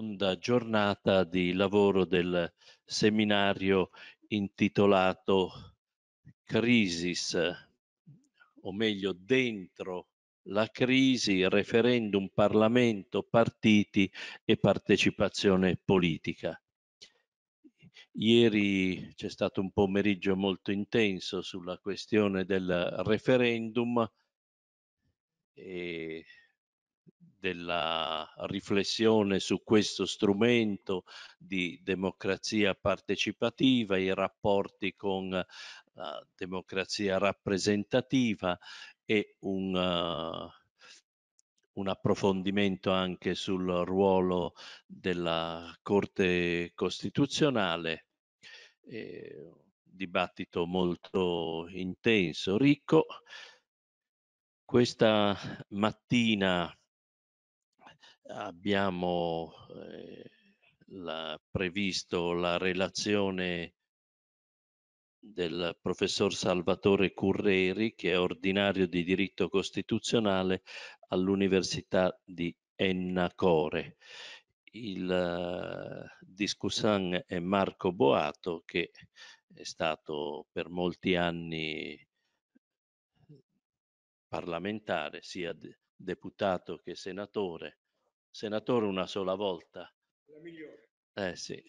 seconda giornata di lavoro del seminario intitolato Crisis, o meglio dentro la crisi, referendum, Parlamento, partiti e partecipazione politica. Ieri c'è stato un pomeriggio molto intenso sulla questione del referendum e della riflessione su questo strumento di democrazia partecipativa, i rapporti con la eh, democrazia rappresentativa e un, uh, un approfondimento anche sul ruolo della Corte Costituzionale. Eh, dibattito molto intenso, ricco. Questa mattina abbiamo eh, la, previsto la relazione del professor Salvatore Curreri, che è ordinario di diritto costituzionale all'Università di Ennacore. Il uh, discussan è Marco Boato, che è stato per molti anni parlamentare, sia deputato che senatore, senatore una sola volta. Eh, sì.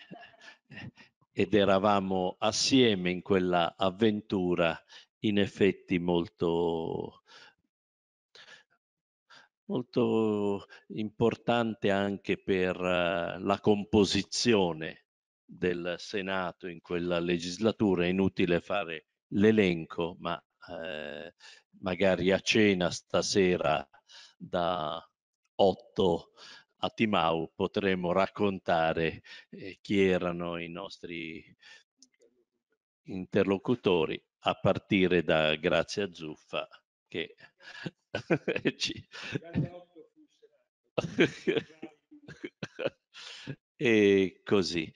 Ed eravamo assieme in quella avventura in effetti molto, molto importante anche per eh, la composizione del Senato in quella legislatura. È inutile fare l'elenco, ma eh, magari a cena stasera da 8 a Timau potremo raccontare eh, chi erano i nostri interlocutori a partire da Grazia Zuffa che ci... e così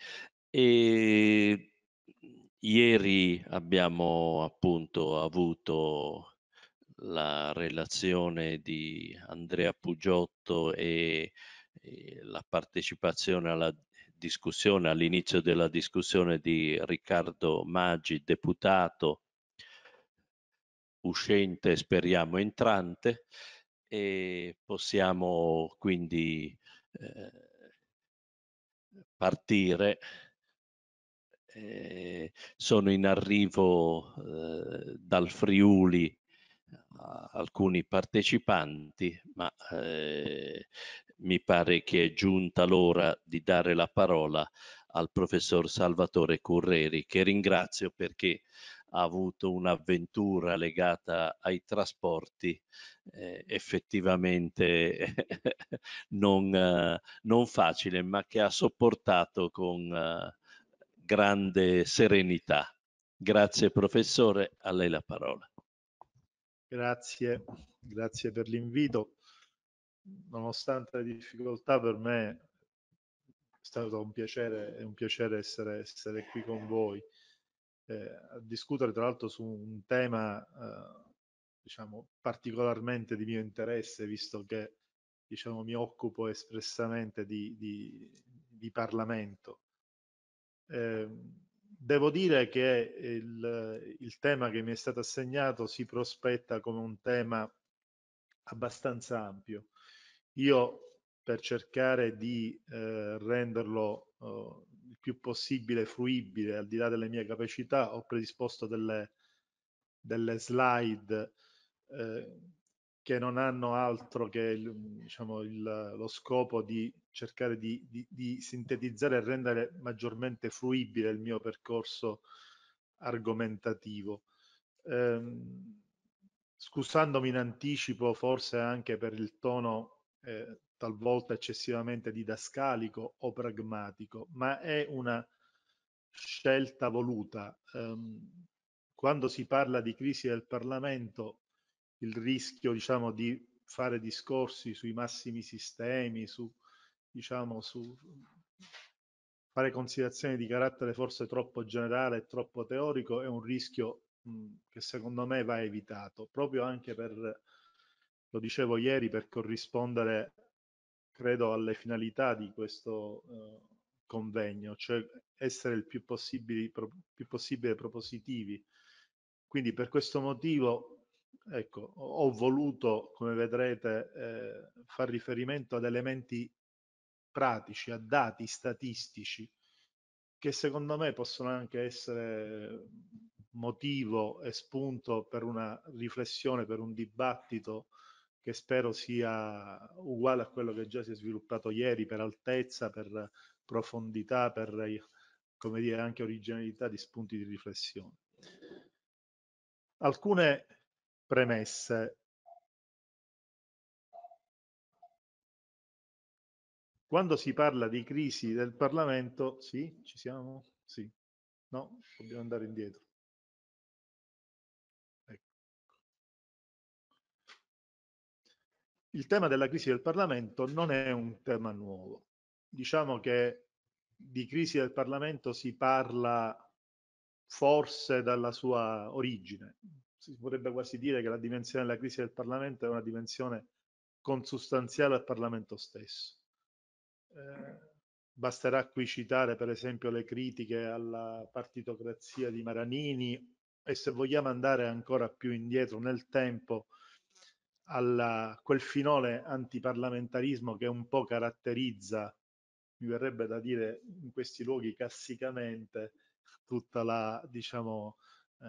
e ieri abbiamo appunto avuto la relazione di Andrea Pugiotto e, e la partecipazione alla discussione, all'inizio della discussione di Riccardo Maggi, deputato uscente, speriamo entrante, e possiamo quindi eh, partire. Eh, sono in arrivo eh, dal Friuli alcuni partecipanti, ma eh, mi pare che è giunta l'ora di dare la parola al professor Salvatore Curreri, che ringrazio perché ha avuto un'avventura legata ai trasporti eh, effettivamente non, eh, non, facile, ma che ha sopportato con eh, grande serenità. Grazie professore, a lei la parola. Grazie, grazie per l'invito. Nonostante le difficoltà, per me è stato un piacere, un piacere essere, essere, qui con voi eh, a discutere tra l'altro su un tema eh, diciamo, particolarmente di mio interesse, visto che diciamo, mi occupo espressamente di, di, di Parlamento. Eh, Devo dire che il, il, tema che mi è stato assegnato si prospetta come un tema abbastanza ampio. Io per cercare di eh, renderlo eh, il più possibile fruibile al di là delle mie capacità ho predisposto delle, delle slide eh, che non hanno altro che diciamo, il, lo scopo di cercare di, di, di sintetizzare e rendere maggiormente fruibile il mio percorso argomentativo. Ehm, scusandomi in anticipo forse anche per il tono eh, talvolta eccessivamente didascalico o pragmatico, ma è una scelta voluta. Ehm, quando si parla di crisi del Parlamento, il rischio diciamo, di fare discorsi sui massimi sistemi, su diciamo, su fare considerazioni di carattere forse troppo generale e troppo teorico è un rischio che secondo me va evitato, proprio anche per, lo dicevo ieri, per corrispondere, credo, alle finalità di questo eh, convegno, cioè essere il più, possibili, pro, più possibile propositivi. Quindi per questo motivo ecco, ho voluto, come vedrete, eh, far riferimento ad elementi pratici, a dati statistici, che secondo me possono anche essere mhmm, motivo e spunto per una riflessione, per un dibattito che spero sia uguale a quello che già si è sviluppato ieri per altezza, per profondità, per come dire, anche originalità di spunti di riflessione. Alcune premesse Quando si parla di crisi del Parlamento, sì, ci siamo? Sì. No, dobbiamo andare indietro. Ecco. Il tema della crisi del Parlamento non è un tema nuovo. Diciamo che di crisi del Parlamento si parla forse dalla sua origine. Si potrebbe quasi dire che la dimensione della crisi del Parlamento è una dimensione consustanziale al Parlamento stesso. Eh, basterà qui citare per esempio le critiche alla partitocrazia di Maranini e se vogliamo andare ancora più indietro nel tempo a quel finale antiparlamentarismo che un po' caratterizza, mi verrebbe da dire in questi luoghi classicamente, tutta la, diciamo, eh,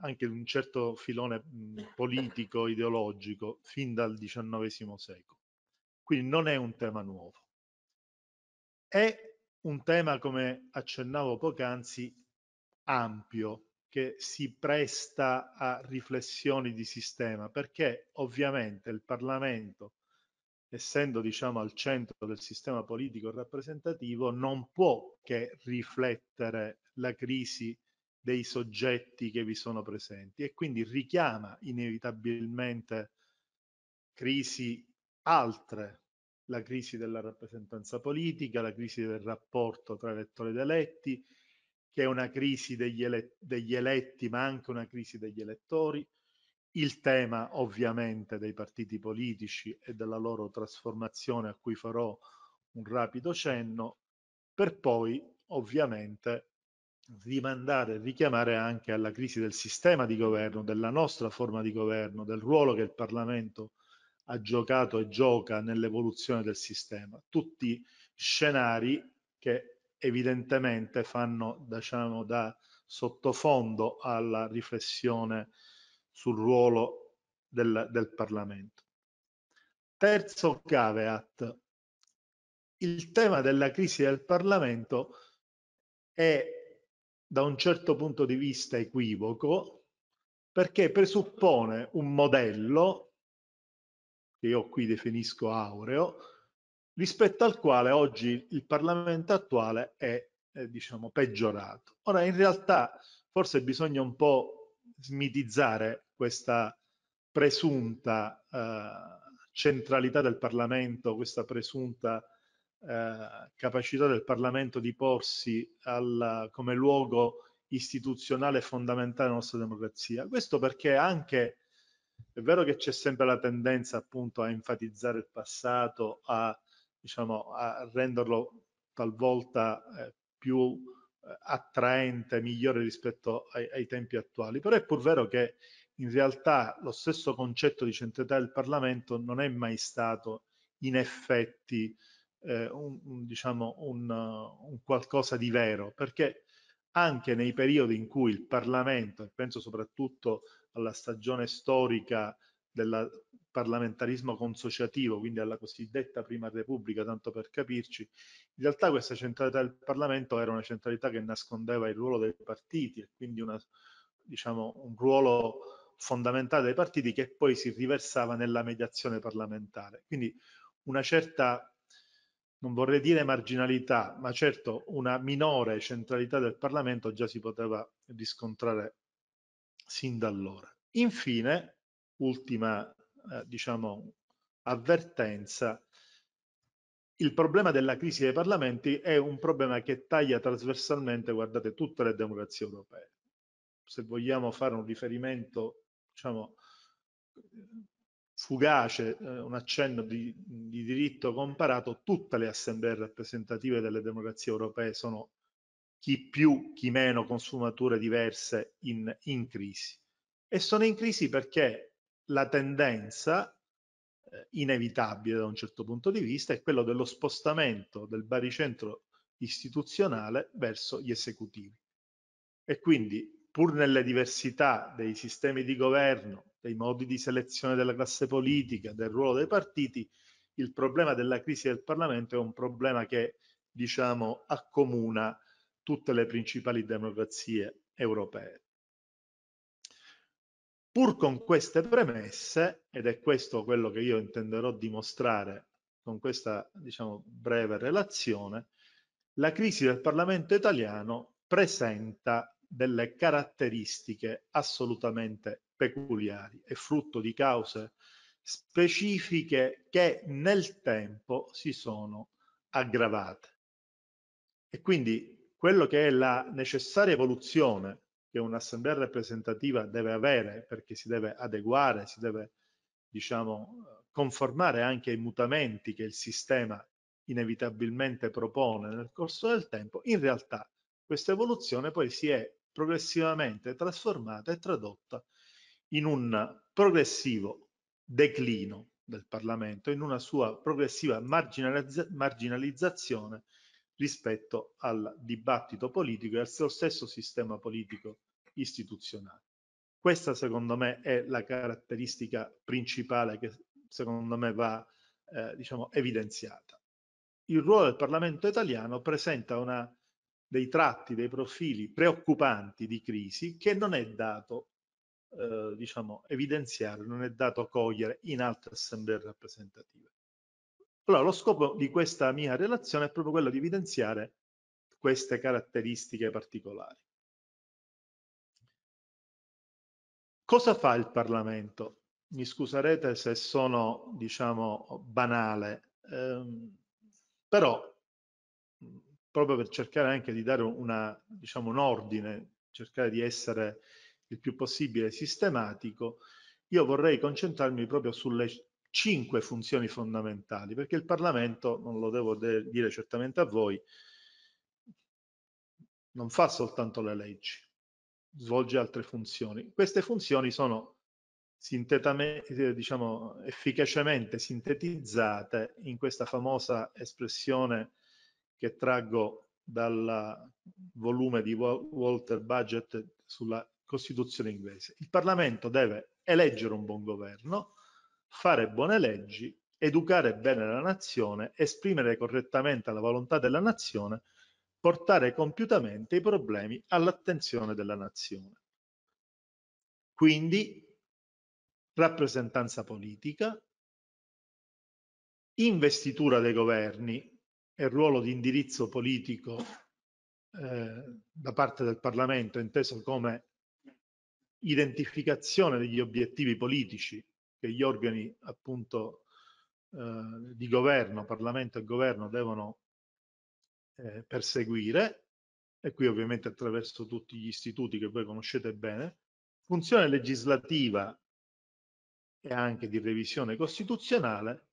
anche un certo filone mh, politico, ideologico, fin dal XIX secolo. Quindi non è un tema nuovo. È un tema, come accennavo poc'anzi, ampio, che si presta a riflessioni di sistema, perché ovviamente il Parlamento, essendo diciamo al centro del sistema politico rappresentativo, non può che riflettere la crisi dei soggetti che vi sono presenti e quindi richiama inevitabilmente crisi altre la crisi della rappresentanza politica, la crisi del rapporto tra elettori ed eletti, che è una crisi degli, ele degli eletti ma anche una crisi degli elettori, il tema ovviamente dei partiti politici e della loro trasformazione a cui farò un rapido cenno, per poi ovviamente rimandare e richiamare anche alla crisi del sistema di governo, della nostra forma di governo, del ruolo che il Parlamento ha ha giocato e gioca nell'evoluzione del sistema. Tutti scenari che evidentemente fanno diciamo, da sottofondo alla riflessione sul ruolo del, del Parlamento. Terzo caveat, il tema della crisi del Parlamento è da un certo punto di vista equivoco perché presuppone un modello che io qui definisco aureo, rispetto al quale oggi il Parlamento attuale è, eh, diciamo, peggiorato. Ora, in realtà, forse bisogna un po' smitizzare questa presunta eh, centralità del Parlamento, questa presunta eh, capacità del Parlamento di porsi al, come luogo istituzionale fondamentale della nostra democrazia. Questo perché anche è vero che c'è sempre la tendenza appunto a enfatizzare il passato, a, diciamo, a renderlo talvolta eh, più eh, attraente, migliore rispetto ai, ai, tempi attuali, però è pur vero che in realtà lo stesso concetto di centralità del Parlamento non è mai stato in effetti eh, un, un, diciamo, un, un qualcosa di vero, perché anche nei periodi in cui il Parlamento, e penso soprattutto alla stagione storica del parlamentarismo consociativo, quindi alla cosiddetta prima repubblica, tanto per capirci, in realtà questa centralità del Parlamento era una centralità che nascondeva il ruolo dei partiti e quindi una, diciamo, un ruolo fondamentale dei partiti che poi si riversava nella mediazione parlamentare. Quindi una certa, non vorrei dire marginalità, ma certo una minore centralità del Parlamento già si poteva riscontrare sin da allora. Infine, ultima eh, diciamo, avvertenza, il problema della crisi dei parlamenti è un problema che taglia trasversalmente, guardate, tutte le democrazie europee. Se vogliamo fare un riferimento, diciamo, fugace, eh, un accenno di, di diritto comparato, tutte le assemblee rappresentative delle democrazie europee sono chi più, chi meno consumature diverse in, in crisi. E sono in crisi perché la tendenza eh, inevitabile da un certo punto di vista è quello dello spostamento del baricentro istituzionale verso gli esecutivi. E quindi, pur nelle diversità dei sistemi di governo, dei modi di selezione della classe politica, del ruolo dei partiti, il problema della crisi del Parlamento è un problema che, diciamo, accomuna tutte le principali democrazie europee. Pur con queste premesse, ed è questo quello che io intenderò dimostrare con questa diciamo, breve relazione, la crisi del Parlamento italiano presenta delle caratteristiche assolutamente peculiari, è frutto di cause specifiche che nel tempo si sono aggravate. E quindi quello che è la necessaria evoluzione che un'assemblea rappresentativa deve avere perché si deve adeguare, si deve diciamo, conformare anche ai mutamenti che il sistema inevitabilmente propone nel corso del tempo, in realtà questa evoluzione poi si è progressivamente trasformata e tradotta in un progressivo declino del Parlamento, in una sua progressiva marginalizzazione rispetto al dibattito politico e al suo stesso sistema politico istituzionale. Questa secondo me è la caratteristica principale che secondo me va eh, diciamo, evidenziata. Il ruolo del Parlamento italiano presenta una, dei tratti, dei profili preoccupanti di crisi che non è dato eh, diciamo, evidenziare, non è dato cogliere in altre assemblee rappresentative. Allora, lo scopo di questa mia relazione è proprio quello di evidenziare queste caratteristiche particolari. Cosa fa il Parlamento? Mi scuserete se sono, diciamo, banale, ehm, però proprio per cercare anche di dare una, diciamo, un ordine, cercare di essere il più possibile sistematico, io vorrei concentrarmi proprio sulle cinque funzioni fondamentali, perché il Parlamento, non lo devo de dire certamente a voi, non fa soltanto le leggi, svolge altre funzioni. Queste funzioni sono eh, diciamo, efficacemente sintetizzate in questa famosa espressione che traggo dal volume di Walter Budget sulla Costituzione inglese. Il Parlamento deve eleggere un buon governo, fare buone leggi, educare bene la nazione, esprimere correttamente la volontà della nazione, portare compiutamente i problemi all'attenzione della nazione. Quindi rappresentanza politica, investitura dei governi e ruolo di indirizzo politico eh, da parte del Parlamento inteso come identificazione degli obiettivi politici che gli organi appunto eh, di governo, Parlamento e governo devono eh, perseguire, e qui ovviamente attraverso tutti gli istituti che voi conoscete bene, funzione legislativa e anche di revisione costituzionale,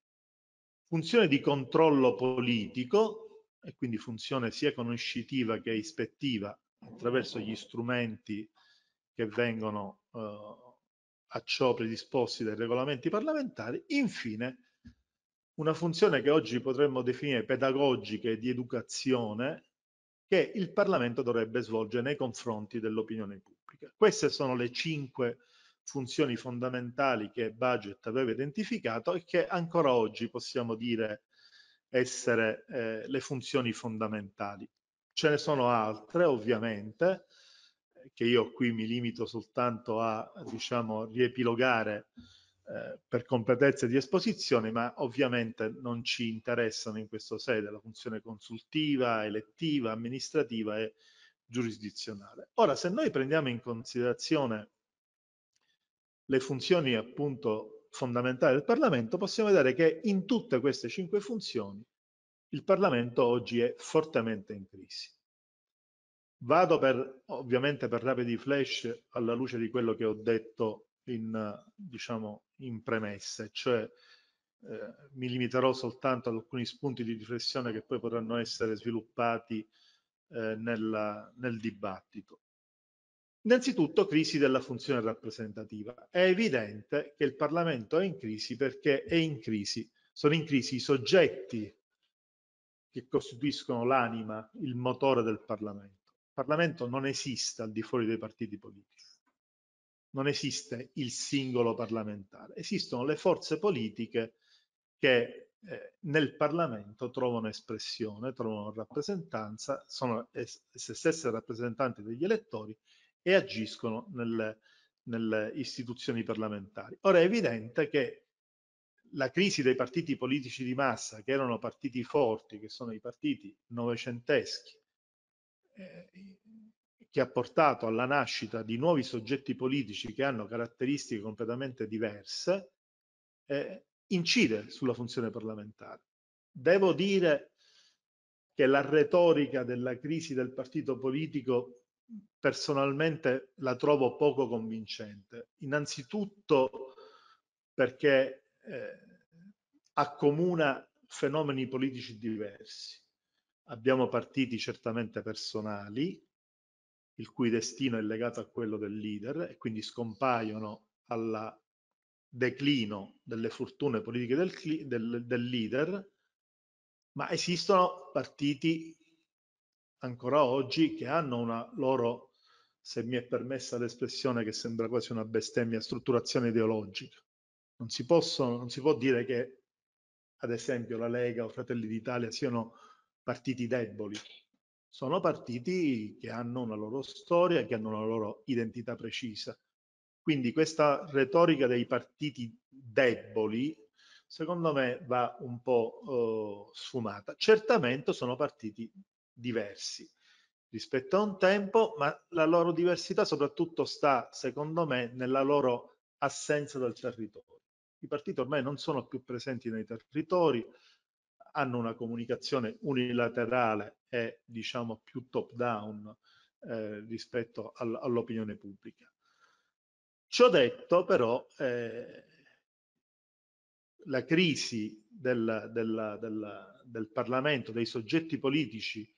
funzione di controllo politico e quindi funzione sia conoscitiva che ispettiva attraverso gli strumenti che vengono eh, a ciò predisposti dai regolamenti parlamentari, infine una funzione che oggi potremmo definire pedagogica e di educazione che il Parlamento dovrebbe svolgere nei confronti dell'opinione pubblica. Queste sono le cinque funzioni fondamentali che Budget aveva identificato e che ancora oggi possiamo dire essere eh, le funzioni fondamentali. Ce ne sono altre, ovviamente, che io qui mi limito soltanto a diciamo, riepilogare eh, per competenze di esposizione, ma ovviamente non ci interessano in questo sede la funzione consultiva, elettiva, amministrativa e giurisdizionale. Ora, se noi prendiamo in considerazione le funzioni appunto fondamentali del Parlamento, possiamo vedere che in tutte queste cinque funzioni il Parlamento oggi è fortemente in crisi. Vado per, ovviamente per rapidi flash alla luce di quello che ho detto in, diciamo, in premesse, cioè eh, mi limiterò soltanto ad alcuni spunti di riflessione che poi potranno essere sviluppati eh, nella, nel dibattito. Innanzitutto crisi della funzione rappresentativa. È evidente che il Parlamento è in crisi perché è in crisi, sono in crisi i soggetti che costituiscono l'anima, il motore del Parlamento. Parlamento non esiste al di fuori dei partiti politici, non esiste il singolo parlamentare, esistono le forze politiche che eh, nel Parlamento trovano espressione, trovano rappresentanza, sono se stesse rappresentanti degli elettori e agiscono nelle, nelle istituzioni parlamentari. Ora è evidente che la crisi dei partiti politici di massa, che erano partiti forti, che sono i partiti novecenteschi, eh, che ha portato alla nascita di nuovi soggetti politici che hanno caratteristiche completamente diverse, eh, incide sulla funzione parlamentare. Devo dire che la retorica della crisi del partito politico personalmente la trovo poco convincente. Innanzitutto perché eh, accomuna fenomeni politici diversi. Abbiamo partiti certamente personali, il cui destino è legato a quello del leader e quindi scompaiono al declino delle fortune politiche del, del, del leader, ma esistono partiti ancora oggi che hanno una loro, se mi è permessa l'espressione che sembra quasi una bestemmia, strutturazione ideologica. Non si, possono, non si può dire che, ad esempio, la Lega o Fratelli d'Italia siano partiti deboli, sono partiti che hanno una loro storia, che hanno una loro identità precisa. Quindi questa retorica dei partiti deboli, secondo me, va un po' eh, sfumata. Certamente sono partiti diversi rispetto a un tempo, ma la loro diversità soprattutto sta, secondo me, nella loro assenza dal territorio. I partiti ormai non sono più presenti nei territori, hanno una comunicazione unilaterale e diciamo più top down eh, rispetto al, all'opinione pubblica. Ciò detto però eh, la crisi del, del, del, del Parlamento, dei soggetti politici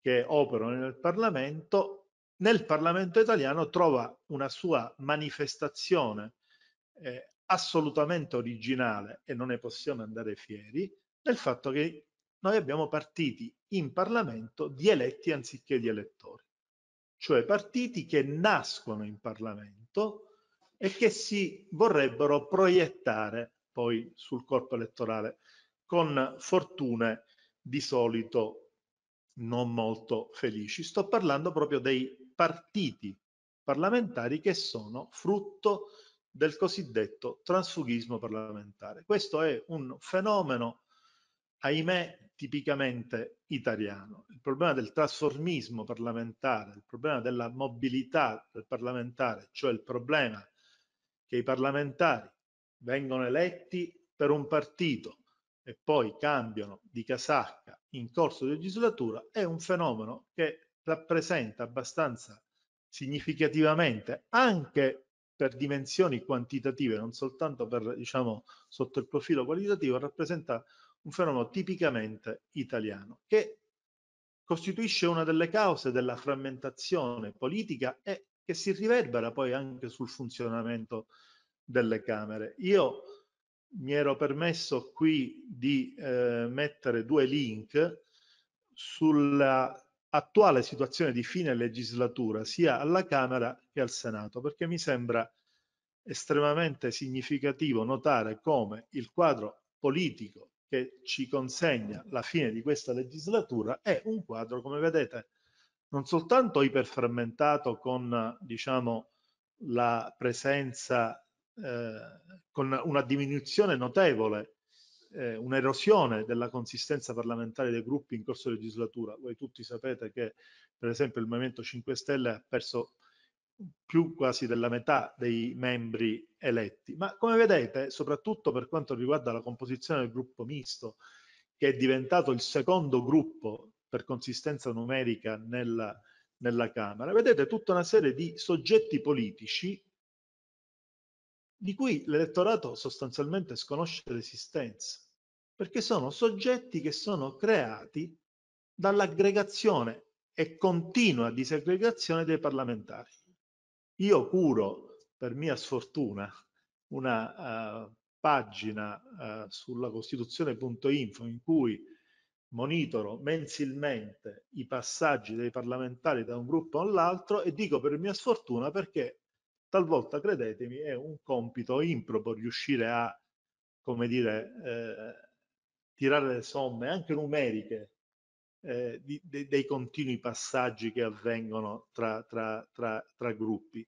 che operano nel Parlamento nel Parlamento italiano trova una sua manifestazione eh, assolutamente originale e non ne possiamo andare fieri, del fatto che noi abbiamo partiti in Parlamento di eletti anziché di elettori, cioè partiti che nascono in Parlamento e che si vorrebbero proiettare poi sul corpo elettorale con fortune di solito non molto felici. Sto parlando proprio dei partiti parlamentari che sono frutto del cosiddetto transfughismo parlamentare. Questo è un fenomeno ahimè, tipicamente italiano. Il problema del trasformismo parlamentare, il problema della mobilità del parlamentare, cioè il problema che i parlamentari vengono eletti per un partito e poi cambiano di casacca in corso di legislatura, è un fenomeno che rappresenta abbastanza significativamente anche per dimensioni quantitative, non soltanto per, diciamo, sotto il profilo qualitativo, rappresenta un fenomeno tipicamente italiano, che costituisce una delle cause della frammentazione politica e che si riverbera poi anche sul funzionamento delle Camere. Io mi ero permesso qui di eh, mettere due link sulla attuale situazione di fine legislatura sia alla Camera che al Senato, perché mi sembra estremamente significativo notare come il quadro politico che ci consegna la fine di questa legislatura è un quadro, come vedete, non soltanto iperframmentato con diciamo, la presenza, eh, con una diminuzione notevole, eh, un'erosione della consistenza parlamentare dei gruppi in corso di legislatura. Voi tutti sapete che, per esempio, il Movimento 5 Stelle ha perso più quasi della metà dei membri eletti. Ma come vedete, soprattutto per quanto riguarda la composizione del gruppo misto, che è diventato il secondo gruppo per consistenza numerica nella, nella Camera, vedete tutta una serie di soggetti politici di cui l'elettorato sostanzialmente sconosce l'esistenza, perché sono soggetti che sono creati dall'aggregazione e continua disaggregazione dei parlamentari. Io curo, per mia sfortuna, una uh, pagina uh, sulla costituzione.info in cui monitoro mensilmente i passaggi dei parlamentari da un gruppo all'altro e dico per mia sfortuna perché talvolta, credetemi, è un compito improbo riuscire a, come dire, eh, tirare le somme anche numeriche eh, di, de, dei continui passaggi che avvengono tra, tra, tra, tra gruppi.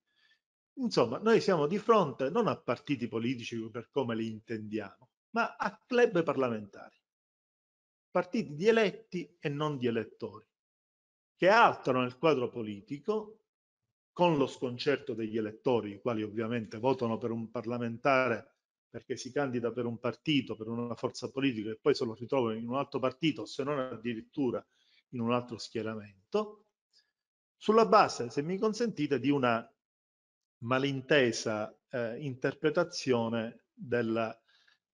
Insomma, noi siamo di fronte non a partiti politici per come li intendiamo, ma a club parlamentari, partiti di eletti e non di elettori, che alterano il quadro politico con lo sconcerto degli elettori, i quali ovviamente votano per un parlamentare perché si candida per un partito, per una forza politica e poi se lo ritrova in un altro partito, se non addirittura in un altro schieramento, sulla base, se mi consentite, di una malintesa eh, interpretazione della,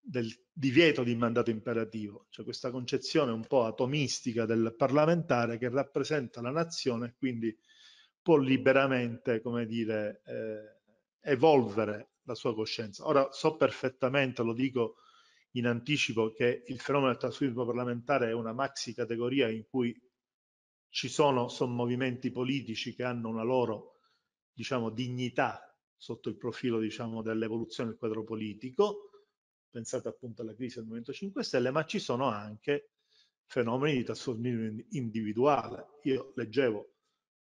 del divieto di mandato imperativo, cioè questa concezione un po' atomistica del parlamentare che rappresenta la nazione e quindi può liberamente, come dire, eh, evolvere la sua coscienza. Ora so perfettamente, lo dico in anticipo, che il fenomeno del trasformismo parlamentare è una maxi categoria in cui ci sono sono movimenti politici che hanno una loro diciamo, dignità sotto il profilo diciamo, dell'evoluzione del quadro politico, pensate appunto alla crisi del Movimento 5 Stelle, ma ci sono anche fenomeni di trasformismo individuale. Io leggevo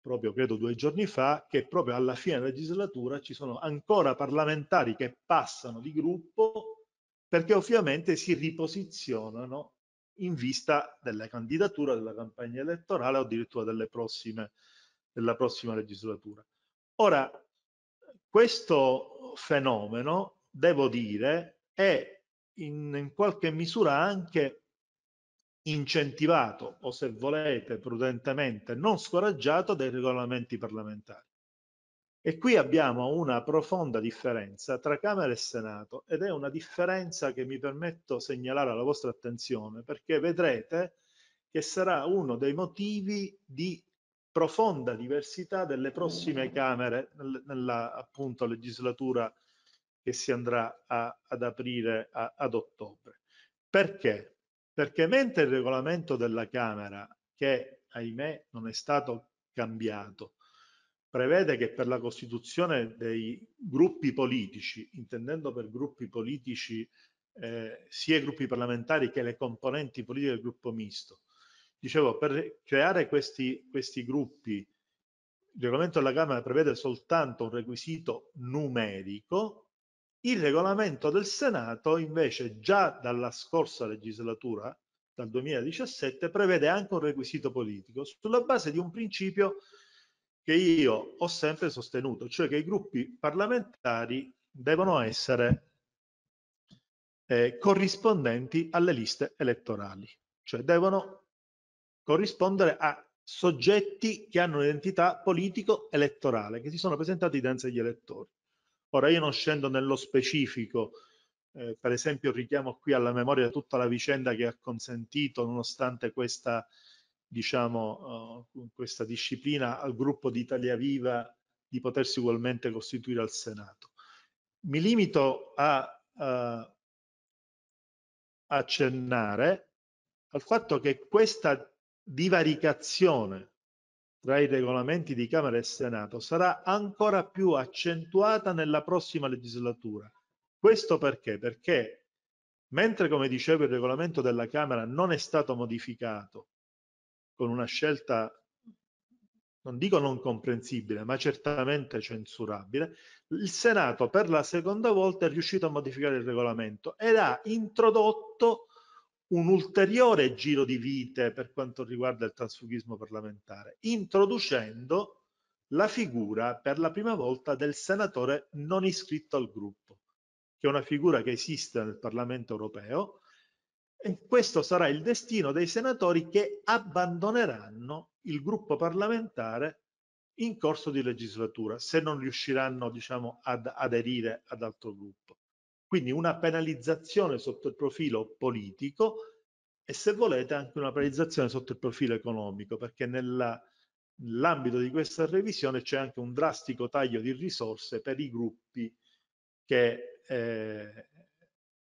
proprio credo due giorni fa, che proprio alla fine della legislatura ci sono ancora parlamentari che passano di gruppo perché ovviamente si riposizionano in vista della candidatura, della campagna elettorale o addirittura prossime, della prossima legislatura. Ora, questo fenomeno, devo dire, è in, in qualche misura anche incentivato o se volete prudentemente non scoraggiato dai regolamenti parlamentari. E qui abbiamo una profonda differenza tra Camera e Senato ed è una differenza che mi permetto segnalare alla vostra attenzione perché vedrete che sarà uno dei motivi di profonda diversità delle prossime Camere nella appunto legislatura che si andrà a, ad aprire a, ad ottobre. Perché? Perché mentre il regolamento della Camera, che ahimè non è stato cambiato, prevede che per la costituzione dei gruppi politici, intendendo per gruppi politici eh, sia i gruppi parlamentari che le componenti politiche del gruppo misto, dicevo, per creare questi, questi gruppi, il regolamento della Camera prevede soltanto un requisito numerico, il regolamento del Senato invece già dalla scorsa legislatura, dal 2017, prevede anche un requisito politico sulla base di un principio che io ho sempre sostenuto, cioè che i gruppi parlamentari devono essere eh, corrispondenti alle liste elettorali, cioè devono corrispondere a soggetti che hanno un'identità politico-elettorale, che si sono presentati dinanzi agli elettori. Ora io non scendo nello specifico, eh, per esempio richiamo qui alla memoria tutta la vicenda che ha consentito, nonostante questa, diciamo, uh, questa disciplina, al gruppo di Italia Viva di potersi ugualmente costituire al Senato. Mi limito a uh, accennare al fatto che questa divaricazione tra i regolamenti di Camera e Senato sarà ancora più accentuata nella prossima legislatura. Questo perché? Perché mentre, come dicevo, il regolamento della Camera non è stato modificato con una scelta, non dico non comprensibile, ma certamente censurabile, il Senato per la seconda volta è riuscito a modificare il regolamento ed ha introdotto un ulteriore giro di vite per quanto riguarda il transfughismo parlamentare, introducendo la figura per la prima volta del senatore non iscritto al gruppo, che è una figura che esiste nel Parlamento europeo, e questo sarà il destino dei senatori che abbandoneranno il gruppo parlamentare in corso di legislatura, se non riusciranno diciamo, ad aderire ad altro gruppo. Quindi una penalizzazione sotto il profilo politico e se volete anche una penalizzazione sotto il profilo economico, perché nell'ambito di questa revisione c'è anche un drastico taglio di risorse per i gruppi che eh,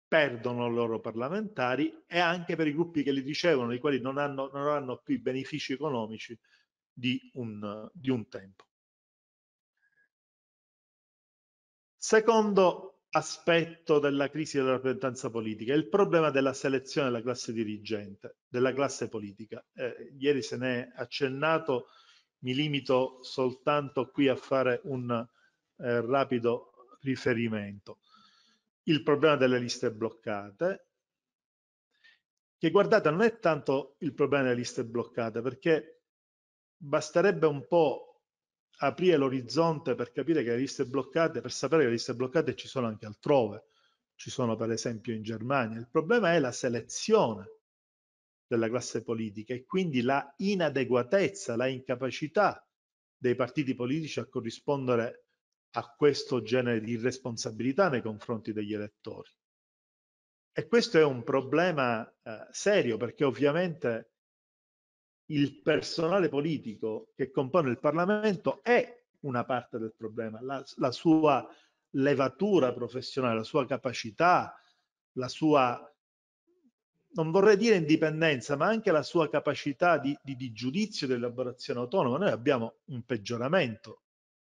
perdono i loro parlamentari e anche per i gruppi che li ricevono, i quali non hanno, non hanno più i benefici economici di un, di un tempo. Secondo aspetto della crisi della rappresentanza politica, è il problema della selezione della classe dirigente, della classe politica. Eh, ieri se ne è accennato, mi limito soltanto qui a fare un eh, rapido riferimento. Il problema delle liste bloccate, che guardate non è tanto il problema delle liste bloccate, perché basterebbe un po' aprire l'orizzonte per capire che le liste bloccate, per sapere che le liste bloccate ci sono anche altrove, ci sono per esempio in Germania. Il problema è la selezione della classe politica e quindi la inadeguatezza, la incapacità dei partiti politici a corrispondere a questo genere di irresponsabilità nei confronti degli elettori. E questo è un problema eh, serio perché ovviamente il personale politico che compone il Parlamento è una parte del problema, la, la sua levatura professionale, la sua capacità, la sua, non vorrei dire indipendenza, ma anche la sua capacità di, di, di giudizio e di elaborazione autonoma. Noi abbiamo un peggioramento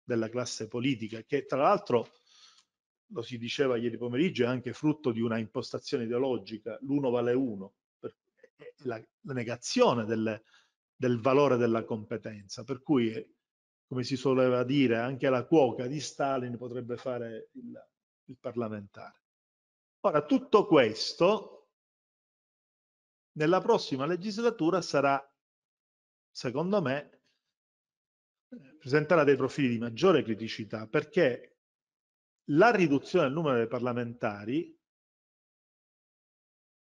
della classe politica che tra l'altro lo si diceva ieri pomeriggio, è anche frutto di una impostazione ideologica, l'uno vale uno, la, la negazione del, del, valore della competenza. Per cui, come si soleva dire, anche la cuoca di Stalin potrebbe fare il, il parlamentare. Ora, tutto questo nella prossima legislatura sarà, secondo me, eh, presenterà dei profili di maggiore criticità perché la riduzione del numero dei parlamentari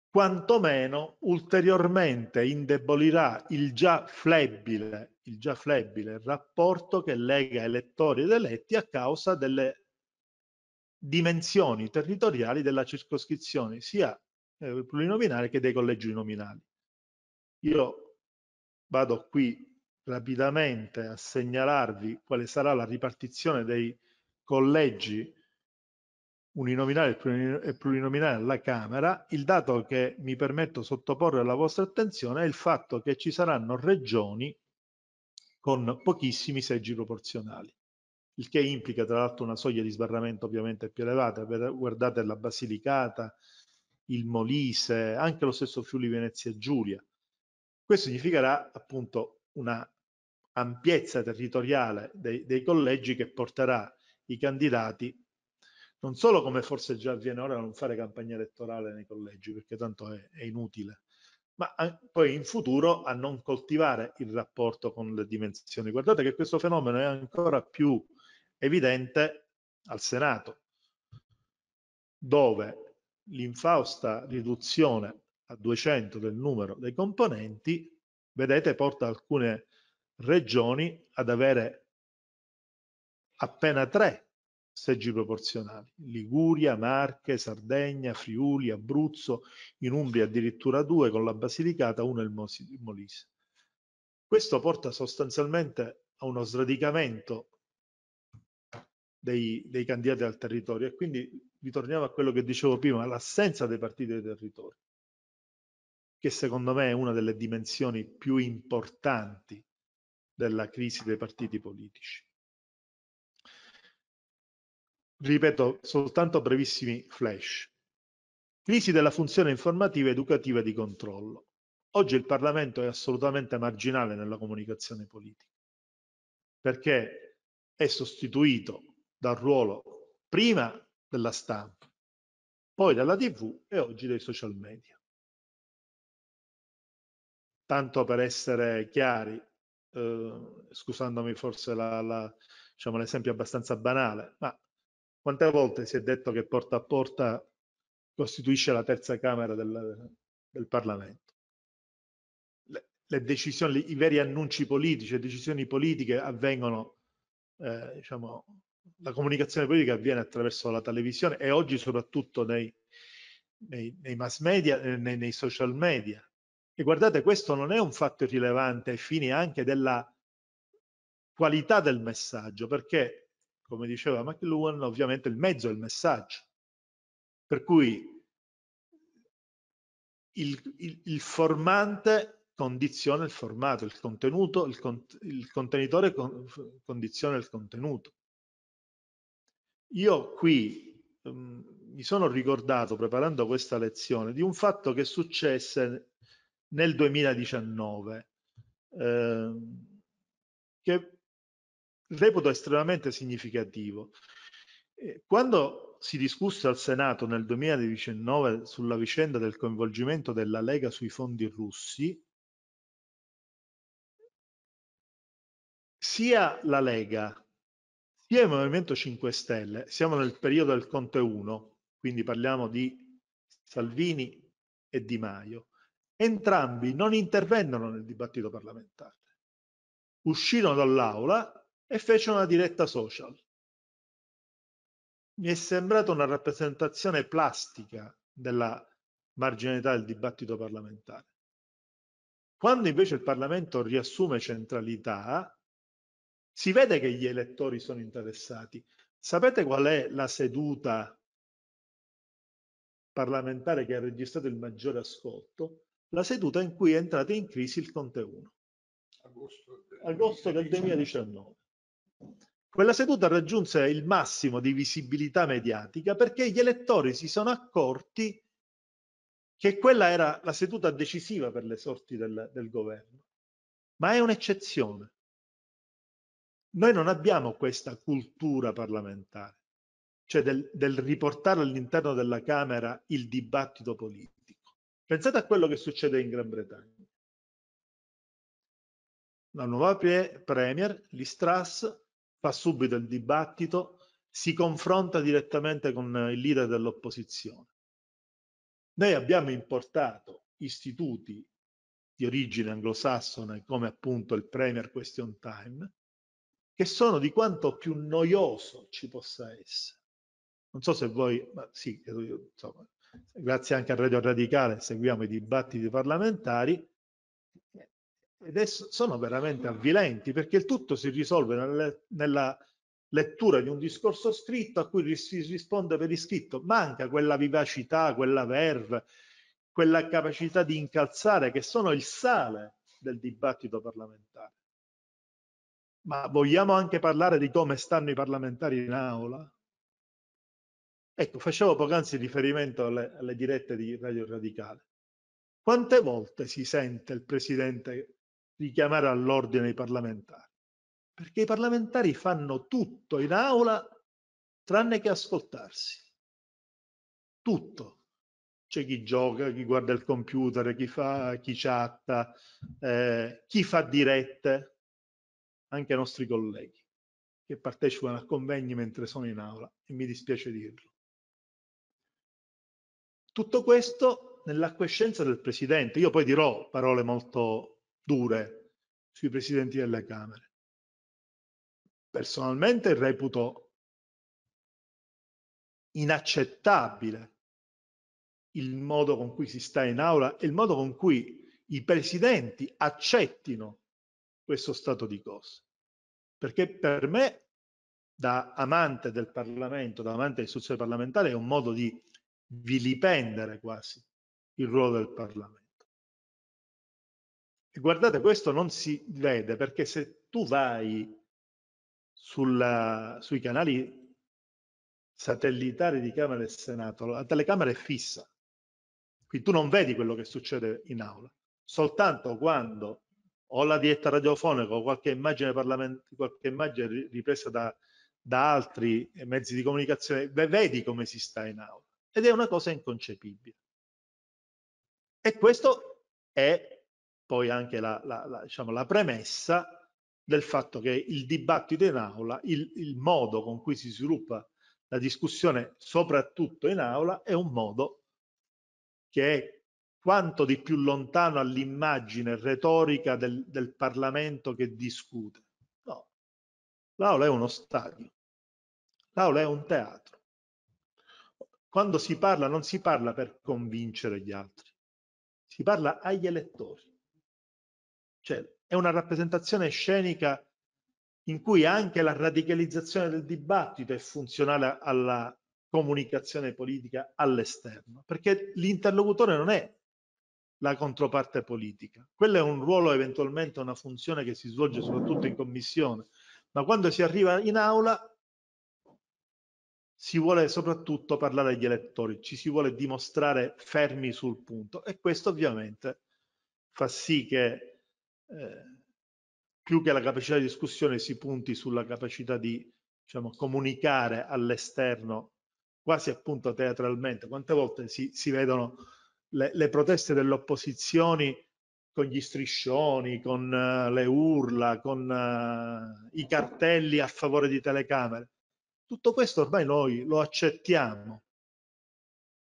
quantomeno ulteriormente indebolirà il già flebile, il già flebile rapporto che lega elettori ed eletti a causa delle dimensioni territoriali della circoscrizione, sia eh, plurinominale che dei collegi nominali. Io vado qui rapidamente a segnalarvi quale sarà la ripartizione dei collegi uninominale e plurinominale alla Camera, il dato che mi permetto sottoporre alla vostra attenzione è il fatto che ci saranno regioni con pochissimi seggi proporzionali, il che implica tra l'altro una soglia di sbarramento ovviamente più elevata, guardate la Basilicata, il Molise, anche lo stesso Friuli Venezia Giulia. Questo significherà appunto una ampiezza territoriale dei, dei collegi che porterà i candidati non solo come forse già avviene ora non fare campagna elettorale nei collegi perché tanto è, è inutile, ma poi in futuro a non coltivare il rapporto con le dimensioni. Guardate che questo fenomeno è ancora più evidente al Senato, dove l'infausta riduzione a 200 del numero dei componenti, vedete, porta alcune regioni ad avere appena tre seggi proporzionali, Liguria, Marche, Sardegna, Friuli, Abruzzo, in Umbria addirittura due con la Basilicata, uno e il Molise. Questo porta sostanzialmente a uno sradicamento dei, dei candidati al territorio e quindi ritorniamo a quello che dicevo prima, l'assenza dei partiti del territorio, che secondo me è una delle dimensioni più importanti della crisi dei partiti politici ripeto soltanto brevissimi flash. Crisi della funzione informativa, educativa di controllo. Oggi il Parlamento è assolutamente marginale nella comunicazione politica, perché è sostituito dal ruolo prima della stampa, poi dalla TV e oggi dai social media. Tanto per essere chiari, eh, scusandomi forse la, la, diciamo, l'esempio abbastanza banale, ma quante volte si è detto che porta a porta costituisce la terza Camera del, del Parlamento? Le, le decisioni, i veri annunci politici, le decisioni politiche avvengono, eh, diciamo, la comunicazione politica avviene attraverso la televisione e oggi soprattutto nei, nei, nei mass media, eh, nei, nei, social media. E guardate, questo non è un fatto irrilevante ai fini anche della qualità del messaggio, perché come diceva McLuhan, ovviamente il mezzo è il messaggio. Per cui il, il, il formante condiziona il formato, il contenuto, il, con, il contenitore con, condiziona il contenuto. Io qui um, mi sono ricordato, preparando questa lezione, di un fatto che successe nel 2019, eh, che reputo estremamente significativo. Quando si discusse al Senato nel 2019 sulla vicenda del coinvolgimento della Lega sui fondi russi, sia la Lega sia il Movimento 5 Stelle, siamo nel periodo del Conte 1, quindi parliamo di Salvini e Di Maio, entrambi non intervennero nel dibattito parlamentare, uscirono dall'aula e fece una diretta social. Mi è sembrata una rappresentazione plastica della marginalità del dibattito parlamentare. Quando invece il Parlamento riassume centralità, si vede che gli elettori sono interessati. Sapete qual è la seduta parlamentare che ha registrato il maggiore ascolto? La seduta in cui è entrato in crisi il Conte 1. agosto del 2019. Quella seduta raggiunse il massimo di visibilità mediatica perché gli elettori si sono accorti che quella era la seduta decisiva per le sorti del, del governo. Ma è un'eccezione. Noi non abbiamo questa cultura parlamentare, cioè del, del riportare all'interno della Camera il dibattito politico. Pensate a quello che succede in Gran Bretagna. La nuova pre- Premier, Listras, fa subito il dibattito, si confronta direttamente con il leader dell'opposizione. Noi abbiamo importato istituti di origine anglosassone come appunto il Premier Question Time, che sono di quanto più noioso ci possa essere. Non so se voi, ma sì, insomma, grazie anche al Radio Radicale seguiamo i dibattiti parlamentari, ed è, sono veramente avvilenti perché il tutto si risolve nelle, nella lettura di un discorso scritto a cui si risponde per iscritto. Manca quella vivacità, quella verve, quella capacità di incalzare che sono il sale del dibattito parlamentare. Ma vogliamo anche parlare di come stanno i parlamentari in aula? Ecco, facevo poc'anzi riferimento alle, alle dirette di Radio Radicale. Quante volte si sente il presidente richiamare all'ordine i parlamentari, perché i parlamentari fanno tutto in aula tranne che ascoltarsi. Tutto. C'è chi gioca, chi guarda il computer, chi fa, chi chatta, eh, chi fa dirette, anche i nostri colleghi che partecipano a convegni mentre sono in aula e mi dispiace dirlo. Tutto questo nell'acquiescenza del Presidente. Io poi dirò parole molto dure sui presidenti delle Camere. Personalmente reputo inaccettabile il modo con cui si sta in aula e il modo con cui i presidenti accettino questo stato di cose. Perché per me, da amante del Parlamento, da amante dell'istituzione parlamentare, è un modo di vilipendere quasi il ruolo del Parlamento guardate, questo non si vede perché se tu vai sulla, sui canali satellitari di Camera e Senato, la telecamera è fissa, quindi tu non vedi quello che succede in aula, soltanto quando ho la diretta radiofonica o qualche immagine, qualche immagine ripresa da, da altri mezzi di comunicazione, vedi come si sta in aula ed è una cosa inconcepibile. E questo è poi anche la, la, la, diciamo, la premessa del fatto che il dibattito in aula, il, il modo con cui si sviluppa la discussione, soprattutto in aula, è un modo che è quanto di più lontano all'immagine retorica del, del, Parlamento che discute. No, l'aula è uno stadio, l'aula è un teatro. Quando si parla non si parla per convincere gli altri, si parla agli elettori. Cioè, è una rappresentazione scenica in cui anche la radicalizzazione del dibattito è funzionale alla comunicazione politica all'esterno, perché l'interlocutore non è la controparte politica. Quello è un ruolo, eventualmente una funzione che si svolge soprattutto in commissione, ma quando si arriva in aula si vuole soprattutto parlare agli elettori, ci si vuole dimostrare fermi sul punto e questo ovviamente fa sì che eh, più che la capacità di discussione si punti sulla capacità di diciamo, comunicare all'esterno quasi appunto teatralmente. Quante volte si, si vedono le, le proteste delle opposizioni con gli striscioni, con uh, le urla, con uh, i cartelli a favore di telecamere. Tutto questo ormai noi lo accettiamo,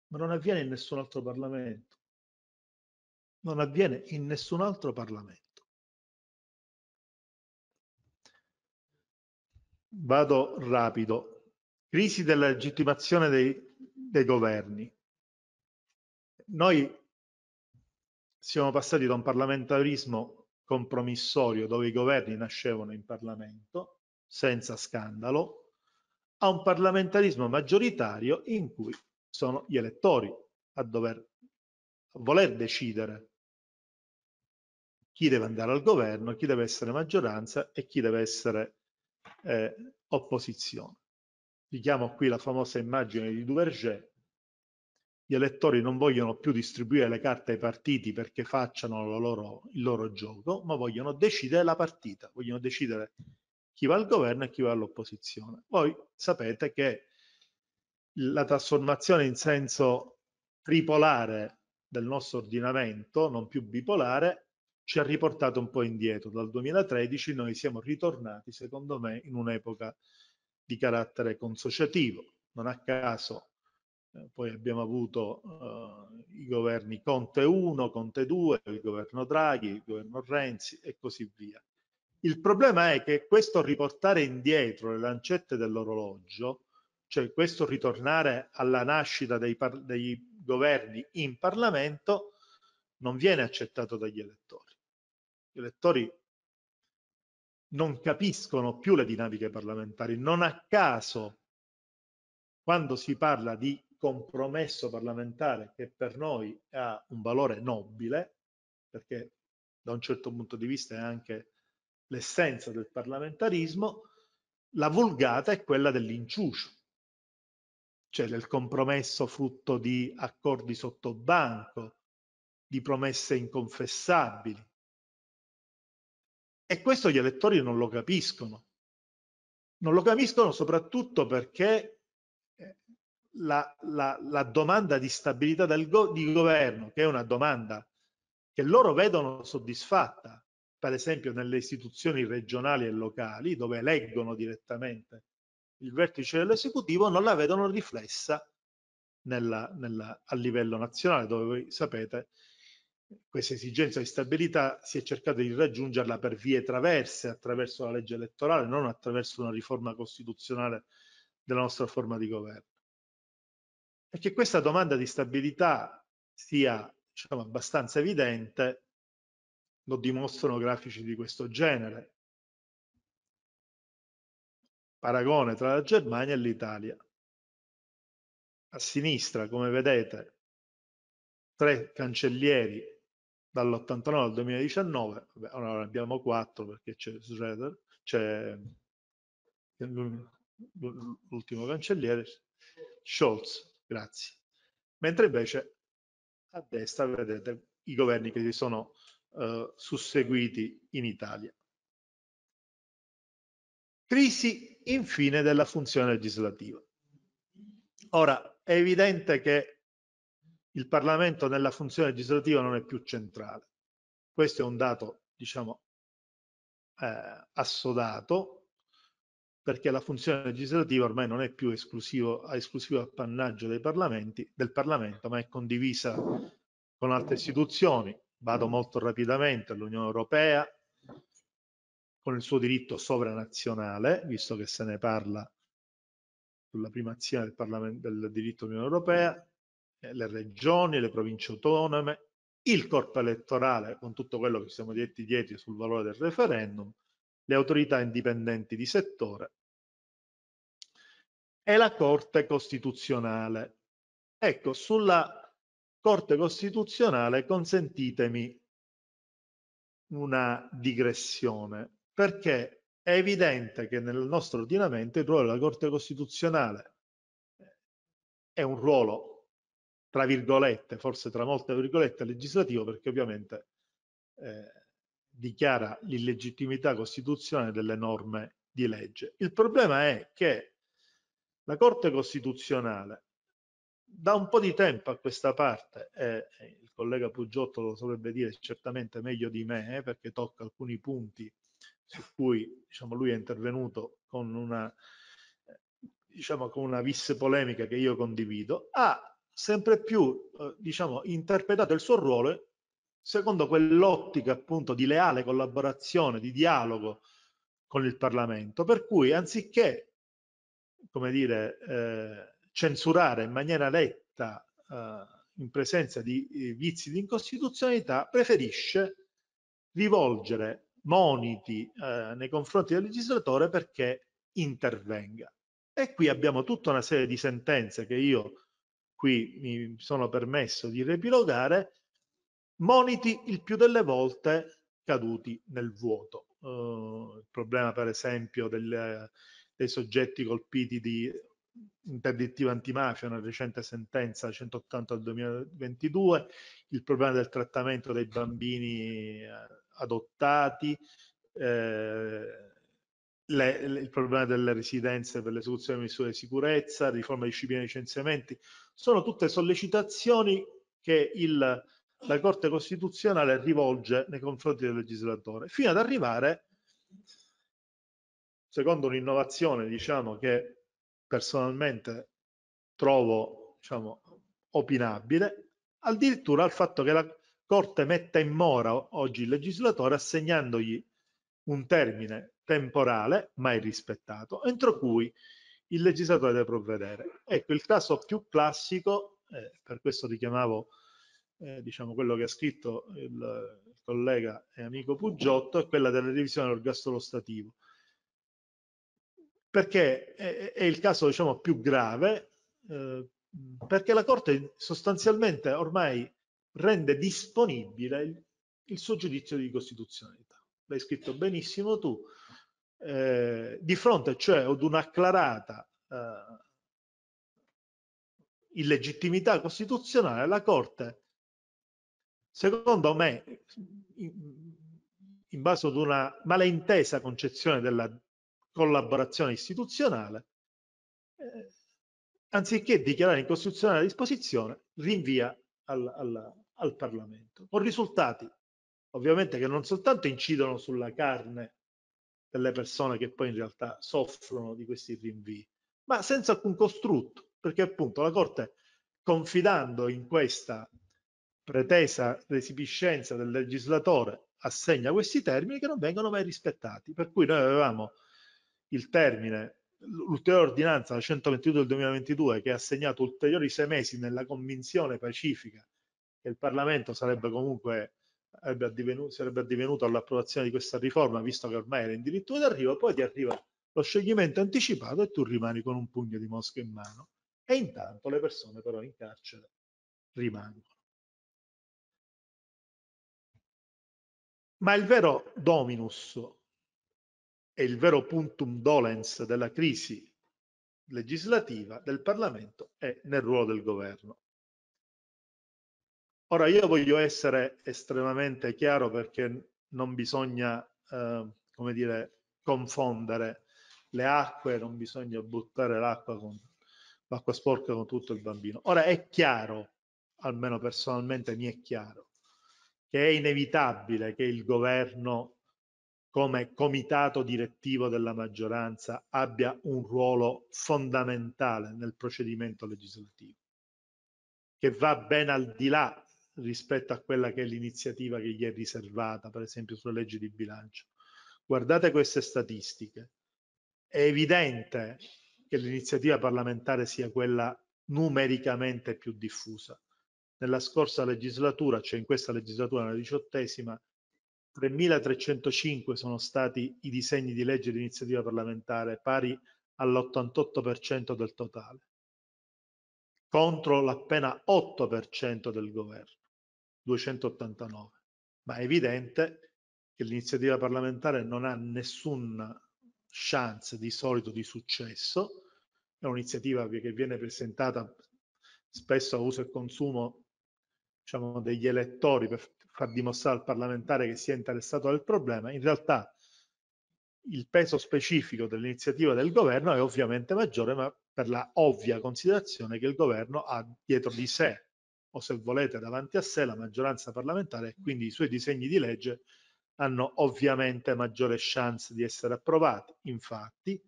ma non avviene in nessun altro Parlamento. Non avviene in nessun altro Parlamento. Vado rapido. Crisi della legittimazione dei, dei governi. Noi siamo passati da un parlamentarismo compromissorio dove i governi nascevano in Parlamento senza scandalo a un parlamentarismo maggioritario in cui sono gli elettori a dover a voler decidere chi deve andare al governo, chi deve essere maggioranza e chi deve essere eh, opposizione. Richiamo qui la famosa immagine di Duverger. Gli elettori non vogliono più distribuire le carte ai partiti perché facciano loro, il loro gioco, ma vogliono decidere la partita, vogliono decidere chi va al governo e chi va all'opposizione. Voi sapete che la trasformazione in senso tripolare del nostro ordinamento, non più bipolare, ci ha riportato un po' indietro. Dal 2013 noi siamo ritornati, secondo me, in un'epoca di carattere consociativo. Non a caso eh, poi abbiamo avuto eh, i governi Conte 1, Conte 2, il governo Draghi, il governo Renzi e così via. Il problema è che questo riportare indietro le lancette dell'orologio, cioè questo ritornare alla nascita dei, dei governi in Parlamento, non viene accettato dagli elettori gli elettori non capiscono più le dinamiche parlamentari. Non a caso, quando si parla di compromesso parlamentare, che per noi ha un valore nobile, perché da un certo punto di vista è anche l'essenza del parlamentarismo, la vulgata è quella dell'inciucio, cioè del compromesso frutto di accordi sotto banco, di promesse inconfessabili. E questo gli elettori non lo capiscono. Non lo capiscono soprattutto perché eh, la, la, la domanda di stabilità del go di governo, che è una domanda che loro vedono soddisfatta, per esempio nelle istituzioni regionali e locali, dove eleggono direttamente il vertice dell'esecutivo, non la vedono riflessa nella, nella, a livello nazionale, dove voi sapete questa esigenza di stabilità si è cercato di raggiungerla per vie traverse, attraverso la legge elettorale, non attraverso una riforma costituzionale della nostra forma di governo. E che questa domanda di stabilità sia diciamo, abbastanza evidente lo dimostrano grafici di questo genere. Paragone tra la Germania e l'Italia. A sinistra, come vedete, tre cancellieri dall'89 al 2019, ora allora abbiamo 4 perché c'è Schroeder, c'è eh, l'ultimo cancelliere, Scholz, grazie. Mentre invece a destra vedete i governi che si sono eh, susseguiti in Italia. Crisi infine della funzione legislativa. Ora, è evidente che il Parlamento nella funzione legislativa non è più centrale. Questo è un dato, diciamo, eh, assodato, perché la funzione legislativa ormai non è più esclusivo, esclusivo appannaggio dei parlamenti, del Parlamento, ma è condivisa con altre istituzioni. Vado molto rapidamente all'Unione Europea, con il suo diritto sovranazionale, visto che se ne parla sulla primazia del, del diritto dell'Unione Europea, eh, le regioni, le province autonome, il corpo elettorale con tutto quello che siamo detti dietro sul valore del referendum, le autorità indipendenti di settore e la Corte Costituzionale. Ecco, sulla Corte Costituzionale consentitemi una digressione, perché è evidente che nel nostro ordinamento il ruolo della Corte Costituzionale eh, è un ruolo tra virgolette, forse tra molte virgolette, legislativo, perché ovviamente eh, dichiara l'illegittimità costituzionale delle norme di legge. Il problema è che la Corte Costituzionale da un po' di tempo a questa parte, eh, il collega Pugiotto lo saprebbe dire certamente meglio di me, eh, perché tocca alcuni punti su cui diciamo, lui è intervenuto con una, eh, diciamo, con una vis polemica che io condivido, ha sempre più eh, diciamo, interpretato il suo ruolo secondo quell'ottica appunto di leale collaborazione, di dialogo con il Parlamento, per cui anziché come dire, eh, censurare in maniera letta eh, in presenza di eh, vizi di incostituzionalità, preferisce rivolgere moniti eh, nei confronti del legislatore perché intervenga. E qui abbiamo tutta una serie di sentenze che io qui mi sono permesso di riepilogare, moniti il più delle volte caduti nel vuoto. Uh, il problema, per esempio, del, dei soggetti colpiti di interdittiva antimafia, una recente sentenza 180 del 2022, il problema del trattamento dei bambini eh, adottati, eh, le, le, il problema delle residenze per l'esecuzione di misure di sicurezza, riforma di disciplina dei licenziamenti, sono tutte sollecitazioni che il, la Corte Costituzionale rivolge nei confronti del legislatore, fino ad arrivare, secondo un'innovazione diciamo, che personalmente trovo diciamo, opinabile, addirittura al fatto che la Corte metta in mora oggi il legislatore assegnandogli un termine temporale mai rispettato, entro cui il legislatore deve provvedere. Ecco, il caso più classico, eh, per questo richiamavo eh, diciamo quello che ha scritto il, il collega e amico Puggiotto, è quella della revisione dell'ergastolo stativo. Perché è, è, il caso diciamo, più grave, eh, perché la Corte sostanzialmente ormai rende disponibile il, il suo giudizio di costituzionalità. L'hai scritto benissimo tu, eh, di fronte cioè ad un'acclarata eh, illegittimità costituzionale, la Corte, secondo me, in base ad una malintesa concezione della collaborazione istituzionale, eh, anziché dichiarare incostituzionale la disposizione, rinvia al, al, al Parlamento, con risultati ovviamente che non soltanto incidono sulla carne per persone che poi in realtà soffrono di questi rinvii, ma senza alcun costrutto, perché appunto la Corte, confidando in questa pretesa resipiscenza del legislatore, assegna questi termini che non vengono mai rispettati. Per cui noi avevamo il termine, l'ulteriore ordinanza, la 122 del 2022, che ha assegnato ulteriori sei mesi nella convinzione pacifica che il Parlamento sarebbe comunque sarebbe addivenuto all'approvazione di questa riforma, visto che ormai era in dirittura d'arrivo, poi ti arriva lo scioglimento anticipato e tu rimani con un pugno di mosche in mano. E intanto le persone però in carcere rimangono. Ma il vero dominus e il vero puntum dolens della crisi legislativa del Parlamento è nel ruolo del governo. Ora io voglio essere estremamente chiaro perché non bisogna, eh, come dire, confondere le acque, non bisogna buttare l'acqua con l'acqua sporca con tutto il bambino. Ora è chiaro, almeno personalmente mi è chiaro, che è inevitabile che il governo come comitato direttivo della maggioranza abbia un ruolo fondamentale nel procedimento legislativo, che va ben al di là rispetto a quella che è l'iniziativa che gli è riservata, per esempio sulle leggi di bilancio. Guardate queste statistiche. È evidente che l'iniziativa parlamentare sia quella numericamente più diffusa. Nella scorsa legislatura, cioè in questa legislatura, nella diciottesima, 3.305 sono stati i disegni di legge di iniziativa parlamentare, pari all'88% del totale, contro l'appena 8% del governo. 289. Ma è evidente che l'iniziativa parlamentare non ha nessuna chance di solito di successo, è un'iniziativa che viene presentata spesso a uso e consumo diciamo, degli elettori per far dimostrare al parlamentare che si è interessato al problema, in realtà il peso specifico dell'iniziativa del governo è ovviamente maggiore, ma per la ovvia considerazione che il governo ha dietro di sé o se volete davanti a sé la maggioranza parlamentare, quindi i suoi disegni di legge hanno ovviamente maggiore chance di essere approvati. Infatti,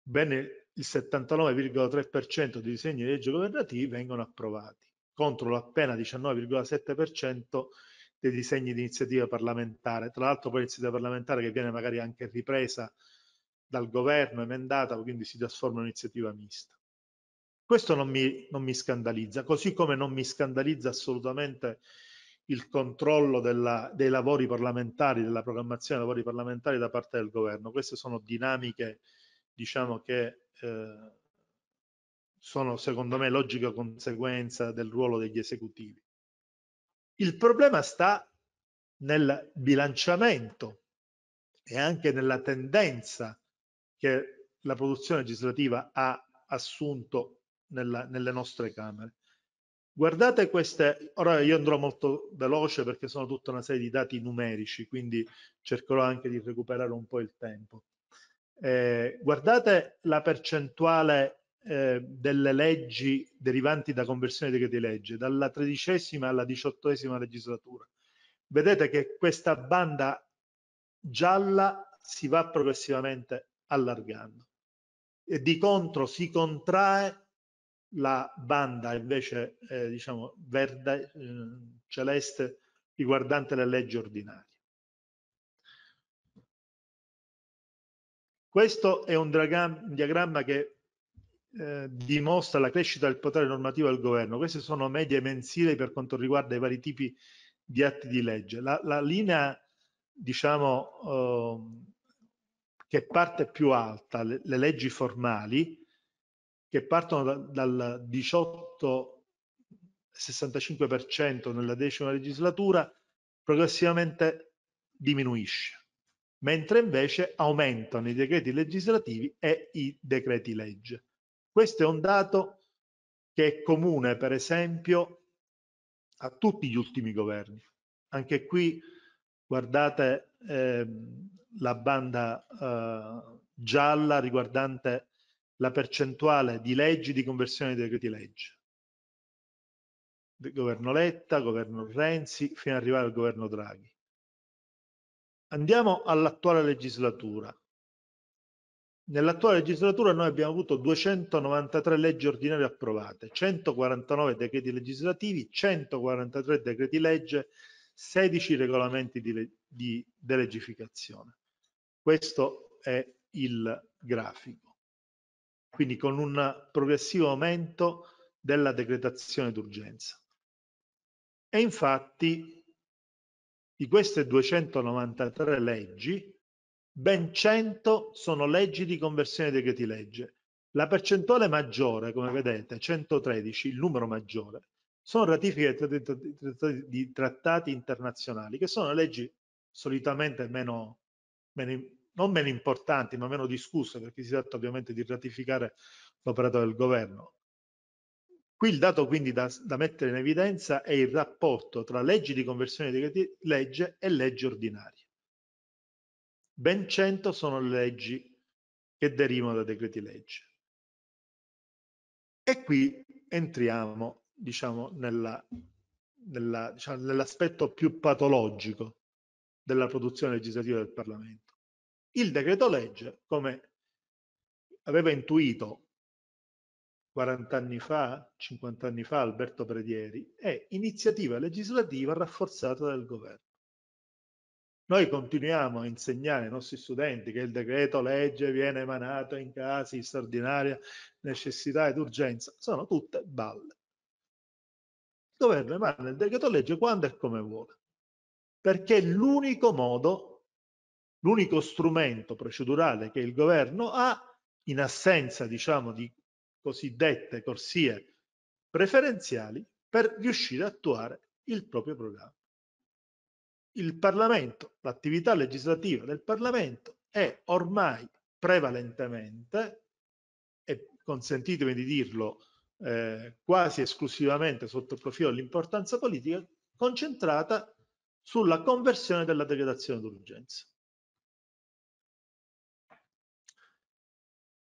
bene il 79,3% dei disegni di legge governativi vengono approvati, contro l'appena 19,7% dei disegni di iniziativa parlamentare. Tra l'altro poi l'iniziativa parlamentare che viene magari anche ripresa dal governo, emendata, quindi si trasforma in iniziativa mista. Questo non mi, non mi scandalizza, così come non mi scandalizza assolutamente il controllo della, dei lavori parlamentari, della programmazione dei lavori parlamentari da parte del governo. Queste sono dinamiche, diciamo, che eh, sono secondo me logica conseguenza del ruolo degli esecutivi. Il problema sta nel bilanciamento e anche nella tendenza che la produzione legislativa ha assunto nella, nelle nostre camere. Guardate queste, ora io andrò molto veloce perché sono tutta una serie di dati numerici, quindi cercherò anche di recuperare un po' il tempo. Eh, guardate la percentuale eh, delle leggi derivanti da conversione dei decreti legge, dalla tredicesima alla diciottesima legislatura. Vedete che questa banda gialla si va progressivamente allargando e di contro si contrae la banda invece eh, diciamo verde eh, celeste riguardante le leggi ordinarie. Questo è un diagramma che eh, dimostra la crescita del potere normativo del governo. Queste sono medie mensili per quanto riguarda i vari tipi di atti di legge. La, la linea, diciamo, ehm, che parte più alta, le, le leggi formali, che partono da, dal 18,65% nella decima legislatura, progressivamente diminuisce, mentre invece aumentano i decreti legislativi e i decreti legge. Questo è un dato che è comune, per esempio, a tutti gli ultimi governi. Anche qui guardate eh, la banda eh, gialla riguardante la percentuale di leggi di conversione di decreti legge. Governo Letta, governo Renzi, fino ad arrivare al governo Draghi. Andiamo all'attuale legislatura. Nell'attuale legislatura noi abbiamo avuto 293 leggi ordinarie approvate, 149 decreti legislativi, 143 decreti legge, 16 regolamenti di, di delegificazione. Questo è il grafico quindi con un progressivo aumento della decretazione d'urgenza. E infatti di queste 293 leggi, ben 100 sono leggi di conversione dei decreti legge. La percentuale maggiore, come vedete, 113, il numero maggiore, sono ratifiche di trattati internazionali, che sono leggi solitamente meno, meno non meno importanti ma meno discusse perché si tratta ovviamente di ratificare l'operato del governo. Qui il dato quindi da, da, mettere in evidenza è il rapporto tra leggi di conversione di decreti legge e leggi ordinarie. Ben 100 sono le leggi che derivano da decreti legge. E qui entriamo diciamo, nell'aspetto nella, diciamo, nell più patologico della produzione legislativa del Parlamento. Il decreto legge, come aveva intuito 40 anni fa, 50 anni fa Alberto Predieri, è iniziativa legislativa rafforzata del governo. Noi continuiamo a insegnare ai nostri studenti che il decreto legge viene emanato in casi di straordinaria necessità ed urgenza. Sono tutte balle. Il governo emana il decreto legge quando e come vuole, perché è l'unico modo l'unico strumento procedurale che il governo ha in assenza diciamo di cosiddette corsie preferenziali per riuscire a attuare il proprio programma. Il Parlamento, l'attività legislativa del Parlamento è ormai prevalentemente, e consentitemi di dirlo eh, quasi esclusivamente sotto il profilo dell'importanza politica, concentrata sulla conversione della decretazione d'urgenza.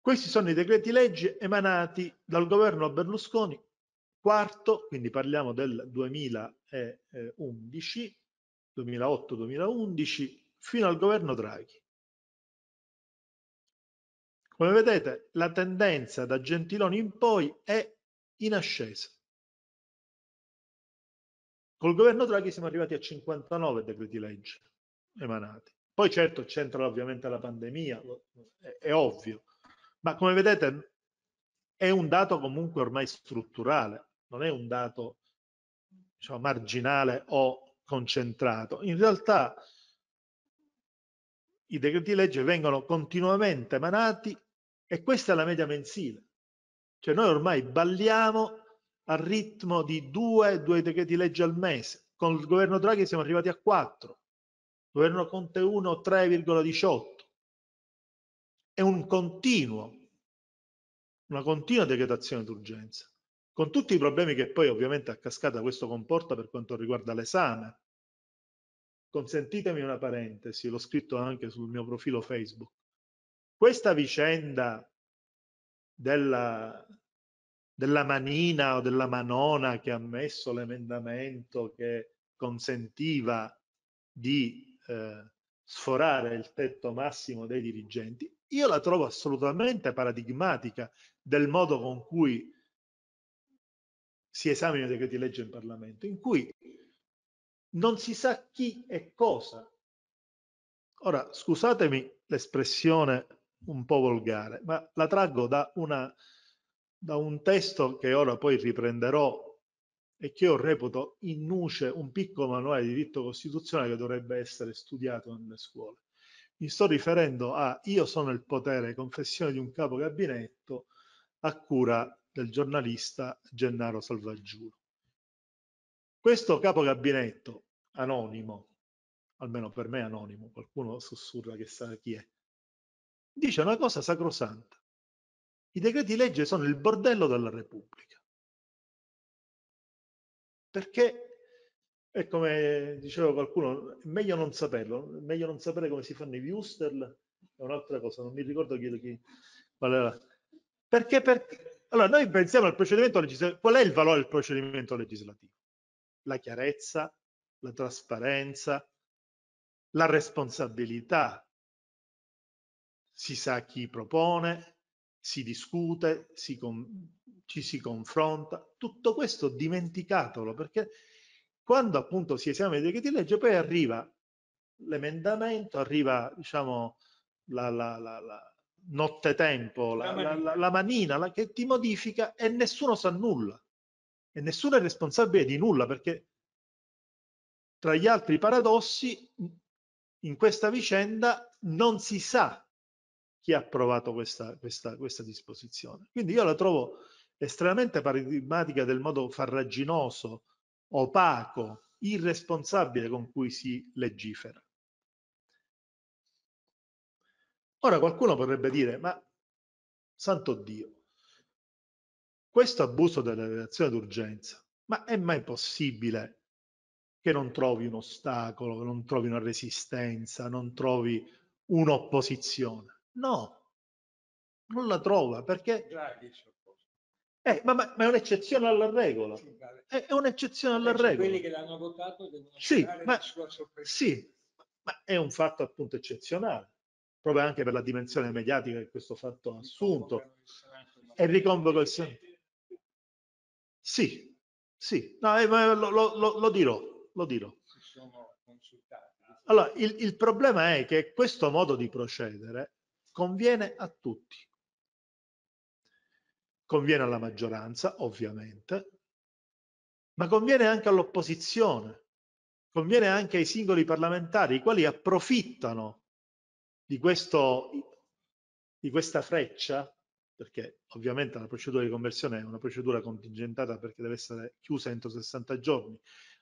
Questi sono i decreti legge emanati dal governo Berlusconi quarto, quindi parliamo del 2011, 2008-2011, fino al governo Draghi. Come vedete, la tendenza da Gentiloni in poi è in ascesa. Col governo Draghi siamo arrivati a 59 decreti legge emanati. Poi certo c'entra ovviamente la pandemia, è, è ovvio, ma come vedete è un dato comunque ormai strutturale, non è un dato diciamo, marginale o concentrato. In realtà i decreti legge vengono continuamente emanati e questa è la media mensile. Cioè noi ormai balliamo al ritmo di due, due decreti legge al mese. Con il governo Draghi siamo arrivati a quattro, governo Conte 1 3,18 è un continuo, una continua decretazione d'urgenza, con tutti i problemi che poi ovviamente a cascata questo comporta per quanto riguarda l'esame. Consentitemi una parentesi, l'ho scritto anche sul mio profilo Facebook. Questa vicenda della, della manina o della manona che ha messo l'emendamento che consentiva di eh, sforare il tetto massimo dei dirigenti io la trovo assolutamente paradigmatica del modo con cui si esamina i decreti legge in Parlamento, in cui non si sa chi e cosa. Ora, scusatemi l'espressione un po' volgare, ma la traggo da, una, da un testo che ora poi riprenderò e che io reputo in nuce un piccolo manuale di diritto costituzionale che dovrebbe essere studiato nelle scuole. Mi sto riferendo a Io sono il potere, confessione di un capo gabinetto, a cura del giornalista Gennaro Salvaggiuro. Questo capo gabinetto, anonimo, almeno per me anonimo, qualcuno sussurra che sa chi è, dice una cosa sacrosanta. I decreti legge sono il bordello della Repubblica. Perché e come diceva qualcuno, meglio non saperlo, meglio non sapere come si fanno i viewster è un'altra cosa, non mi ricordo chi, chi qual era. Perché, perché allora noi pensiamo al procedimento legislativo, qual è il valore del procedimento legislativo? La chiarezza, la trasparenza, la responsabilità. Si sa chi propone, si discute, si con, ci si confronta. Tutto questo dimenticatolo perché quando appunto si esamina i decreti di legge, poi arriva l'emendamento, arriva diciamo la, la, la, la nottetempo, la, manina, la, manina che ti modifica e nessuno sa nulla e nessuno è responsabile di nulla perché tra gli altri paradossi in questa vicenda non si sa chi ha approvato questa, questa, questa disposizione. Quindi io la trovo estremamente paradigmatica del modo farraginoso opaco, irresponsabile con cui si legifera. Ora qualcuno potrebbe dire, ma santo Dio, questo abuso della relazione d'urgenza, ma è mai possibile che non trovi un ostacolo, non trovi una resistenza, non trovi un'opposizione? No, non la trova perché... Draghi, eh, ma, ma, è un'eccezione alla regola. Sì, È, un'eccezione alla regola. Quelli che l'hanno votato devono sì, ma, Sì, ma è un fatto appunto eccezionale, proprio anche per la dimensione mediatica che questo fatto ha assunto. E riconvoco il Senato. Sì, sì, no, eh, lo, lo, lo, dirò, lo dirò. Allora, il, il problema è che questo modo di procedere conviene a tutti Conviene alla maggioranza, ovviamente, ma conviene anche all'opposizione, conviene anche ai singoli parlamentari, i quali approfittano di, questo, di questa freccia, perché ovviamente la procedura di conversione è una procedura contingentata perché deve essere chiusa entro 60 giorni,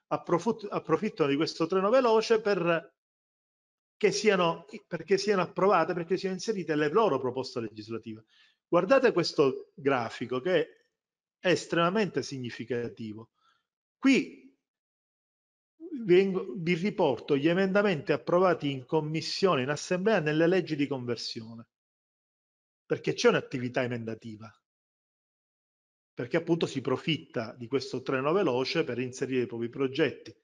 approfittano di questo treno veloce per siano, perché siano approvate, perché siano inserite le loro proposte legislative. Guardate questo grafico che è estremamente significativo. Qui vi riporto gli emendamenti approvati in commissione, in assemblea, nelle leggi di conversione, perché c'è un'attività emendativa, perché appunto si profitta di questo treno veloce per inserire i propri progetti.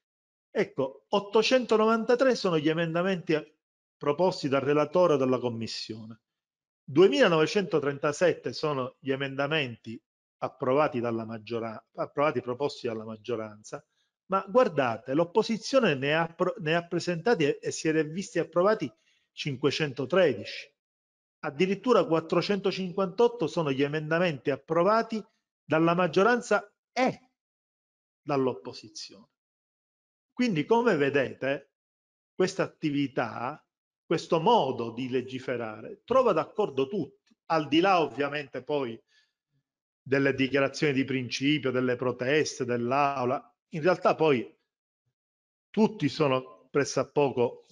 Ecco, 893 sono gli emendamenti proposti dal relatore o dalla commissione. 2937 sono gli emendamenti approvati, dalla maggioranza, approvati proposti dalla maggioranza, ma guardate, l'opposizione ne ha, ne ha presentati e, e si è visti approvati 513. Addirittura 458 sono gli emendamenti approvati dalla maggioranza e dall'opposizione. Quindi come vedete questa attività questo modo di legiferare trova d'accordo tutti, al di là ovviamente poi delle dichiarazioni di principio, delle proteste, dell'aula, in realtà poi tutti sono pressappoco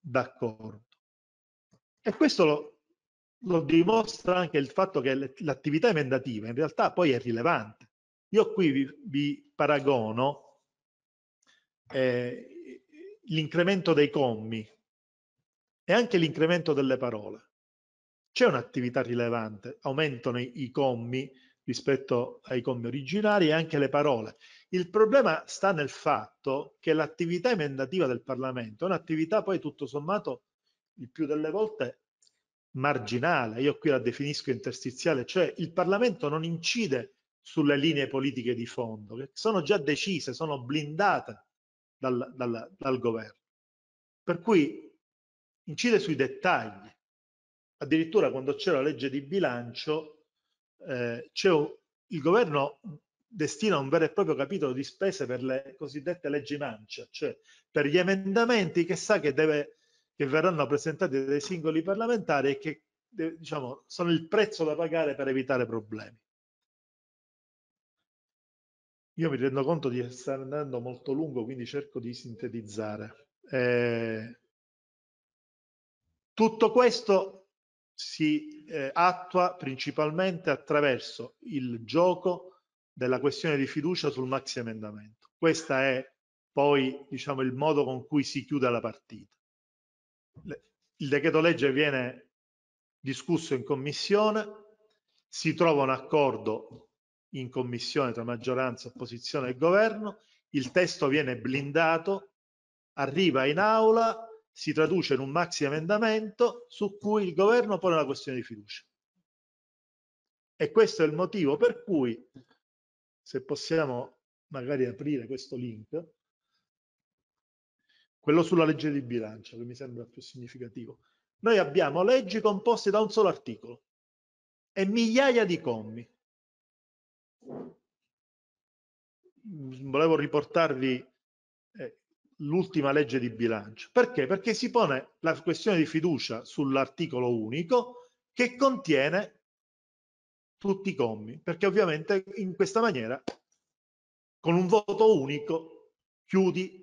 d'accordo. E questo lo, lo dimostra anche il fatto che l'attività emendativa in realtà poi è rilevante. Io qui vi, vi paragono eh, l'incremento dei commi e anche l'incremento delle parole. C'è un'attività rilevante, aumentano i commi rispetto ai commi originari e anche le parole. Il problema sta nel fatto che l'attività emendativa del Parlamento è un'attività poi tutto sommato il più delle volte marginale, io qui la definisco interstiziale, cioè il Parlamento non incide sulle linee politiche di fondo, che sono già decise, sono blindate dal, dal, dal governo. Per cui incide sui dettagli. Addirittura quando c'è la legge di bilancio, eh, un, il governo destina un vero e proprio capitolo di spese per le cosiddette leggi mancia, cioè per gli emendamenti che sa che, deve, che verranno presentati dai singoli parlamentari e che diciamo, sono il prezzo da pagare per evitare problemi. Io mi rendo conto di stare andando molto lungo, quindi cerco di sintetizzare. Eh, tutto questo si eh, attua principalmente attraverso il gioco della questione di fiducia sul maxi emendamento. Questo è poi diciamo, il modo con cui si chiude la partita. Il decreto legge viene discusso in commissione, si trova un accordo in commissione tra maggioranza, opposizione e governo, il testo viene blindato, arriva in aula, si traduce in un maxi emendamento su cui il governo pone la questione di fiducia. E questo è il motivo per cui, se possiamo magari aprire questo link, quello sulla legge di bilancio, che mi sembra più significativo, noi abbiamo leggi composte da un solo articolo e migliaia di commi. Volevo riportarvi l'ultima legge di bilancio. Perché? Perché si pone la questione di fiducia sull'articolo unico che contiene tutti i commi, perché ovviamente in questa maniera con un voto unico chiudi,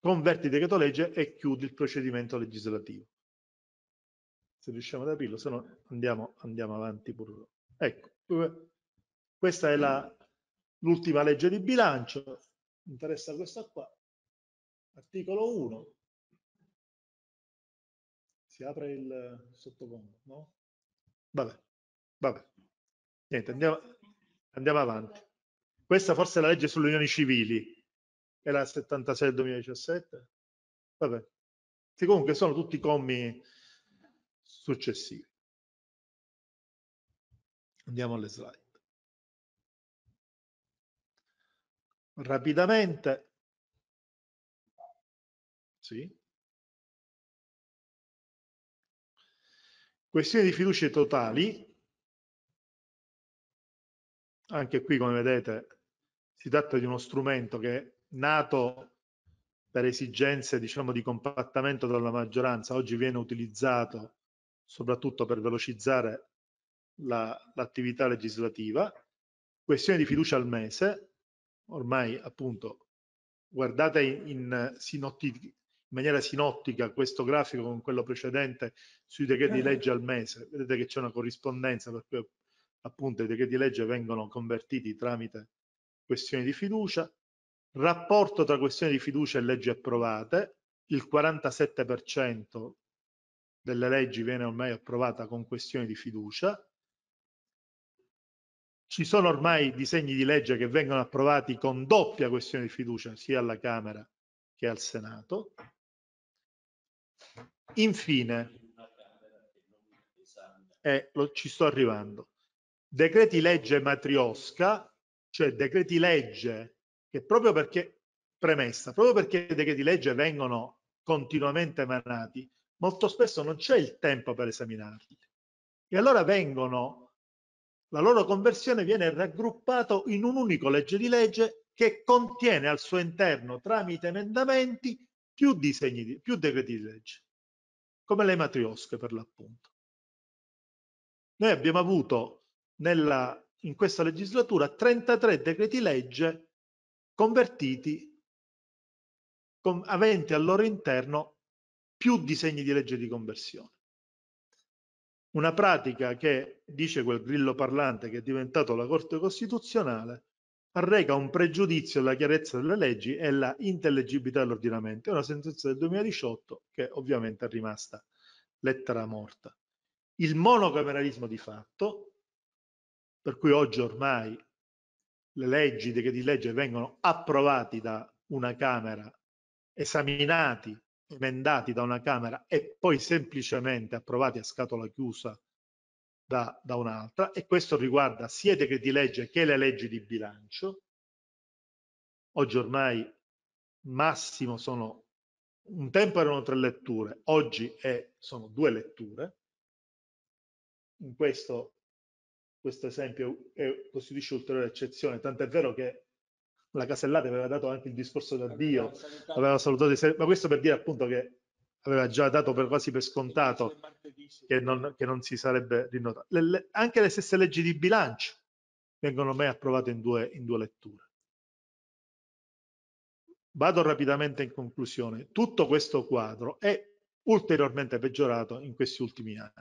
converti il decreto legge e chiudi il procedimento legislativo. Se riusciamo ad aprirlo, se no andiamo, andiamo avanti pure. Ecco, questa è l'ultima legge di bilancio, interessa questa qua. Articolo 1. Si apre il sottofondo, no? Vabbè, vabbè. Niente, andiamo, andiamo avanti. Questa forse è la legge sulle unioni civili, è la 76 del 2017. Vabbè, che comunque sono tutti commi successivi. Andiamo alle slide. Rapidamente, sì. Questione di fiducia totali. Anche qui, come vedete, si tratta di uno strumento che è nato per esigenze diciamo, di compattamento della maggioranza, oggi viene utilizzato soprattutto per velocizzare l'attività la, legislativa. Questione di fiducia al mese, ormai appunto, guardate in, in, si, maniera sinottica questo grafico con quello precedente sui decreti ah. legge al mese. Vedete che c'è una corrispondenza per cui appunto i decreti legge vengono convertiti tramite questioni di fiducia. Rapporto tra questioni di fiducia e leggi approvate, il 47% delle leggi viene ormai approvata con questioni di fiducia. Ci sono ormai disegni di legge che vengono approvati con doppia questione di fiducia sia alla Camera che al Senato. Infine, eh, lo, ci sto arrivando, decreti legge matriosca, cioè decreti legge che proprio perché, premessa, proprio perché i decreti legge vengono continuamente emanati, molto spesso non c'è il tempo per esaminarli. E allora vengono, la loro conversione viene raggruppata in un unico legge di legge che contiene al suo interno, tramite emendamenti, più, disegni, più decreti di legge come le matriosche per l'appunto. Noi abbiamo avuto nella, in questa legislatura 33 decreti legge convertiti con, aventi al loro interno più disegni di legge di conversione. Una pratica che dice quel grillo parlante che è diventato la Corte Costituzionale arreca un pregiudizio alla chiarezza delle leggi e alla intellegibilità dell'ordinamento. È una sentenza del 2018 che ovviamente è rimasta lettera morta. Il monocameralismo di fatto, per cui oggi ormai le leggi che di legge vengono approvati da una Camera, esaminati, emendati da una Camera e poi semplicemente approvati a scatola chiusa da, da un'altra e questo riguarda sia i decreti legge che le leggi di bilancio. Oggi ormai massimo sono un tempo erano tre letture, oggi è, sono due letture. In questo, questo esempio è, costituisce ulteriore eccezione, tant'è vero che la Casellata aveva dato anche il discorso d'addio, aveva salutato, ma questo per dire appunto che aveva già dato per quasi per scontato che non, che non si sarebbe rinnovato. anche le stesse leggi di bilancio vengono mai approvate in due, in due letture. Vado rapidamente in conclusione. Tutto questo quadro è ulteriormente peggiorato in questi ultimi anni.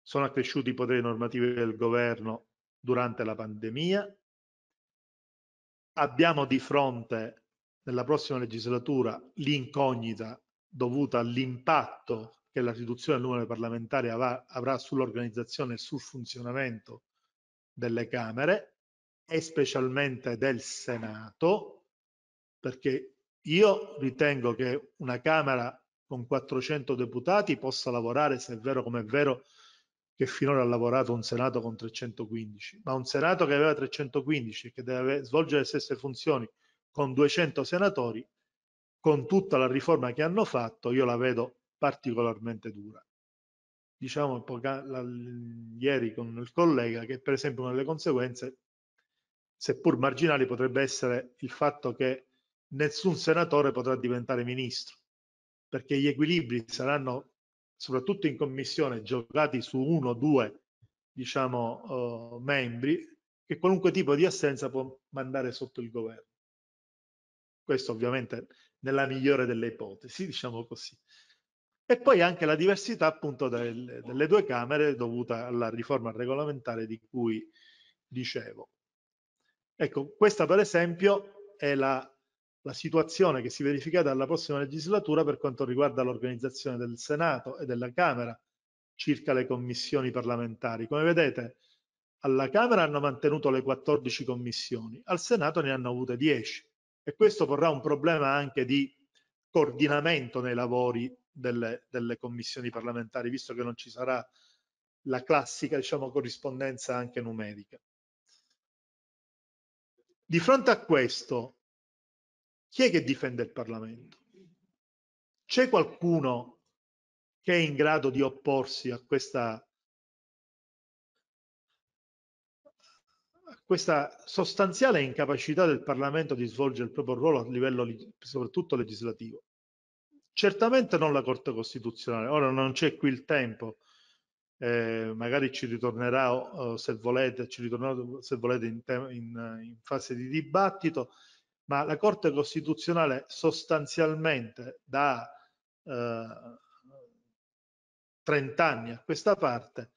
Sono accresciuti i poteri normativi del governo durante la pandemia. Abbiamo di fronte nella prossima legislatura l'incognita dovuta all'impatto che la riduzione del numero dei parlamentari avrà sull'organizzazione e sul funzionamento delle Camere e specialmente del Senato, perché io ritengo che una Camera con 400 deputati possa lavorare, se è vero come è vero, che finora ha lavorato un Senato con 315, ma un Senato che aveva 315 e che deve svolgere le stesse funzioni con 200 senatori con tutta la riforma che hanno fatto, io la vedo particolarmente dura. Diciamo la, ieri con il collega che per esempio una delle conseguenze, seppur marginali, potrebbe essere il fatto che nessun senatore potrà diventare ministro, perché gli equilibri saranno soprattutto in commissione giocati su uno o due diciamo, uh, membri che qualunque tipo di assenza può mandare sotto il governo. Questo ovviamente nella migliore delle ipotesi, diciamo così. E poi anche la diversità appunto del, delle due Camere dovuta alla riforma regolamentare di cui dicevo. Ecco, questa per esempio è la, la situazione che si verifica dalla prossima legislatura per quanto riguarda l'organizzazione del Senato e della Camera circa le commissioni parlamentari. Come vedete, alla Camera hanno mantenuto le 14 commissioni, al Senato ne hanno avute 10 e questo porrà un problema anche di coordinamento nei lavori delle, delle commissioni parlamentari, visto che non ci sarà la classica diciamo, corrispondenza anche numerica. Di fronte a questo, chi è che difende il Parlamento? C'è qualcuno che è in grado di opporsi a questa questa sostanziale incapacità del Parlamento di svolgere il proprio ruolo a livello soprattutto legislativo. Certamente non la Corte Costituzionale, ora non c'è qui il tempo, eh, magari ci ritornerà oh, oh se volete, ci ritornerà se volete in, in, in fase di dibattito, ma la Corte Costituzionale sostanzialmente da eh, 30 anni a questa parte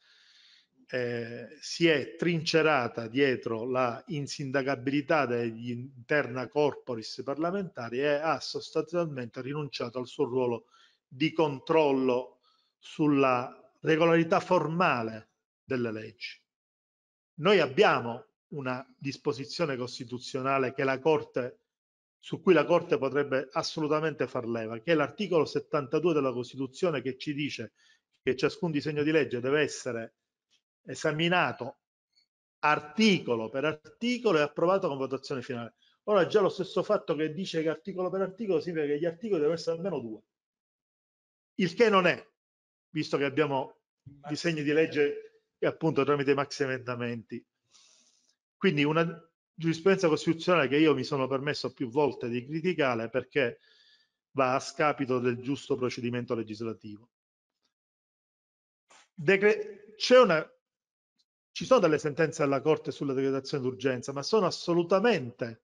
eh, si è trincerata dietro la insindacabilità degli interna corporis parlamentari e ha sostanzialmente rinunciato al suo ruolo di controllo sulla regolarità formale delle leggi. Noi abbiamo una disposizione costituzionale Corte, su cui la Corte potrebbe assolutamente far leva, che è l'articolo 72 della Costituzione che ci dice che ciascun disegno di legge deve essere esaminato articolo per articolo e approvato con votazione finale. Ora già lo stesso fatto che dice che articolo per articolo significa che gli articoli devono essere almeno due, il che non è, visto che abbiamo disegni di legge e appunto tramite maxi emendamenti. Quindi una giurisprudenza costituzionale che io mi sono permesso più volte di criticare perché va a scapito del giusto procedimento legislativo. Decre- c'è una ci sono delle sentenze della Corte sulla decretazione d'urgenza, ma sono assolutamente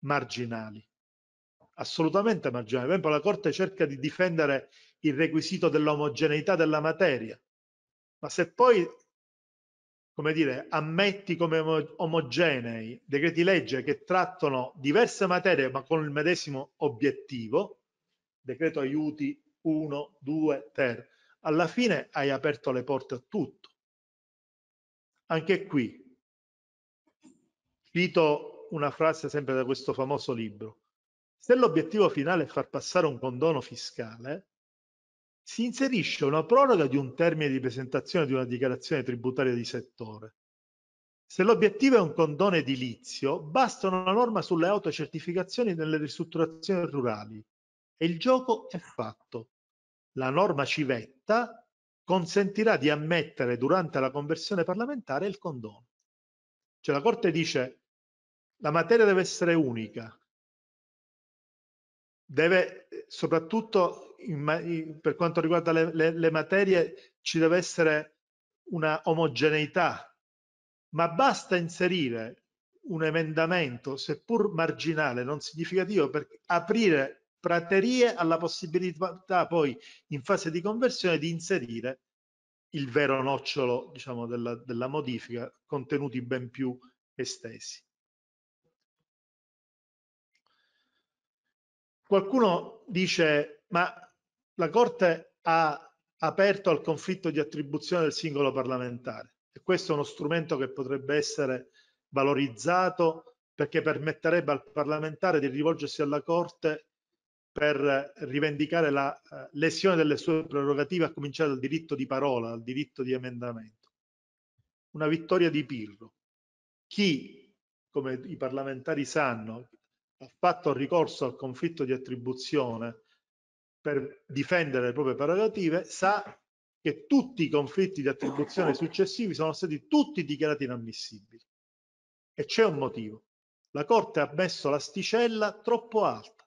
marginali. Assolutamente marginali. Per esempio, la Corte cerca di difendere il requisito dell'omogeneità della materia, ma se poi, come dire, ammetti come omogenei decreti legge che trattano diverse materie ma con il medesimo obiettivo, decreto aiuti 1, 2, 3, alla fine hai aperto le porte a tutti anche qui cito una frase sempre da questo famoso libro. Se l'obiettivo finale è far passare un condono fiscale, si inserisce una proroga di un termine di presentazione di una dichiarazione tributaria di settore. Se l'obiettivo è un condono edilizio, basta una norma sulle autocertificazioni nelle ristrutturazioni rurali e il gioco è fatto. La norma civetta consentirà di ammettere durante la conversione parlamentare il condono. Cioè la Corte dice la materia deve essere unica, deve soprattutto in, per quanto riguarda le, le, le materie ci deve essere una omogeneità, ma basta inserire un emendamento, seppur marginale, non significativo, per aprire praterie alla possibilità poi in fase di conversione di inserire il vero nocciolo diciamo, della, della modifica, contenuti ben più estesi. Qualcuno dice, ma la Corte ha aperto al conflitto di attribuzione del singolo parlamentare e questo è uno strumento che potrebbe essere valorizzato perché permetterebbe al parlamentare di rivolgersi alla Corte per rivendicare la eh, lesione delle sue prerogative a cominciare dal diritto di parola, dal diritto di emendamento. Una vittoria di Pirro. Chi, come i parlamentari sanno, ha fatto ricorso al conflitto di attribuzione per difendere le proprie prerogative sa che tutti i conflitti di attribuzione successivi sono stati tutti dichiarati inammissibili. E c'è un motivo. La Corte ha messo l'asticella troppo alta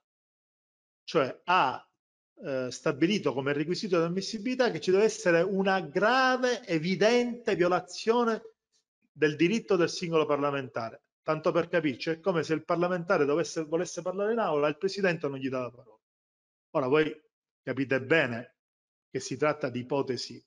cioè ha eh, stabilito come requisito di ammissibilità che ci deve essere una grave, evidente violazione del diritto del singolo parlamentare. Tanto per capirci, è come se il parlamentare dovesse, volesse parlare in aula e il presidente non gli dà la parola. Ora voi capite bene che si tratta di ipotesi,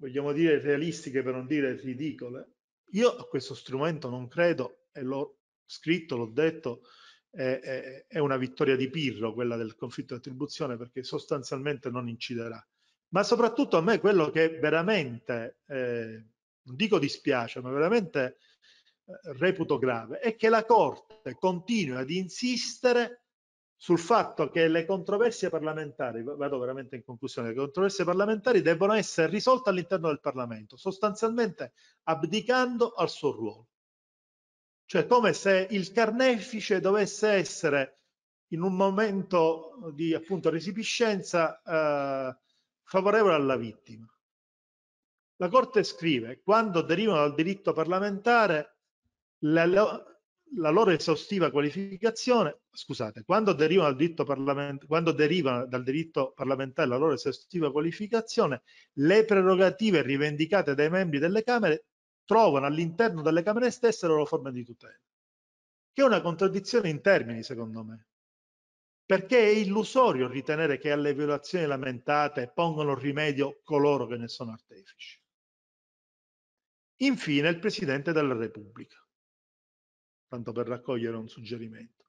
vogliamo dire realistiche per non dire ridicole. Io a questo strumento non credo e l'ho scritto, l'ho detto, è, è una vittoria di Pirro quella del conflitto di attribuzione perché sostanzialmente non inciderà. Ma soprattutto a me quello che veramente, eh, non dico dispiace, ma veramente eh, reputo grave è che la Corte continua ad insistere sul fatto che le controversie parlamentari, vado veramente in conclusione, le controversie parlamentari debbono essere risolte all'interno del Parlamento, sostanzialmente abdicando al suo ruolo. Cioè come se il carnefice dovesse essere in un momento di appunto resipiscenza eh, favorevole alla vittima. La Corte scrive, quando derivano dal diritto parlamentare la, la loro esaustiva qualificazione, scusate, quando derivano, dal quando derivano dal diritto parlamentare la loro esaustiva qualificazione, le prerogative rivendicate dai membri delle Camere trovano all'interno delle Camere stesse la loro forma di tutela, che è una contraddizione in termini secondo me, perché è illusorio ritenere che alle violazioni lamentate pongano rimedio coloro che ne sono artefici. Infine il Presidente della Repubblica, tanto per raccogliere un suggerimento.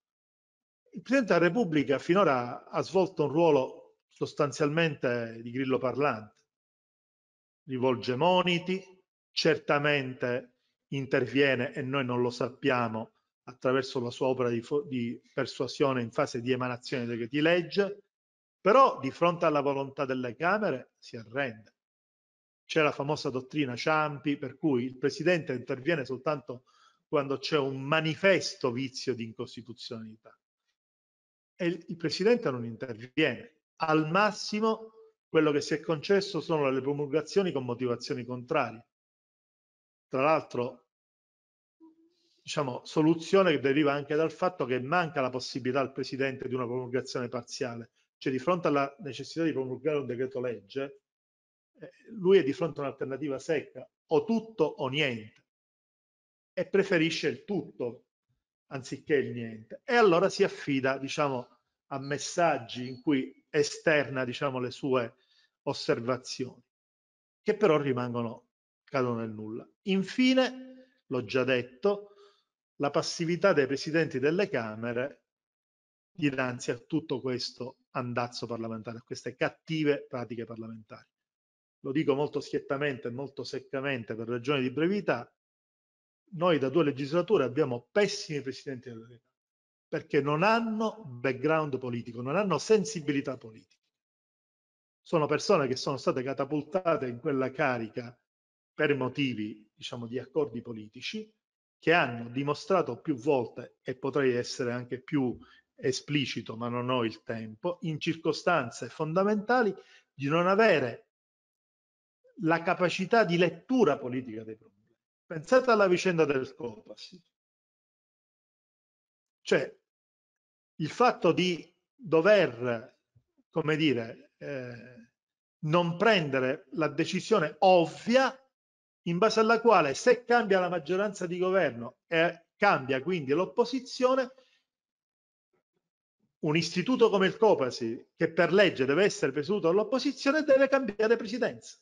Il Presidente della Repubblica finora ha svolto un ruolo sostanzialmente di grillo parlante, rivolge moniti, certamente interviene e noi non lo sappiamo attraverso la sua opera di, di persuasione in fase di emanazione dei decreti legge, però di fronte alla volontà delle Camere si arrende. C'è la famosa dottrina Ciampi per cui il Presidente interviene soltanto quando c'è un manifesto vizio di incostituzionalità. E il, il Presidente non interviene. Al massimo quello che si è concesso sono le promulgazioni con motivazioni contrarie tra l'altro diciamo, soluzione che deriva anche dal fatto che manca la possibilità al Presidente di una promulgazione parziale, cioè di fronte alla necessità di promulgare un decreto legge, eh, lui è di fronte a un'alternativa secca, o tutto o niente, e preferisce il tutto anziché il niente. E allora si affida diciamo, a messaggi in cui esterna diciamo, le sue osservazioni, che però rimangono cadono nel nulla. Infine, l'ho già detto, la passività dei presidenti delle Camere dinanzi a tutto questo andazzo parlamentare, a queste cattive pratiche parlamentari. Lo dico molto schiettamente, e molto seccamente per ragioni di brevità, noi da due legislature abbiamo pessimi presidenti delle Camere perché non hanno background politico, non hanno sensibilità politica. Sono persone che sono state catapultate in quella carica per motivi diciamo, di accordi politici che hanno dimostrato più volte, e potrei essere anche più esplicito, ma non ho il tempo, in circostanze fondamentali di non avere la capacità di lettura politica dei problemi. Pensate alla vicenda del Copas. Cioè, il fatto di dover, come dire, eh, non prendere la decisione ovvia in base alla quale se cambia la maggioranza di governo e cambia quindi l'opposizione, un istituto come il Copasi, che per legge deve essere presieduto dall'opposizione, deve cambiare presidenza.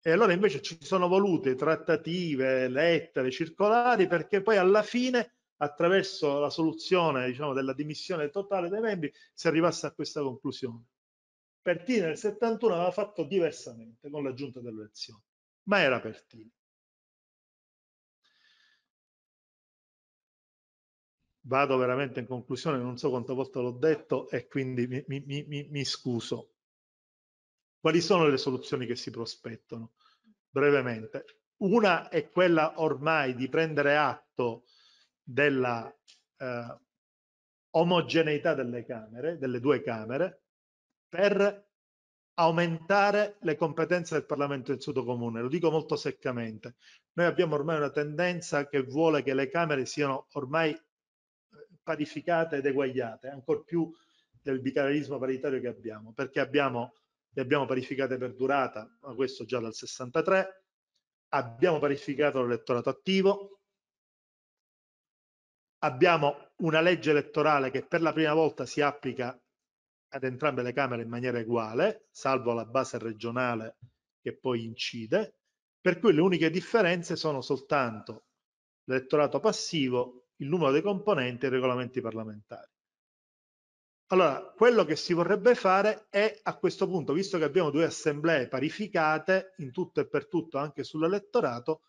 E allora invece ci sono volute trattative, lettere, circolari, perché poi alla fine, attraverso la soluzione diciamo, della dimissione totale dei membri, si arrivasse a questa conclusione. Pertini nel 71 aveva fatto diversamente con la giunta delle elezioni ma era Pertini. Vado veramente in conclusione, non so quante volte l'ho detto e quindi mi, mi, mi, mi scuso. Quali sono le soluzioni che si prospettano? Brevemente, una è quella ormai di prendere atto della eh, omogeneità delle camere, delle due camere, per aumentare le competenze del Parlamento del Sudo Comune, lo dico molto seccamente. Noi abbiamo ormai una tendenza che vuole che le Camere siano ormai eh, parificate ed eguagliate, ancor più del bicameralismo paritario che abbiamo, perché abbiamo, le abbiamo parificate per durata, ma questo già dal 63, abbiamo parificato l'elettorato attivo, abbiamo una legge elettorale che per la prima volta si applica ad entrambe le Camere in maniera uguale, salvo la base regionale che poi incide, per cui le uniche differenze sono soltanto l'elettorato passivo, il numero dei componenti e i regolamenti parlamentari. Allora, quello che si vorrebbe fare è a questo punto, visto che abbiamo due assemblee parificate in tutto e per tutto anche sull'elettorato,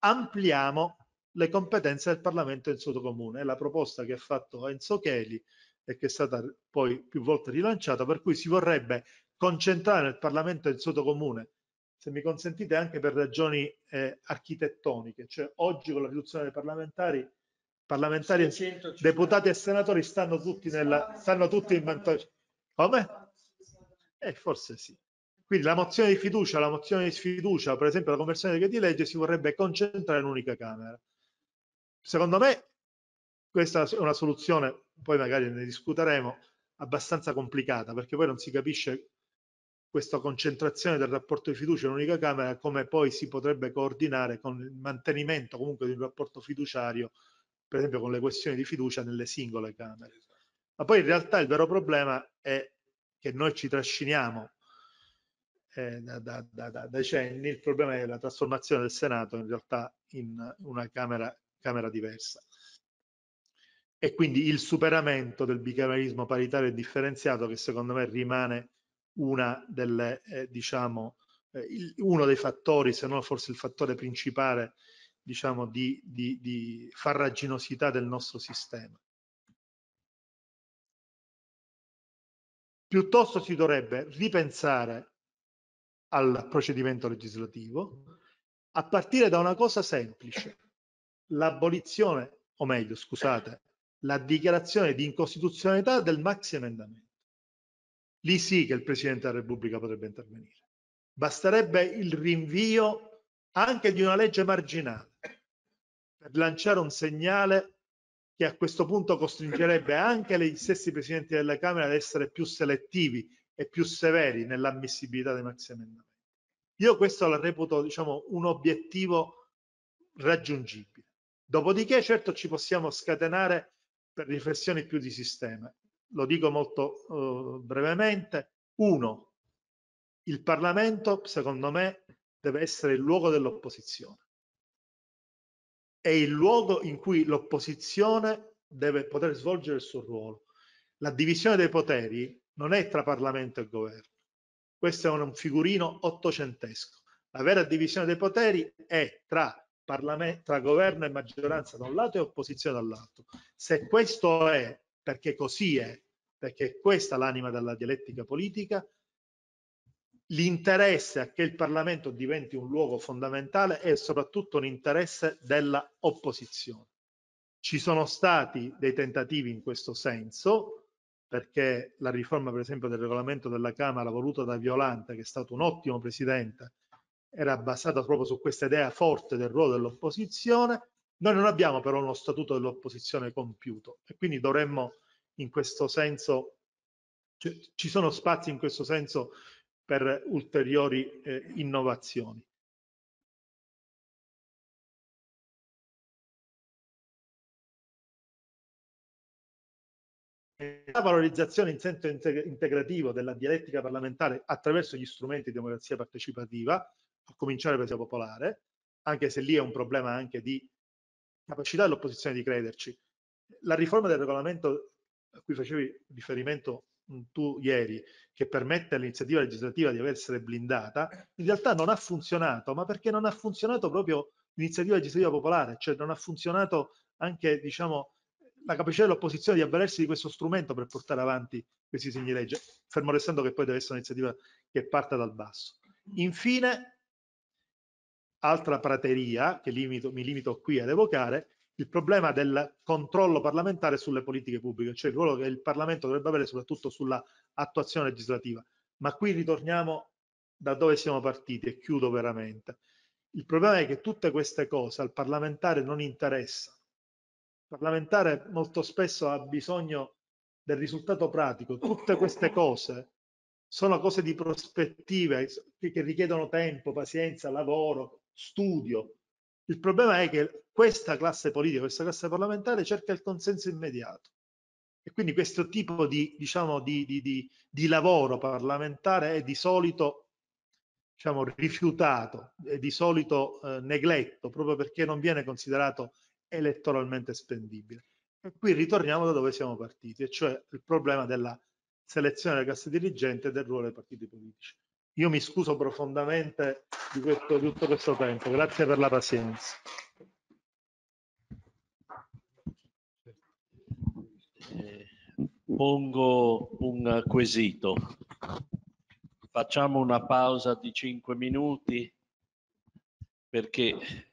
ampliamo le competenze del Parlamento in suo comune. È la proposta che ha fatto Enzo Cheli e che è stata poi più volte rilanciata, per cui si vorrebbe concentrare nel Parlamento il sottocomune, se mi consentite anche per ragioni eh, architettoniche, cioè oggi con la riduzione dei parlamentari, parlamentari 650. deputati e senatori stanno tutti, nella, stanno tutti in vantaggio. Come? Eh, forse sì. Quindi la mozione di fiducia, la mozione di sfiducia, per esempio la conversione di legge, si vorrebbe concentrare in un'unica Camera. Secondo me questa è una soluzione poi magari ne discuteremo, abbastanza complicata perché poi non si capisce questa concentrazione del rapporto di fiducia in un'unica Camera come poi si potrebbe coordinare con il mantenimento comunque di un rapporto fiduciario, per esempio con le questioni di fiducia nelle singole Camere. Esatto. Ma poi in realtà il vero problema è che noi ci trasciniamo eh, da, da, da, da, decenni il problema è la trasformazione del Senato in realtà in una Camera, camera diversa e quindi il superamento del bicameralismo paritario e differenziato che secondo me rimane delle, eh, diciamo, eh, il, uno dei fattori, se non forse il fattore principale diciamo, di, di, di farraginosità del nostro sistema. Piuttosto si dovrebbe ripensare al procedimento legislativo a partire da una cosa semplice, l'abolizione, o meglio, scusate, la dichiarazione di incostituzionalità del maxi emendamento. Lì sì che il Presidente della Repubblica potrebbe intervenire. Basterebbe il rinvio anche di una legge marginale per lanciare un segnale che a questo punto costringerebbe anche gli stessi Presidenti della Camera ad essere più selettivi e più severi nell'ammissibilità dei maxi emendamenti. Io questo lo reputo diciamo, un obiettivo raggiungibile. Dopodiché certo ci possiamo scatenare per riflessioni più di sistema. Lo dico molto eh, brevemente. Uno, il Parlamento, secondo me, deve essere il luogo dell'opposizione. È il luogo in cui l'opposizione deve poter svolgere il suo ruolo. La divisione dei poteri non è tra Parlamento e governo. Questo è un figurino ottocentesco. La vera divisione dei poteri è tra tra governo e maggioranza da un lato e opposizione dall'altro. Se questo è, perché così è, perché questa è l'anima della dialettica politica, l'interesse a che il Parlamento diventi un luogo fondamentale è soprattutto un interesse della opposizione. Ci sono stati dei tentativi in questo senso, perché la riforma per esempio del regolamento della Camera voluta da Violante, che è stato un ottimo presidente era basata proprio su questa idea forte del ruolo dell'opposizione. Noi non abbiamo però uno statuto dell'opposizione compiuto e quindi dovremmo in questo senso, cioè, ci sono spazi in questo senso per ulteriori eh, innovazioni. La valorizzazione in senso integrativo della dialettica parlamentare attraverso gli strumenti di democrazia partecipativa a cominciare per Sia Popolare, anche se lì è un problema anche di capacità dell'opposizione di crederci. La riforma del regolamento a cui facevi riferimento tu ieri, che permette all'iniziativa legislativa di essere blindata, in realtà non ha funzionato, ma perché non ha funzionato proprio l'iniziativa legislativa popolare, cioè non ha funzionato anche diciamo, la capacità dell'opposizione di avvalersi di questo strumento per portare avanti questi segni di legge, fermo restando che poi deve essere un'iniziativa che parta dal basso. Infine, altra prateria, che limito, mi limito qui ad evocare, il problema del controllo parlamentare sulle politiche pubbliche, cioè il ruolo che il Parlamento dovrebbe avere soprattutto sulla attuazione legislativa. Ma qui ritorniamo da dove siamo partiti e chiudo veramente. Il problema è che tutte queste cose al parlamentare non interessano. Il parlamentare molto spesso ha bisogno del risultato pratico. Tutte queste cose sono cose di prospettiva che richiedono tempo, pazienza, lavoro, studio. Il problema è che questa classe politica, questa classe parlamentare cerca il consenso immediato e quindi questo tipo di, diciamo, di, di, di lavoro parlamentare è di solito diciamo, rifiutato, è di solito eh, negletto proprio perché non viene considerato elettoralmente spendibile. E qui ritorniamo da dove siamo partiti, e cioè il problema della selezione della classe dirigente e del ruolo dei partiti politici. Io mi scuso profondamente di, questo, di tutto questo tempo, grazie per la pazienza. Eh, pongo un quesito. Facciamo una pausa di 5 minuti perché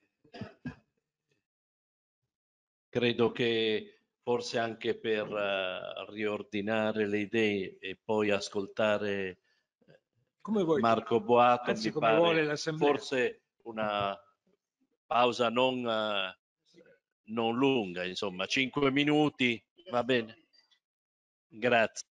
credo che forse anche per uh, riordinare le idee e poi ascoltare come vuoi Marco Boato, Anzi, mi pare, forse una pausa non, non lunga, insomma, 5 minuti, va bene? Grazie.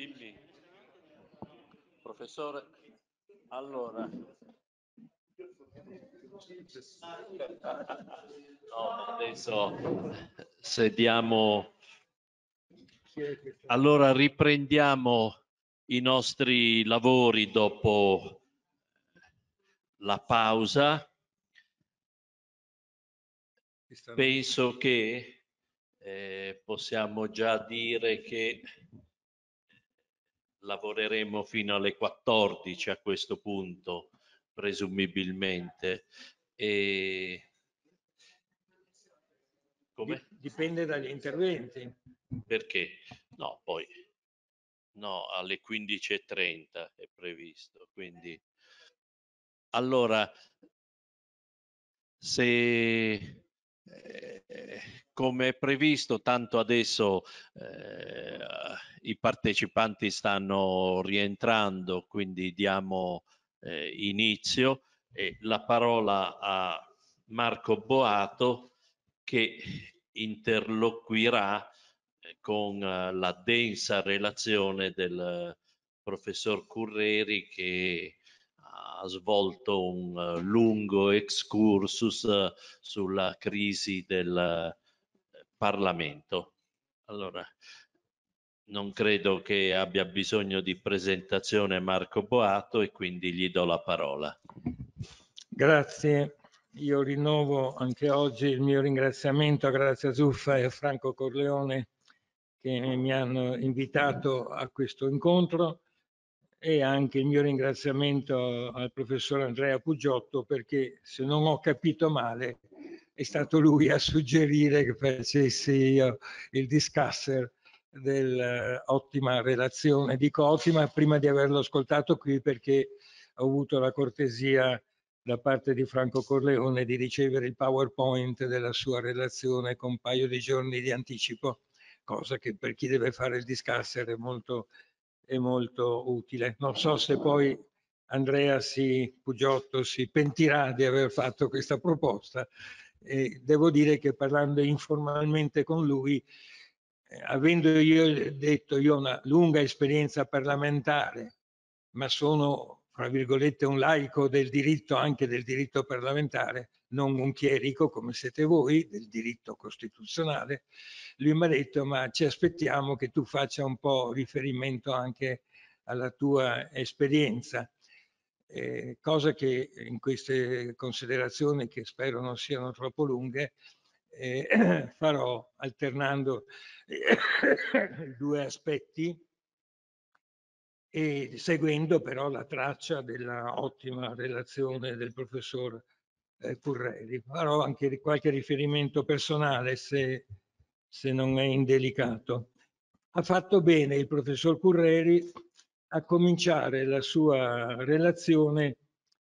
Dimmi, professore. Allora. No, adesso sediamo. Allora riprendiamo i nostri lavori dopo la pausa. Penso che eh, possiamo già dire che lavoreremo fino alle 14 a questo punto, presumibilmente. E... Come? Dipende dagli interventi. Perché? No, poi no, alle 15.30 è previsto, quindi allora se eh, come previsto, tanto adesso eh, i partecipanti stanno rientrando, quindi diamo eh, inizio e la parola a Marco Boato che interloquirà eh, con eh, la densa relazione del eh, professor Curreri che ha svolto un eh, lungo excursus eh, sulla crisi del eh, Parlamento. Allora, non credo che abbia bisogno di presentazione Marco Boato e quindi gli do la parola. Grazie, io rinnovo anche oggi il mio ringraziamento a Grazia Zuffa e a Franco Corleone che mi hanno invitato a questo incontro e anche il mio ringraziamento al professor Andrea Pugiotto perché se non ho capito male è stato lui a suggerire che facessi io il discusser dell'ottima eh, relazione. Dico ottima prima di averlo ascoltato qui perché ho avuto la cortesia da parte di Franco Corleone di ricevere il PowerPoint della sua relazione con un paio di giorni di anticipo, cosa che per chi deve fare il discusser è molto è molto utile. Non so se poi Andrea si, Pugiotto si pentirà di aver fatto questa proposta. E devo dire che parlando informalmente con lui, eh, avendo io detto io ho una lunga esperienza parlamentare, ma sono, fra virgolette, un laico del diritto, anche del diritto parlamentare, non un chierico come siete voi, del diritto costituzionale, lui mi ha detto ma ci aspettiamo che tu faccia un po' riferimento anche alla tua esperienza, eh, cosa che in queste considerazioni che spero non siano troppo lunghe eh, farò alternando due aspetti e seguendo però la traccia della ottima relazione del professor eh, Curreri. Farò anche qualche riferimento personale se, se non è indelicato. Ha fatto bene il professor Curreri a cominciare la sua relazione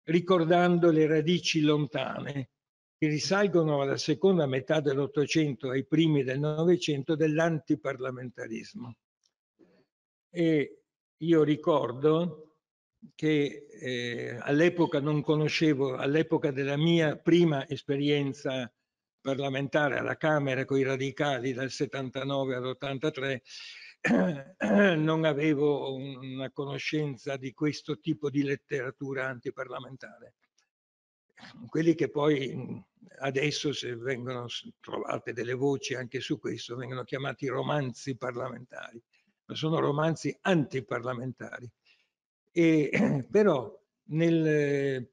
ricordando le radici lontane che risalgono alla seconda metà dell'Ottocento ai primi del Novecento dell'antiparlamentarismo. E io ricordo che eh, all'epoca non conoscevo, all'epoca della mia prima esperienza parlamentare alla Camera con i radicali dal 79 all'83, non avevo una conoscenza di questo tipo di letteratura antiparlamentare. Quelli che poi adesso, se vengono trovate delle voci anche su questo, vengono chiamati romanzi parlamentari, ma sono romanzi antiparlamentari. E, però nel,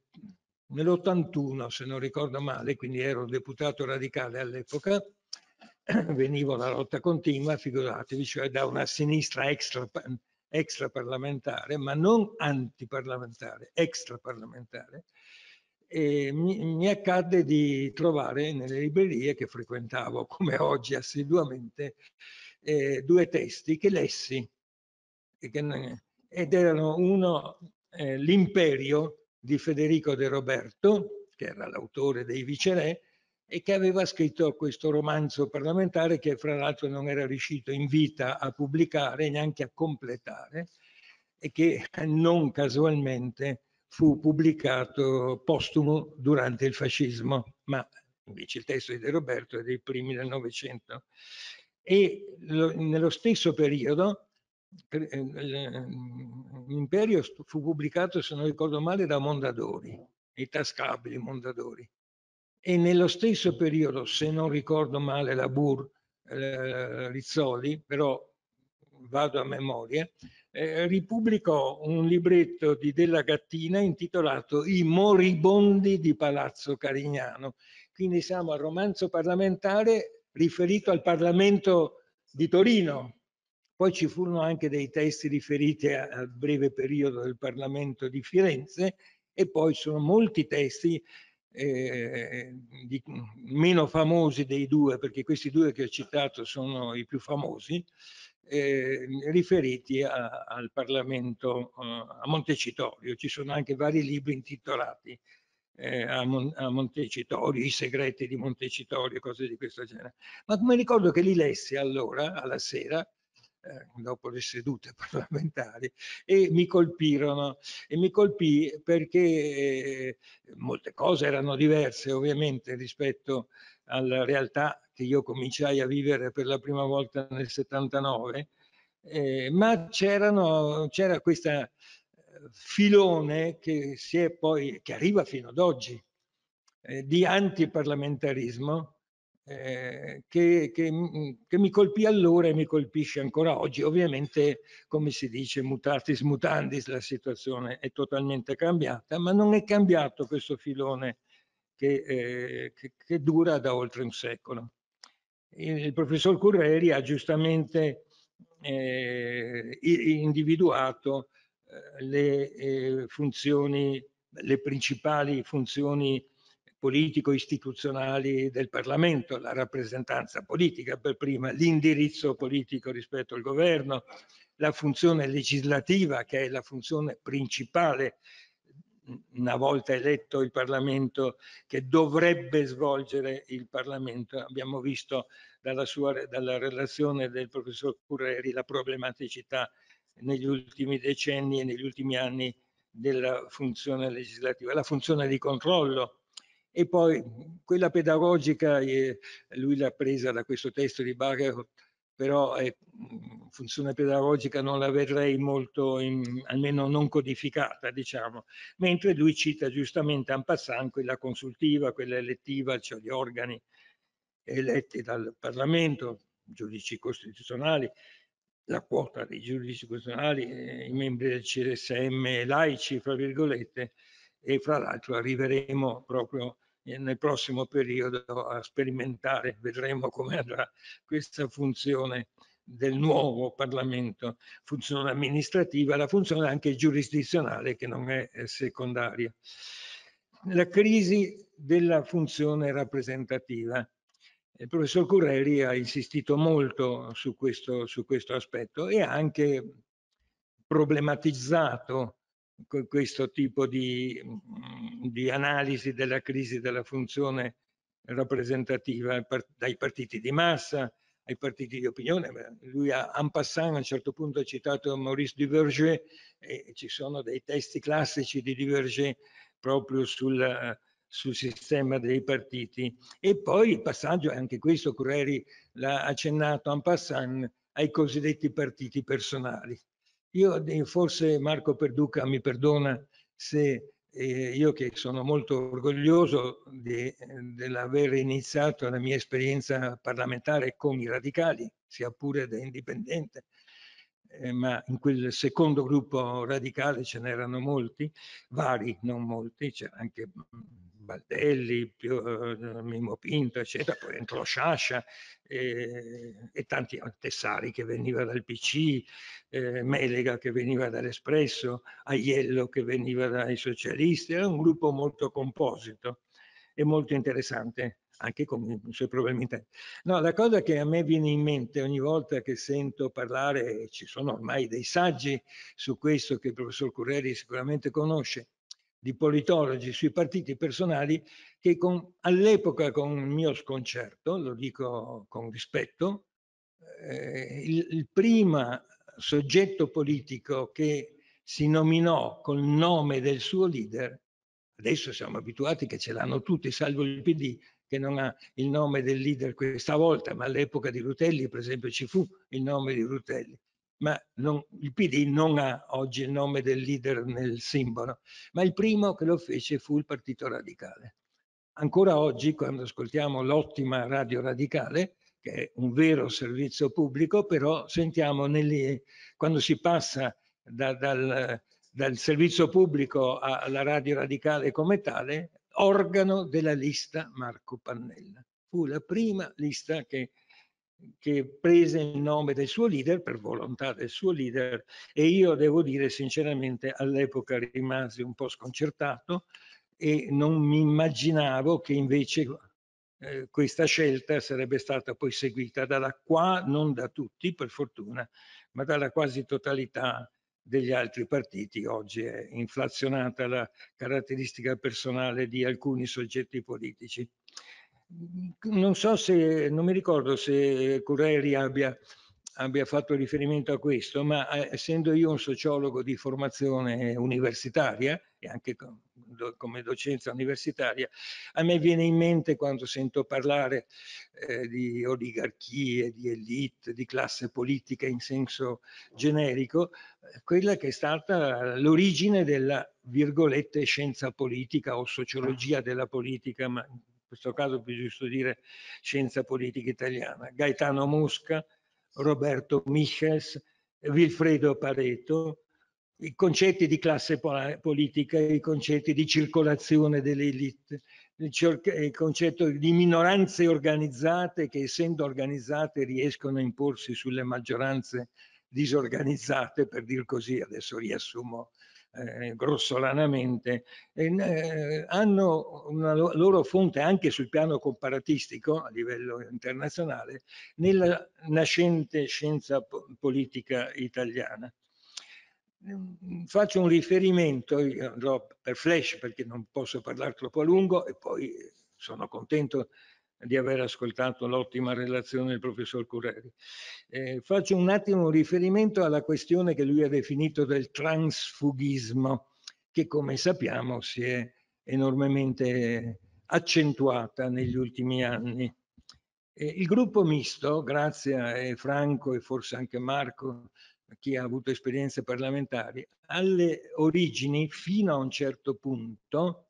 nell'81, se non ricordo male, quindi ero deputato radicale all'epoca, venivo alla lotta continua, figuratevi, cioè da una sinistra extra, extraparlamentare, ma non antiparlamentare, extraparlamentare, e mi, mi, accadde di trovare nelle librerie che frequentavo come oggi assiduamente eh, due testi che lessi e che ed erano uno eh, l'imperio di Federico De Roberto, che era l'autore dei Viceré, e che aveva scritto questo romanzo parlamentare che fra l'altro non era riuscito in vita a pubblicare, neanche a completare, e che non casualmente fu pubblicato postumo durante il fascismo, ma invece il testo di De Roberto è dei primi del Novecento. E lo, nello stesso periodo eh, l'imperio eh, mm, fu pubblicato, se non ricordo male, da Mondadori, i tascabili Mondadori. E nello stesso periodo, se non ricordo male, la Bur eh, Rizzoli, però vado a memoria, eh, ripubblicò un libretto di Della Gattina intitolato I moribondi di Palazzo Carignano. Quindi siamo al romanzo parlamentare riferito al Parlamento di Torino, poi ci furono anche dei testi riferiti al breve periodo del Parlamento di Firenze e poi sono molti testi eh, di, meno famosi dei due, perché questi due che ho citato sono i più famosi, eh, riferiti a, al Parlamento eh, a Montecitorio. Ci sono anche vari libri intitolati eh, a, Mon a, Montecitorio, i segreti di Montecitorio, cose di questo genere. Ma come ricordo che li lessi allora, alla sera, eh, dopo le sedute parlamentari, e mi colpirono. E mi colpì perché eh, molte cose erano diverse ovviamente rispetto alla realtà che io cominciai a vivere per la prima volta nel 79, eh, ma c'era questo eh, filone che, si è poi, che arriva fino ad oggi eh, di antiparlamentarismo eh, che, che, mm, che, mi colpì allora e mi colpisce ancora oggi. Ovviamente, come si dice, mutatis mutandis, la situazione è totalmente cambiata, ma non è cambiato questo filone che, eh, che dura da oltre un secolo. Il, il professor Curreri ha giustamente eh, individuato eh, le eh, funzioni, le principali funzioni politico-istituzionali del Parlamento, la rappresentanza politica per prima, l'indirizzo politico rispetto al governo, la funzione legislativa che è la funzione principale una volta eletto il Parlamento che dovrebbe svolgere il Parlamento. Abbiamo visto dalla, sua, dalla relazione del professor Curreri la problematicità negli ultimi decenni e negli ultimi anni della funzione legislativa, la funzione di controllo e poi quella pedagogica eh, lui l'ha presa da questo testo di Barrett però eh, funzione pedagogica non la vedrei molto, in, almeno non codificata, diciamo, mentre lui cita giustamente en passant quella consultiva, quella elettiva, cioè gli organi eletti dal Parlamento, giudici costituzionali, la quota dei giudici costituzionali, eh, i membri del CSM laici, fra virgolette, e fra l'altro arriveremo proprio nel prossimo periodo a sperimentare, vedremo come andrà questa funzione del nuovo Parlamento, funzione amministrativa, la funzione anche giurisdizionale che non è secondaria. La crisi della funzione rappresentativa. Il professor Curreri ha insistito molto su questo, su questo aspetto e ha anche problematizzato questo tipo di, mm, di analisi della crisi della funzione rappresentativa dai partiti di massa ai partiti di opinione. Lui ha, en a un certo punto ha citato Maurice Duverger e ci sono dei testi classici di Duverger proprio sul, sul sistema dei partiti. E poi il passaggio, anche questo Cureri l'ha accennato en ai cosiddetti partiti personali. Io eh, forse Marco Perduca mi perdona se eh, io che sono molto orgoglioso eh, dell'aver iniziato la mia esperienza parlamentare con i radicali, sia pure da indipendente, eh, ma in quel secondo gruppo radicale ce n'erano molti, vari, non molti, c'era anche mm, Baldelli, Pio, eh, Mimo Pinto, eccetera, poi entrò Sciascia eh, e tanti Tessari che veniva dal PC, eh, Melega che veniva dall'Espresso, Aiello che veniva dai socialisti, era un gruppo molto composito e molto interessante anche con i suoi problemi interni. No, la cosa che a me viene in mente ogni volta che sento parlare, ci sono ormai dei saggi su questo che il professor Curreri sicuramente conosce, di politologi sui partiti personali che con, all'epoca con il mio sconcerto, lo dico con rispetto, eh, il, il primo soggetto politico che si nominò col nome del suo leader, adesso siamo abituati che ce l'hanno tutti, salvo il PD, che non ha il nome del leader questa volta, ma all'epoca di Rutelli, per esempio, ci fu il nome di Rutelli ma non, il PD non ha oggi il nome del leader nel simbolo, ma il primo che lo fece fu il Partito Radicale. Ancora oggi, quando ascoltiamo l'ottima Radio Radicale, che è un vero servizio pubblico, però sentiamo nelle, quando si passa da, dal, dal servizio pubblico alla Radio Radicale come tale, organo della lista Marco Pannella. Fu la prima lista che che prese il nome del suo leader per volontà del suo leader e io devo dire sinceramente all'epoca rimasi un po' sconcertato e non mi immaginavo che invece eh, questa scelta sarebbe stata poi seguita dalla qua non da tutti per fortuna ma dalla quasi totalità degli altri partiti oggi è inflazionata la caratteristica personale di alcuni soggetti politici non so se, non mi ricordo se Curreri abbia, abbia fatto riferimento a questo, ma eh, essendo io un sociologo di formazione universitaria e anche come docenza universitaria, a me viene in mente quando sento parlare eh, di oligarchie, di elite, di classe politica in senso generico, eh, quella che è stata l'origine della virgolette scienza politica o sociologia della politica, ma questo caso è più giusto dire scienza politica italiana, Gaetano Mosca, Roberto Michels, Vilfredo Pareto, i concetti di classe politica, i concetti di circolazione dell'elite, il concetto di minoranze organizzate che essendo organizzate riescono a imporsi sulle maggioranze disorganizzate, per dir così, adesso riassumo eh, grossolanamente, eh, hanno una loro fonte anche sul piano comparatistico a livello internazionale nella nascente scienza politica italiana. Mm, faccio un riferimento, andrò per flash perché non posso parlare troppo a lungo e poi sono contento di aver ascoltato l'ottima relazione del professor Cureri. Eh, faccio un attimo riferimento alla questione che lui ha definito del transfughismo, che come sappiamo si è enormemente accentuata negli ultimi anni. Eh, il gruppo misto, grazie a Franco e forse anche Marco, chi ha avuto esperienze parlamentari, alle origini fino a un certo punto,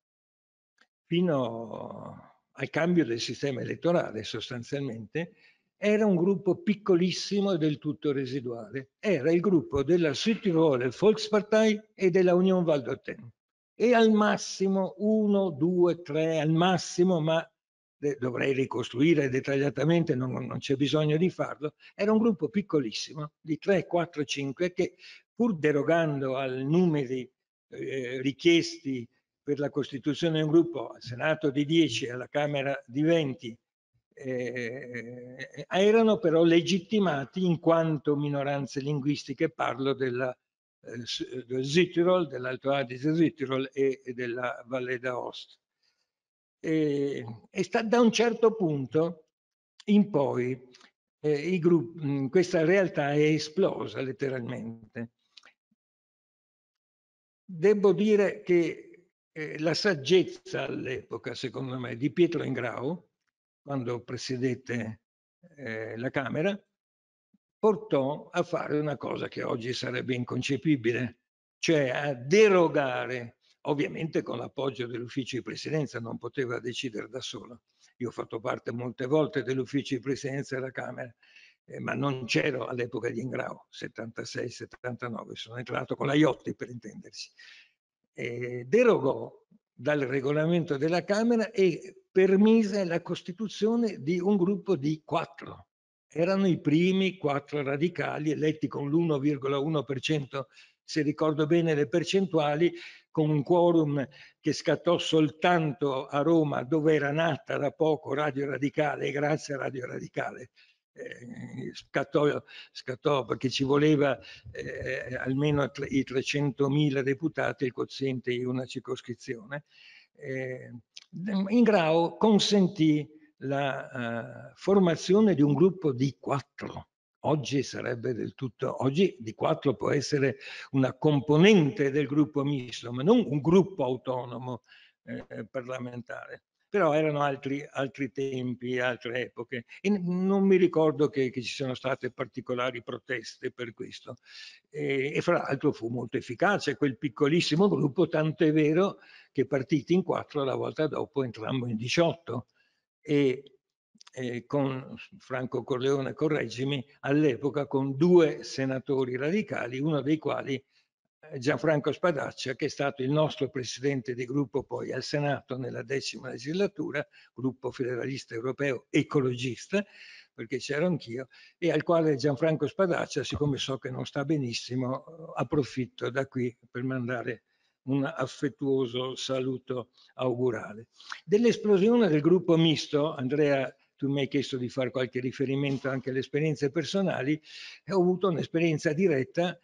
fino al cambio del sistema elettorale sostanzialmente, era un gruppo piccolissimo e del tutto residuale. Era il gruppo della Südtiroler Volkspartei e della Union Valdôtaine. E al massimo uno, due, tre, al massimo, ma dovrei ricostruire dettagliatamente, non, non c'è bisogno di farlo, era un gruppo piccolissimo di 3, 4, 5 che pur derogando ai numeri eh, richiesti per la costituzione di un gruppo al Senato di 10 alla Camera di 20 eh, eh, erano però legittimati in quanto minoranze linguistiche, parlo della, eh, del Zitirol, dell'Alto Adige Zitirol e, e, della Valle d'Aosta. E, e sta, da un certo punto in poi eh, gruppi, mm, questa realtà è esplosa letteralmente. Devo dire che eh, la saggezza all'epoca, secondo me, di Pietro Ingrao, quando presiedette eh, la Camera, portò a fare una cosa che oggi sarebbe inconcepibile, cioè a derogare, ovviamente con l'appoggio dell'ufficio di presidenza, non poteva decidere da solo. Io ho fatto parte molte volte dell'ufficio di presidenza della Camera, eh, ma non c'ero all'epoca di Ingrao, 76-79, sono entrato con la Iotti per intendersi eh, derogò dal regolamento della Camera e permise la costituzione di un gruppo di quattro. Erano i primi quattro radicali eletti con l'1,1%, se ricordo bene le percentuali, con un quorum che scattò soltanto a Roma, dove era nata da poco Radio Radicale, grazie a Radio Radicale. Eh, scattò, scattò, perché ci voleva eh, almeno i 300.000 deputati, il quoziente di una circoscrizione. Eh, Grau consentì la eh, formazione di un gruppo di quattro. Oggi sarebbe del tutto, oggi di quattro può essere una componente del gruppo misto, ma non un gruppo autonomo eh, parlamentare però erano altri, altri tempi, altre epoche e non mi ricordo che, che, ci siano state particolari proteste per questo e, e fra l'altro fu molto efficace quel piccolissimo gruppo, tanto è vero che partiti in quattro la volta dopo entrammo in 18 e eh, con Franco Corleone, correggimi, all'epoca con due senatori radicali, uno dei quali eh, Gianfranco Spadaccia, che è stato il nostro presidente di gruppo poi al Senato nella decima legislatura, gruppo federalista europeo ecologista, perché c'ero anch'io, e al quale Gianfranco Spadaccia, siccome so che non sta benissimo, eh, approfitto da qui per mandare un affettuoso saluto augurale. Dell'esplosione del gruppo misto, Andrea tu mi hai chiesto di fare qualche riferimento anche alle esperienze personali, eh, ho avuto un'esperienza diretta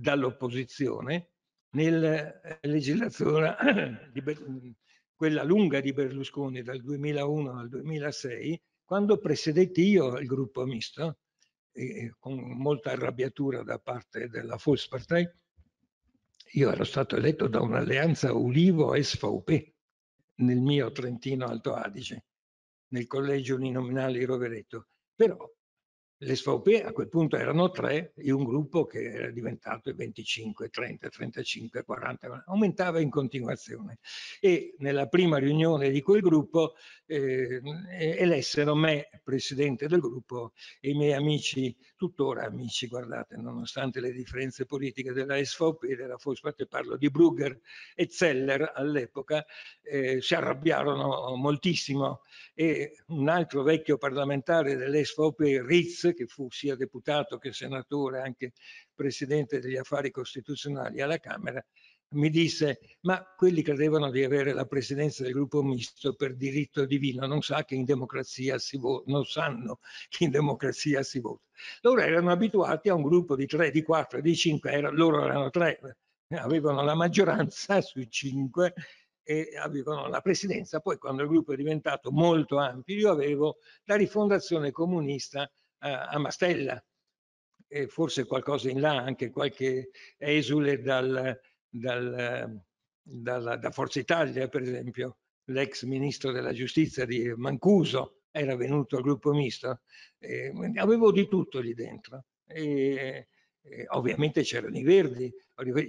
dall'opposizione nella eh, legislatura di quella lunga di Berlusconi dal 2001 al 2006, quando presiedetti io il gruppo misto, eh, con molta arrabbiatura da parte della Volkspartei, io ero stato eletto da un'alleanza Ulivo-SVP nel mio Trentino Alto Adige, nel collegio uninominale di Rovereto, però le SVP a quel punto erano tre in un gruppo che era diventato 25, 30, 35, 40, aumentava in continuazione. E nella prima riunione di quel gruppo eh, elessero me presidente del gruppo e i miei amici, tuttora amici, guardate, nonostante le differenze politiche della SVP e della Fosfate, parlo di Brugger e Zeller all'epoca, eh, si arrabbiarono moltissimo e un altro vecchio parlamentare dell'SVP, Ritz, che fu sia deputato che senatore, anche presidente degli affari costituzionali alla Camera, mi disse ma quelli credevano di avere la presidenza del gruppo misto per diritto divino, non, sa che in democrazia si vota, non sanno che in democrazia si vota. Loro erano abituati a un gruppo di 3, di 4, di 5, era, loro erano tre, avevano la maggioranza sui cinque. e avevano la presidenza. Poi quando il gruppo è diventato molto ampio, io avevo la rifondazione comunista a, Mastella e forse qualcosa in là, anche qualche esule dal, dal, dalla, da Forza Italia, per esempio, l'ex ministro della giustizia di Mancuso era venuto al gruppo misto, eh, avevo di tutto lì dentro. E, eh, ovviamente c'erano i verdi,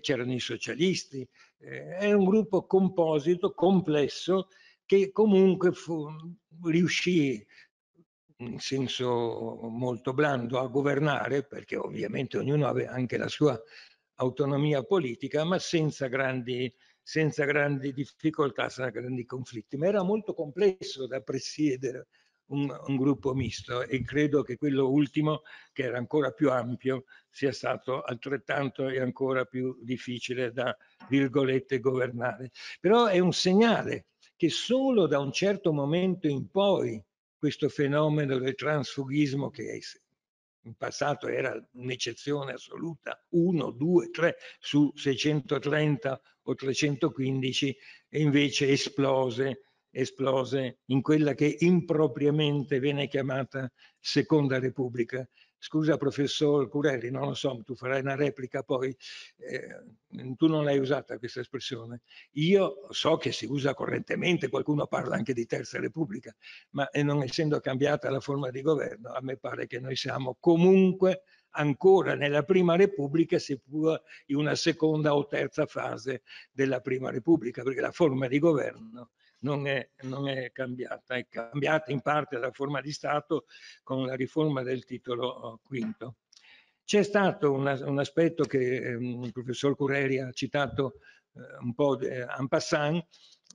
c'erano i socialisti, eh, era un gruppo composito, complesso, che comunque fu, riuscì in senso molto blando a governare, perché ovviamente ognuno aveva anche la sua autonomia politica, ma senza grandi, senza grandi difficoltà, senza grandi conflitti. Ma era molto complesso da presiedere un, un, gruppo misto e credo che quello ultimo, che era ancora più ampio, sia stato altrettanto e ancora più difficile da, virgolette, governare. Però è un segnale che solo da un certo momento in poi questo fenomeno del transfughismo che in passato era un'eccezione assoluta, 1, 2, 3 su 630 o 315 e invece esplose, esplose in quella che impropriamente viene chiamata Seconda Repubblica scusa professor Curelli, non lo so, tu farai una replica poi, eh, tu non l'hai usata questa espressione. Io so che si usa correntemente, qualcuno parla anche di Terza Repubblica, ma non essendo cambiata la forma di governo, a me pare che noi siamo comunque ancora nella Prima Repubblica, seppur in una seconda o terza fase della Prima Repubblica, perché la forma di governo non è, non è cambiata, è cambiata in parte la forma di Stato con la riforma del titolo oh, quinto. C'è stato un, un aspetto che ehm, il professor Cureri ha citato eh, un po' de, eh, en passant,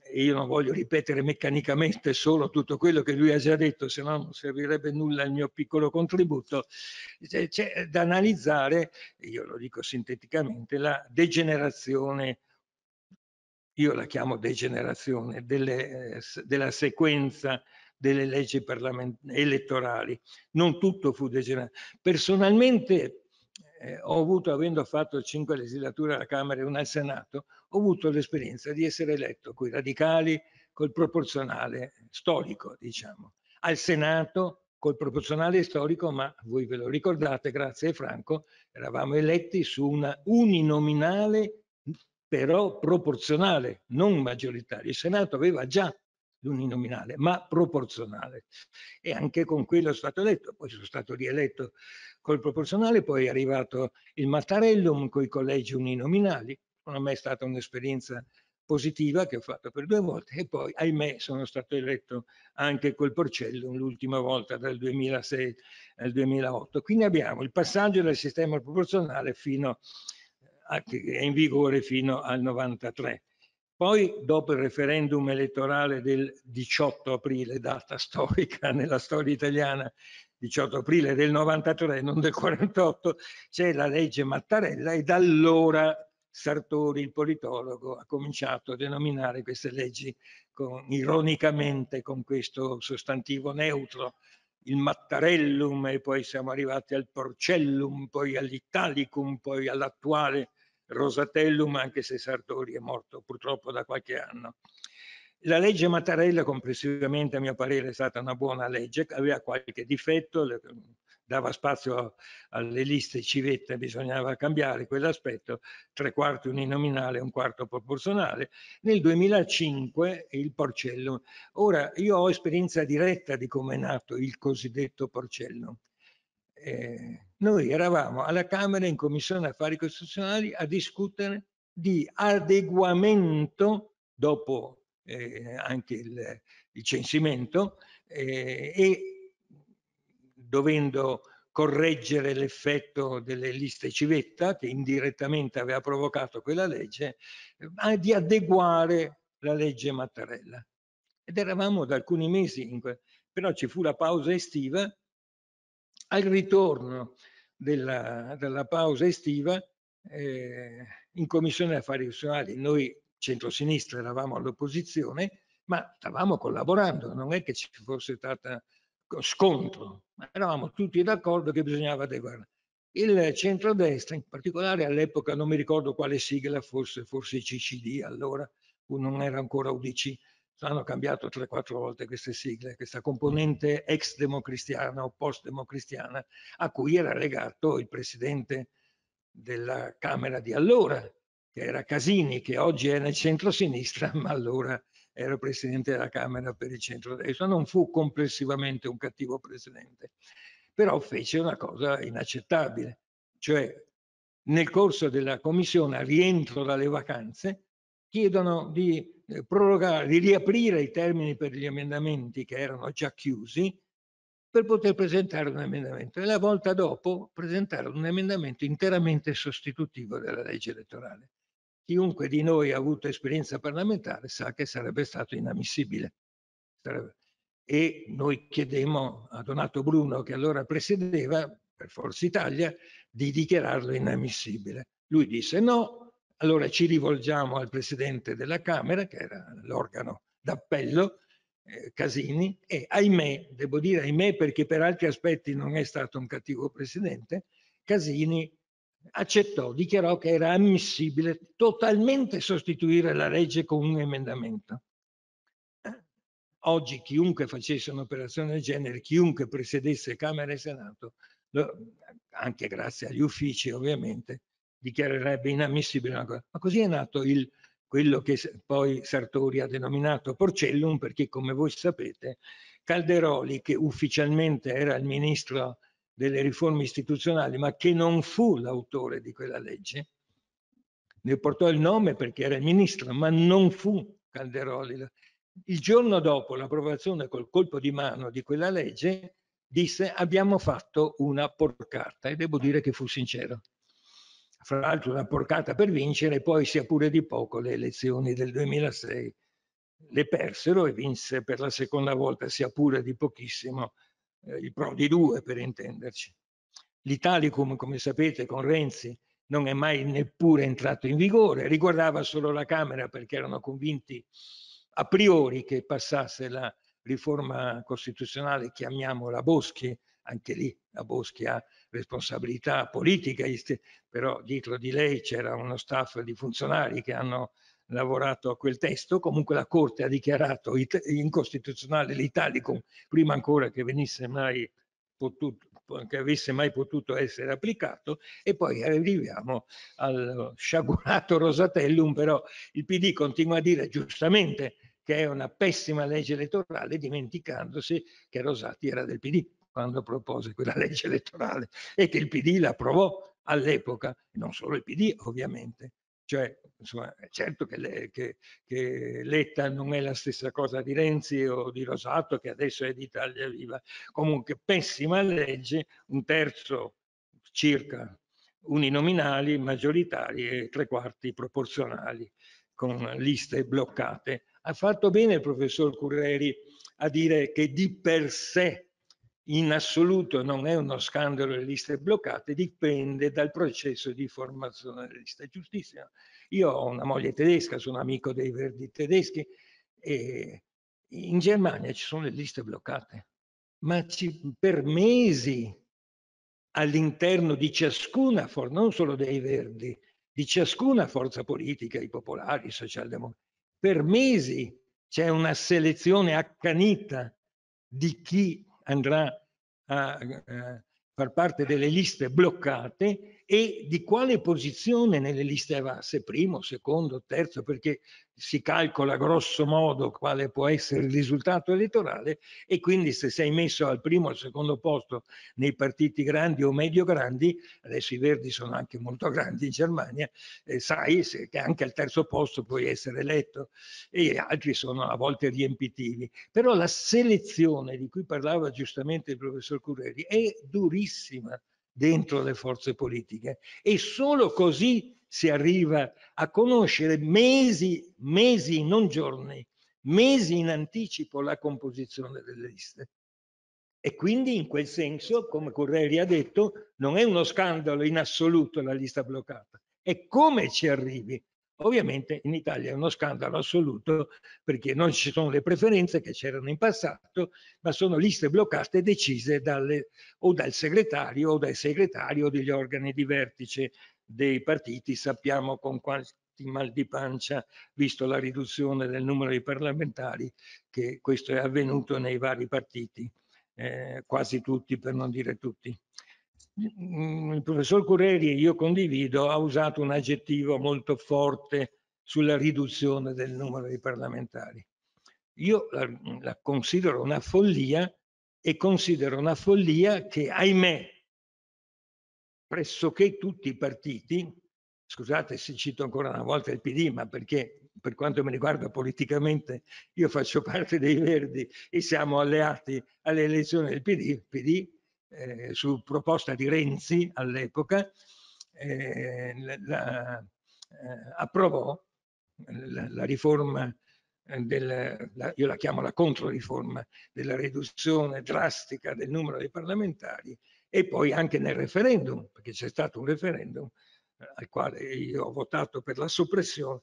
e io non voglio ripetere meccanicamente solo tutto quello che lui ha già detto, se no non servirebbe nulla il mio piccolo contributo, c'è da analizzare, io lo dico sinteticamente, la degenerazione io la chiamo degenerazione, delle, eh, della sequenza delle leggi elettorali. Non tutto fu degenerato. Personalmente eh, ho avuto, avendo fatto cinque legislature alla Camera e una al Senato, ho avuto l'esperienza di essere eletto con i radicali, col proporzionale storico, diciamo. Al Senato col proporzionale storico, ma voi ve lo ricordate, grazie a Franco, eravamo eletti su una uninominale però proporzionale, non maggioritario. Il Senato aveva già l'uninominale, ma proporzionale. E anche con quello è stato eletto, poi sono stato rieletto col proporzionale, poi è arrivato il Mattarellum con i collegi uninominali, non è stata un'esperienza positiva che ho fatto per due volte e poi ahimè sono stato eletto anche col Porcellum l'ultima volta dal 2006 al 2008 quindi abbiamo il passaggio dal sistema proporzionale fino è in vigore fino al 93. Poi, dopo il referendum elettorale del 18 aprile, data storica nella storia italiana, 18 aprile del 93, non del 48, c'è la legge Mattarella e da allora Sartori, il politologo, ha cominciato a denominare queste leggi con, ironicamente con questo sostantivo neutro, il Mattarellum e poi siamo arrivati al Porcellum, poi all'Italicum, poi all'attuale Rosatellum, anche se Sartori è morto purtroppo da qualche anno. La legge Mattarella complessivamente, a mio parere, è stata una buona legge, aveva qualche difetto, dava spazio alle liste civette, bisognava cambiare quell'aspetto, tre quarti uninominale, un quarto proporzionale. Nel 2005 il Porcellum. Ora, io ho esperienza diretta di come è nato il cosiddetto Porcellum. Eh, noi eravamo alla Camera in Commissione Affari Costituzionali a discutere di adeguamento dopo eh, anche il, il censimento eh, e dovendo correggere l'effetto delle liste civetta che indirettamente aveva provocato quella legge, eh, di adeguare la legge Mattarella. Ed eravamo da alcuni mesi, in que- però ci fu la pausa estiva al ritorno della, dalla pausa estiva eh, in commissione affari costituzionali noi centrosinistra eravamo all'opposizione ma stavamo collaborando non è che ci fosse stato scontro eravamo tutti d'accordo che bisognava adeguare il centrodestra in particolare all'epoca non mi ricordo quale sigla fosse forse CCD allora non era ancora UDC hanno cambiato 3-4 volte queste sigle, questa mm. componente ex democristiana o post democristiana a cui era legato il presidente della Camera di allora, che era Casini, che oggi è nel centro-sinistra, ma allora era presidente della Camera per il centro-destra. Non fu complessivamente un cattivo presidente, però fece una cosa inaccettabile, cioè nel corso della commissione, rientro dalle vacanze, chiedono di eh, prorogare, di riaprire i termini per gli emendamenti che erano già chiusi per poter presentare un emendamento e la volta dopo presentare un emendamento interamente sostitutivo della legge elettorale. Chiunque di noi ha avuto esperienza parlamentare sa che sarebbe stato inammissibile. E noi chiedemmo a Donato Bruno, che allora presiedeva per Forza Italia, di dichiararlo inammissibile. Lui disse no, allora ci rivolgiamo al presidente della Camera, che era l'organo d'appello, eh, Casini, e ahimè, devo dire ahimè perché per altri aspetti non è stato un cattivo presidente, Casini accettò, dichiarò che era ammissibile totalmente sostituire la legge con un emendamento. Oggi chiunque facesse un'operazione del genere, chiunque presiedesse Camera e Senato, anche grazie agli uffici ovviamente, dichiarerebbe inammissibile una cosa. Ma così è nato il, quello che poi Sartori ha denominato Porcellum, perché come voi sapete Calderoli, che ufficialmente era il ministro delle riforme istituzionali, ma che non fu l'autore di quella legge, ne portò il nome perché era il ministro, ma non fu Calderoli. Il giorno dopo l'approvazione col colpo di mano di quella legge, disse abbiamo fatto una porcata e devo dire che fu sincero fra l'altro una porcata per vincere, poi sia pure di poco le elezioni del 2006 le persero e vinse per la seconda volta, sia pure di pochissimo, eh, il di due per intenderci. L'Italicum, come sapete, con Renzi non è mai neppure entrato in vigore, riguardava solo la Camera perché erano convinti a priori che passasse la riforma costituzionale, chiamiamola Boschi, anche lì la Boschi ha responsabilità politica, però dietro di lei c'era uno staff di funzionari che hanno lavorato a quel testo, comunque la Corte ha dichiarato incostituzionale l'Italicum prima ancora che venisse mai potuto, che avesse mai potuto essere applicato e poi arriviamo al sciagurato Rosatellum, però il PD continua a dire giustamente che è una pessima legge elettorale dimenticandosi che Rosati era del PD quando propose quella legge elettorale e che il PD la approvò all'epoca, non solo il PD ovviamente, cioè insomma, certo che, le, che, che, Letta non è la stessa cosa di Renzi o di Rosato che adesso è di Italia Viva, comunque pessima legge, un terzo circa uninominali, maggioritari e tre quarti proporzionali con liste bloccate. Ha fatto bene il professor Curreri a dire che di per sé in assoluto non è uno scandalo le liste bloccate, dipende dal processo di formazione delle liste. Giustissimo. Io ho una moglie tedesca, sono amico dei verdi tedeschi e in Germania ci sono le liste bloccate, ma ci, per mesi all'interno di ciascuna forza, non solo dei verdi, di ciascuna forza politica, i popolari, i socialdemocratici, per mesi c'è una selezione accanita di chi andrà a, a eh, far parte delle liste bloccate e di quale posizione nelle liste avasse, primo, secondo, terzo, perché si calcola grosso modo quale può essere il risultato elettorale e quindi se sei messo al primo o al secondo posto nei partiti grandi o medio grandi, adesso i verdi sono anche molto grandi in Germania, eh, sai se, che anche al terzo posto puoi essere eletto e altri sono a volte riempitivi. Però la selezione di cui parlava giustamente il professor Curreri è durissima dentro le forze politiche e solo così si arriva a conoscere mesi, mesi, non giorni, mesi in anticipo la composizione delle liste. E quindi in quel senso, come Correri ha detto, non è uno scandalo in assoluto la lista bloccata, E come ci arrivi Ovviamente in Italia è uno scandalo assoluto perché non ci sono le preferenze che c'erano in passato, ma sono liste bloccate decise dalle, o dal segretario o dai segretari o degli organi di vertice dei partiti. Sappiamo con quanti mal di pancia, visto la riduzione del numero di parlamentari, che questo è avvenuto nei vari partiti, eh, quasi tutti per non dire tutti. Mm, il professor Curreri, io condivido, ha usato un aggettivo molto forte sulla riduzione del numero di parlamentari. Io la, la considero una follia e considero una follia che, ahimè, pressoché tutti i partiti, scusate se cito ancora una volta il PD, ma perché per quanto mi riguarda politicamente io faccio parte dei Verdi e siamo alleati alle elezioni del PD, PD eh, su proposta di Renzi all'epoca, eh, la, eh, approvò la, la riforma del, la, io la chiamo la controriforma della riduzione drastica del numero dei parlamentari e poi anche nel referendum, perché c'è stato un referendum eh, al quale io ho votato per la soppressione,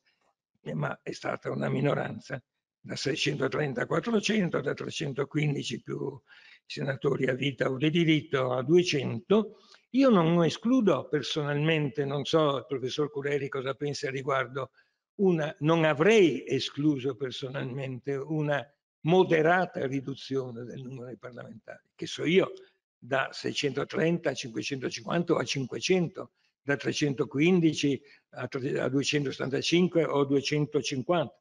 ma è stata una minoranza da 630 a 400, da 315 più senatori a vita o di diritto a 200. Io non escludo personalmente, non so il professor Cureri cosa pensa al riguardo, una, non avrei escluso personalmente una moderata riduzione del numero dei parlamentari, che so io, da 630 a 550 o a 500, da 315 a, 275 o 250.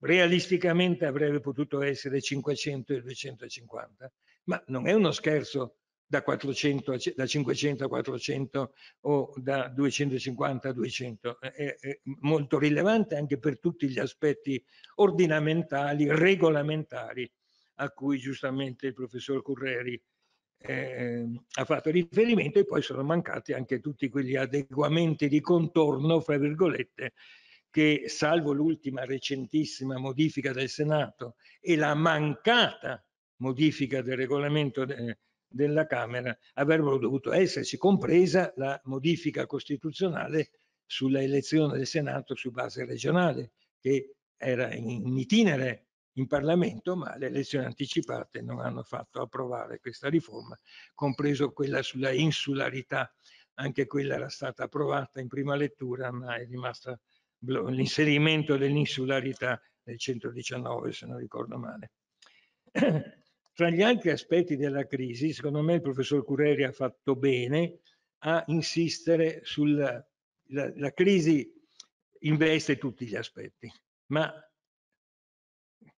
Realisticamente avrebbe potuto essere 500 e 250 ma non è uno scherzo da, 400 a, da 500 a 400 o da 250 a 200, è, è molto rilevante anche per tutti gli aspetti ordinamentali, regolamentari a cui giustamente il professor Curreri eh, ha fatto riferimento e poi sono mancati anche tutti quegli adeguamenti di contorno, fra virgolette, che salvo l'ultima recentissima modifica del Senato e la mancata modifica del regolamento de, della Camera avrebbero dovuto esserci, compresa la modifica costituzionale sulla elezione del Senato su base regionale, che era in itinere in Parlamento, ma le elezioni anticipate non hanno fatto approvare questa riforma, compreso quella sulla insularità. Anche quella era stata approvata in prima lettura, ma è rimasta l'inserimento dell'insularità nel 119, se non ricordo male. Fra gli altri aspetti della crisi, secondo me il professor Cureri ha fatto bene a insistere sulla la, la crisi investe tutti gli aspetti, ma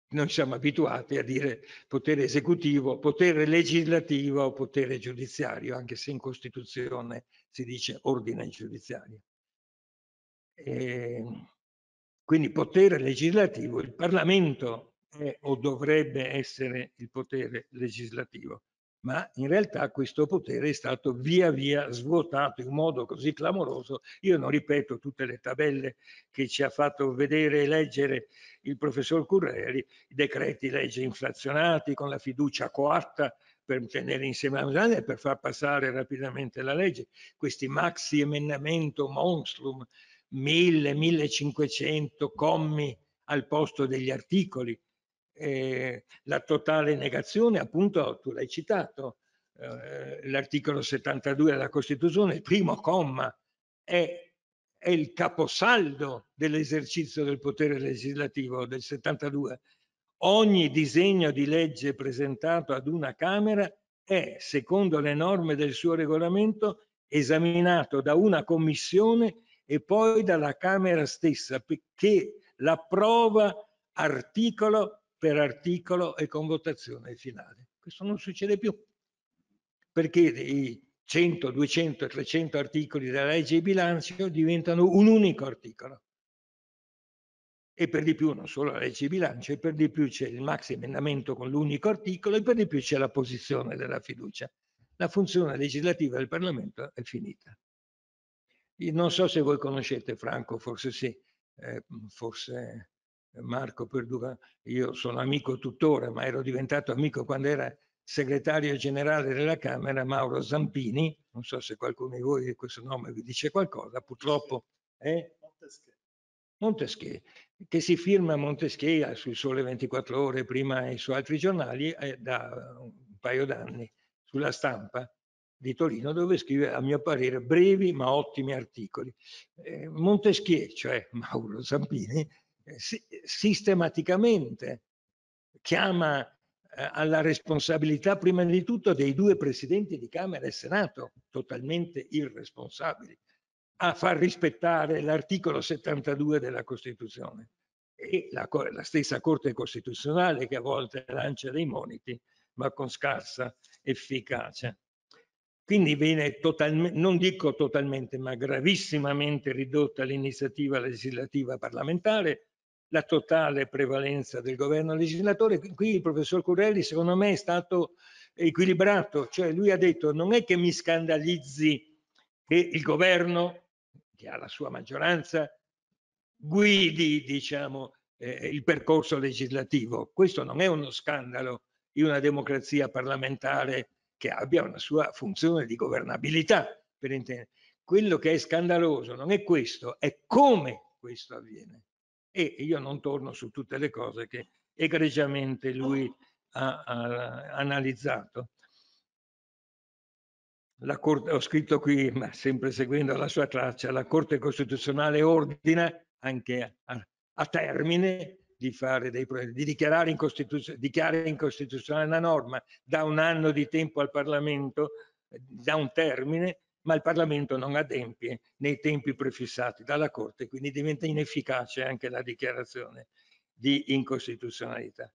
non siamo abituati a dire potere esecutivo, potere legislativo o potere giudiziario, anche se in Costituzione si dice ordine giudiziario. E ehm, quindi potere legislativo, il Parlamento è o dovrebbe essere il potere legislativo, ma in realtà questo potere è stato via via svuotato in modo così clamoroso. Io non ripeto tutte le tabelle che ci ha fatto vedere e leggere il professor Curreri, i decreti legge inflazionati con la fiducia coatta per tenere insieme la Milano e per far passare rapidamente la legge, questi maxi emendamento monstrum, 1000, 1500 commi al posto degli articoli, eh, la totale negazione, appunto tu l'hai citato, eh, l'articolo 72 della Costituzione, primo comma, è, è il caposaldo dell'esercizio del potere legislativo del 72. Ogni disegno di legge presentato ad una Camera è, secondo le norme del suo regolamento, esaminato da una commissione e poi dalla Camera stessa, che l'approva articolo per articolo e con votazione finale. Questo non succede più, perché i 100, 200, 300 articoli della legge di bilancio diventano un unico articolo. E per di più non solo la legge di bilancio, e per di più c'è il maxi emendamento con l'unico articolo, e per di più c'è la posizione della fiducia. La funzione legislativa del Parlamento è finita. Io non so se voi conoscete Franco, forse sì, eh, forse Marco Perduca, io sono amico tuttora, ma ero diventato amico quando era segretario generale della Camera, Mauro Zampini, non so se qualcuno di voi questo nome vi dice qualcosa, purtroppo è eh? Montesquieu, Montesquieu che si firma Montesquieu sul Sole 24 Ore, prima e su altri giornali, eh, da un paio d'anni, sulla stampa di Torino, dove scrive, a mio parere, brevi ma ottimi articoli. Eh, Montesquieu, cioè Mauro Zampini, sistematicamente chiama eh, alla responsabilità prima di tutto dei due presidenti di Camera e Senato, totalmente irresponsabili, a far rispettare l'articolo 72 della Costituzione e la, la, stessa Corte Costituzionale che a volte lancia dei moniti ma con scarsa efficacia. Quindi viene totalmente, non dico totalmente, ma gravissimamente ridotta l'iniziativa legislativa parlamentare la totale prevalenza del governo legislatore. Qui il professor Curelli secondo me è stato equilibrato, cioè lui ha detto non è che mi scandalizzi che il governo, che ha la sua maggioranza, guidi diciamo, eh, il percorso legislativo. Questo non è uno scandalo in una democrazia parlamentare che abbia una sua funzione di governabilità, per intendere. Quello che è scandaloso non è questo, è come questo avviene e io non torno su tutte le cose che egregiamente lui ha, ha analizzato. Corte, ho scritto qui, ma sempre seguendo la sua traccia, la Corte Costituzionale ordina anche a, a termine di, fare dei, di dichiarare, incostituzionale, dichiarare incostituzionale una norma, da un anno di tempo al Parlamento, eh, da un termine ma il Parlamento non adempie nei tempi prefissati dalla Corte, quindi diventa inefficace anche la dichiarazione di incostituzionalità.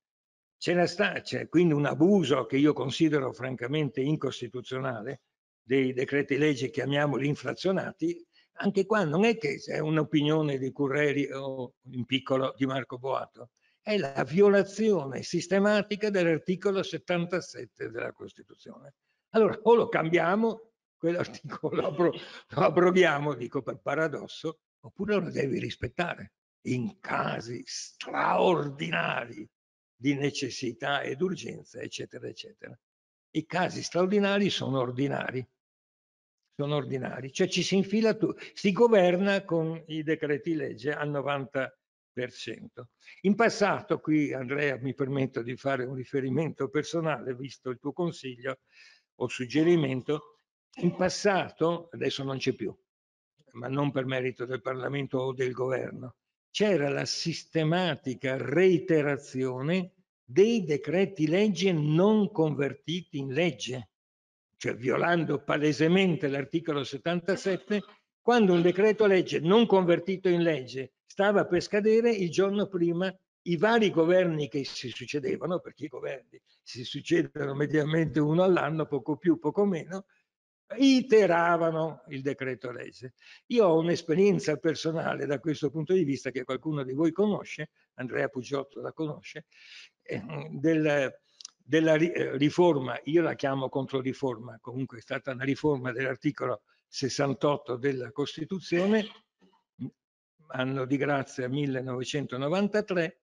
Sta, c'è quindi un abuso che io considero francamente incostituzionale dei decreti legge, chiamiamoli inflazionati, anche qua non è che c'è un'opinione di Curreri o in piccolo di Marco Boato, è la violazione sistematica dell'articolo 77 della Costituzione. Allora o lo cambiamo quell'articolo lo, appro- lo approviamo, dico per paradosso, oppure lo devi rispettare in casi straordinari di necessità ed urgenza, eccetera, eccetera. I casi straordinari sono ordinari, sono ordinari, cioè ci si infila, tu, si governa con i decreti legge al 90%. In passato, qui Andrea mi permetto di fare un riferimento personale, visto il tuo consiglio o suggerimento, in passato, adesso non c'è più, ma non per merito del Parlamento o del governo, c'era la sistematica reiterazione dei decreti legge non convertiti in legge, cioè violando palesemente l'articolo 77, quando un decreto legge non convertito in legge stava per scadere il giorno prima i vari governi che si succedevano, perché i governi si succedono mediamente uno all'anno, poco più, poco meno, iteravano il decreto legge. Io ho un'esperienza personale da questo punto di vista che qualcuno di voi conosce, Andrea Pugiotto la conosce, eh, del, della eh, riforma, io la chiamo controriforma, comunque è stata una riforma dell'articolo 68 della Costituzione, anno di grazia 1993,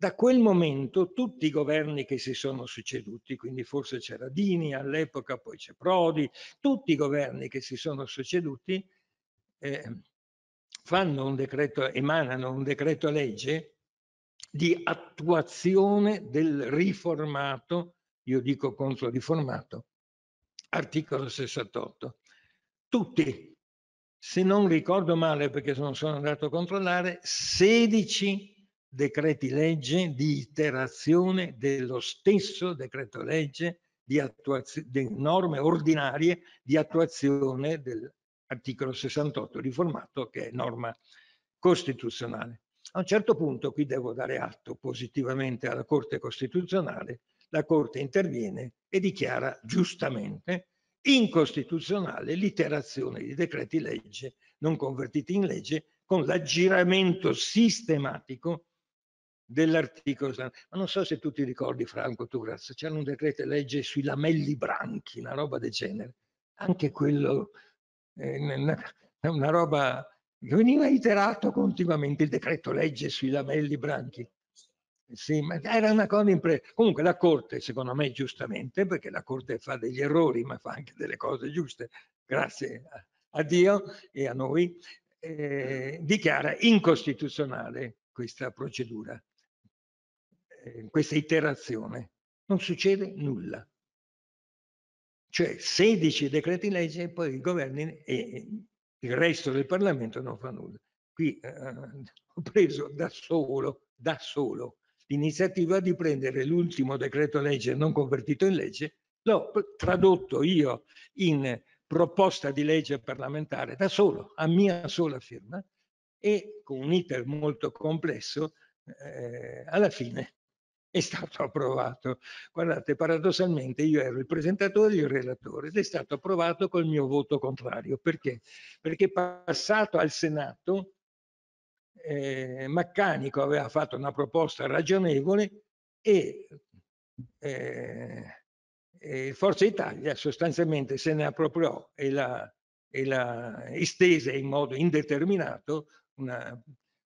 da quel momento tutti i governi che si sono succeduti, quindi forse c'era Dini all'epoca, poi c'è Prodi, tutti i governi che si sono succeduti eh, fanno un decreto, emanano un decreto legge di attuazione del riformato, io dico contro riformato, articolo 68. Tutti, se non ricordo male perché non sono andato a controllare, 16 decreti legge di iterazione dello stesso decreto legge di, attuazione di norme ordinarie di attuazione dell'articolo 68 riformato che è norma costituzionale. A un certo punto, qui devo dare atto positivamente alla Corte Costituzionale, la Corte interviene e dichiara giustamente incostituzionale l'iterazione di decreti legge non convertiti in legge con l'aggiramento sistematico dell'articolo, ma non so se tu ti ricordi Franco, tu grazie, c'era un decreto legge sui lamelli branchi, una roba del genere, anche quello eh, è eh, una roba che veniva iterato continuamente, il decreto legge sui lamelli branchi. Sì, ma era una cosa impre... Comunque la Corte, secondo me giustamente, perché la Corte fa degli errori, ma fa anche delle cose giuste, grazie a Dio e a noi, eh, dichiara incostituzionale questa procedura in questa iterazione non succede nulla. Cioè 16 decreti legge e poi i governi e il resto del Parlamento non fa nulla. Qui eh, eh, ho preso da solo, da solo l'iniziativa di prendere l'ultimo decreto legge non convertito in legge, l'ho tradotto io in proposta di legge parlamentare da solo, a mia sola firma, e con un iter molto complesso, eh, alla fine è stato approvato. Guardate, paradossalmente io ero il presentatore e il relatore ed è stato approvato col mio voto contrario. Perché? Perché passato al Senato eh, Maccanico aveva fatto una proposta ragionevole e eh, eh, Forza Italia sostanzialmente se ne appropriò e la, e la estese in modo indeterminato una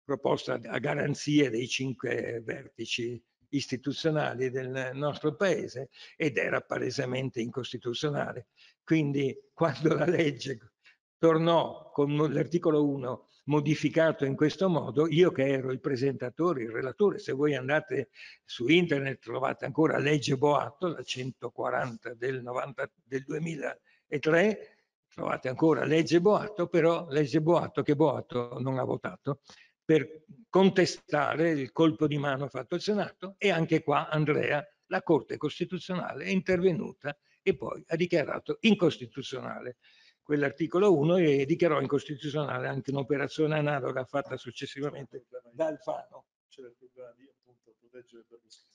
proposta a garanzia dei cinque vertici istituzionali del nostro paese ed era palesemente incostituzionale. Quindi quando la legge tornò con l'articolo 1 modificato in questo modo, io che ero il presentatore, il relatore, se voi andate su internet trovate ancora legge Boato, la 140 del, 90, del 2003, trovate ancora legge Boato, però legge Boato che Boato non ha votato per contestare il colpo di mano fatto al Senato e anche qua, Andrea, la Corte Costituzionale è intervenuta e poi ha dichiarato incostituzionale quell'articolo 1 e dichiarò incostituzionale anche un'operazione analoga fatta successivamente da Alfano.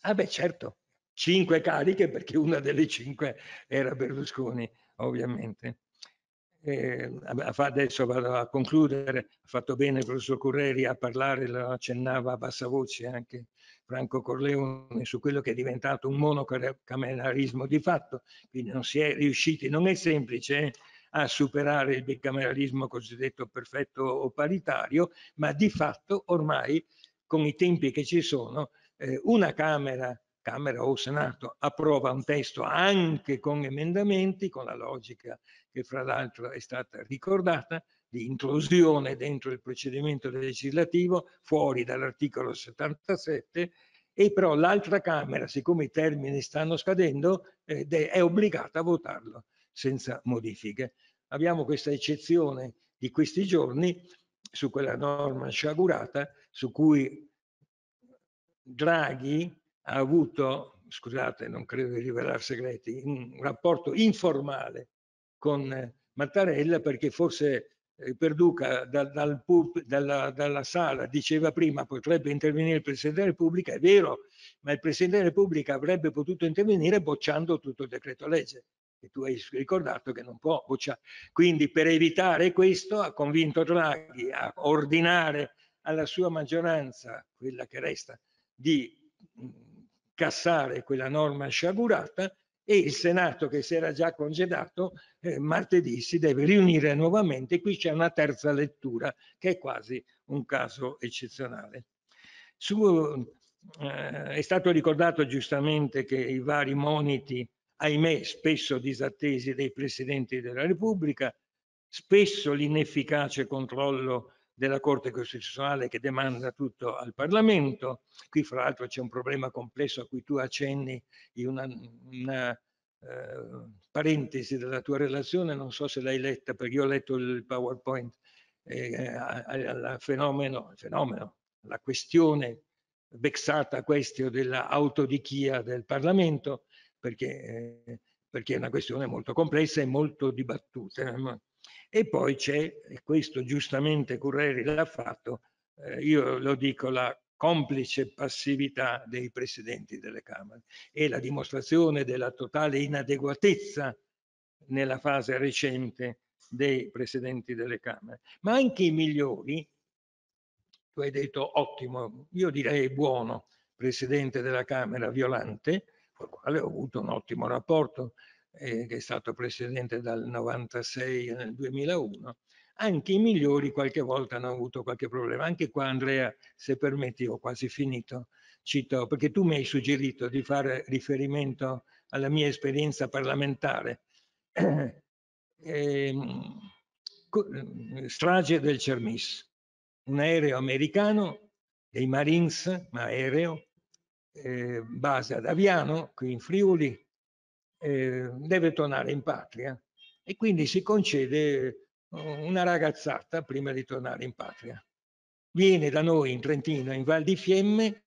Ah beh certo, cinque cariche perché una delle cinque era Berlusconi ovviamente. Eh, adesso vado a concludere, ha fatto bene il professor Curreri a parlare, lo accennava a bassa voce anche Franco Corleone su quello che è diventato un monocameralismo di fatto, quindi non si è riusciti, non è semplice eh, a superare il bicameralismo cosiddetto perfetto o paritario, ma di fatto ormai con i tempi che ci sono eh, una Camera Camera o Senato approva un testo anche con emendamenti, con la logica che fra l'altro è stata ricordata, di inclusione dentro il procedimento legislativo, fuori dall'articolo 77, e però l'altra Camera, siccome i termini stanno scadendo, eh, è obbligata a votarlo senza modifiche. Abbiamo questa eccezione di questi giorni su quella norma sciagurata su cui Draghi ha avuto, scusate, non credo di rivelare segreti, un rapporto informale con eh, Mattarella perché forse eh, Perduca da, dal pub, dalla, dalla, sala diceva prima potrebbe intervenire il Presidente della Repubblica, è vero, ma il Presidente della Repubblica avrebbe potuto intervenire bocciando tutto il decreto legge e tu hai ricordato che non può bocciare. Quindi per evitare questo ha convinto Draghi a ordinare alla sua maggioranza, quella che resta, di mm, cassare quella norma sciagurata e il Senato che si era già congedato eh, martedì si deve riunire nuovamente. Qui c'è una terza lettura che è quasi un caso eccezionale. Su, eh, è stato ricordato giustamente che i vari moniti, ahimè, spesso disattesi dei presidenti della Repubblica, spesso l'inefficace controllo della Corte Costituzionale che demanda tutto al Parlamento. Qui fra l'altro c'è un problema complesso a cui tu accenni in una, una eh, parentesi della tua relazione, non so se l'hai letta perché io ho letto il PowerPoint eh, eh al fenomeno, al fenomeno, la questione vexata questio dell'autodichia del Parlamento perché, eh, perché è una questione molto complessa e molto dibattuta eh, e poi c'è, e questo giustamente Curreri l'ha fatto, eh, io lo dico, la complice passività dei presidenti delle Camere e la dimostrazione della totale inadeguatezza nella fase recente dei presidenti delle Camere, ma anche i migliori, tu hai detto ottimo, io direi buono, presidente della Camera Violante, con il quale ho avuto un ottimo rapporto eh, che è stato presidente dal 96 al 2001, anche i migliori qualche volta hanno avuto qualche problema. Anche qua Andrea, se permetti, ho quasi finito, cito, perché tu mi hai suggerito di fare riferimento alla mia esperienza parlamentare. Eh, strage del Cermis, un aereo americano dei Marines, ma aereo, eh, base ad Aviano, qui in Friuli, deve tornare in patria e quindi si concede eh, una ragazzata prima di tornare in patria. Viene da noi in Trentino, in Val di Fiemme,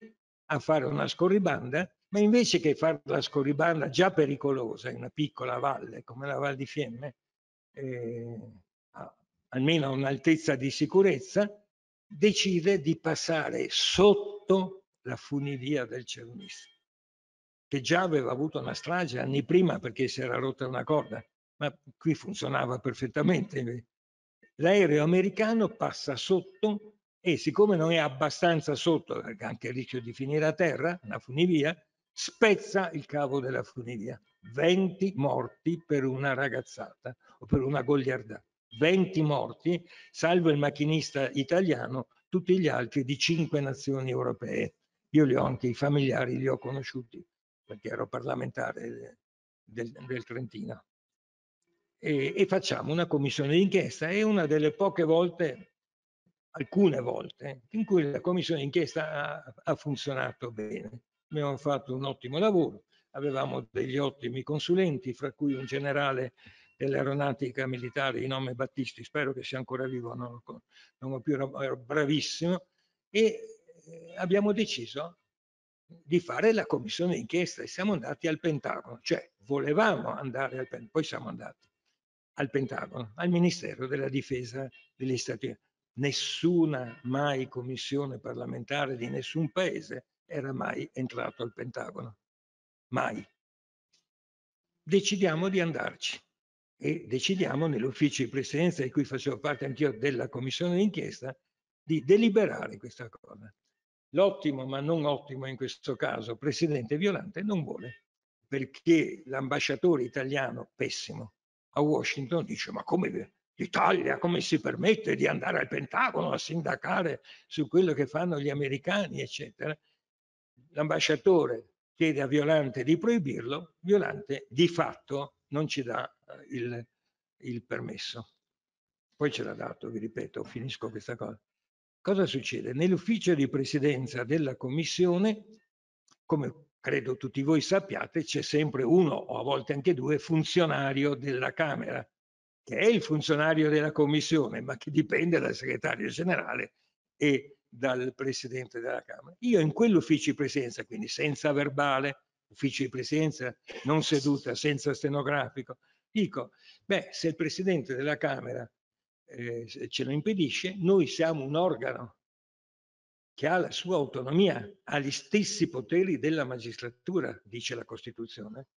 a fare una scorribanda, ma invece che fare la scorribanda già pericolosa in una piccola valle come la Val di Fiemme, eh, almeno a un'altezza di sicurezza, decide di passare sotto la funivia del Cernista che già aveva avuto una strage anni prima perché si era rotta una corda, ma qui funzionava perfettamente. L'aereo americano passa sotto e siccome non è abbastanza sotto, perché anche il rischio di finire a terra, una funivia, spezza il cavo della funivia. 20 morti per una ragazzata o per una goliardata. 20 morti, salvo il macchinista italiano, tutti gli altri di cinque nazioni europee. Io li ho anche i familiari, li ho conosciuti perché ero parlamentare del, del Trentino. E, e, facciamo una commissione d'inchiesta. È una delle poche volte, alcune volte, in cui la commissione d'inchiesta ha, ha funzionato bene. Abbiamo fatto un ottimo lavoro, avevamo degli ottimi consulenti, fra cui un generale dell'aeronautica militare di nome Battisti, spero che sia ancora vivo, non lo, non più, ero bravissimo, e eh, abbiamo deciso di fare la commissione d'inchiesta e siamo andati al Pentagono, cioè volevamo andare al Pentagono, poi siamo andati al Pentagono, al Ministero della Difesa degli Stati Uniti. Nessuna mai commissione parlamentare di nessun paese era mai entrato al Pentagono, mai. Decidiamo di andarci e decidiamo nell'ufficio di presidenza di cui facevo parte anch'io della commissione d'inchiesta di deliberare questa cosa. L'ottimo, ma non ottimo in questo caso, presidente Violante non vuole, perché l'ambasciatore italiano, pessimo, a Washington dice ma come l'Italia come si permette di andare al Pentagono a sindacare su quello che fanno gli americani, eccetera. L'ambasciatore chiede a Violante di proibirlo, Violante di fatto non ci dà eh, il, il permesso. Poi ce l'ha dato, vi ripeto, finisco questa cosa. Cosa succede? Nell'ufficio di presidenza della commissione, come credo tutti voi sappiate, c'è sempre uno o a volte anche due funzionario della Camera, che è il funzionario della commissione, ma che dipende dal segretario generale e dal presidente della Camera. Io in quell'ufficio di presidenza, quindi senza verbale, ufficio di presidenza, non seduta, senza stenografico, dico, beh, se il presidente della Camera eh, ce lo impedisce, noi siamo un organo che ha la sua autonomia, ha gli stessi poteri della magistratura, dice la Costituzione,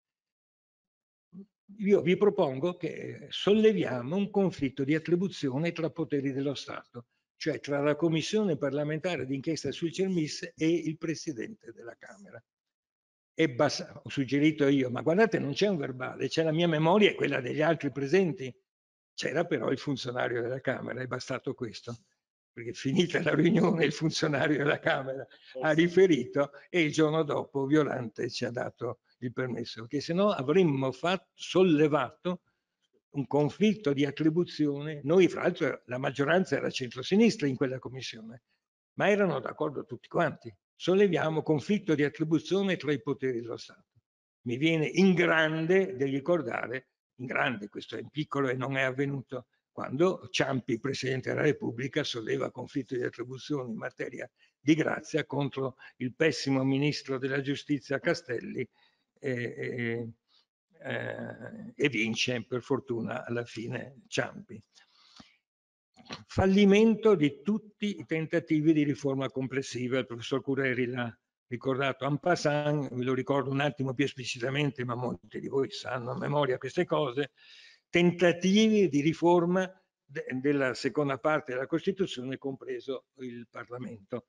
io vi propongo che solleviamo un conflitto di attribuzione tra poteri dello Stato, cioè tra la Commissione parlamentare d'inchiesta sul CERMIS e il Presidente della Camera. E ho suggerito io, ma guardate non c'è un verbale, c'è la mia memoria e quella degli altri presenti. C'era però il funzionario della Camera, è bastato questo, perché finita la riunione il funzionario della Camera eh ha riferito e il giorno dopo Violante ci ha dato il permesso, perché se no avremmo fatto, sollevato un conflitto di attribuzione. Noi, fra l'altro, la maggioranza era centrosinistra in quella commissione, ma erano d'accordo tutti quanti. Solleviamo conflitto di attribuzione tra i poteri dello Stato. Mi viene in grande di ricordare in grande, questo è in piccolo e non è avvenuto, quando Ciampi, Presidente della Repubblica, solleva conflitto di attribuzione in materia di grazia contro il pessimo Ministro della Giustizia Castelli e, e, eh, e vince per fortuna alla fine Ciampi. Fallimento di tutti i tentativi di riforma complessiva, il professor Cureri l'ha ricordato en passant, ve lo ricordo un attimo più esplicitamente, ma molti di voi sanno a memoria queste cose, tentativi di riforma de della seconda parte della Costituzione, compreso il Parlamento.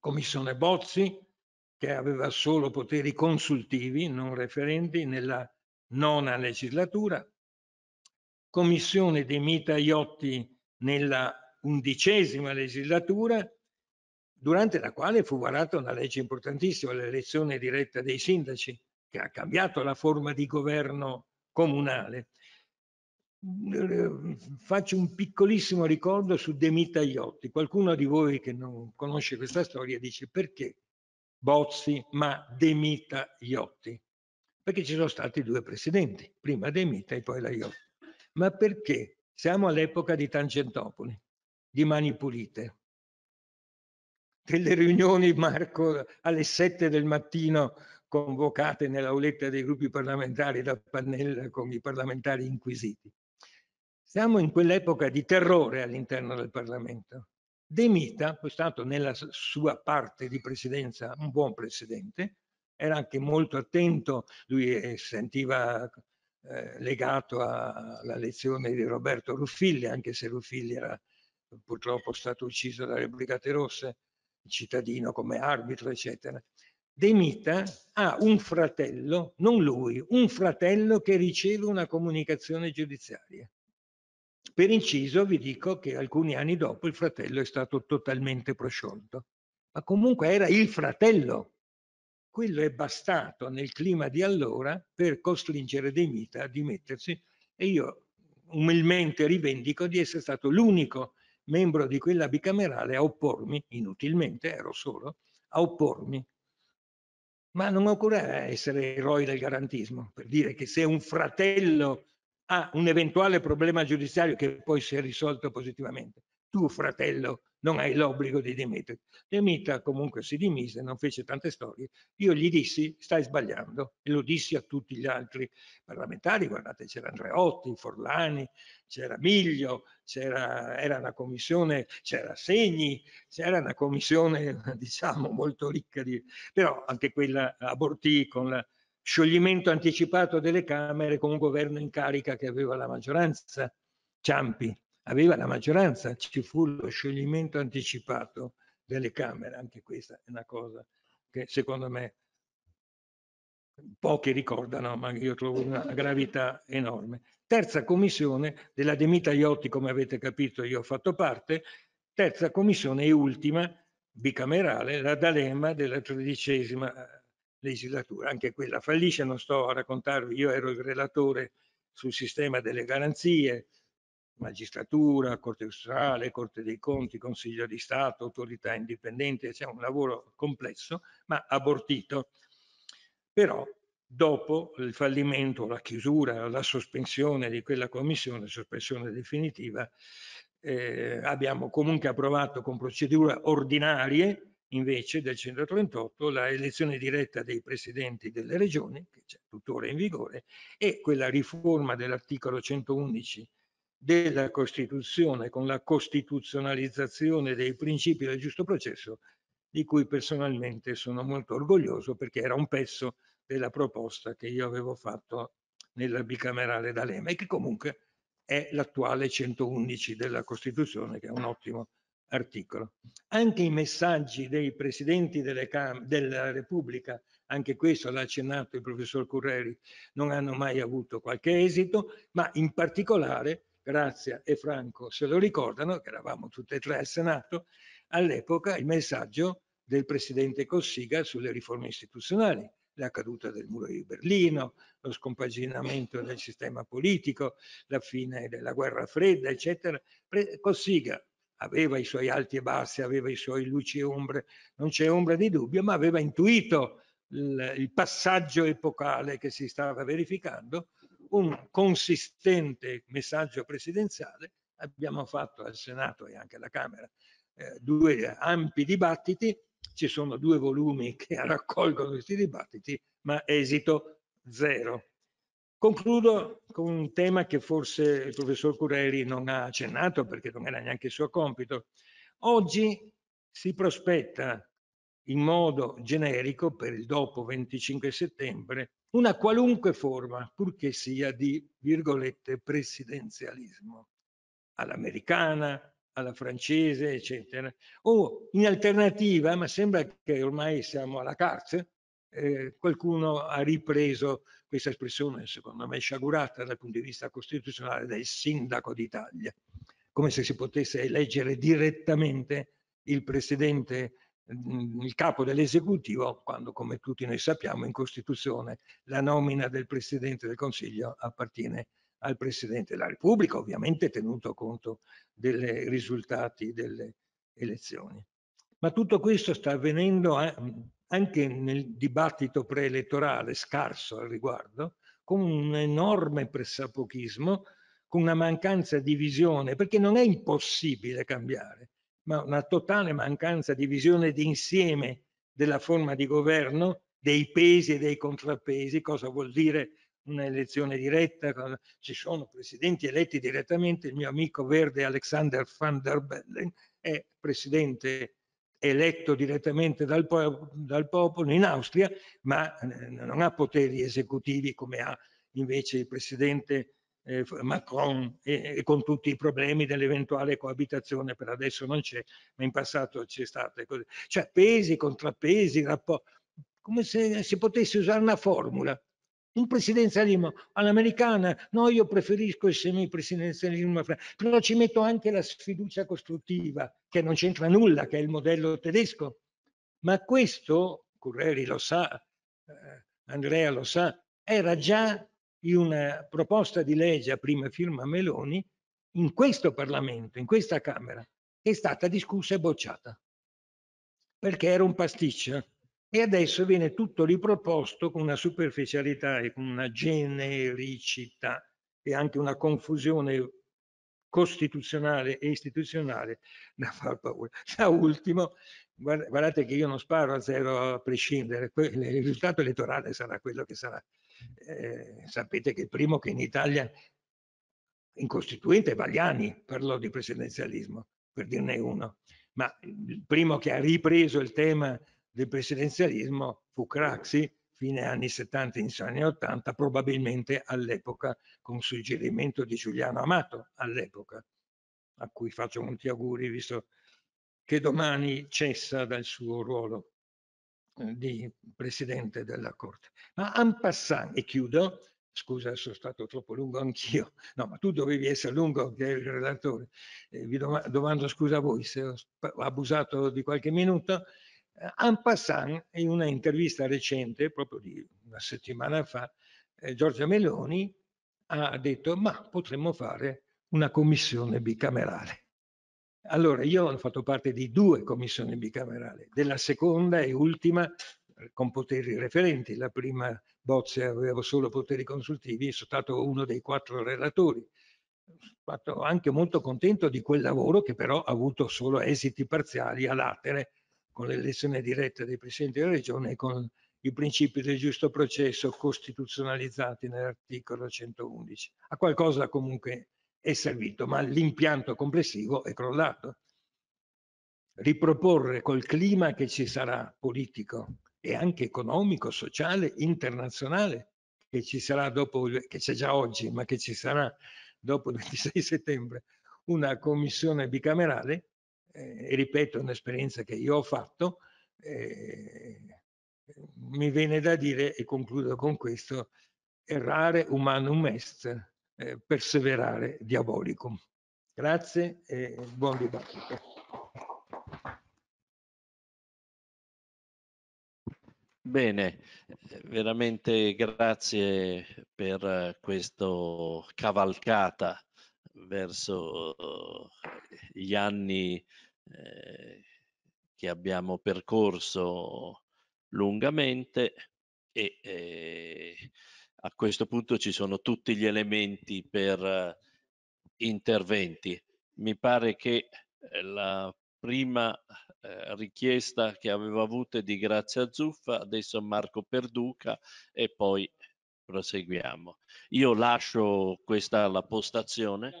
Commissione Bozzi, che aveva solo poteri consultivi, non referenti, nella nona legislatura, Commissione De Mita Iotti nella undicesima legislatura, durante la quale fu varata una legge importantissima, l'elezione diretta dei sindaci, che ha cambiato la forma di governo comunale. Eh, faccio un piccolissimo ricordo su De Mitagliotti. Qualcuno di voi che non conosce questa storia dice perché Bozzi ma De Mitagliotti? Perché ci sono stati due presidenti, prima Demita e poi la Iotti. Ma perché? Siamo all'epoca di Tangentopoli, di Mani Pulite delle riunioni, Marco, alle 7 del mattino convocate nell'auletta dei gruppi parlamentari da Pannella con i parlamentari inquisiti. Siamo in quell'epoca di terrore all'interno del Parlamento. De Mita, poi stato nella sua parte di presidenza un buon presidente, era anche molto attento, lui eh, sentiva eh, legato alla lezione di Roberto Ruffilli, anche se Ruffilli era purtroppo stato ucciso dalle Brigate Rosse, cittadino come arbitro, eccetera. De Mita ha un fratello, non lui, un fratello che riceve una comunicazione giudiziaria. Per inciso vi dico che alcuni anni dopo il fratello è stato totalmente prosciolto, ma comunque era il fratello. Quello è bastato nel clima di allora per costringere De Mita a dimettersi e io umilmente rivendico di essere stato l'unico membro di quella bicamerale a oppormi, inutilmente, ero solo, a oppormi. Ma non occorre essere eroi del garantismo per dire che se un fratello ha un eventuale problema giudiziario che poi si è risolto positivamente, tu fratello non hai l'obbligo di dimetterti. Demita comunque si dimise, non fece tante storie. Io gli dissi, stai sbagliando, e lo dissi a tutti gli altri parlamentari, guardate, c'era Andreotti, Forlani, c'era Miglio, c'era era una commissione, c'era Segni, c'era una commissione, diciamo, molto ricca di... però anche quella abortì con la scioglimento anticipato delle Camere con un governo in carica che aveva la maggioranza, Ciampi, aveva la maggioranza, ci fu lo scioglimento anticipato delle Camere, anche questa è una cosa che secondo me pochi ricordano, ma io trovo una gravità enorme. Terza commissione della Demita Iotti, come avete capito, io ho fatto parte. Terza commissione e ultima, bicamerale, la D'Alema della tredicesima eh, legislatura. Anche quella fallisce, non sto a raccontarvi, io ero il relatore sul sistema delle garanzie, magistratura, Corte Costituzionale, Corte dei Conti, Consiglio di Stato, autorità indipendente, c'è cioè un lavoro complesso ma abortito. Però dopo il fallimento, la chiusura, la sospensione di quella commissione, sospensione definitiva, eh, abbiamo comunque approvato con procedure ordinarie invece del 138 la elezione diretta dei presidenti delle regioni, che c'è tuttora in vigore, e quella riforma dell'articolo 111 della Costituzione con la costituzionalizzazione dei principi del giusto processo, di cui personalmente sono molto orgoglioso perché era un pezzo della proposta che io avevo fatto nella bicamerale d'Alema e che comunque è l'attuale 111 della Costituzione, che è un ottimo articolo. Anche i messaggi dei presidenti della Repubblica, anche questo l'ha accennato il professor Curreri, non hanno mai avuto qualche esito, ma in particolare Grazia e Franco se lo ricordano, che eravamo tutte e tre al Senato, all'epoca il messaggio del presidente Cossiga sulle riforme istituzionali, la caduta del muro di Berlino, lo scompaginamento del sistema politico, la fine della guerra fredda, eccetera. Cossiga aveva i suoi alti e bassi, aveva i suoi luci e ombre, non c'è ombra di dubbio, ma aveva intuito il passaggio epocale che si stava verificando un consistente messaggio presidenziale. Abbiamo fatto al Senato e anche alla Camera eh, due ampi dibattiti, ci sono due volumi che raccolgono questi dibattiti, ma esito zero. Concludo con un tema che forse il professor Curelli non ha accennato perché non era neanche il suo compito. Oggi si prospetta in modo generico per il dopo 25 settembre una qualunque forma, purché sia di, virgolette, presidenzialismo, all'americana, alla francese, eccetera. O in alternativa, ma sembra che ormai siamo alla carcere, eh, qualcuno ha ripreso questa espressione, secondo me sciagurata dal punto di vista costituzionale, del sindaco d'Italia, come se si potesse eleggere direttamente il presidente Mhmm, il capo dell'esecutivo quando come tutti noi sappiamo in Costituzione la nomina del Presidente del Consiglio appartiene al Presidente della Repubblica ovviamente tenuto conto dei risultati delle elezioni. Ma tutto questo sta avvenendo eh, anche nel dibattito preelettorale scarso al riguardo con un enorme pressapochismo con una mancanza di visione perché non è impossibile cambiare ma una totale mancanza di visione d'insieme della forma di governo, dei pesi e dei contrappesi, cosa vuol dire un'elezione diretta, ci sono presidenti eletti direttamente, il mio amico verde Alexander van der Bellen è presidente eletto direttamente dal, dal popolo in Austria, ma eh, non ha poteri esecutivi come ha invece il presidente eh, Macron e, e, con tutti i problemi dell'eventuale coabitazione, per adesso non c'è, ma in passato c'è stata. Cioè pesi, contrappesi, rapporti, come se si potesse usare una formula. Un presidenzialismo all'americana, no, io preferisco il semipresidenzialismo, però ci metto anche la sfiducia costruttiva, che non c'entra nulla, che è il modello tedesco. Ma questo, Curreri lo sa, eh, Andrea lo sa, era già di una proposta di legge a prima firma Meloni in questo Parlamento, in questa Camera, che è stata discussa e bocciata perché era un pasticcio e adesso viene tutto riproposto con una superficialità e con una genericità e anche una confusione costituzionale e istituzionale da far paura. Da ultimo, guardate che io non sparo a zero a prescindere, il risultato elettorale sarà quello che sarà. Eh, sapete che il primo che in Italia in costituente è Vagliani, parlò di presidenzialismo, per dirne uno, ma il primo che ha ripreso il tema del presidenzialismo fu Craxi, fine anni 70, inizio anni 80, probabilmente all'epoca con suggerimento di Giuliano Amato, all'epoca, a cui faccio molti auguri, visto che domani cessa dal suo ruolo di Presidente della Corte. Ma en passant, e chiudo, scusa se sono stato troppo lungo anch'io, no ma tu dovevi essere lungo che il relatore, eh, vi doma domando scusa a voi se ho abusato di qualche minuto, eh, en passant in una intervista recente, proprio di una settimana fa, eh, Giorgia Meloni ha detto ma potremmo fare una commissione bicamerale. Allora, io ho fatto parte di due commissioni bicamerali, della seconda e ultima eh, con poteri referenti. La prima bozza avevo solo poteri consultivi, sono stato uno dei quattro relatori. Fatto anche molto contento di quel lavoro che però ha avuto solo esiti parziali a latere con l'elezione diretta dei presidenti della regione e con i principi del giusto processo costituzionalizzati nell'articolo 111. A qualcosa comunque è servito, ma l'impianto complessivo è crollato. Riproporre col clima che ci sarà politico e anche economico, sociale, internazionale, che ci sarà dopo, che c'è già oggi, ma che ci sarà dopo il 26 settembre, una commissione bicamerale, eh, ripeto, un'esperienza che io ho fatto, eh, mi viene da dire, e concludo con questo, errare humanum est, eh, perseverare diabolicum. Grazie e buon dibattito. Bene, veramente grazie per questa cavalcata verso eh, gli anni eh, che abbiamo percorso lungamente e eh, a questo punto ci sono tutti gli elementi per eh, interventi. Mi pare che eh, la prima eh, richiesta che avevo avuto è di Grazia Zuffa, adesso Marco Perduca e poi proseguiamo. Io lascio questa la postazione.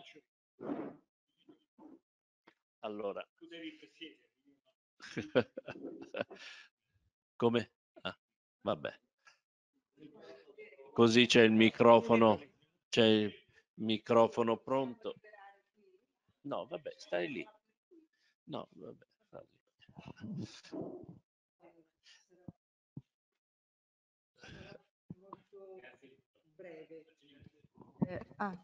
Allora. Come? Ah, vabbè. Così c'è il microfono, c'è il microfono pronto. No, vabbè, stai lì. No, vabbè, stai lì. Ah,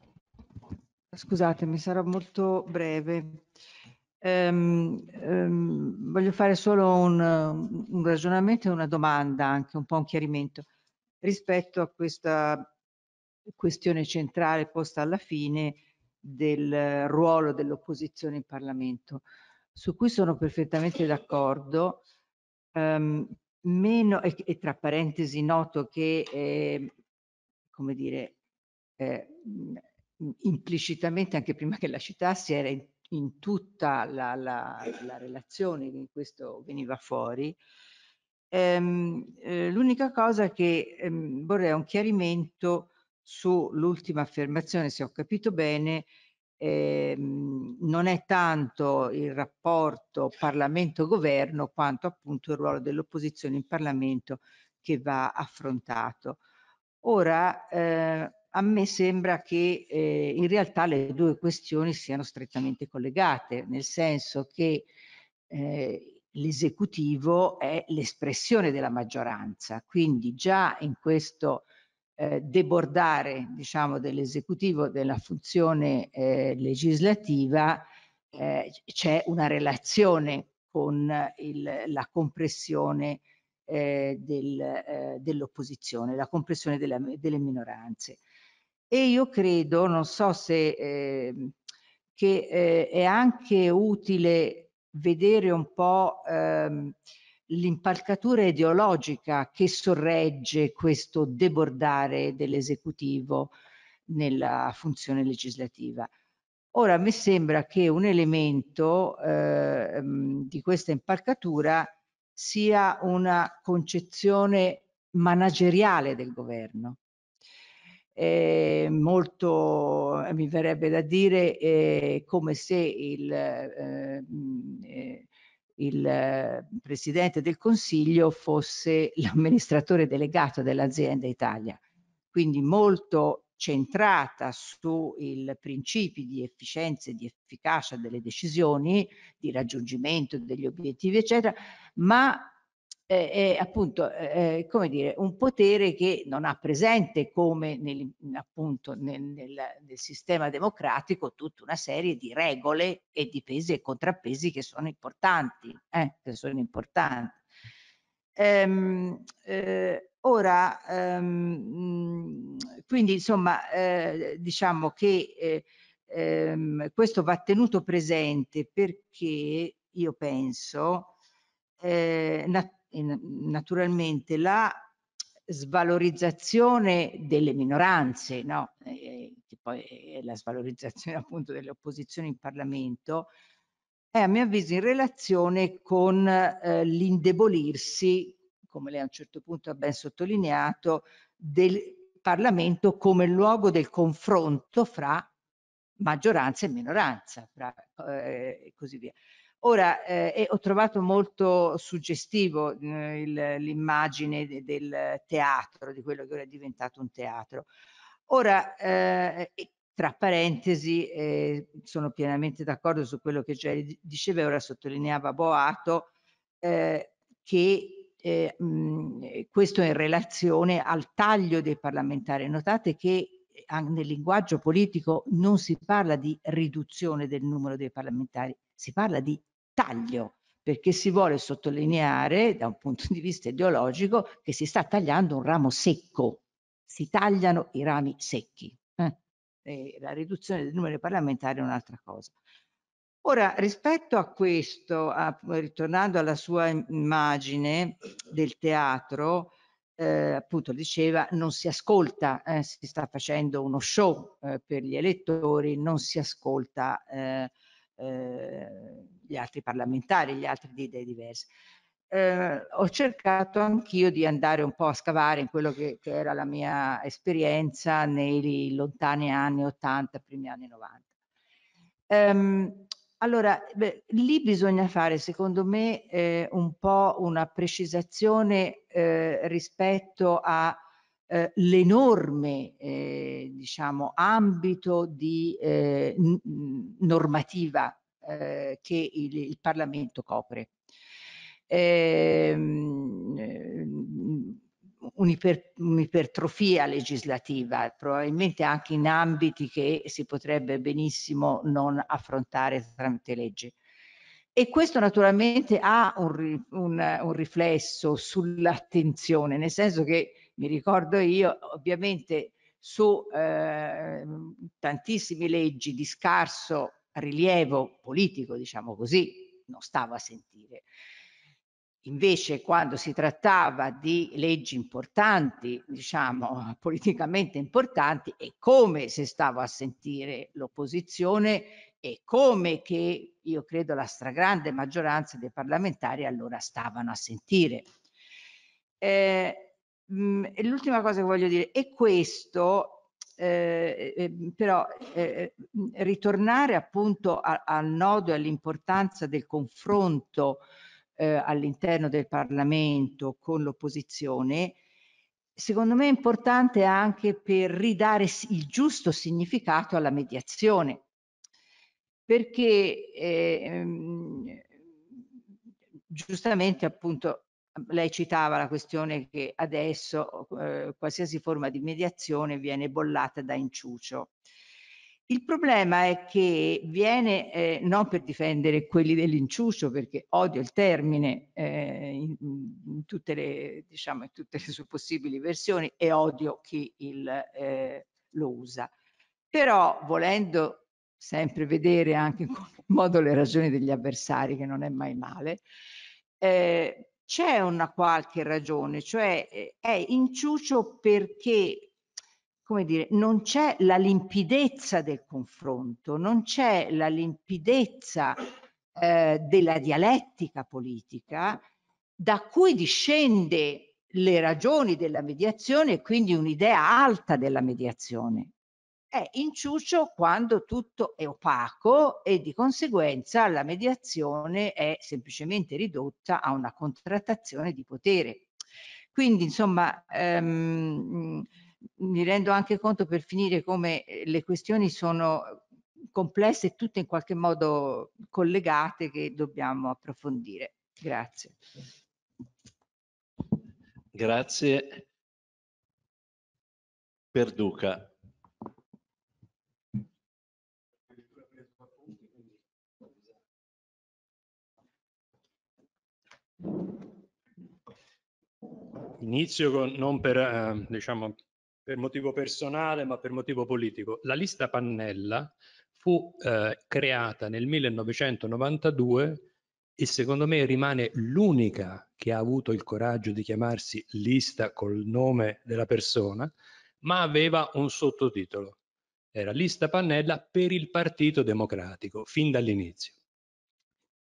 scusatemi, sarà molto breve. Um, um, voglio fare solo un, un ragionamento e una domanda, anche un po' un chiarimento rispetto a questa questione centrale posta alla fine del eh, ruolo dell'opposizione in Parlamento, su cui sono perfettamente d'accordo. Um, meno, e, e, tra parentesi noto che, eh, come dire, eh, implicitamente, anche prima che la citassi, era in, in tutta la, la, la relazione che in questo veniva fuori, Ehm, eh, l'unica cosa che ehm, vorrei un chiarimento sull'ultima affermazione, se ho capito bene, ehm, non è tanto il rapporto Parlamento-Governo quanto appunto il ruolo dell'opposizione in Parlamento che va affrontato. Ora, eh, a me sembra che eh, in realtà le due questioni siano strettamente collegate, nel senso che eh, l'esecutivo è l'espressione della maggioranza, quindi già in questo eh, debordare diciamo, dell'esecutivo della funzione eh, legislativa eh, c'è una relazione con il, la compressione eh, del, eh, dell'opposizione, la compressione della, delle minoranze. E io credo, non so se, ehm, che eh, è anche utile vedere un po' ehm, l'impalcatura ideologica che sorregge questo debordare dell'esecutivo nella funzione legislativa. Ora mi sembra che un elemento eh, di questa impalcatura sia una concezione manageriale del governo, eh, molto, mi verrebbe da dire, eh, come se il, eh, mm, eh il Presidente del Consiglio fosse l'amministratore delegato dell'azienda Italia, quindi molto centrata sui principi di efficienza e di efficacia delle decisioni, di raggiungimento degli obiettivi, eccetera, ma eh, è eh, appunto eh, eh, come dire, un potere che non ha presente come nel, appunto nel, nel, nel sistema democratico tutta una serie di regole e di pesi e contrappesi che sono importanti. Eh, che sono importanti. Ehm, eh, ora, ehm, mm, quindi insomma, eh, diciamo che eh, ehm, questo va tenuto presente perché io penso eh, nat naturalmente la svalorizzazione delle minoranze, no? eh, eh che poi è la svalorizzazione appunto delle opposizioni in Parlamento, è a mio avviso in relazione con eh, l'indebolirsi, come lei a un certo punto ha ben sottolineato, del Parlamento come luogo del confronto fra maggioranza e minoranza, fra, eh, e così via. Ora eh, ho trovato molto suggestivo mm, l'immagine de del teatro, di quello che ora è diventato un teatro. Ora, eh, tra parentesi, eh, sono pienamente d'accordo su quello che Jerry diceva e ora sottolineava Boato, eh, che eh, mh, mm, questo è in relazione al taglio dei parlamentari. Notate che eh, nel linguaggio politico non si parla di riduzione del numero dei parlamentari, si parla di taglio, perché si vuole sottolineare da un punto di vista ideologico che si sta tagliando un ramo secco, si tagliano i rami secchi. Eh? la riduzione del numero parlamentare è un'altra cosa. Ora, rispetto a questo, a, ritornando alla sua immagine del teatro, eh, appunto diceva non si ascolta, eh, si sta facendo uno show eh, per gli elettori, non si ascolta eh, eh gli altri parlamentari, gli altri di idee diverse. Eh, ho cercato anch'io di andare un po' a scavare in quello che, che era la mia esperienza nei lontani anni 80, primi anni 90. Ehm, allora, beh, lì bisogna fare, secondo me, eh, un po' una precisazione eh, rispetto all'enorme eh, eh, diciamo, ambito di eh, normativa eh, che il, il Parlamento copre. Ehm, eh, Un'iper, un'ipertrofia legislativa, probabilmente anche in ambiti che si potrebbe benissimo non affrontare tramite legge. E questo naturalmente ha un, un, un riflesso sull'attenzione, nel senso che, mi ricordo io, ovviamente su eh, tantissime leggi di scarso rilievo politico, diciamo così, non stava a sentire. Invece quando si trattava di leggi importanti, diciamo politicamente importanti, è come se stava a sentire l'opposizione e come che io credo la stragrande maggioranza dei parlamentari allora stavano a sentire. Eh, l'ultima cosa che voglio dire, è questo eh, però eh, eh, ritornare appunto al nodo e all'importanza del confronto eh, all'interno del Parlamento con l'opposizione, secondo me è importante anche per ridare il giusto significato alla mediazione, perché eh, ehm, giustamente appunto lei citava la questione che adesso eh, qualsiasi forma di mediazione viene bollata da inciucio. Il problema è che viene, eh, non per difendere quelli dell'inciucio, perché odio il termine eh, in, in, tutte le, diciamo, in tutte le sue possibili versioni e odio chi il, eh, lo usa. Però volendo sempre vedere anche in qualche modo le ragioni degli avversari, che non è mai male, eh, c'è una qualche ragione, cioè eh, è inciucio perché come dire, non c'è la limpidezza del confronto, non c'è la limpidezza eh, della dialettica politica da cui discende le ragioni della mediazione e quindi un'idea alta della mediazione è inciucio quando tutto è opaco e di conseguenza la mediazione è semplicemente ridotta a una contrattazione di potere. Quindi insomma ehm, mm, mi rendo anche conto per finire come eh, le questioni sono complesse e tutte in qualche modo collegate che dobbiamo approfondire. Grazie. Grazie. Per Perduca. Inizio con, non per, eh, diciamo, per motivo personale, ma per motivo politico. La lista Pannella fu eh, creata nel 1992 e secondo me rimane l'unica che ha avuto il coraggio di chiamarsi lista col nome della persona, ma aveva un sottotitolo. Era lista Pannella per il Partito Democratico, fin dall'inizio.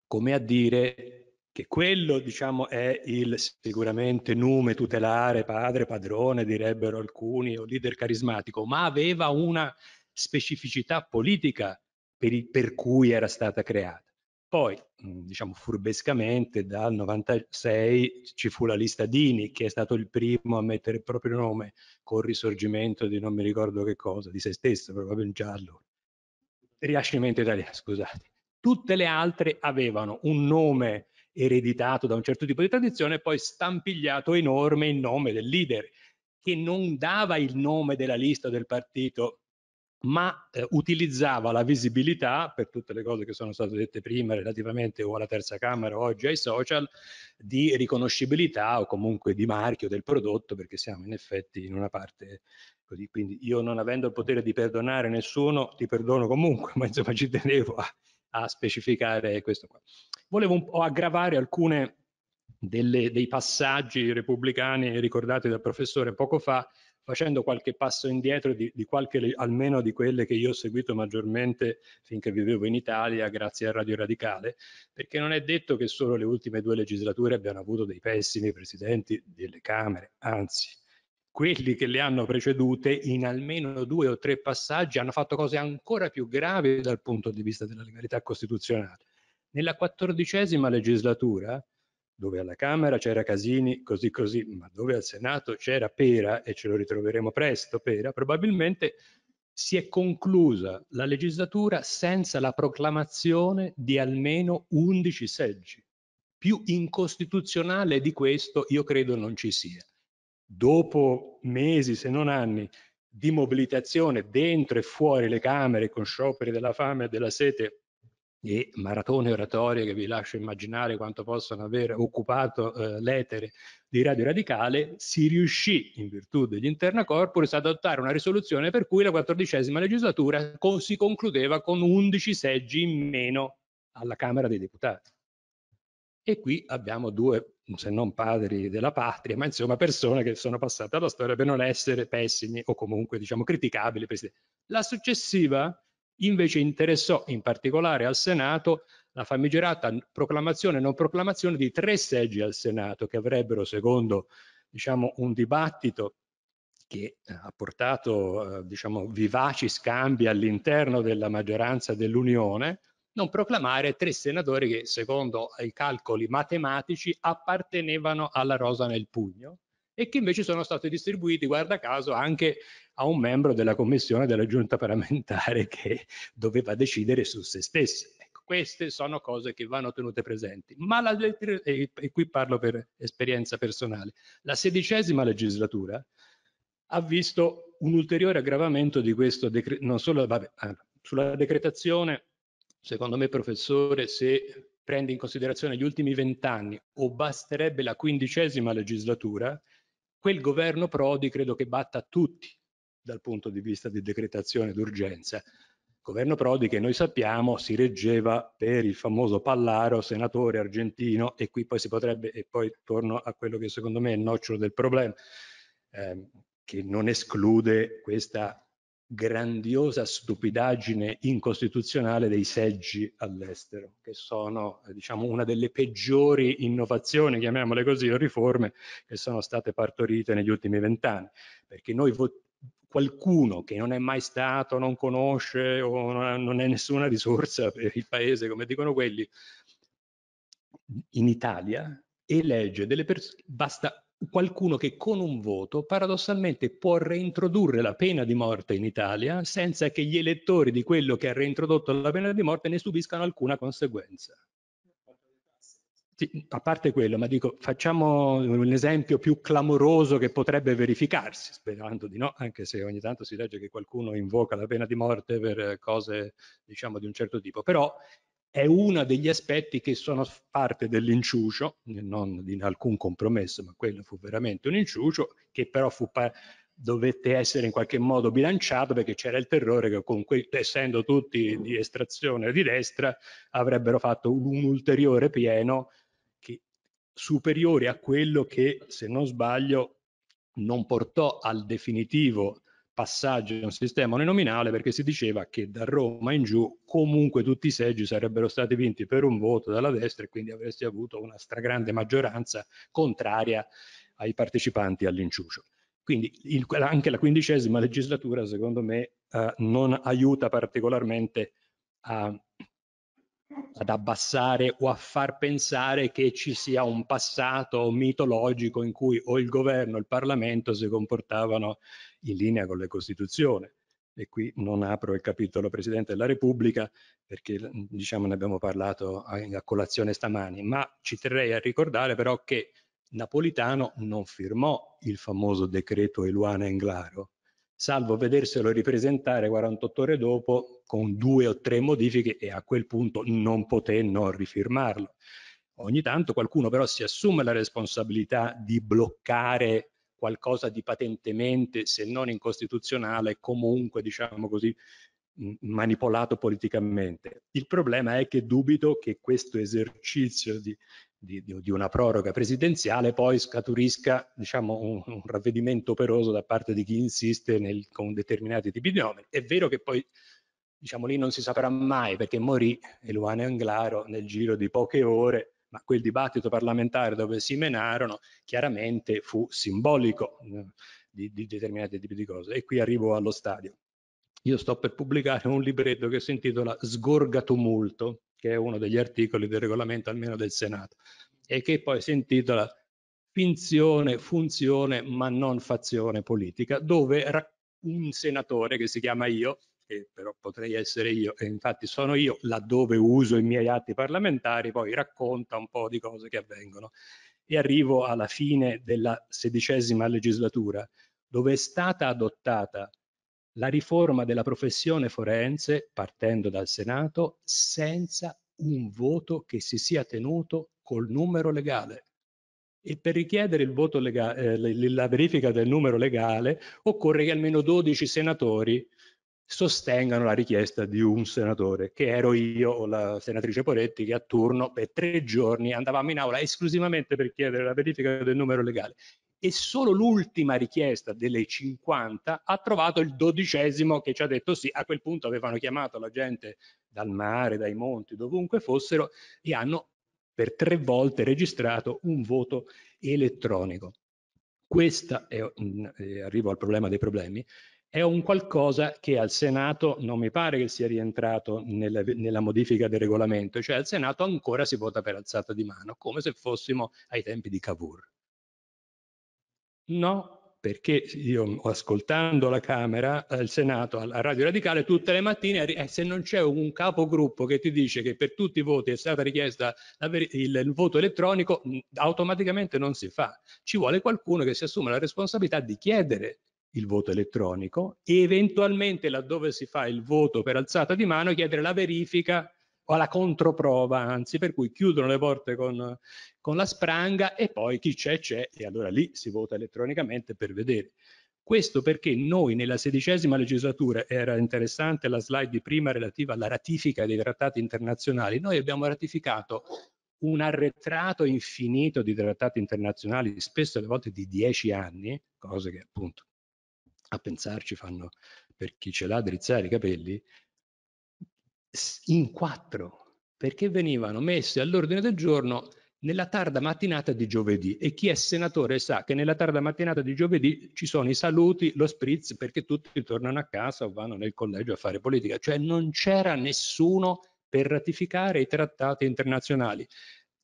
Come a dire, che quello diciamo, è il sicuramente nume tutelare, padre, padrone, direbbero alcuni, o leader carismatico, ma aveva una specificità politica per, il, per cui era stata creata. Poi, diciamo furbescamente, dal 96 ci fu la lista Dini, che è stato il primo a mettere il proprio nome col risorgimento di non mi ricordo che cosa, di se stesso, probabilmente già allora. riascimento italiano, scusate. Tutte le altre avevano un nome ereditato da un certo tipo di tradizione poi stampigliato enorme in nome del leader che non dava il nome della lista del partito ma eh, utilizzava la visibilità per tutte le cose che sono state dette prima relativamente o alla terza camera o oggi ai social di riconoscibilità o comunque di marchio del prodotto perché siamo in effetti in una parte così quindi io non avendo il potere di perdonare nessuno ti perdono comunque ma insomma ci tenevo a a specificare questo qua. Volevo un po' aggravare alcune delle, dei passaggi repubblicani ricordati dal professore poco fa, facendo qualche passo indietro di, di qualche, almeno di quelle che io ho seguito maggiormente finché vivevo in Italia grazie a Radio Radicale, perché non è detto che solo le ultime due legislature abbiano avuto dei pessimi presidenti delle Camere, anzi quelli che le hanno precedute in almeno due o tre passaggi hanno fatto cose ancora più gravi dal punto di vista della legalità costituzionale. Nella quattordicesima legislatura, dove alla Camera c'era Casini, così così, ma dove al Senato c'era Pera, e ce lo ritroveremo presto, Pera, probabilmente si è conclusa la legislatura senza la proclamazione di almeno 11 seggi. Più incostituzionale di questo io credo non ci sia dopo mesi se non anni di mobilitazione dentro e fuori le Camere con scioperi della fame e della sete e maratone oratorie che vi lascio immaginare quanto possano aver occupato eh, l'etere di Radio Radicale, si riuscì, in virtù degli interna corporis, ad adottare una risoluzione per cui la quattordicesima legislatura con, si concludeva con 11 seggi in meno alla Camera dei Deputati. E qui abbiamo due se non padri della patria, ma insomma persone che sono passate alla storia per non essere pessimi o comunque diciamo criticabili. La successiva invece interessò in particolare al Senato la famigerata proclamazione e non proclamazione di tre seggi al Senato che avrebbero, secondo diciamo, un dibattito che eh, ha portato eh, diciamo, vivaci scambi all'interno della maggioranza dell'Unione, non proclamare tre senatori che secondo i calcoli matematici appartenevano alla rosa nel pugno e che invece sono stati distribuiti, guarda caso, anche a un membro della commissione della giunta parlamentare che doveva decidere su se stesse. Ecco, queste sono cose che vanno tenute presenti. Ma la, e qui parlo per esperienza personale, la sedicesima legislatura ha visto un ulteriore aggravamento di questo decreto, non solo vabbè, ah, sulla decretazione secondo me professore, se prende in considerazione gli ultimi vent'anni o basterebbe la quindicesima legislatura, quel governo Prodi credo che batta tutti dal punto di vista di decretazione d'urgenza. Governo Prodi che noi sappiamo si reggeva per il famoso Pallaro, senatore argentino, e qui poi si potrebbe, e poi torno a quello che secondo me è il nocciolo del problema, ehm, che non esclude questa grandiosa stupidaggine incostituzionale dei seggi all'estero, che sono eh, diciamo, una delle peggiori innovazioni, chiamiamole così, o riforme che sono state partorite negli ultimi vent'anni, perché noi qualcuno che non è mai stato, non conosce o non è nessuna risorsa per il paese, come dicono quelli, in Italia elegge delle persone, basta qualcuno che con un voto paradossalmente può reintrodurre la pena di morte in Italia senza che gli elettori di quello che ha reintrodotto la pena di morte ne subiscano alcuna conseguenza. Sì, a parte quello, ma dico, facciamo un esempio più clamoroso che potrebbe verificarsi, sperando di no, anche se ogni tanto si legge che qualcuno invoca la pena di morte per cose, diciamo, di un certo tipo. Però è uno degli aspetti che sono parte dell'inciucio, non di alcun compromesso, ma quello fu veramente un inciucio, che però fu dovette essere in qualche modo bilanciato perché c'era il terrore che comunque, essendo tutti di estrazione di destra, avrebbero fatto un ulteriore pieno che, superiore a quello che, se non sbaglio, non portò al definitivo passaggio di un sistema uninominale perché si diceva che da Roma in giù comunque tutti i seggi sarebbero stati vinti per un voto dalla destra e quindi avresti avuto una stragrande maggioranza contraria ai partecipanti all'inciucio. Quindi il, anche la quindicesima legislatura secondo me eh, non aiuta particolarmente a, ad abbassare o a far pensare che ci sia un passato mitologico in cui o il governo o il Parlamento si comportavano in linea con la Costituzione. E qui non apro il capitolo Presidente della Repubblica perché mhmm, diciamo, ne abbiamo parlato a, a colazione stamani, ma ci terrei a ricordare però che Napolitano non firmò il famoso decreto Eluana-Englaro, salvo vederselo ripresentare 48 ore dopo con due o tre modifiche e a quel punto non poté non rifirmarlo. Ogni tanto qualcuno però si assume la responsabilità di bloccare qualcosa di patentemente, se non incostituzionale, comunque, diciamo così, manipolato politicamente. Il problema è che dubito che questo esercizio di, di, di una proroga presidenziale poi scaturisca diciamo, un, un, ravvedimento operoso da parte di chi insiste nel, con determinati tipi di nomine. È vero che poi diciamo, lì non si saprà mai perché morì Eluane Anglaro nel giro di poche ore ma quel dibattito parlamentare dove si menarono chiaramente fu simbolico eh, di, di determinati tipi di cose. E qui arrivo allo stadio. Io sto per pubblicare un libretto che si intitola Sgorga tumulto, che è uno degli articoli del regolamento almeno del Senato, e che poi si intitola Finzione, funzione ma non fazione politica, dove un senatore che si chiama io eh, però potrei essere io, e infatti sono io, laddove uso i miei atti parlamentari, poi racconta un po' di cose che avvengono. E arrivo alla fine della sedicesima legislatura, dove è stata adottata la riforma della professione forense, partendo dal Senato, senza un voto che si sia tenuto col numero legale. E per richiedere il voto legale, eh, la verifica del numero legale occorre che almeno 12 senatori sostengano la richiesta di un senatore, che ero io o la senatrice Poretti, che a turno per tre giorni andavamo in aula esclusivamente per chiedere la verifica del numero legale. E solo l'ultima richiesta delle 50 ha trovato il dodicesimo che ci ha detto sì. A quel punto avevano chiamato la gente dal mare, dai monti, dovunque fossero, e hanno per tre volte registrato un voto elettronico. Questa è, eh, arrivo al problema dei problemi, è un qualcosa che al Senato non mi pare che sia rientrato nella, nella, modifica del regolamento, cioè al Senato ancora si vota per alzata di mano, come se fossimo ai tempi di Cavour. No, perché io ascoltando la Camera, il Senato, alla Radio Radicale, tutte le mattine, eh, se non c'è un capogruppo che ti dice che per tutti i voti è stata richiesta il voto elettronico, automaticamente non si fa. Ci vuole qualcuno che si assuma la responsabilità di chiedere il voto elettronico e eventualmente laddove si fa il voto per alzata di mano chiedere la verifica o la controprova, anzi, per cui chiudono le porte con, con la spranga e poi chi c'è c'è e allora lì si vota elettronicamente per vedere. Questo perché noi nella sedicesima legislatura, era interessante la slide di prima relativa alla ratifica dei trattati internazionali, noi abbiamo ratificato un arretrato infinito di trattati internazionali, spesso alle volte di dieci anni, cose che appunto a pensarci fanno, per chi ce l'ha, drizzare i capelli, in quattro, perché venivano messe all'ordine del giorno nella tarda mattinata di giovedì e chi è senatore sa che nella tarda mattinata di giovedì ci sono i saluti, lo spritz perché tutti tornano a casa o vanno nel collegio a fare politica, cioè non c'era nessuno per ratificare i trattati internazionali.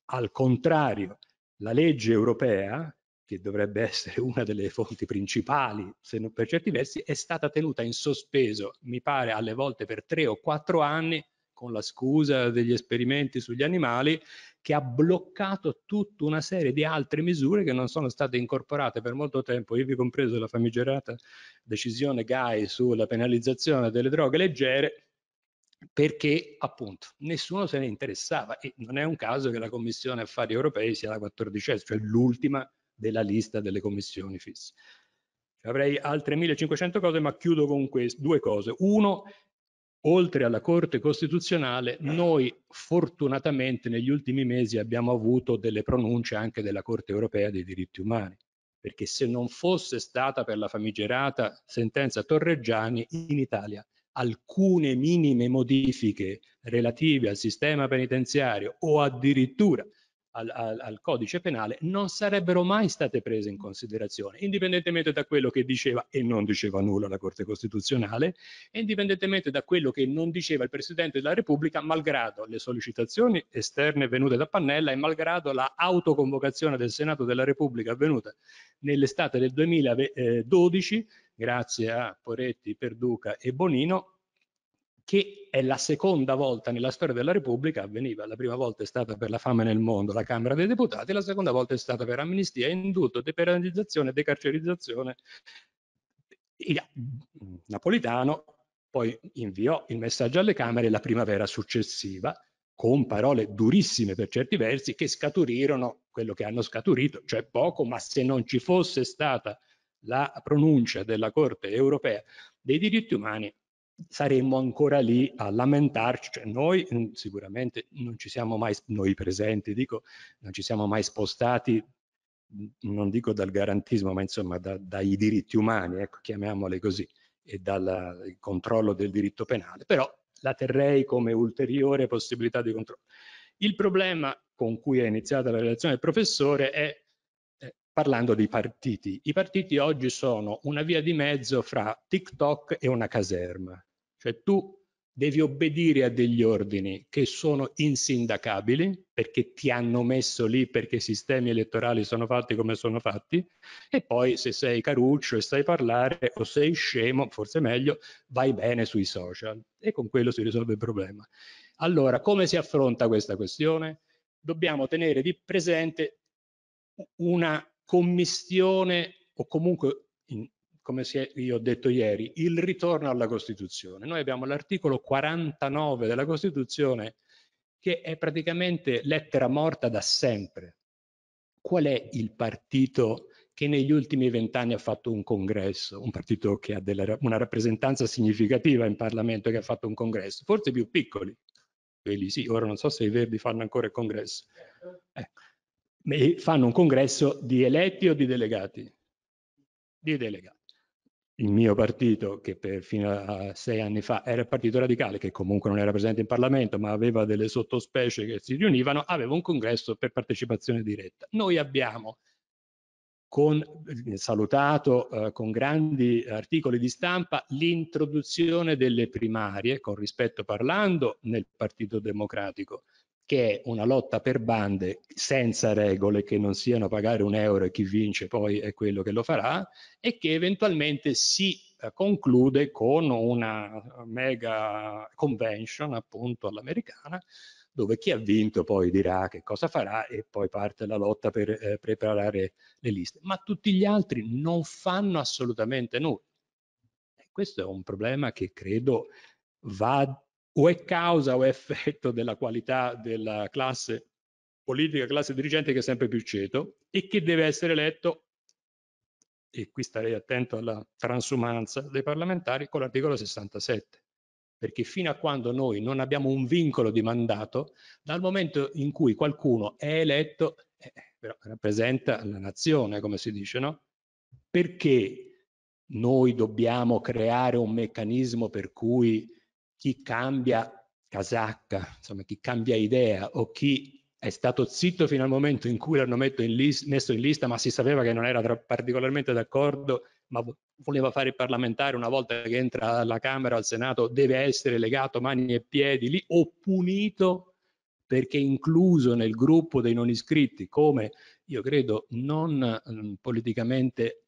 Al contrario, la legge europea che dovrebbe essere una delle fonti principali, se non per certi versi, è stata tenuta in sospeso, mi pare, alle volte per tre o quattro anni, con la scusa degli esperimenti sugli animali, che ha bloccato tutta una serie di altre misure che non sono state incorporate per molto tempo, io vi compreso la famigerata decisione GAI sulla penalizzazione delle droghe leggere, perché appunto nessuno se ne interessava e non è un caso che la Commissione Affari Europei sia la quattordicesima, cioè l'ultima della lista delle commissioni fisse. Avrei altre 1500 cose, ma chiudo con queste due cose. Uno, oltre alla Corte Costituzionale, noi fortunatamente negli ultimi mesi abbiamo avuto delle pronunce anche della Corte Europea dei diritti umani, perché se non fosse stata per la famigerata sentenza Torreggiani in Italia alcune minime modifiche relative al sistema penitenziario o addirittura al, al, al, codice penale non sarebbero mai state prese in considerazione, indipendentemente da quello che diceva e non diceva nulla la Corte Costituzionale, e indipendentemente da quello che non diceva il Presidente della Repubblica, malgrado le sollecitazioni esterne venute da Pannella e malgrado la autoconvocazione del Senato della Repubblica avvenuta nell'estate del 2012, eh, grazie a Poretti, Perduca e Bonino, che è la seconda volta nella storia della Repubblica avveniva. La prima volta è stata per la fame nel mondo, la Camera dei Deputati, la seconda volta è stata per amnistia, indulto, depenalizzazione, decarcerizzazione. Il Napolitano poi inviò il messaggio alle Camere la primavera successiva con parole durissime per certi versi che scaturirono quello che hanno scaturito, cioè poco, ma se non ci fosse stata la pronuncia della Corte europea dei diritti umani saremmo ancora lì a lamentarci, cioè noi mm, sicuramente non ci siamo mai, noi presenti dico, non ci siamo mai spostati, mm, non dico dal garantismo, ma insomma da, dai diritti umani, ecco, chiamiamole così, e dal controllo del diritto penale, però la terrei come ulteriore possibilità di controllo. Il problema con cui è iniziata la relazione del professore è parlando dei partiti. I partiti oggi sono una via di mezzo fra TikTok e una caserma. Cioè tu devi obbedire a degli ordini che sono insindacabili perché ti hanno messo lì perché i sistemi elettorali sono fatti come sono fatti e poi se sei caruccio e sai parlare o sei scemo, forse meglio, vai bene sui social e con quello si risolve il problema. Allora, come si affronta questa questione? Dobbiamo tenere di presente una commistione o comunque, in, come è, io ho detto ieri, il ritorno alla Costituzione. Noi abbiamo l'articolo 49 della Costituzione che è praticamente lettera morta da sempre. Qual è il partito che negli ultimi vent'anni ha fatto un congresso, un partito che ha della, una rappresentanza significativa in Parlamento che ha fatto un congresso, forse più piccoli, quelli sì, ora non so se i Verdi fanno ancora il congresso. Eh, e fanno un congresso di eletti o di delegati? Di delegati. Il mio partito, che per, fino a sei anni fa era il partito radicale, che comunque non era presente in Parlamento, ma aveva delle sottospecie che si riunivano, aveva un congresso per partecipazione diretta. Noi abbiamo con, eh, salutato eh, con grandi articoli di stampa l'introduzione delle primarie, con rispetto parlando, nel Partito Democratico, che è una lotta per bande senza regole che non siano pagare un euro e chi vince poi è quello che lo farà e che eventualmente si eh, conclude con una mega convention appunto all'americana dove chi ha vinto poi dirà che cosa farà e poi parte la lotta per eh, preparare le liste. Ma tutti gli altri non fanno assolutamente nulla. E questo è un problema che credo va o è causa o è effetto della qualità della classe politica, classe dirigente che è sempre più ceto e che deve essere eletto, e qui starei attento alla transumanza dei parlamentari, con l'articolo 67 perché fino a quando noi non abbiamo un vincolo di mandato, dal momento in cui qualcuno è eletto, eh, rappresenta la nazione, come si dice, no? Perché noi dobbiamo creare un meccanismo per cui chi cambia casacca, insomma chi cambia idea o chi è stato zitto fino al momento in cui l'hanno messo in lista ma si sapeva che non era particolarmente d'accordo ma voleva fare il parlamentare una volta che entra alla Camera o al Senato deve essere legato mani e piedi lì o punito perché incluso nel gruppo dei non iscritti come io credo non mh, ehm, politicamente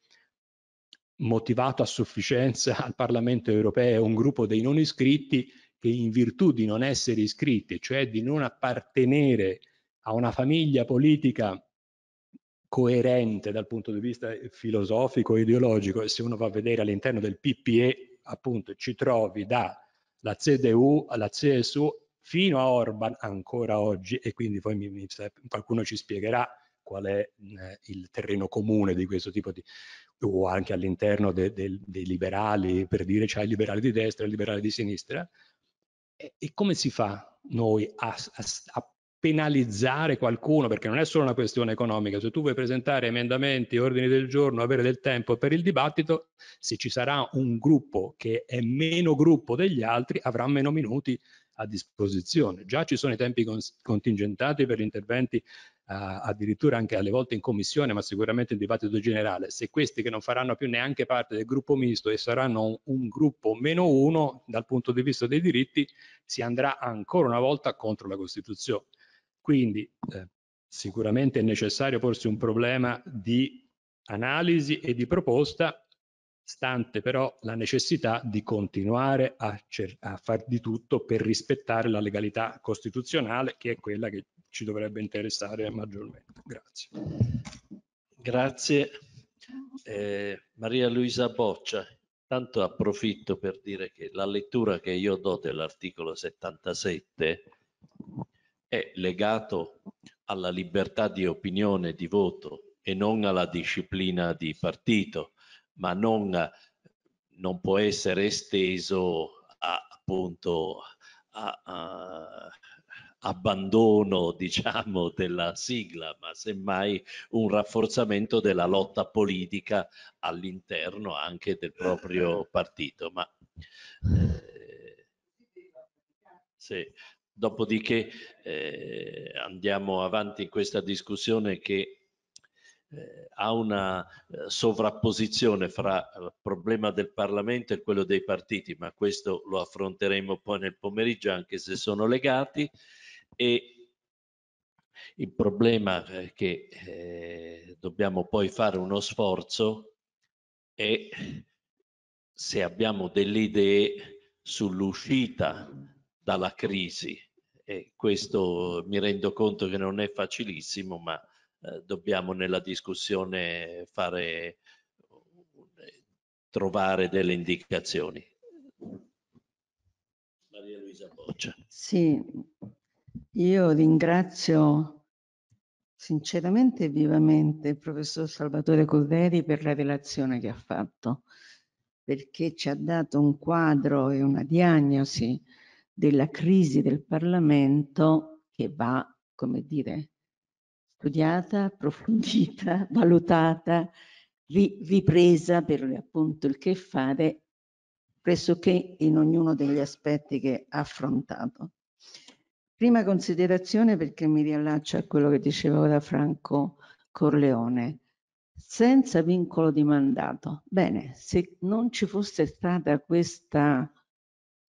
motivato a sufficienza al Parlamento europeo un gruppo dei non iscritti che in virtù di non essere iscritti, cioè di non appartenere a una famiglia politica coerente dal punto di vista filosofico, e ideologico, e se uno va a vedere all'interno del PPE, appunto, ci trovi dalla CDU alla CSU fino a Orban ancora oggi, e quindi poi mi, mi, qualcuno ci spiegherà qual è mhmm, il terreno comune di questo tipo di o anche all'interno dei de, de liberali, per dire c'è cioè, il liberale di destra e il liberale di sinistra, e, e, come si fa noi a, a, a penalizzare qualcuno, perché non è solo una questione economica, se tu vuoi presentare emendamenti, ordini del giorno, avere del tempo per il dibattito, se ci sarà un gruppo che è meno gruppo degli altri, avrà meno minuti a disposizione. Già ci sono i tempi contingentati per gli interventi Uh, addirittura anche alle volte in commissione, ma sicuramente in dibattito generale, se questi che non faranno più neanche parte del gruppo misto e saranno un, un, gruppo meno uno dal punto di vista dei diritti, si andrà ancora una volta contro la Costituzione. Quindi eh, sicuramente è necessario porsi un problema di analisi e di proposta stante però la necessità di continuare a, a far di tutto per rispettare la legalità costituzionale che è quella che ci dovrebbe interessare maggiormente. Grazie. Grazie. Eh, Maria Luisa Boccia, tanto approfitto per dire che la lettura che io do dell'articolo 77 è legato alla libertà di opinione e di voto e non alla disciplina di partito ma non, non può essere esteso a, appunto a, a abbandono diciamo della sigla ma semmai un rafforzamento della lotta politica all'interno anche del proprio eh. partito ma eh, sì. dopodiché eh, andiamo avanti in questa discussione che eh, ha una eh, sovrapposizione fra eh, il problema del Parlamento e quello dei partiti, ma questo lo affronteremo poi nel pomeriggio anche se sono legati e il problema è eh, che eh, dobbiamo poi fare uno sforzo è se abbiamo delle idee sull'uscita dalla crisi e questo mi rendo conto che non è facilissimo ma eh, dobbiamo nella discussione fare, trovare delle indicazioni. Maria Luisa Boccia. Sì, io ringrazio sinceramente e vivamente il professor Salvatore Colveri per la relazione che ha fatto, perché ci ha dato un quadro e una diagnosi della crisi del Parlamento che va, come dire, studiata, approfondita, valutata, ri ripresa per appunto il che fare pressoché in ognuno degli aspetti che ha affrontato. Prima considerazione perché mi riallaccio a quello che diceva ora Franco Corleone, senza vincolo di mandato. Bene, se non ci fosse stata questa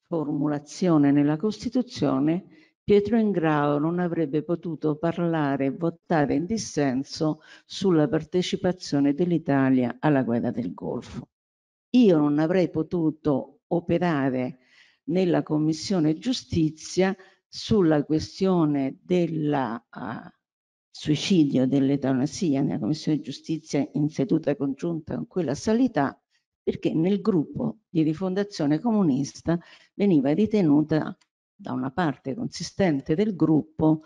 formulazione nella Costituzione, Pietro Ingrao non avrebbe potuto parlare e votare in dissenso sulla partecipazione dell'Italia alla guerra del Golfo. Io non avrei potuto operare nella Commissione Giustizia sulla questione del uh, ah, suicidio dell'etanasia nella Commissione Giustizia in seduta congiunta con quella Salità perché nel gruppo di rifondazione comunista veniva ritenuta da una parte consistente del gruppo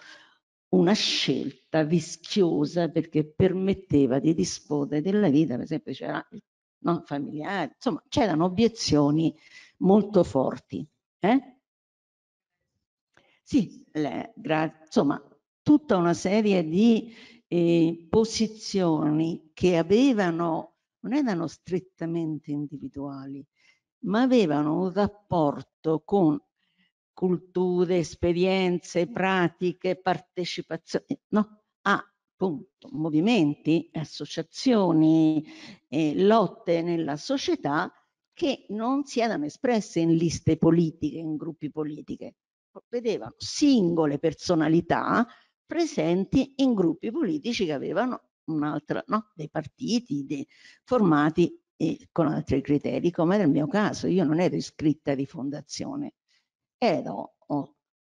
una scelta vischiosa perché permetteva di disporre della vita, per esempio c'era il no, familiare, insomma c'erano obiezioni molto forti. Eh? Sì, le, insomma tutta una serie di eh, posizioni che avevano, non erano strettamente individuali, ma avevano un rapporto con culture, esperienze, pratiche, partecipazioni, no? a ah, appunto movimenti, associazioni, eh, lotte nella società che non si erano espresse in liste politiche, in gruppi politiche, vedevano singole personalità presenti in gruppi politici che avevano un'altra, no? dei partiti dei, formati eh, con altri criteri, come nel mio caso, io non ero iscritta di fondazione, ero oh,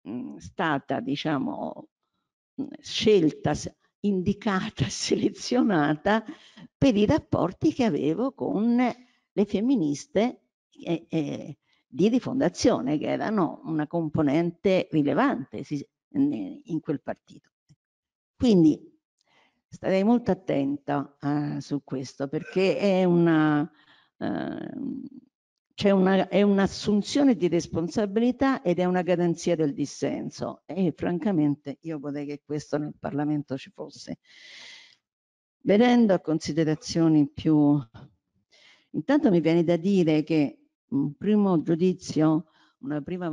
mm, stata, diciamo, mm, scelta, indicata, selezionata per i rapporti che avevo con le femministe eh, eh, di rifondazione, che erano una componente rilevante in quel partito. Quindi starei molto attenta eh, su questo, perché è una ehm, una, è un'assunzione di responsabilità ed è una garanzia del dissenso e francamente io vorrei che questo nel Parlamento ci fosse. Venendo a considerazioni più... Intanto mi viene da dire che un primo giudizio, una prima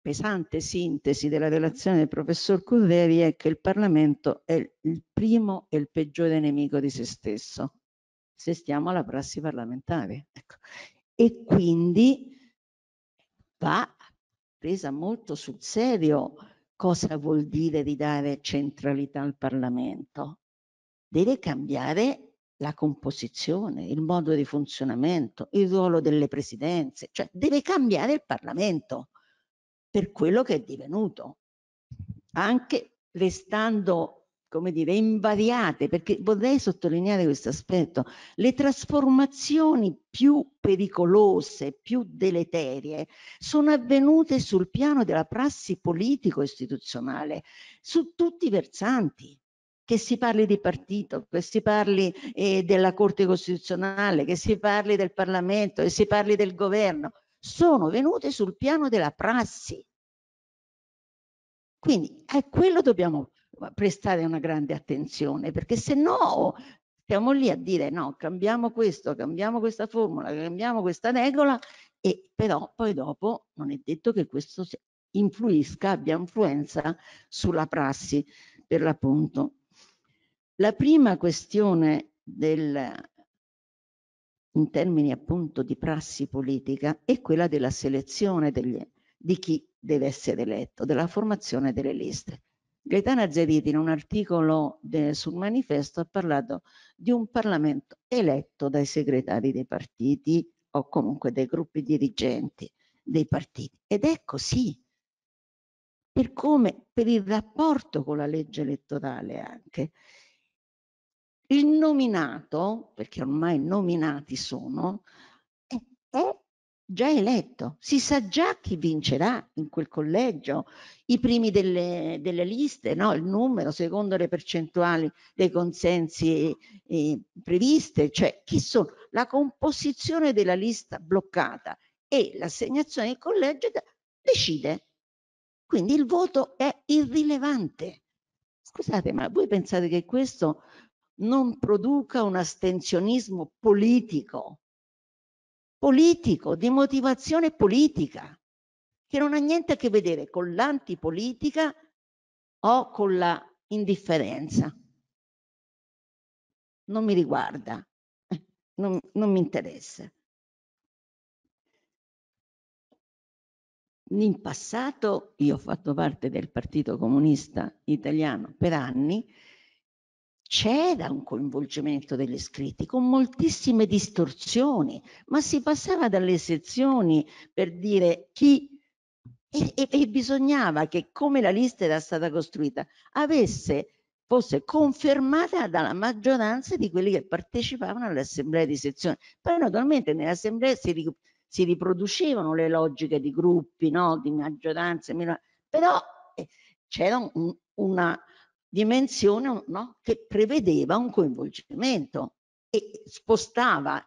pesante sintesi della relazione del professor Curreri è che il Parlamento è il primo e il peggiore nemico di se stesso se stiamo alla prassi parlamentare. Ecco. E quindi va presa molto sul serio cosa vuol dire ridare centralità al Parlamento. Deve cambiare la composizione, il modo di funzionamento, il ruolo delle presidenze, cioè deve cambiare il Parlamento per quello che è divenuto, anche restando come dire, invariate, perché vorrei sottolineare questo aspetto, le trasformazioni più pericolose, più deleterie, sono avvenute sul piano della prassi politico-istituzionale, su tutti i versanti che si parli di partito, che si parli eh, della Corte Costituzionale, che si parli del Parlamento, che si parli del governo, sono venute sul piano della prassi. Quindi è quello dobbiamo prestare una grande attenzione, perché se no stiamo lì a dire no, cambiamo questo, cambiamo questa formula, cambiamo questa regola, e però poi dopo non è detto che questo influisca, abbia influenza sulla prassi per l'appunto. La prima questione del, in termini appunto di prassi politica è quella della selezione degli, di chi deve essere eletto, della formazione delle liste. Gaetana Geriti in un articolo de, sul manifesto ha parlato di un Parlamento eletto dai segretari dei partiti o comunque dai gruppi dirigenti dei partiti. Ed è così, ecco, per come, per il rapporto con la legge elettorale anche. Il nominato, perché ormai nominati sono, è, è già eletto, si sa già chi vincerà in quel collegio, i primi delle, delle liste, no? il numero secondo le percentuali dei consensi eh, previste, cioè chi sono, la composizione della lista bloccata e l'assegnazione del collegio decide. Quindi il voto è irrilevante. Scusate, ma voi pensate che questo non produca un astensionismo politico? politico, di motivazione politica, che non ha niente a che vedere con l'antipolitica o con l'indifferenza. Non mi riguarda, non, non mi interessa. In passato io ho fatto parte del Partito Comunista Italiano per anni c'era un coinvolgimento degli iscritti con moltissime distorsioni, ma si passava dalle sezioni per dire chi e, e, e bisognava che come la lista era stata costruita avesse fosse confermata dalla maggioranza di quelli che partecipavano all'assemblea di sezione. Poi naturalmente nell'assemblea si, si, riproducevano le logiche di gruppi, no? di maggioranze, però eh, c'era un, una, dimensione no? che prevedeva un coinvolgimento e spostava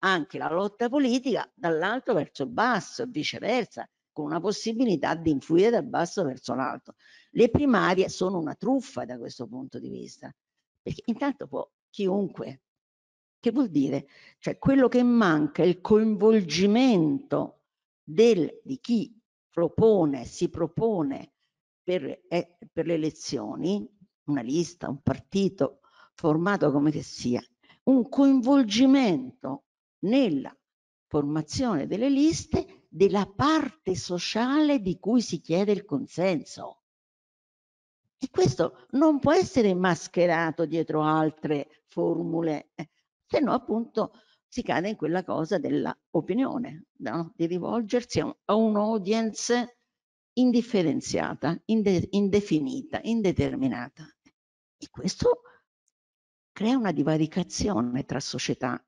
anche la lotta politica dall'alto verso il basso e viceversa, con una possibilità di influire dal basso verso l'alto. Le primarie sono una truffa da questo punto di vista, perché intanto può chiunque, che vuol dire? Cioè quello che manca è il coinvolgimento del, di chi propone, si propone per, eh, per le elezioni una lista, un partito formato come che sia, un coinvolgimento nella formazione delle liste della parte sociale di cui si chiede il consenso. E questo non può essere mascherato dietro altre formule, eh, se no appunto si cade in quella cosa dell'opinione, no? di rivolgersi a un'audience indifferenziata, inde indefinita, indeterminata. E questo crea una divaricazione tra società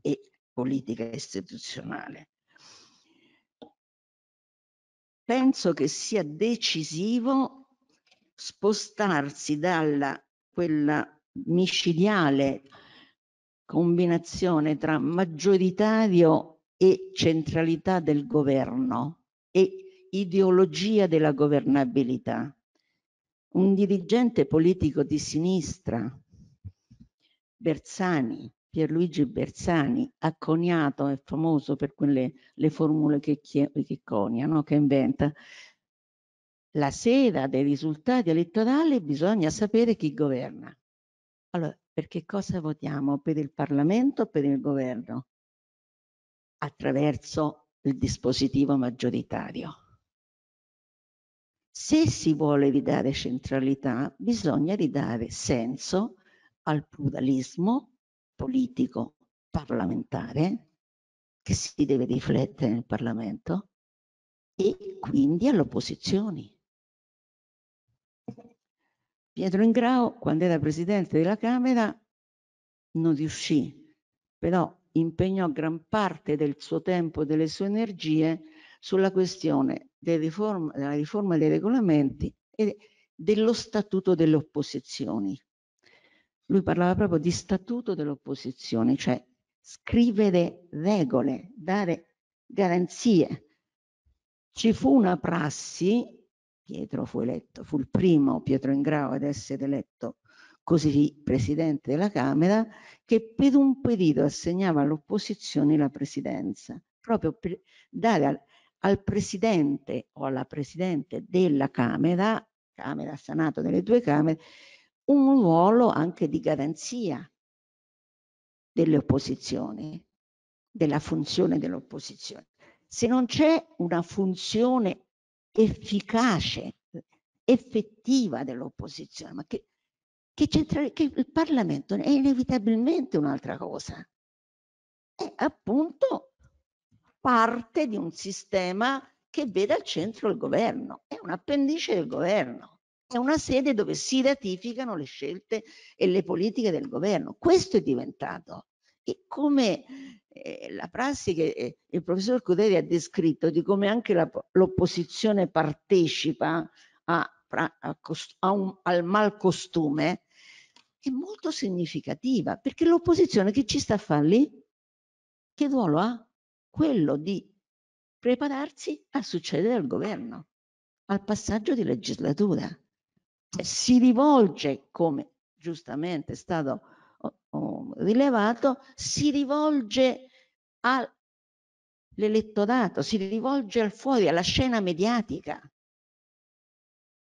e politica istituzionale. Penso che sia decisivo spostarsi dalla quella micidiale combinazione tra maggioritario e centralità del governo e ideologia della governabilità un dirigente politico di sinistra, Bersani, Pierluigi Bersani, ha coniato, è famoso per quelle le formule che, che conia, no? che inventa. La sera dei risultati elettorali bisogna sapere chi governa. Allora, perché cosa votiamo? Per il Parlamento o per il governo? Attraverso il dispositivo maggioritario. Se si vuole ridare centralità, bisogna ridare senso al pluralismo politico parlamentare che si deve riflettere nel Parlamento e quindi alle opposizioni. Pietro Ingrao, quando era presidente della Camera, non riuscì, però impegnò gran parte del suo tempo e delle sue energie sulla questione riforma, della riforma dei regolamenti e dello statuto delle opposizioni. Lui parlava proprio di statuto dell'opposizione, cioè scrivere regole, dare garanzie. Ci fu una prassi, Pietro fu eletto, fu il primo Pietro Ingrao ad essere eletto così presidente della Camera, che per un periodo assegnava all'opposizione la presidenza, proprio per dare al presidente o alla presidente della Camera, Camera, Senato delle due Camere, un ruolo anche di garanzia delle opposizioni, della funzione dell'opposizione. Se non c'è una funzione efficace, effettiva dell'opposizione, ma che, che, che il Parlamento è inevitabilmente un'altra cosa, è appunto parte di un sistema che vede al centro il governo, è un'appendice del governo, è una sede dove si ratificano le scelte e le politiche del governo. Questo è diventato. E come eh, la prassi che eh, il professor Cuderi ha descritto, di come anche l'opposizione partecipa a, a, a un, al malcostume, è molto significativa, perché l'opposizione che ci sta a fare lì? Che ruolo ha? quello di prepararsi a succedere al governo, al passaggio di legislatura. Cioè, si rivolge, come giustamente è stato oh, rilevato, si rivolge all'elettorato, si rivolge al fuori, alla scena mediatica.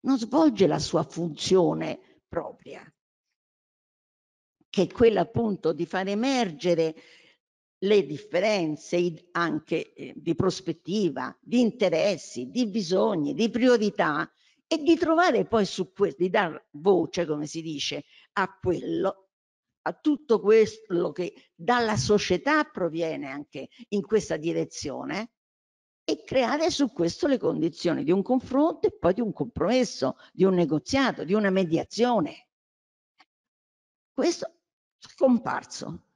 Non svolge la sua funzione propria, che è quella appunto di far emergere le differenze anche eh, di prospettiva, di interessi, di bisogni, di priorità e di trovare poi su questo, di dar voce, come si dice, a quello, a tutto quello che dalla società proviene anche in questa direzione e creare su questo le condizioni di un confronto e poi di un compromesso, di un negoziato, di una mediazione. Questo scomparso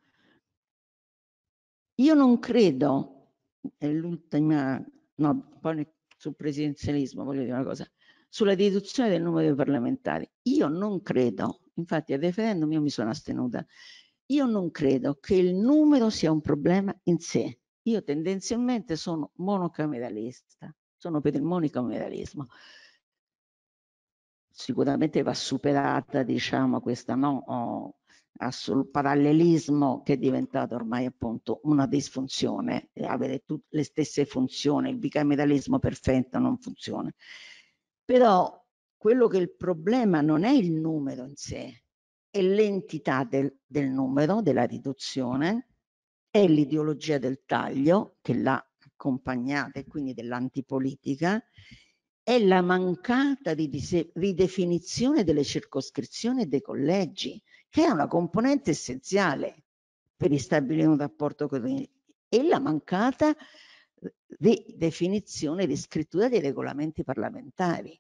io non credo, è l'ultima, no, poi sul presidenzialismo voglio dire una cosa, sulla deduzione del numero dei parlamentari. Io non credo, infatti a referendum io mi sono astenuta, io non credo che il numero sia un problema in sé. Io tendenzialmente sono monocameralista, sono per il monocameralismo. Sicuramente va superata, diciamo, questa no, assolut- ah, parallelismo che è diventato ormai appunto una disfunzione, eh, avere tutte le stesse funzioni, il bicameralismo perfetto non funziona. Però quello che è il problema non è il numero in sé, è l'entità del, del numero, della riduzione, è l'ideologia del taglio che l'ha accompagnata e quindi dell'antipolitica, è la mancata ridefinizione delle circoscrizioni e dei collegi che è una componente essenziale per ristabilire un rapporto con il e la mancata definizione e riscrittura dei regolamenti parlamentari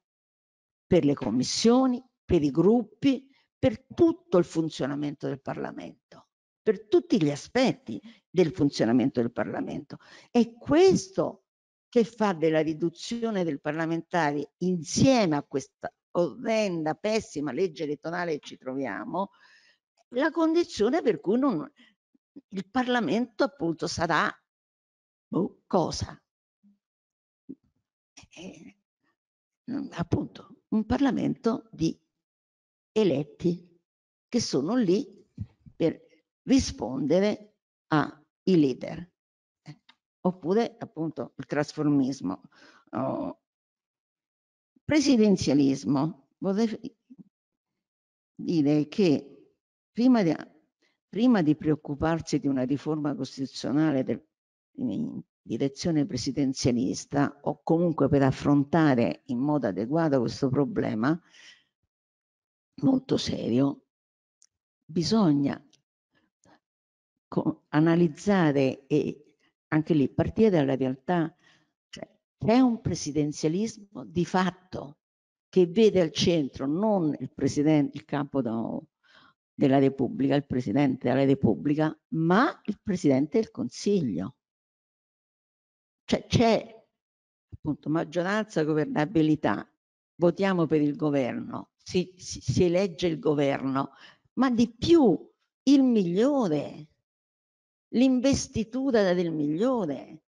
per le commissioni, per i gruppi, per tutto il funzionamento del Parlamento, per tutti gli aspetti del funzionamento del Parlamento. È questo che fa della riduzione del parlamentare insieme a questa orrenda, pessima legge elettorale che ci troviamo, la condizione per cui non, il Parlamento appunto sarà boh, cosa? Eh, mm, appunto un Parlamento di eletti che sono lì per rispondere ai leader eh, oppure appunto il trasformismo oh, presidenzialismo vorrei dire che Prima di, prima di preoccuparsi di una riforma costituzionale del, in direzione presidenzialista o comunque per affrontare in modo adeguato questo problema molto serio, bisogna analizzare e anche lì partire dalla realtà. Cioè, c'è un presidenzialismo di fatto che vede al centro non il, presidente, il capo da, della Repubblica, il Presidente della Repubblica, ma il Presidente del Consiglio. Cioè c'è appunto maggioranza, governabilità, votiamo per il governo, si, si, si elegge il governo, ma di più il migliore, l'investitura del migliore,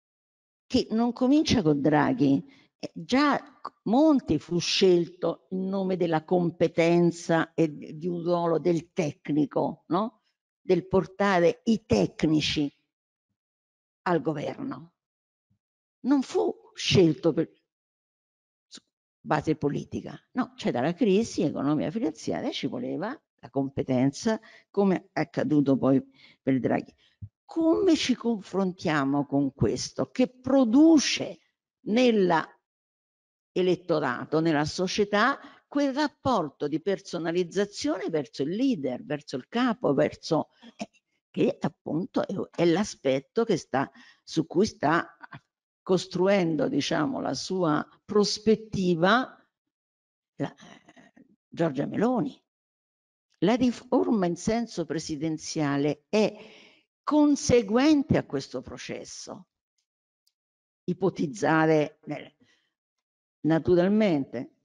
che non comincia con Draghi, già Monti fu scelto in nome della competenza e di un ruolo del tecnico, no? del portare i tecnici al governo. Non fu scelto per base politica, no, cioè dalla crisi economica finanziaria ci voleva la competenza, come è accaduto poi per Draghi. Come ci confrontiamo con questo che produce nella elettorato, nella società, quel rapporto di personalizzazione verso il leader, verso il capo, verso eh, che appunto è, è l'aspetto su cui sta costruendo diciamo, la sua prospettiva la, eh, Giorgia Meloni. La riforma in senso presidenziale è conseguente a questo processo. Ipotizzare, nel, Naturalmente,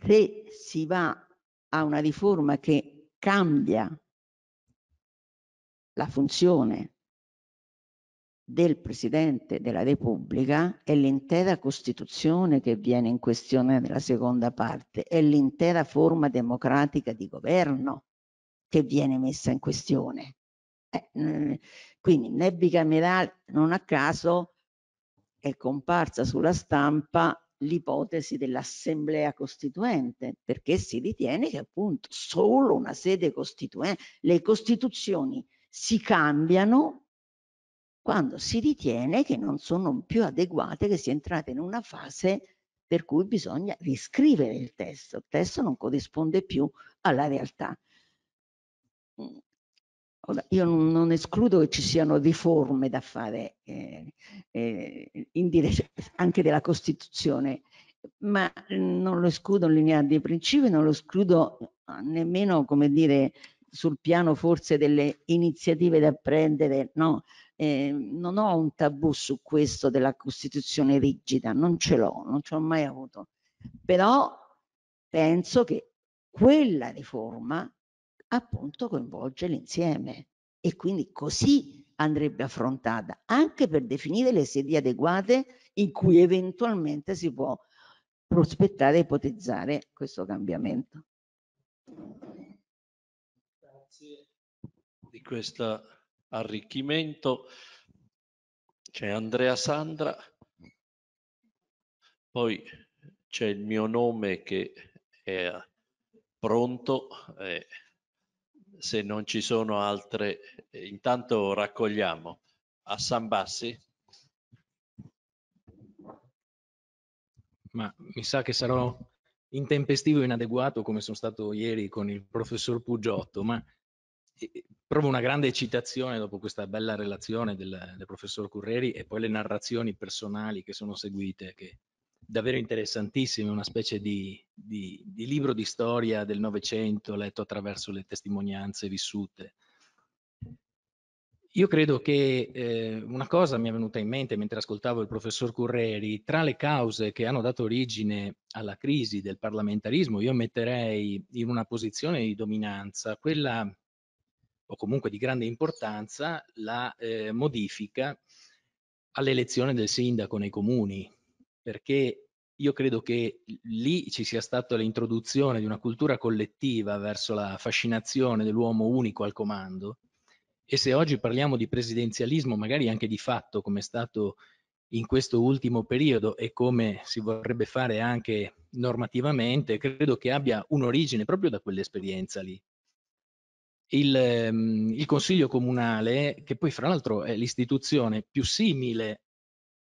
se si va a una riforma che cambia la funzione del Presidente della Repubblica è l'intera Costituzione che viene in questione nella seconda parte, è l'intera forma democratica di governo che viene messa in questione. Eh, quindi né bicamerale, non a caso è comparsa sulla stampa l'ipotesi dell'assemblea costituente, perché si ritiene che appunto solo una sede costituente, le costituzioni si cambiano quando si ritiene che non sono più adeguate, che si è entrata in una fase per cui bisogna riscrivere il testo, il testo non corrisponde più alla realtà. Ora, io non escludo che ci siano riforme da fare eh, eh, anche della Costituzione, ma eh, non lo escludo in linea di principio, non lo escludo eh, nemmeno, come dire, sul piano forse delle iniziative da prendere, no? Eh, non ho un tabù su questo della Costituzione rigida, non ce l'ho, non ce l'ho mai avuto, però penso che quella riforma appunto coinvolge l'insieme e quindi così andrebbe affrontata anche per definire le sedi adeguate in cui eventualmente si può prospettare e ipotizzare questo cambiamento. Grazie di questo arricchimento. C'è Andrea Sandra, poi c'è il mio nome che è pronto. Eh, se non ci sono altre, eh, intanto raccogliamo. A San Bassi. Ma mi sa che sarò intempestivo e inadeguato come sono stato ieri con il professor Puggiotto, ma eh, eh, provo una grande eccitazione dopo questa bella relazione del, del professor Curreri e poi le narrazioni personali che sono seguite, che davvero interessantissime, una specie di, di, di libro di storia del Novecento letto attraverso le testimonianze vissute. Io credo che eh, una cosa mi è venuta in mente mentre ascoltavo il professor Curreri, tra le cause che hanno dato origine alla crisi del parlamentarismo, io metterei in una posizione di dominanza quella, o comunque di grande importanza, la eh, modifica all'elezione del sindaco nei comuni, perché io credo che lì ci sia stata l'introduzione di una cultura collettiva verso la fascinazione dell'uomo unico al comando e se oggi parliamo di presidenzialismo, magari anche di fatto come è stato in questo ultimo periodo e come si vorrebbe fare anche normativamente, credo che abbia un'origine proprio da quell'esperienza lì. Il, ehm, il, Consiglio Comunale, che poi fra l'altro è l'istituzione più simile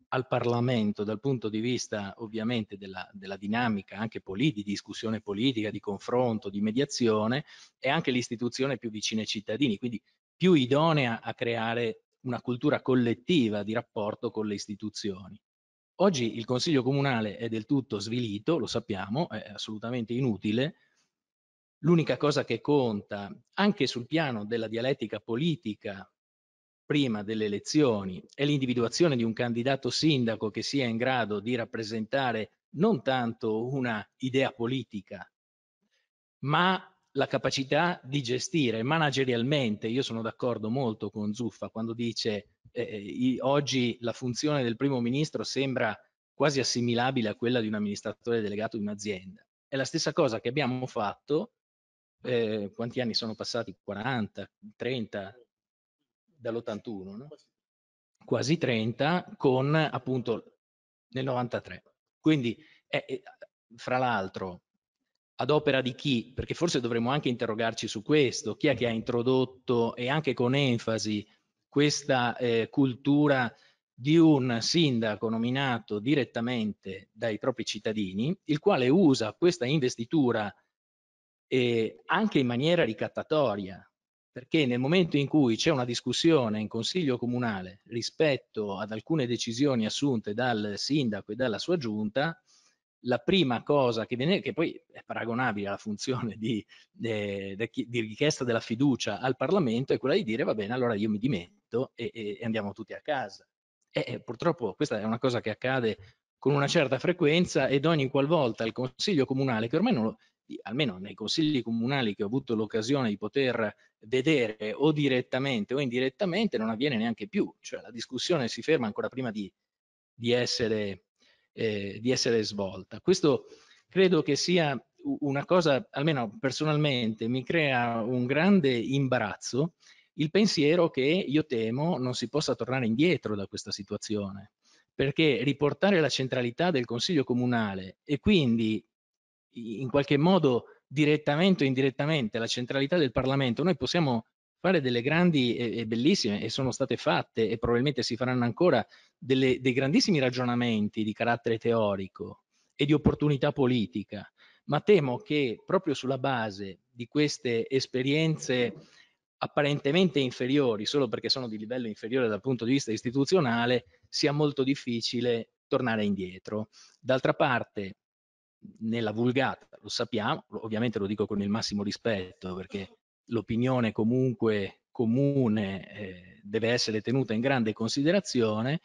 al Parlamento dal punto di vista ovviamente della, della dinamica anche politica, di discussione politica, di confronto, di mediazione, è anche l'istituzione più vicina ai cittadini, quindi più idonea a creare una cultura collettiva di rapporto con le istituzioni. Oggi il Consiglio Comunale è del tutto svilito, lo sappiamo, è assolutamente inutile. L'unica cosa che conta, anche sul piano della dialettica politica prima delle elezioni è l'individuazione di un candidato sindaco che sia in grado di rappresentare non tanto una idea politica, ma la capacità di gestire managerialmente. Io sono d'accordo molto con Zuffa quando dice eh, eh i, oggi la funzione del primo ministro sembra quasi assimilabile a quella di un amministratore delegato di un'azienda. È la stessa cosa che abbiamo fatto, eh, quanti anni sono passati? 40, 30, dall'81, no? quasi 30, con appunto nel 93. Quindi, eh, eh, fra l'altro, ad opera di chi, perché forse dovremmo anche interrogarci su questo, chi è che ha introdotto e anche con enfasi questa eh, cultura di un sindaco nominato direttamente dai propri cittadini, il quale usa questa investitura eh, anche in maniera ricattatoria, perché nel momento in cui c'è una discussione in consiglio comunale rispetto ad alcune decisioni assunte dal sindaco e dalla sua giunta, la prima cosa che viene, che poi è paragonabile alla funzione di, eh, di richiesta della fiducia al Parlamento, è quella di dire va bene, allora io mi dimetto e, e andiamo tutti a casa. E, purtroppo questa è una cosa che accade con una certa frequenza ed ogni qualvolta il Consiglio Comunale, che ormai non lo, almeno nei consigli comunali che ho avuto l'occasione di poter vedere o direttamente o indirettamente, non avviene neanche più, cioè la discussione si ferma ancora prima di, di, essere, eh, di essere, svolta. Questo credo che sia una cosa, almeno personalmente, mi crea un grande imbarazzo il pensiero che io temo non si possa tornare indietro da questa situazione, perché riportare la centralità del Consiglio Comunale e quindi in qualche modo direttamente o indirettamente la centralità del Parlamento, noi possiamo fare delle grandi e, e bellissime, e sono state fatte e probabilmente si faranno ancora, delle, dei grandissimi ragionamenti di carattere teorico e di opportunità politica, ma temo che proprio sulla base di queste esperienze apparentemente inferiori, solo perché sono di livello inferiore dal punto di vista istituzionale, sia molto difficile tornare indietro. D'altra parte, nella vulgata, lo sappiamo, ovviamente lo dico con il massimo rispetto perché l'opinione comunque comune eh, deve essere tenuta in grande considerazione,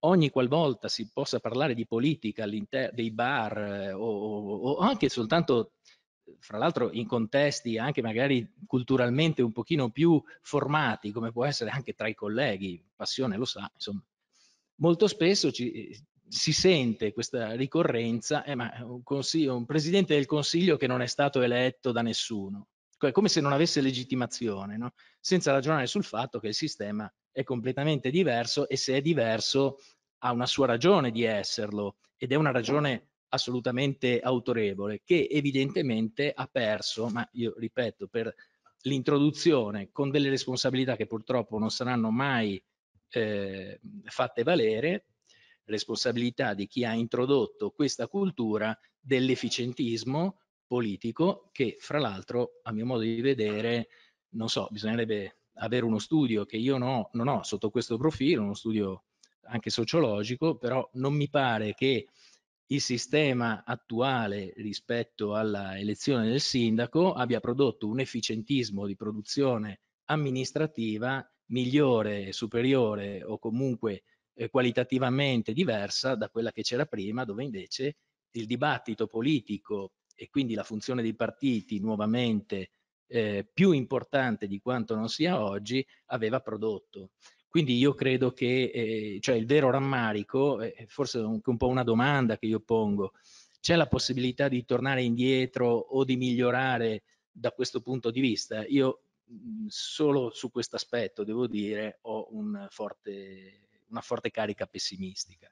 ogni qualvolta si possa parlare di politica all'interno dei bar eh, o, o, anche soltanto, fra l'altro in contesti anche magari culturalmente un pochino più formati, come può essere anche tra i colleghi, Passione lo sa, insomma, molto spesso ci, si sente questa ricorrenza, eh, ma un, un, presidente del Consiglio che non è stato eletto da nessuno, è cioè, come se non avesse legittimazione, no? senza ragionare sul fatto che il sistema è completamente diverso e se è diverso ha una sua ragione di esserlo ed è una ragione assolutamente autorevole che evidentemente ha perso, ma io ripeto, per l'introduzione con delle responsabilità che purtroppo non saranno mai eh, fatte valere, responsabilità di chi ha introdotto questa cultura dell'efficientismo politico che fra l'altro a mio modo di vedere, non so, bisognerebbe avere uno studio che io no, non ho sotto questo profilo, uno studio anche sociologico, però non mi pare che il sistema attuale rispetto alla elezione del sindaco abbia prodotto un efficientismo di produzione amministrativa migliore, superiore o comunque eh, qualitativamente diversa da quella che c'era prima, dove invece il dibattito politico e quindi la funzione dei partiti nuovamente eh, più importante di quanto non sia oggi aveva prodotto. Quindi io credo che eh, cioè il vero rammarico, eh, forse anche un po' una domanda che io pongo, c'è la possibilità di tornare indietro o di migliorare da questo punto di vista? Io mh, mm, solo su questo aspetto devo dire ho un forte una forte carica pessimistica.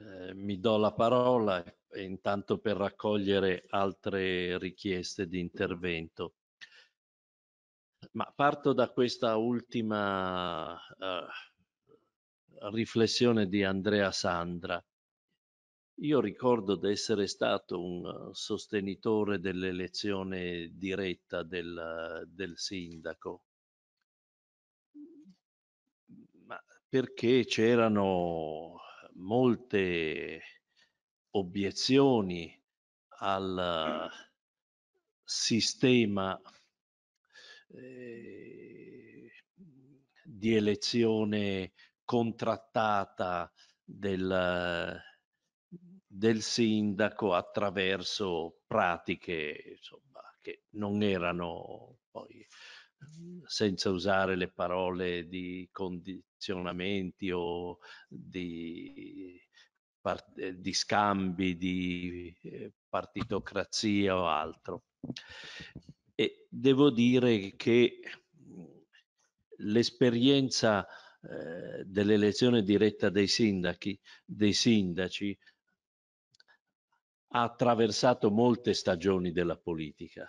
Eh, mi do la parola intanto per raccogliere altre richieste di intervento. Ma parto da questa ultima eh, riflessione di Andrea Sandra. Io ricordo di essere stato un eh, sostenitore dell'elezione diretta del, eh, del sindaco, ma perché c'erano molte obiezioni al eh, sistema eh, di elezione contrattata del del sindaco attraverso pratiche insomma, che non erano poi ehm, senza usare le parole di condizionamenti o di, eh, di scambi di eh, partitocrazia o altro. E devo dire che l'esperienza eh, dell'elezione diretta dei sindaci, dei sindaci ha attraversato molte stagioni della politica.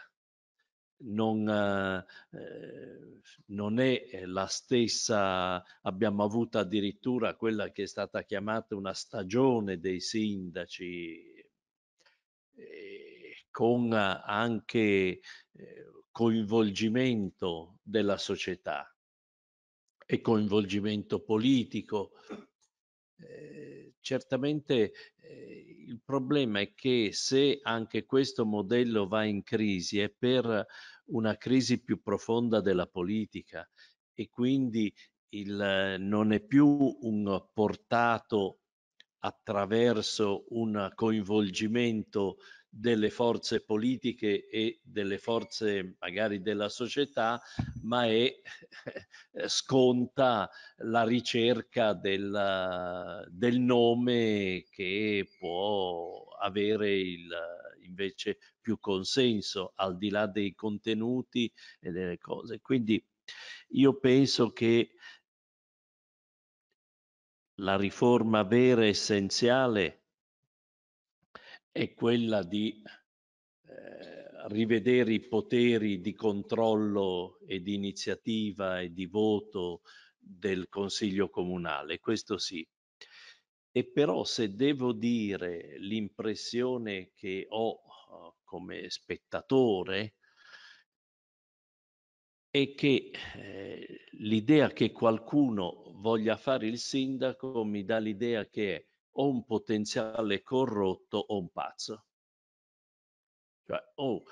Non, eh, eh non, è eh, la stessa, abbiamo avuto addirittura quella che è stata chiamata una stagione dei sindaci, eh, con anche eh, coinvolgimento della società e coinvolgimento politico. Eh, certamente il problema è che se anche questo modello va in crisi è per una crisi più profonda della politica e quindi il, non è più un portato attraverso un coinvolgimento delle forze politiche e delle forze magari della società, ma è, eh, sconta la ricerca della, del nome che può avere il, invece più consenso al di là dei contenuti e delle cose. Quindi io penso che la riforma vera e essenziale è quella di eh, rivedere i poteri di controllo e di iniziativa e di voto del Consiglio Comunale, questo sì. E però se devo dire l'impressione che ho eh, come spettatore è che eh, l'idea che qualcuno voglia fare il sindaco mi dà l'idea che è o un potenziale corrotto o un pazzo. Cioè, oh.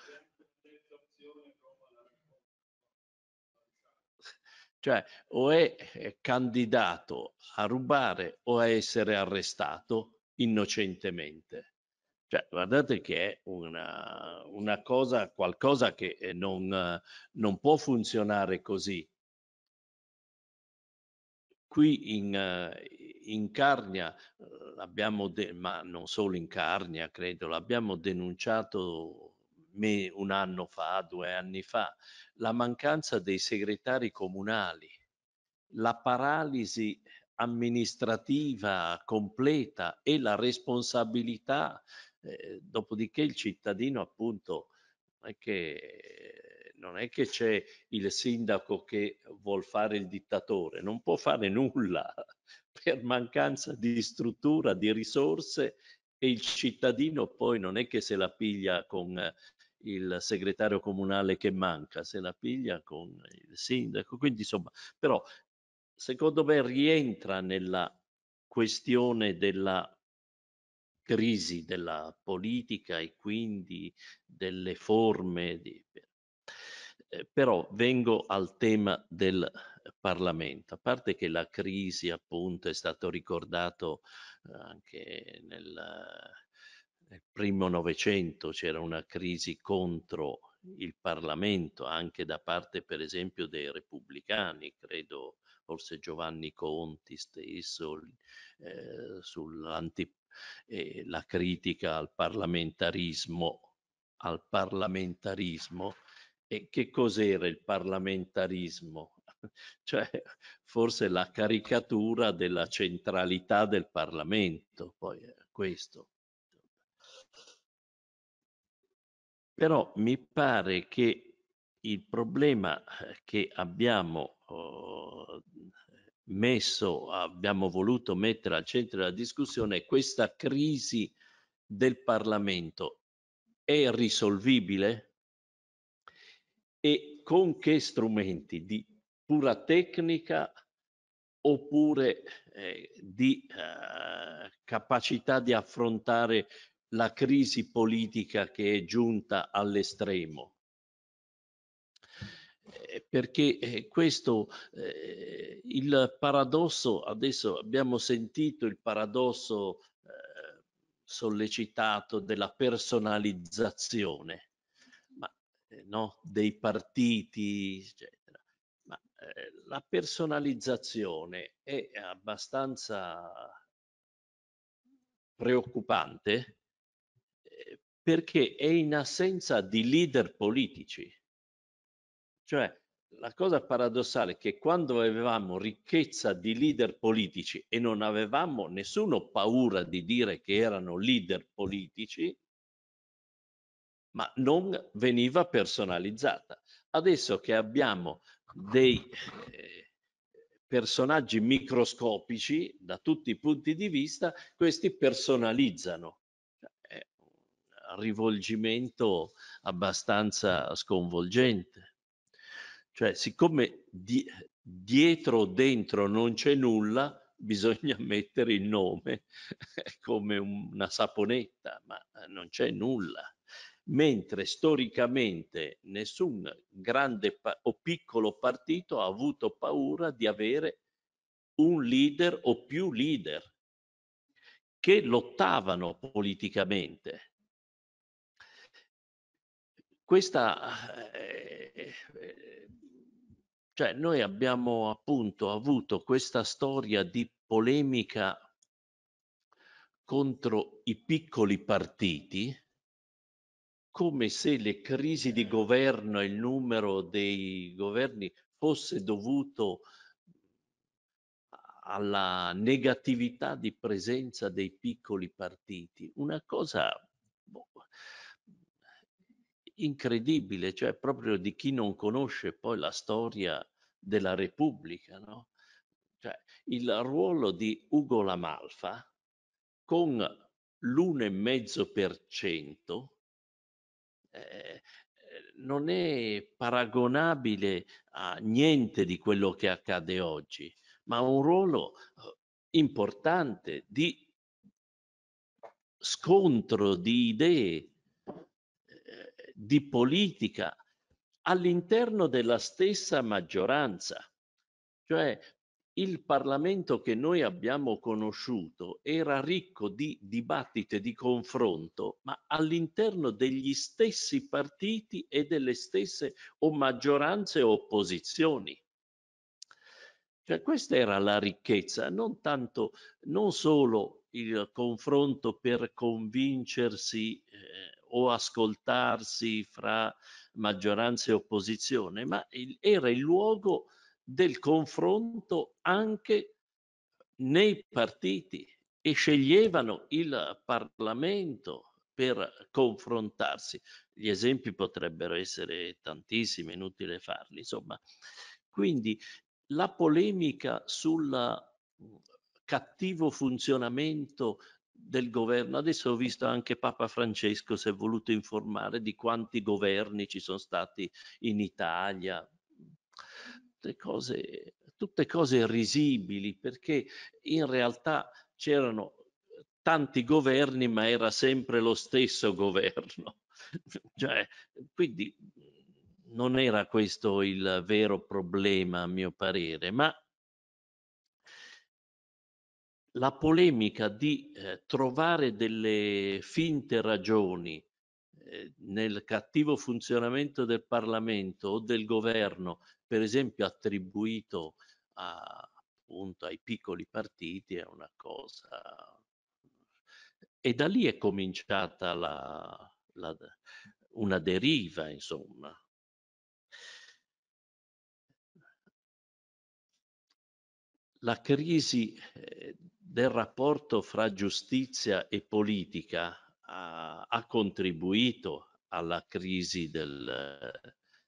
cioè, o è candidato a rubare o a essere arrestato innocentemente. Cioè, guardate che è una, una cosa, qualcosa che eh, non, non, può funzionare così. Qui in, eh, in Carnia, eh, de- ma non solo in Carnia, credo, l'abbiamo denunciato me un anno fa, due anni fa, la mancanza dei segretari comunali, la paralisi amministrativa completa e la responsabilità. Eh, dopodiché il cittadino appunto non è, che, non è che c'è il sindaco che vuol fare il dittatore, non può fare nulla per mancanza di struttura, di risorse e il cittadino poi non è che se la piglia con eh, il segretario comunale che manca, se la piglia con il sindaco, quindi insomma, però secondo me rientra nella questione della crisi della politica e quindi delle forme di... Eh, però vengo al tema del Parlamento. A parte che la crisi, appunto, è stato ricordato eh, anche nel, nel primo Novecento, c'era una crisi contro il Parlamento, anche da parte, per esempio, dei repubblicani, credo forse Giovanni Conti stesso, eh, sull'anti, eh, la critica al parlamentarismo, al parlamentarismo. E che cos'era il parlamentarismo? cioè forse la caricatura della centralità del Parlamento, poi è questo. Però mi pare che il problema che abbiamo oh, messo, abbiamo voluto mettere al centro della discussione è questa crisi del Parlamento. È risolvibile? E con che strumenti? Di pura tecnica oppure eh, di eh, capacità di affrontare la crisi politica che è giunta all'estremo. Eh, perché eh, questo eh, il paradosso, adesso abbiamo sentito il paradosso sollecitato della personalizzazione ma, no, dei partiti, cioè, eh, la personalizzazione è abbastanza preoccupante eh, perché è in assenza di leader politici. Cioè, la cosa paradossale è che quando avevamo ricchezza di leader politici e non avevamo nessuno paura di dire che erano leader politici, ma non veniva personalizzata. Adesso che abbiamo dei eh, personaggi microscopici da tutti i punti di vista, questi personalizzano. Cioè, è un rivolgimento abbastanza sconvolgente. Cioè, siccome di, dietro o dentro non c'è nulla, bisogna mettere il nome come una saponetta, ma non c'è nulla mentre storicamente nessun grande o piccolo partito ha avuto paura di avere un leader o più leader che lottavano politicamente. Questa, eh, cioè noi abbiamo appunto avuto questa storia di polemica contro i piccoli partiti come se le crisi di governo e il numero dei governi fosse dovuto alla negatività di presenza dei piccoli partiti. Una cosa boh, incredibile, cioè proprio di chi non conosce poi la storia della Repubblica. No? Cioè, il ruolo di Ugo Lamalfa con l'1,5% eh, eh, non è paragonabile a niente di quello che accade oggi, ma ha un ruolo eh, importante di scontro di idee, eh, di politica all'interno della stessa maggioranza. Cioè il Parlamento che noi abbiamo conosciuto era ricco di dibattiti e di confronto, ma all'interno degli stessi partiti e delle stesse o maggioranze o opposizioni. Cioè, questa era la ricchezza, non tanto, non solo il confronto per convincersi eh, o ascoltarsi fra maggioranza e opposizione, ma il, era il luogo del confronto anche nei partiti e sceglievano il Parlamento per confrontarsi. Gli esempi potrebbero essere tantissimi, inutile farli, insomma. Quindi la polemica sul mm, cattivo funzionamento del governo, adesso ho visto anche Papa Francesco si è voluto informare di quanti governi ci sono stati in Italia, tutte cose, tutte cose risibili perché in realtà c'erano tanti governi ma era sempre lo stesso governo. cioè, quindi non era questo il vero problema a mio parere, ma la polemica di eh, trovare delle finte ragioni eh, nel cattivo funzionamento del Parlamento o del governo, per esempio attribuito a, appunto ai piccoli partiti, è una cosa... E da lì è cominciata la, la, una deriva, insomma. La crisi eh, del rapporto fra giustizia e politica ha, ha contribuito alla crisi del,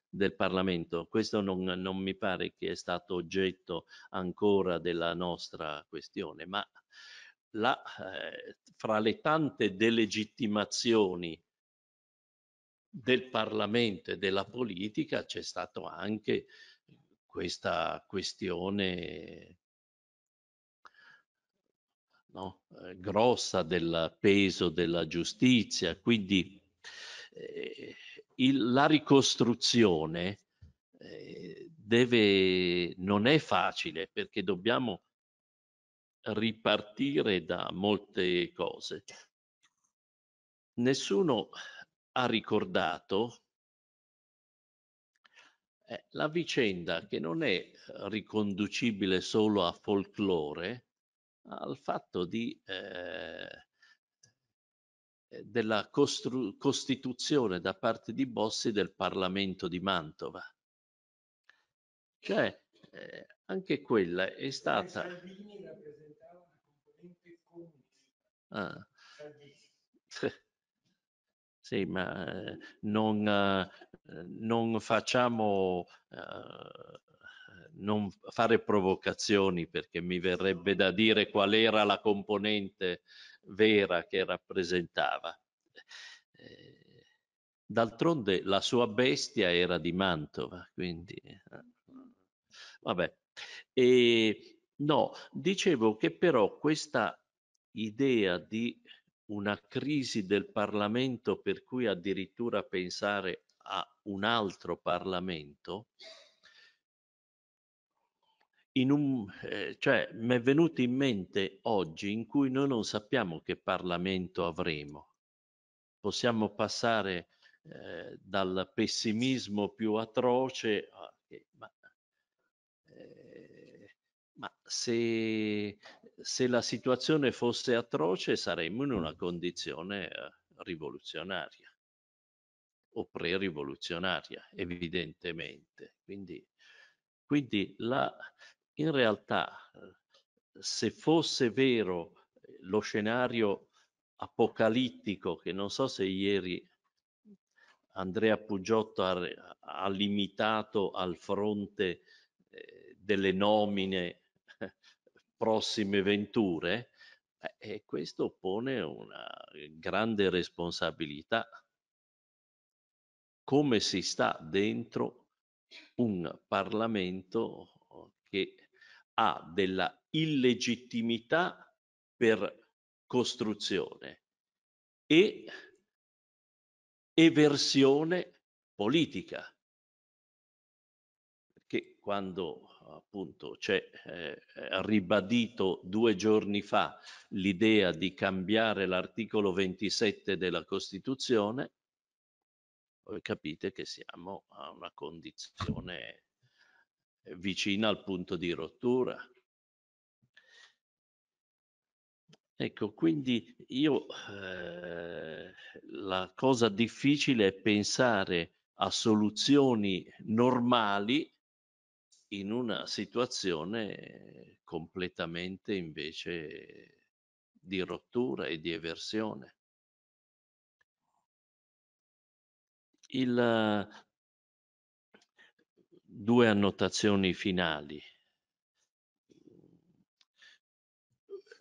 del Parlamento. Questo non, non, mi pare che è stato oggetto ancora della nostra questione, ma la, eh, fra le tante delegittimazioni del Parlamento e della politica c'è stata anche questa questione no? eh, grossa del peso della giustizia, quindi eh, il, la ricostruzione eh, deve, non è facile perché dobbiamo ripartire da molte cose. Nessuno ha ricordato eh, la vicenda che non è riconducibile solo a folklore, al fatto di, eh, eh della costituzione da parte di Bossi del Parlamento di Mantova. Cioè, eh, anche quella è eh, stata... Salvini Ah. Sì, ma eh, non, eh, non, facciamo eh, non fare provocazioni perché mi verrebbe da dire qual era la componente vera che rappresentava. Eh, d'altronde la sua bestia era di Mantova, quindi eh, vabbè. E, no, dicevo che però questa idea di una crisi del Parlamento per cui addirittura pensare a un altro Parlamento in un, eh, cioè, mi è venuto in mente oggi in cui noi non sappiamo che Parlamento avremo. Possiamo passare eh, dal pessimismo più atroce, eh, ma, ma se, se, la situazione fosse atroce saremmo in una mm. condizione eh, rivoluzionaria o pre-rivoluzionaria, evidentemente. Quindi, quindi la, in realtà eh, se fosse vero eh, lo scenario apocalittico che non so se ieri Andrea Pugiotto ha, ha limitato al fronte eh, delle nomine prossime venture eh, questo pone una grande responsabilità come si sta dentro un Parlamento che ha della illegittimità per costruzione e eversione politica. Perché quando appunto c'è eh, ribadito due giorni fa l'idea di cambiare l'articolo 27 della Costituzione, voi capite che siamo a una condizione vicina al punto di rottura. Ecco, quindi io eh, la cosa difficile è pensare a soluzioni normali in una situazione completamente invece di rottura e di eversione. Il, due annotazioni finali.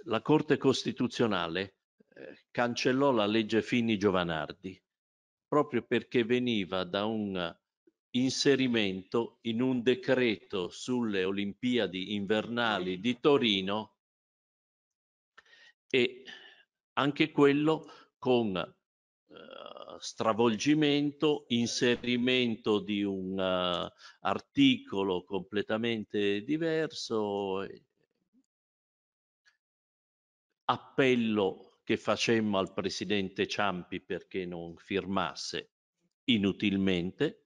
La Corte Costituzionale eh, cancellò la legge Fini-Giovanardi proprio perché veniva da un inserimento in un decreto sulle Olimpiadi invernali di Torino e anche quello con eh, stravolgimento, inserimento di un eh, articolo completamente diverso, appello che facemmo al presidente Ciampi perché non firmasse inutilmente,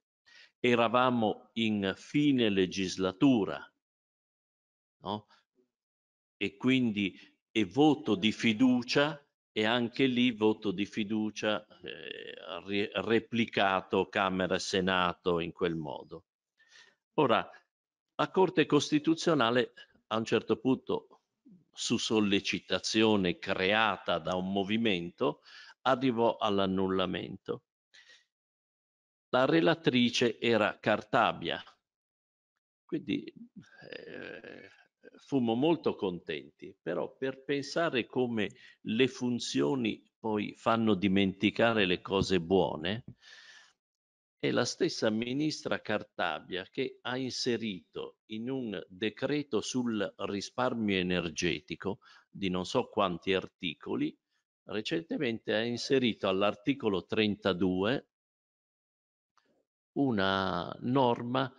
eravamo in fine legislatura no? e quindi e voto di fiducia e anche lì voto di fiducia eh, replicato Camera e Senato in quel modo. Ora, la Corte Costituzionale a un certo punto, su sollecitazione creata da un movimento, arrivò all'annullamento. La relatrice era Cartabia, quindi eh, fummo molto contenti, però per pensare come le funzioni poi fanno dimenticare le cose buone, è la stessa ministra Cartabia che ha inserito in un decreto sul risparmio energetico di non so quanti articoli, recentemente ha inserito all'articolo 32 una norma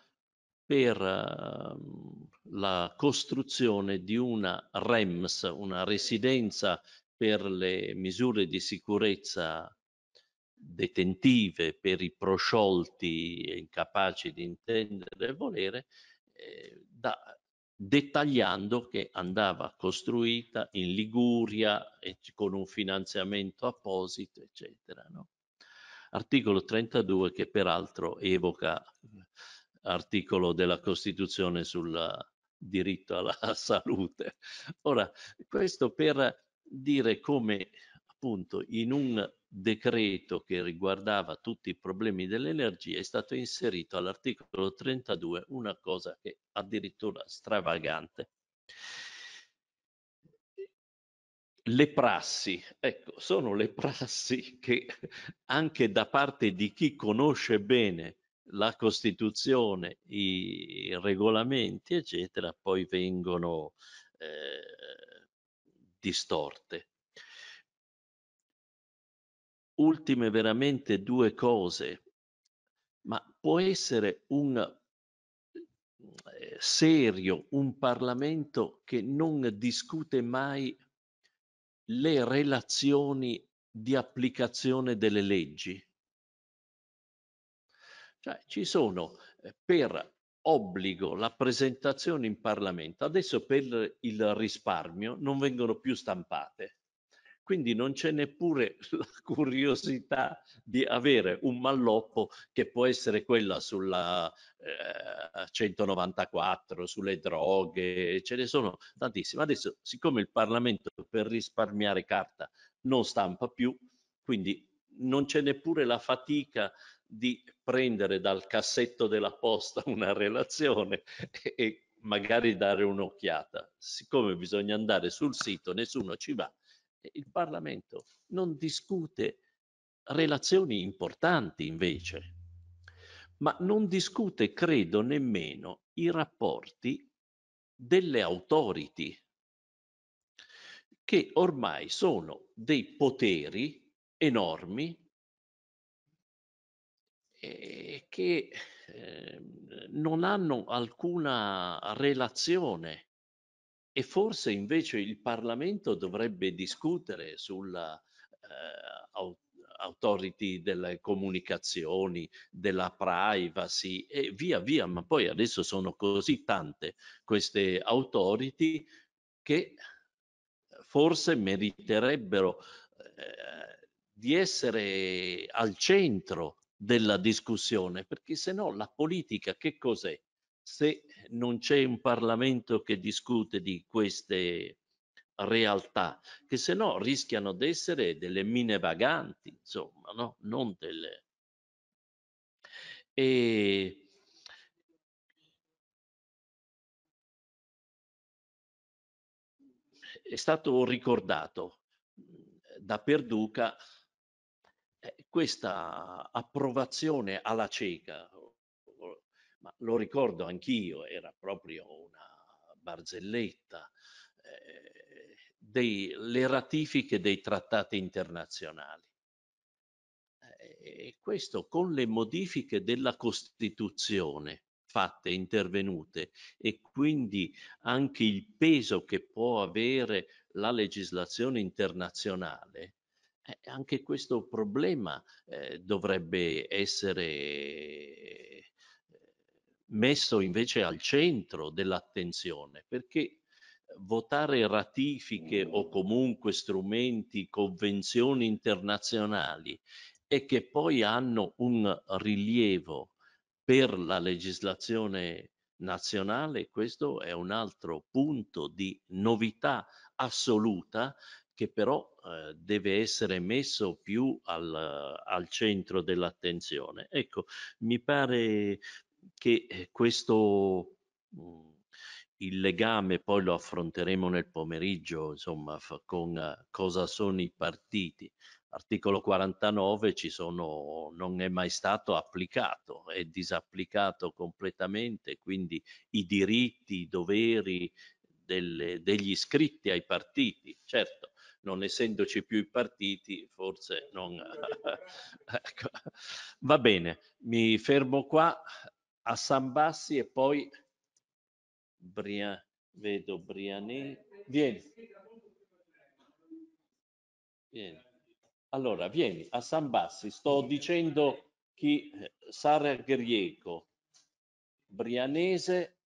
per uh, la costruzione di una REMS, una residenza per le misure di sicurezza detentive per i prosciolti e incapaci di intendere e volere, eh, da, dettagliando che andava costruita in Liguria e con un finanziamento apposito, eccetera. No? Articolo 32 che peraltro evoca l'articolo eh, della Costituzione sulla diritto alla salute. Ora, questo per dire come appunto in un decreto che riguardava tutti i problemi dell'energia è stato inserito all'articolo 32 una cosa che è addirittura stravagante. Le prassi, ecco, sono le prassi che anche da parte di chi conosce bene la Costituzione, i, i regolamenti, eccetera, poi vengono eh, distorte. Ultime veramente due cose, ma può essere un eh, serio un Parlamento che non discute mai le relazioni di applicazione delle leggi. Cioè, ci sono eh, per obbligo la presentazione in Parlamento, adesso per il risparmio non vengono più stampate. Quindi non c'è neppure la curiosità di avere un malloppo che può essere quella sulla eh, 194, sulle droghe, ce ne sono tantissime. Adesso, siccome il Parlamento per risparmiare carta non stampa più, quindi non c'è neppure la fatica di prendere dal cassetto della posta una relazione e magari dare un'occhiata. Siccome bisogna andare sul sito, nessuno ci va. Il Parlamento non discute relazioni importanti invece, ma non discute, credo, nemmeno i rapporti delle authority, che ormai sono dei poteri enormi eh, che eh, non hanno alcuna relazione e forse invece il Parlamento dovrebbe discutere sulla eh, authority delle comunicazioni, della privacy e via via, ma poi adesso sono così tante queste authority che forse meriterebbero eh, di essere al centro della discussione, perché se no la politica che cos'è? Se non c'è un Parlamento che discute di queste realtà, che se no rischiano di essere delle mine vaganti, insomma, no? non delle... E... È stato ricordato da Perduca eh, questa approvazione alla cieca, ma lo ricordo anch'io, era proprio una barzelletta, eh, delle ratifiche dei trattati internazionali. Eh, e questo con le modifiche della Costituzione fatte, intervenute e quindi anche il peso che può avere la legislazione internazionale, eh, anche questo problema eh, dovrebbe essere eh, messo invece al centro dell'attenzione perché votare ratifiche o comunque strumenti, convenzioni internazionali e che poi hanno un rilievo per la legislazione nazionale, questo è un altro punto di novità assoluta che però eh, deve essere messo più al, al centro dell'attenzione. Ecco, mi pare che eh, questo mm, il legame poi lo affronteremo nel pomeriggio, insomma, con eh, cosa sono i partiti. Articolo 49 ci sono, non è mai stato applicato, è disapplicato completamente, quindi i diritti, i doveri delle, degli iscritti ai partiti, certo non essendoci più i partiti, forse non... ecco. Va bene, mi fermo qua a San Bassi e poi Bria... vedo Brianelli. Eh, eh, vieni. vieni. Allora, vieni a San Bassi, sto dicendo chi eh, Sara Grieco, Brianese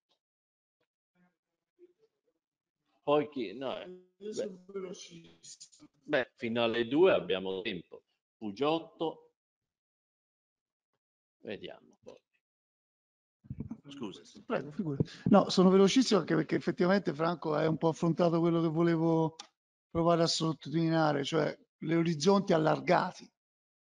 Poi chi? No, eh, beh, beh, fino alle due abbiamo tempo. Pugiotto, vediamo Scusa. Prego, figura. No, sono velocissimo anche perché effettivamente Franco ha un po' affrontato quello che volevo provare a sottolineare, cioè gli orizzonti allargati.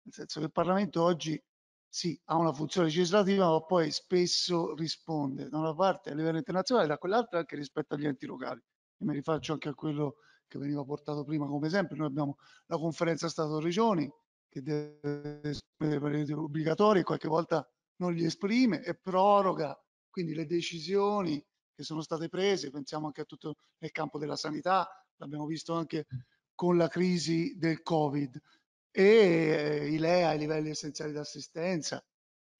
Nel senso che il Parlamento oggi sì, ha una funzione legislativa, ma poi spesso risponde da una parte a livello internazionale, e da quell'altra anche rispetto agli enti locali e mi rifaccio anche a quello che veniva portato prima come esempio, noi abbiamo la conferenza Stato-Regioni che deve esprimere pareri obbligatori e qualche volta non li esprime e proroga quindi le decisioni che sono state prese, pensiamo anche a tutto il campo della sanità, l'abbiamo visto anche con la crisi del Covid e eh, i LEA, i livelli essenziali di assistenza.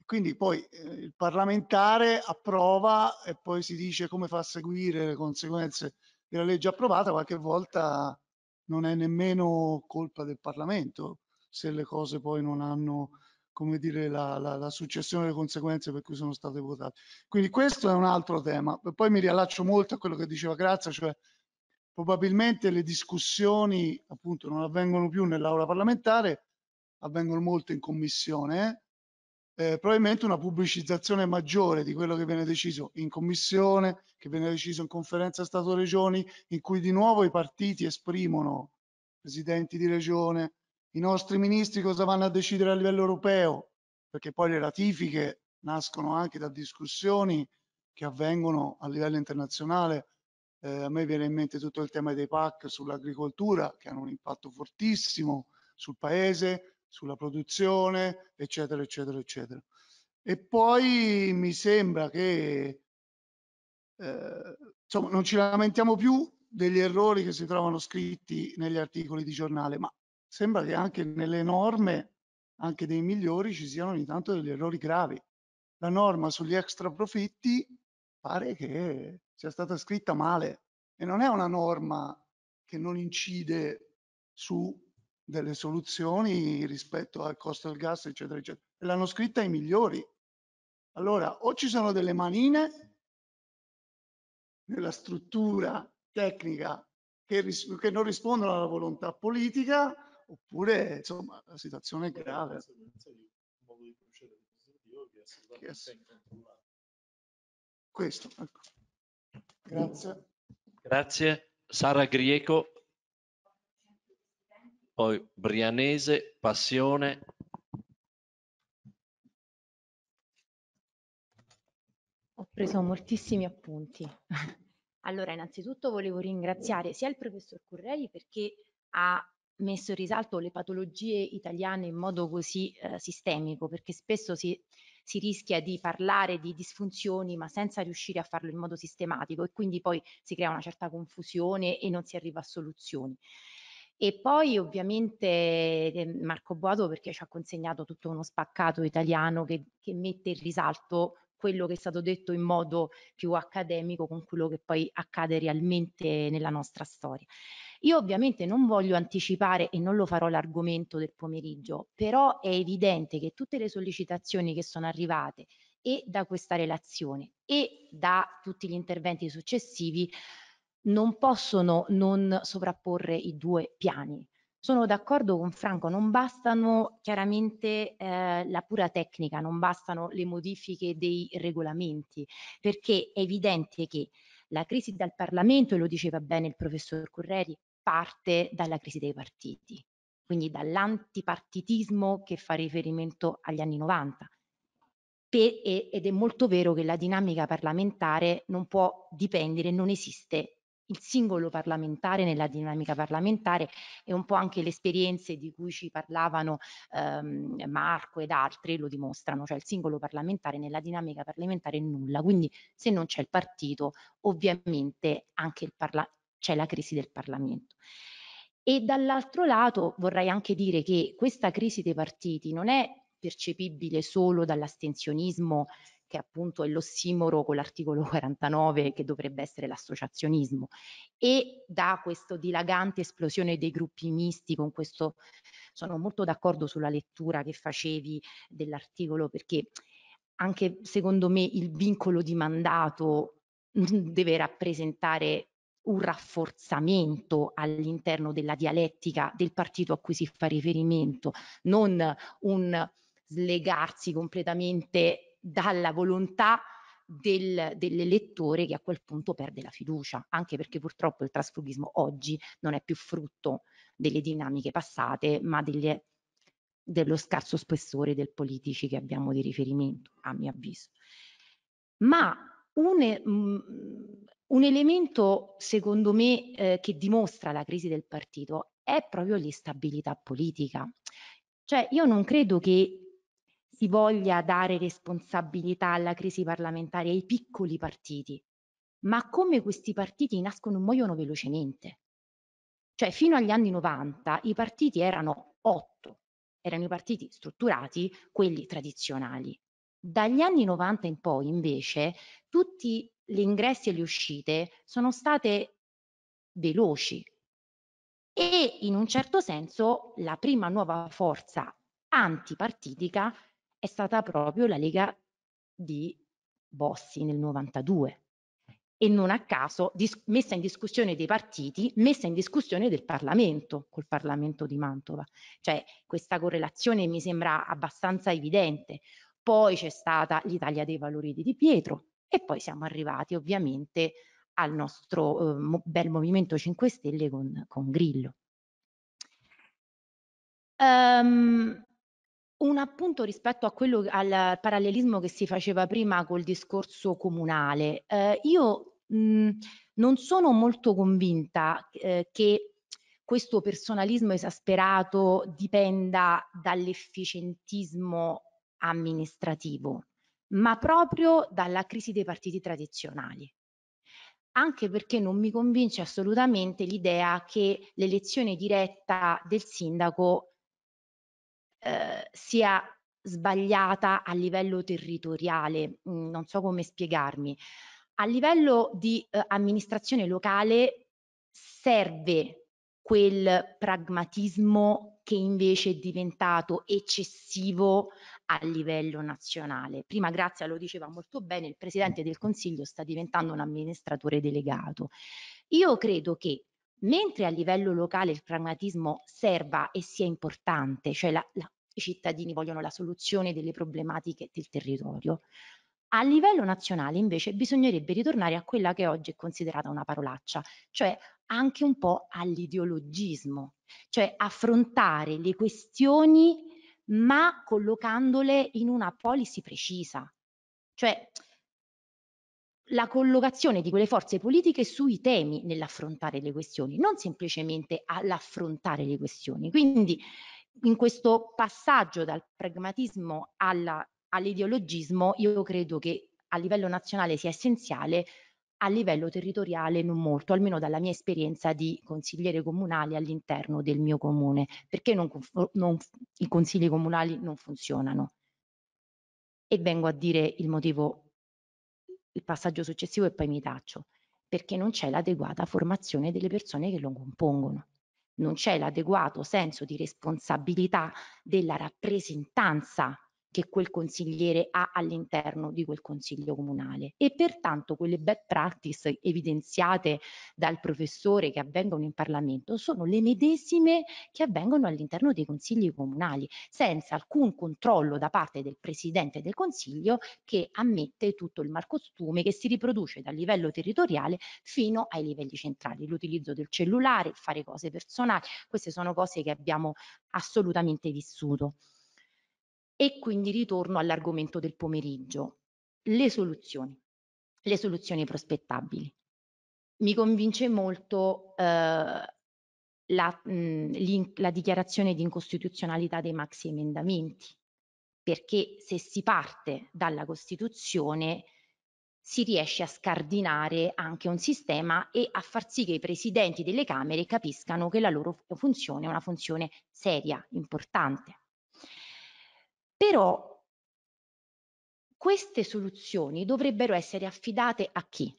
Quindi poi eh, il parlamentare approva e poi si dice come fa a seguire le conseguenze della legge approvata qualche volta non è nemmeno colpa del Parlamento se le cose poi non hanno come dire, la, la, la, successione delle conseguenze per cui sono state votate. Quindi questo è un altro tema. poi mi riallaccio molto a quello che diceva Grazia, cioè probabilmente le discussioni appunto non avvengono più nell'aula parlamentare, avvengono molto in commissione eh eh, probabilmente una pubblicizzazione maggiore di quello che viene deciso in commissione, che viene deciso in conferenza Stato-Regioni, in cui di nuovo i partiti esprimono, presidenti di regione, i nostri ministri cosa vanno a decidere a livello europeo, perché poi le ratifiche nascono anche da discussioni che avvengono a livello internazionale. Eh, a me viene in mente tutto il tema dei PAC sull'agricoltura, che hanno un impatto fortissimo sul paese, sulla produzione, eccetera, eccetera, eccetera. E poi mi sembra che eh, insomma, non ci lamentiamo più degli errori che si trovano scritti negli articoli di giornale, ma sembra che anche nelle norme, anche dei migliori, ci siano ogni tanto degli errori gravi. La norma sugli extra profitti pare che sia stata scritta male e non è una norma che non incide su delle soluzioni rispetto al costo del gas, eccetera, eccetera. l'hanno scritta i migliori. Allora, o ci sono delle manine nella struttura tecnica che, ris- che non rispondono alla volontà politica, oppure, insomma, la situazione è grave. Questo, ecco. Grazie. Grazie. Sara Grieco, poi Brianese, Passione. Ho preso moltissimi appunti. Allora, innanzitutto volevo ringraziare sia il professor Curreri perché ha messo in risalto le patologie italiane in modo così eh, sistemico, perché spesso si, si rischia di parlare di disfunzioni ma senza riuscire a farlo in modo sistematico e quindi poi si crea una certa confusione e non si arriva a soluzioni. E poi ovviamente ehm, Marco Boato perché ci ha consegnato tutto uno spaccato italiano che, che mette in risalto quello che è stato detto in modo più accademico con quello che poi accade realmente nella nostra storia. Io ovviamente non voglio anticipare e non lo farò l'argomento del pomeriggio, però è evidente che tutte le sollecitazioni che sono arrivate e da questa relazione e da tutti gli interventi successivi non possono non sovrapporre i due piani. Sono d'accordo con Franco, non bastano chiaramente eh, la pura tecnica, non bastano le modifiche dei regolamenti, perché è evidente che la crisi dal Parlamento, e lo diceva bene il professor Correri, parte dalla crisi dei partiti, quindi dall'antipartitismo che fa riferimento agli anni 90. ed è molto vero che la dinamica parlamentare non può dipendere, non esiste il singolo parlamentare nella dinamica parlamentare e un po' anche le esperienze di cui ci parlavano ehm, Marco ed altri lo dimostrano, cioè il singolo parlamentare nella dinamica parlamentare è nulla, quindi se non c'è il partito ovviamente anche c'è la crisi del Parlamento. E dall'altro lato vorrei anche dire che questa crisi dei partiti non è percepibile solo dall'astensionismo che appunto è l'ossimoro con l'articolo 49 che dovrebbe essere l'associazionismo e da questa dilagante esplosione dei gruppi misti con questo sono molto d'accordo sulla lettura che facevi dell'articolo perché anche secondo me il vincolo di mandato deve rappresentare un rafforzamento all'interno della dialettica del partito a cui si fa riferimento, non un slegarsi completamente dalla volontà del, dell'elettore che a quel punto perde la fiducia, anche perché purtroppo il trasfughismo oggi non è più frutto delle dinamiche passate, ma delle, dello scarso spessore del politici che abbiamo di riferimento, a mio avviso. Ma un, mm, un elemento, secondo me, eh, che dimostra la crisi del partito è proprio l'instabilità politica. Cioè, io non credo che si voglia dare responsabilità alla crisi parlamentare ai piccoli partiti, ma come questi partiti nascono e muoiono velocemente. Cioè fino agli anni 90 i partiti erano otto, erano i partiti strutturati, quelli tradizionali. Dagli anni 90 in poi invece tutti gli ingressi e le uscite sono state veloci e in un certo senso la prima nuova forza antipartitica è stata proprio la Lega di Bossi nel 92 e non a caso messa in discussione dei partiti, messa in discussione del Parlamento, col Parlamento di Mantova. Cioè questa correlazione mi sembra abbastanza evidente. Poi c'è stata l'Italia dei valori di Di Pietro e poi siamo arrivati ovviamente al nostro eh, mo bel Movimento 5 Stelle con, con Grillo. Um, un appunto rispetto a quello al parallelismo che si faceva prima col discorso comunale. Ehm, io, mhmm, non sono molto convinta, ehm, che questo personalismo esasperato dipenda dall'efficientismo amministrativo, ma proprio dalla crisi dei partiti tradizionali. Anche perché non mi convince assolutamente l'idea che l'elezione diretta del sindaco eh, sia sbagliata a livello territoriale, mm, non so come spiegarmi. A livello di eh, amministrazione locale serve quel pragmatismo che invece è diventato eccessivo a livello nazionale. Prima Grazia lo diceva molto bene, il Presidente del Consiglio sta diventando un amministratore delegato. Io credo che mentre a livello locale il pragmatismo serva e sia importante, cioè la, la, i cittadini vogliono la soluzione delle problematiche del territorio, a livello nazionale invece bisognerebbe ritornare a quella che oggi è considerata una parolaccia, cioè anche un po' all'ideologismo, cioè affrontare le questioni ma collocandole in una policy precisa. Cioè la collocazione di quelle forze politiche sui temi nell'affrontare le questioni, non semplicemente all'affrontare le questioni. Quindi in questo passaggio dal pragmatismo all'ideologismo io credo che a livello nazionale sia essenziale, a livello territoriale non molto, almeno dalla mia esperienza di consigliere comunale all'interno del mio comune, perché non, non, i consigli comunali non funzionano. E vengo a dire il motivo il passaggio successivo e poi mi taccio, perché non c'è l'adeguata formazione delle persone che lo compongono. Non c'è l'adeguato senso di responsabilità della rappresentanza che quel consigliere ha all'interno di quel consiglio comunale e pertanto quelle bad practice evidenziate dal professore che avvengono in Parlamento sono le medesime che avvengono all'interno dei consigli comunali senza alcun controllo da parte del presidente del consiglio che ammette tutto il malcostume che si riproduce dal livello territoriale fino ai livelli centrali, l'utilizzo del cellulare, fare cose personali, queste sono cose che abbiamo assolutamente vissuto. E quindi ritorno all'argomento del pomeriggio, le soluzioni, le soluzioni prospettabili. Mi convince molto eh, la, mh, la dichiarazione di incostituzionalità dei maxi emendamenti, perché se si parte dalla Costituzione si riesce a scardinare anche un sistema e a far sì che i presidenti delle Camere capiscano che la loro funzione è una funzione seria, importante. Però queste soluzioni dovrebbero essere affidate a chi?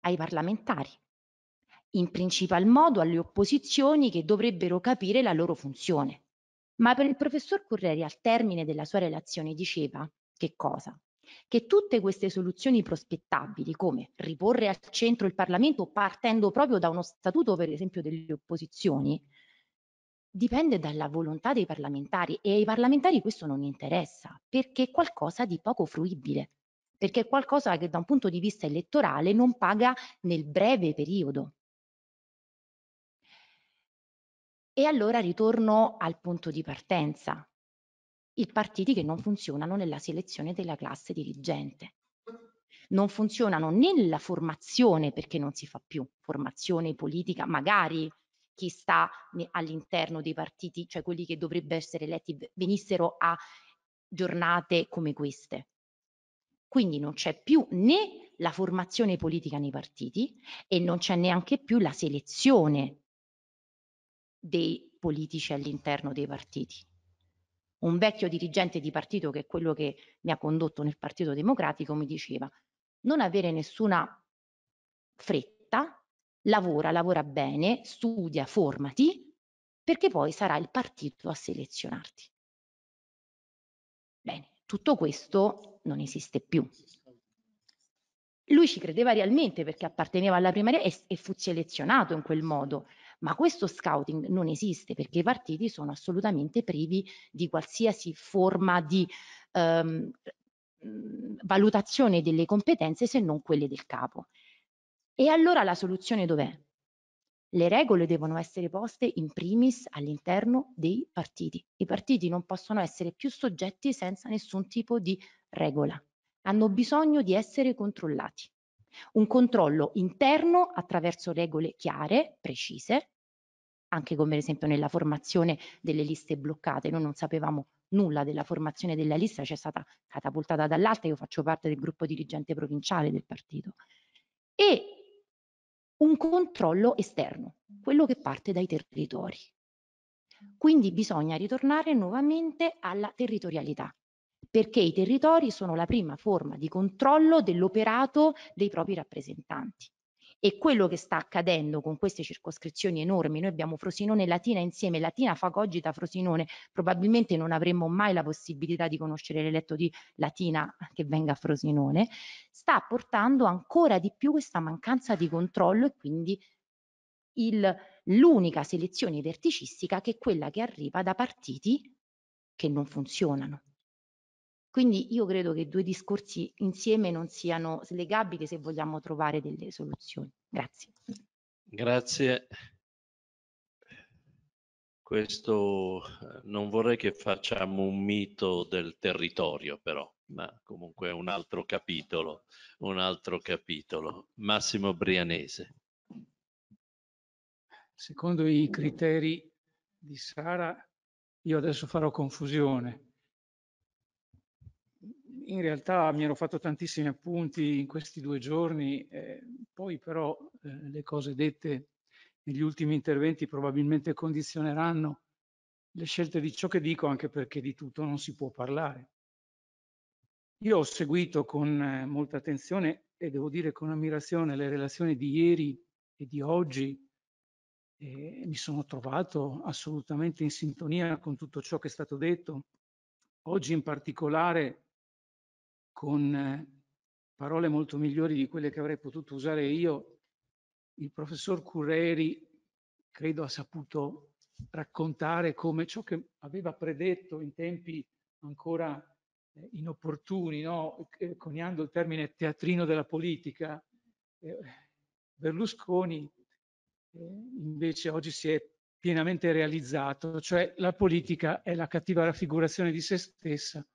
Ai parlamentari, in principal modo alle opposizioni che dovrebbero capire la loro funzione. Ma per il professor Correri al termine della sua relazione diceva che cosa? Che tutte queste soluzioni prospettabili, come riporre al centro il Parlamento partendo proprio da uno statuto per esempio delle opposizioni, Dipende dalla volontà dei parlamentari e ai parlamentari questo non interessa perché è qualcosa di poco fruibile, perché è qualcosa che da un punto di vista elettorale non paga nel breve periodo. E allora ritorno al punto di partenza, i partiti che non funzionano nella selezione della classe dirigente. Non funzionano nella formazione perché non si fa più formazione politica, magari chi sta all'interno dei partiti, cioè quelli che dovrebbero essere eletti, venissero a giornate come queste. Quindi non c'è più né la formazione politica nei partiti e non c'è neanche più la selezione dei politici all'interno dei partiti. Un vecchio dirigente di partito, che è quello che mi ha condotto nel Partito Democratico, mi diceva non avere nessuna fretta lavora, lavora bene, studia, formati, perché poi sarà il partito a selezionarti. Bene, tutto questo non esiste più. Lui ci credeva realmente perché apparteneva alla primaria e, e fu selezionato in quel modo, ma questo scouting non esiste perché i partiti sono assolutamente privi di qualsiasi forma di ehm, valutazione delle competenze se non quelle del capo. E allora la soluzione dov'è? Le regole devono essere poste in primis all'interno dei partiti. I partiti non possono essere più soggetti senza nessun tipo di regola. Hanno bisogno di essere controllati. Un controllo interno attraverso regole chiare, precise, anche come ad esempio nella formazione delle liste bloccate. Noi non sapevamo nulla della formazione della lista, c'è stata catapultata dall'alta, io faccio parte del gruppo dirigente provinciale del partito. E un controllo esterno, quello che parte dai territori. Quindi bisogna ritornare nuovamente alla territorialità, perché i territori sono la prima forma di controllo dell'operato dei propri rappresentanti. E quello che sta accadendo con queste circoscrizioni enormi, noi abbiamo Frosinone e Latina insieme, Latina fa cogita Frosinone, probabilmente non avremmo mai la possibilità di conoscere l'eletto di Latina che venga a Frosinone, sta portando ancora di più questa mancanza di controllo e quindi il, l'unica selezione verticistica che è quella che arriva da partiti che non funzionano. Quindi io credo che i due discorsi insieme non siano slegabili se vogliamo trovare delle soluzioni. Grazie. Grazie. Questo non vorrei che facciamo un mito del territorio, però, ma comunque un altro capitolo, un altro capitolo. Massimo Brianese. Secondo i criteri di Sara, io adesso farò confusione in realtà mi ero fatto tantissimi appunti in questi due giorni, eh, poi però eh, le cose dette negli ultimi interventi probabilmente condizioneranno le scelte di ciò che dico, anche perché di tutto non si può parlare. Io ho seguito con eh, molta attenzione e devo dire con ammirazione le relazioni di ieri e di oggi e mi sono trovato assolutamente in sintonia con tutto ciò che è stato detto. Oggi in particolare con parole molto migliori di quelle che avrei potuto usare io, il professor Curreri credo ha saputo raccontare come ciò che aveva predetto in tempi ancora eh, inopportuni, no? eh, coniando il termine teatrino della politica, eh, Berlusconi eh, invece oggi si è pienamente realizzato, cioè la politica è la cattiva raffigurazione di se stessa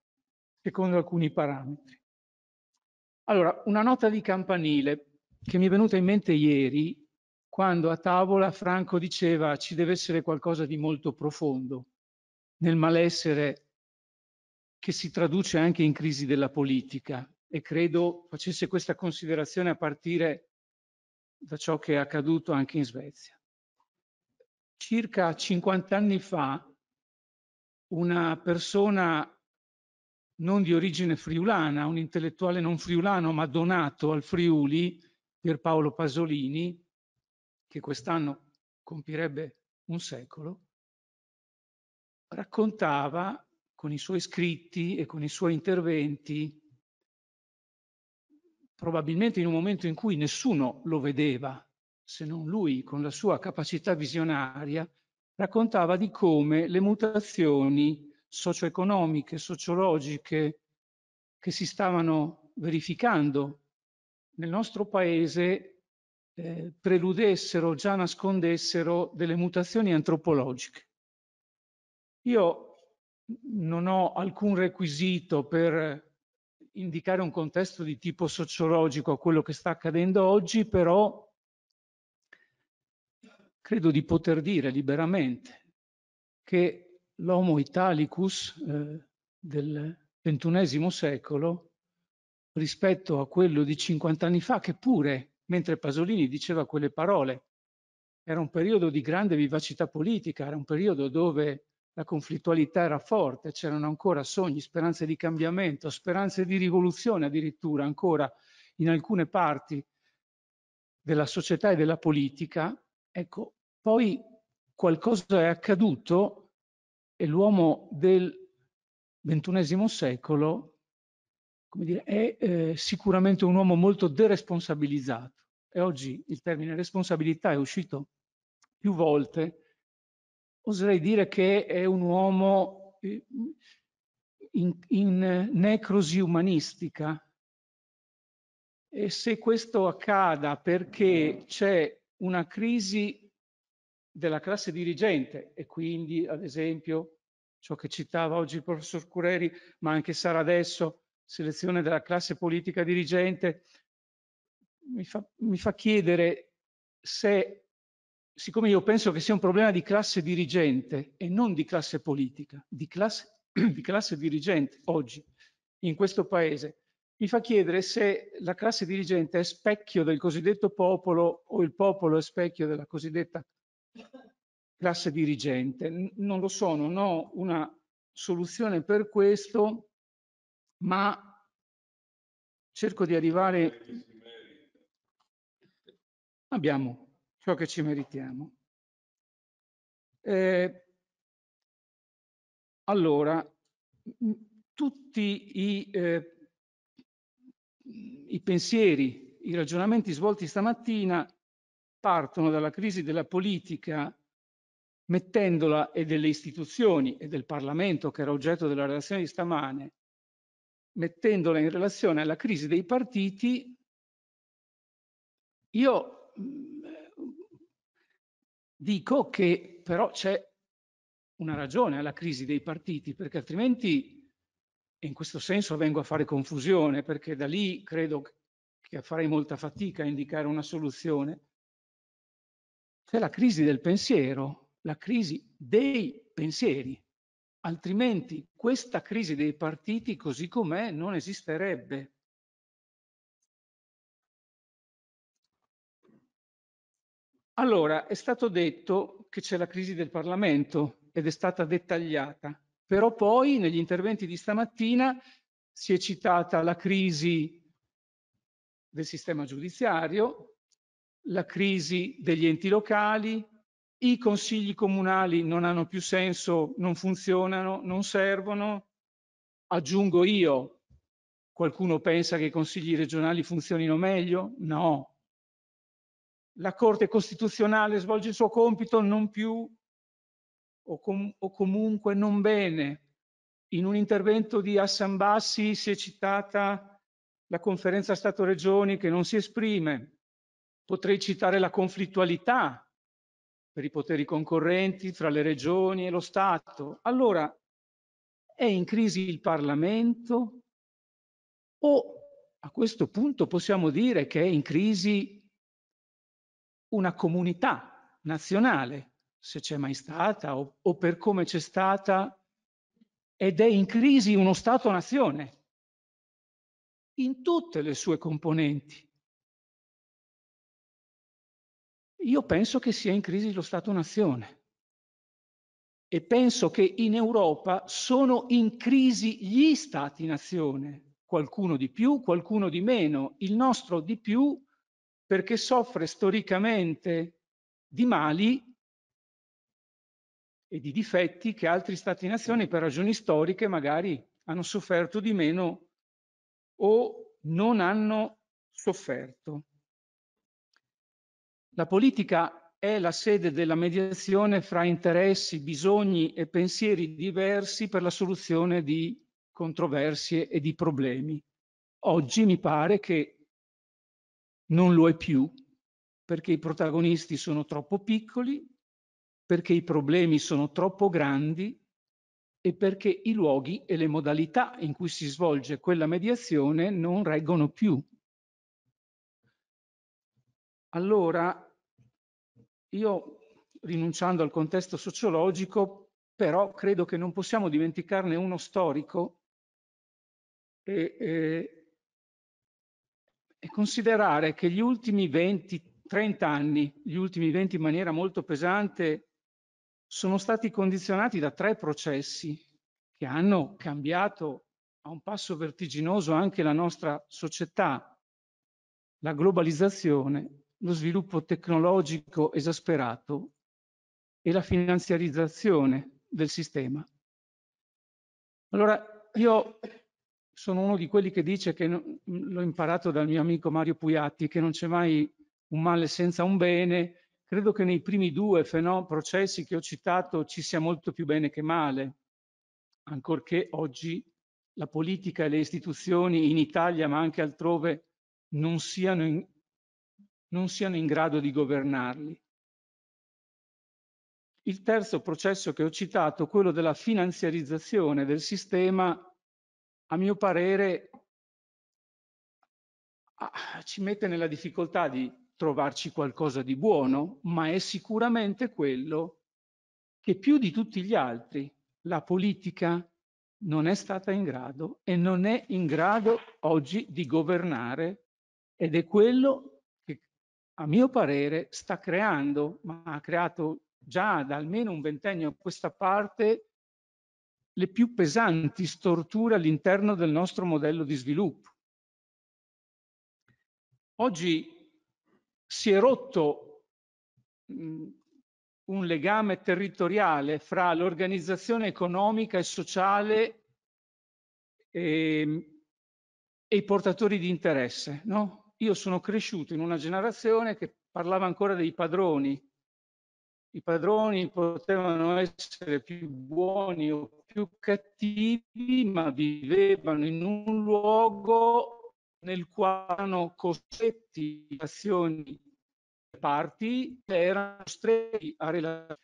secondo alcuni parametri. Allora, una nota di campanile che mi è venuta in mente ieri quando a tavola Franco diceva ci deve essere qualcosa di molto profondo nel malessere che si traduce anche in crisi della politica e credo facesse questa considerazione a partire da ciò che è accaduto anche in Svezia. Circa 50 anni fa una persona non di origine friulana, un intellettuale non friulano ma donato al Friuli, Pierpaolo Pasolini, che quest'anno compirebbe un secolo, raccontava con i suoi scritti e con i suoi interventi, probabilmente in un momento in cui nessuno lo vedeva, se non lui con la sua capacità visionaria, raccontava di come le mutazioni socio-economiche, sociologiche che si stavano verificando nel nostro paese eh, preludessero, già nascondessero delle mutazioni antropologiche. Io non ho alcun requisito per indicare un contesto di tipo sociologico a quello che sta accadendo oggi, però credo di poter dire liberamente che l'Homo Italicus eh, del XXI secolo rispetto a quello di 50 anni fa, che pure, mentre Pasolini diceva quelle parole, era un periodo di grande vivacità politica, era un periodo dove la conflittualità era forte, c'erano ancora sogni, speranze di cambiamento, speranze di rivoluzione addirittura ancora in alcune parti della società e della politica, ecco, poi qualcosa è accaduto e l'uomo del ventunesimo secolo dire, è eh, sicuramente un uomo molto deresponsabilizzato e oggi il termine responsabilità è uscito più volte, oserei dire che è un uomo eh, in, in necrosi umanistica, e se questo accada perché c'è una crisi della classe dirigente e quindi, ad esempio, ciò che citava oggi il professor Cureri, ma anche Sara adesso, selezione della classe politica dirigente, mi fa, mi fa chiedere se, siccome io penso che sia un problema di classe dirigente e non di classe politica, di classe, di classe dirigente oggi in questo paese, mi fa chiedere se la classe dirigente è specchio del cosiddetto popolo o il popolo è specchio della cosiddetta classe dirigente. non lo so, non ho una soluzione per questo, ma cerco di arrivare... Abbiamo ciò che ci meritiamo. Eh, allora, tutti i, eh, i pensieri, i ragionamenti svolti stamattina partono dalla crisi della politica mettendola e delle istituzioni e del Parlamento, che era oggetto della relazione di stamane, mettendola in relazione alla crisi dei partiti, io mm, dico che però c'è una ragione alla crisi dei partiti, perché altrimenti, in questo senso vengo a fare confusione, perché da lì credo che farei molta fatica a indicare una soluzione. C'è cioè, la crisi del pensiero, la crisi dei pensieri, altrimenti questa crisi dei partiti così com'è non esisterebbe. Allora, è stato detto che c'è la crisi del Parlamento ed è stata dettagliata, però poi negli interventi di stamattina si è citata la crisi del sistema giudiziario, la crisi degli enti locali, i consigli comunali non hanno più senso, non funzionano, non servono. Aggiungo io, qualcuno pensa che i consigli regionali funzionino meglio? No. La Corte Costituzionale svolge il suo compito non più o, com o comunque non bene. In un intervento di Assambassi si è citata la conferenza Stato-Regioni che non si esprime Potrei citare la conflittualità per i poteri concorrenti fra le regioni e lo Stato. Allora, è in crisi il Parlamento o a questo punto possiamo dire che è in crisi una comunità nazionale, se c'è mai stata o, o per come c'è stata, ed è in crisi uno Stato-nazione in tutte le sue componenti. Io penso che sia in crisi lo Stato-nazione e penso che in Europa sono in crisi gli Stati-nazione, qualcuno di più, qualcuno di meno, il nostro di più perché soffre storicamente di mali e di difetti che altri Stati-nazioni per ragioni storiche magari hanno sofferto di meno o non hanno sofferto. La politica è la sede della mediazione fra interessi, bisogni e pensieri diversi per la soluzione di controversie e di problemi. Oggi mi pare che non lo è più, perché i protagonisti sono troppo piccoli, perché i problemi sono troppo grandi e perché i luoghi e le modalità in cui si svolge quella mediazione non reggono più allora, io rinunciando al contesto sociologico, però credo che non possiamo dimenticarne uno storico e, e, e considerare che gli ultimi 20, 30 anni, gli ultimi 20 in maniera molto pesante, sono stati condizionati da tre processi che hanno cambiato a un passo vertiginoso anche la nostra società, la globalizzazione, lo sviluppo tecnologico esasperato e la finanziarizzazione del sistema. Allora, io sono uno di quelli che dice che l'ho imparato dal mio amico Mario Pugliatti, che non c'è mai un male senza un bene. Credo che nei primi due processi che ho citato ci sia molto più bene che male, ancorché oggi la politica e le istituzioni in Italia ma anche altrove non siano in, non siano in grado di governarli. Il terzo processo che ho citato, quello della finanziarizzazione del sistema, a mio parere ah, ci mette nella difficoltà di trovarci qualcosa di buono, ma è sicuramente quello che più di tutti gli altri la politica non è stata in grado e non è in grado oggi di governare ed è quello a mio parere, sta creando, ma ha creato già da almeno un ventennio a questa parte, le più pesanti storture all'interno del nostro modello di sviluppo. Oggi si è rotto mm, un legame territoriale fra l'organizzazione economica e sociale e, ehm, e, i portatori di interesse, no? io sono cresciuto in una generazione che parlava ancora dei padroni. I padroni potevano essere più buoni o più cattivi, ma vivevano in un luogo nel quale erano costretti azioni e parti, erano costretti a relazioni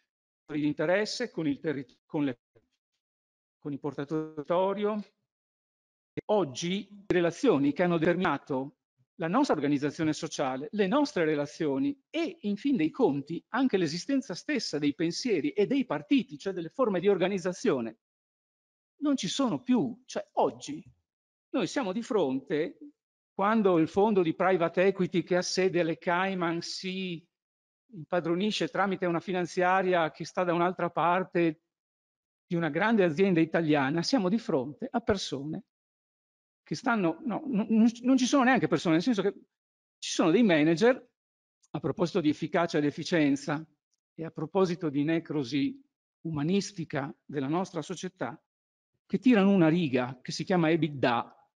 di interesse con, il con, con il portatori Oggi, le relazioni che hanno determinato la nostra organizzazione sociale, le nostre relazioni e, in fin dei conti, anche l'esistenza stessa dei pensieri e dei partiti, cioè delle forme di organizzazione, non ci sono più. Cioè, oggi noi siamo di fronte, quando il fondo di private equity che ha sede alle Cayman si impadronisce tramite una finanziaria che sta da un'altra parte di una grande azienda italiana, siamo di fronte a persone che stanno, no, non, non, ci sono neanche persone, nel senso che ci sono dei manager, a proposito di efficacia ed efficienza e a proposito di necrosi umanistica della nostra società, che tirano una riga che si chiama EBITDA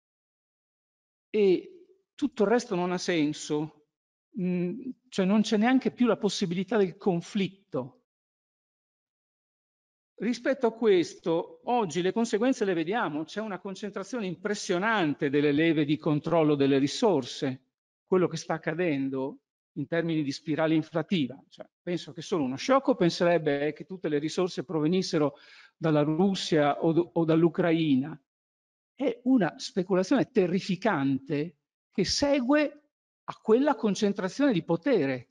e tutto il resto non ha senso, mh, mm, cioè non c'è neanche più la possibilità del conflitto Rispetto a questo, oggi le conseguenze le vediamo, c'è una concentrazione impressionante delle leve di controllo delle risorse, quello che sta accadendo in termini di spirale inflativa. Cioè, penso che solo uno sciocco penserebbe che tutte le risorse provenissero dalla Russia o, o dall'Ucraina. È una speculazione terrificante che segue a quella concentrazione di potere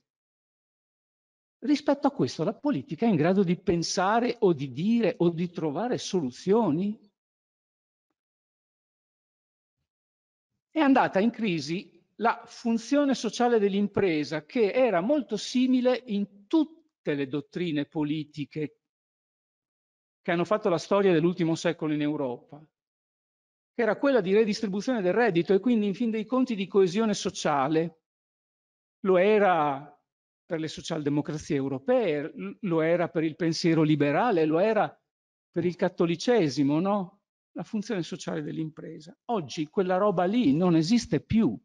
Rispetto a questo la politica è in grado di pensare o di dire o di trovare soluzioni? È andata in crisi la funzione sociale dell'impresa che era molto simile in tutte le dottrine politiche che hanno fatto la storia dell'ultimo secolo in Europa, che era quella di redistribuzione del reddito e quindi in fin dei conti di coesione sociale. Lo era per le socialdemocrazie europee, lo era per il pensiero liberale, lo era per il cattolicesimo, no? La funzione sociale dell'impresa. Oggi quella roba lì non esiste più.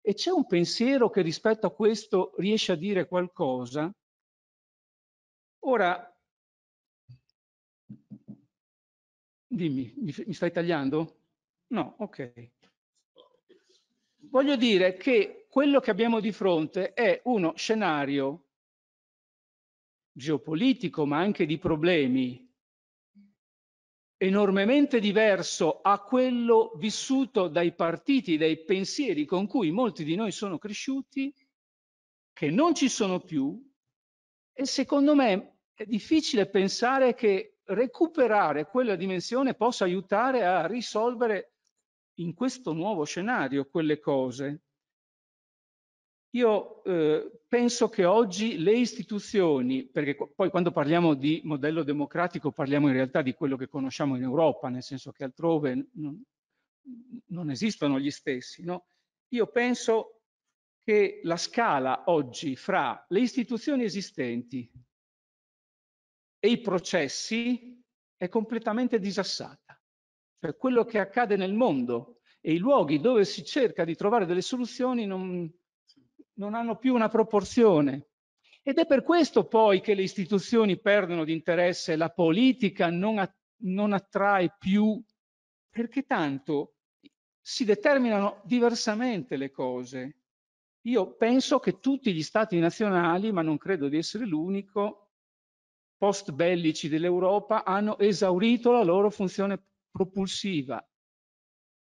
E c'è un pensiero che rispetto a questo riesce a dire qualcosa? Ora, dimmi, mi stai tagliando? No, ok. Voglio dire che quello che abbiamo di fronte è uno scenario geopolitico, ma anche di problemi enormemente diverso a quello vissuto dai partiti, dai pensieri con cui molti di noi sono cresciuti, che non ci sono più e secondo me è difficile pensare che recuperare quella dimensione possa aiutare a risolvere in questo nuovo scenario quelle cose. Io eh, penso che oggi le istituzioni, perché poi quando parliamo di modello democratico parliamo in realtà di quello che conosciamo in Europa, nel senso che altrove non, non esistono gli stessi, no? Io penso che la scala oggi fra le istituzioni esistenti e i processi è completamente disassata. Cioè quello che accade nel mondo e i luoghi dove si cerca di trovare delle soluzioni non, non hanno più una proporzione. Ed è per questo poi che le istituzioni perdono di interesse, la politica non, att non attrae più, perché tanto si determinano diversamente le cose. Io penso che tutti gli stati nazionali, ma non credo di essere l'unico, post bellici dell'Europa hanno esaurito la loro funzione propulsiva.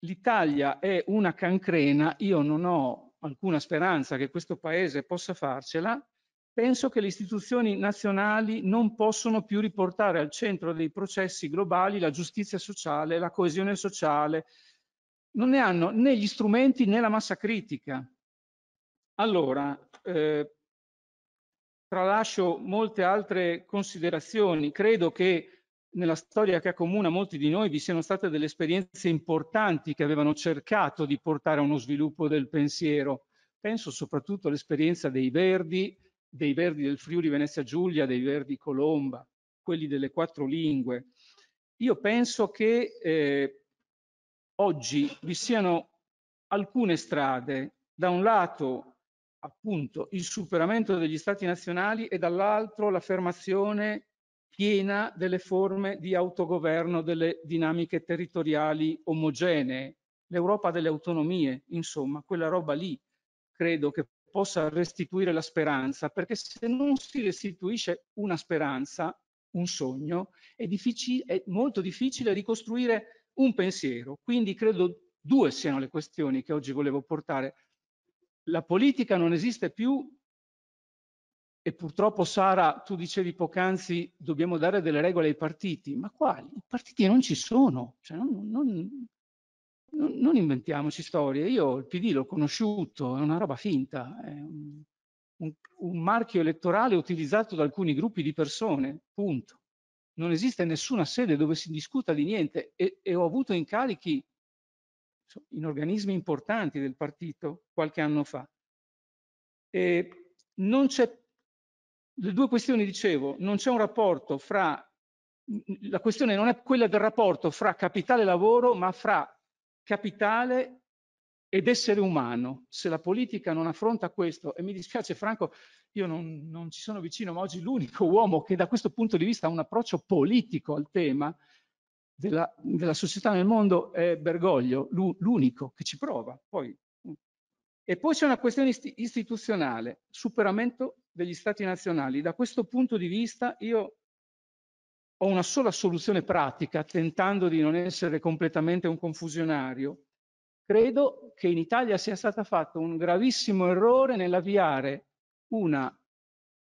L'Italia è una cancrena, io non ho alcuna speranza che questo Paese possa farcela, penso che le istituzioni nazionali non possono più riportare al centro dei processi globali la giustizia sociale, la coesione sociale. Non ne hanno né gli strumenti né la massa critica. Allora, eh, tralascio molte altre considerazioni. Credo che nella storia che accomuna molti di noi vi siano state delle esperienze importanti che avevano cercato di portare a uno sviluppo del pensiero. Penso soprattutto all'esperienza dei Verdi, dei Verdi del Friuli Venezia Giulia, dei Verdi Colomba, quelli delle quattro lingue. Io penso che eh, oggi vi siano alcune strade, da un lato appunto il superamento degli stati nazionali e dall'altro l'affermazione piena delle forme di autogoverno, delle dinamiche territoriali omogenee, l'Europa delle autonomie, insomma, quella roba lì credo che possa restituire la speranza, perché se non si restituisce una speranza, un sogno, è, è molto difficile ricostruire un pensiero. Quindi credo due siano le questioni che oggi volevo portare. La politica non esiste più e purtroppo Sara, tu dicevi poc'anzi, dobbiamo dare delle regole ai partiti, ma quali? I partiti non ci sono, cioè non, non, non, non, inventiamoci storie. Io il PD l'ho conosciuto, è una roba finta, è un, un, un marchio elettorale utilizzato da alcuni gruppi di persone, punto. Non esiste nessuna sede dove si discuta di niente e, e ho avuto incarichi in organismi importanti del partito qualche anno fa. E non c'è le due questioni, dicevo, non c'è un rapporto fra, la questione non è quella del rapporto fra capitale e lavoro, ma fra capitale ed essere umano. Se la politica non affronta questo, e mi dispiace Franco, io non, non ci sono vicino, ma oggi l'unico uomo che da questo punto di vista ha un approccio politico al tema della, della società nel mondo è Bergoglio, l'unico che ci prova. Poi. E poi c'è una questione istituzionale, superamento degli stati nazionali. Da questo punto di vista io ho una sola soluzione pratica, tentando di non essere completamente un confusionario. Credo che in Italia sia stato fatto un gravissimo errore nell'avviare una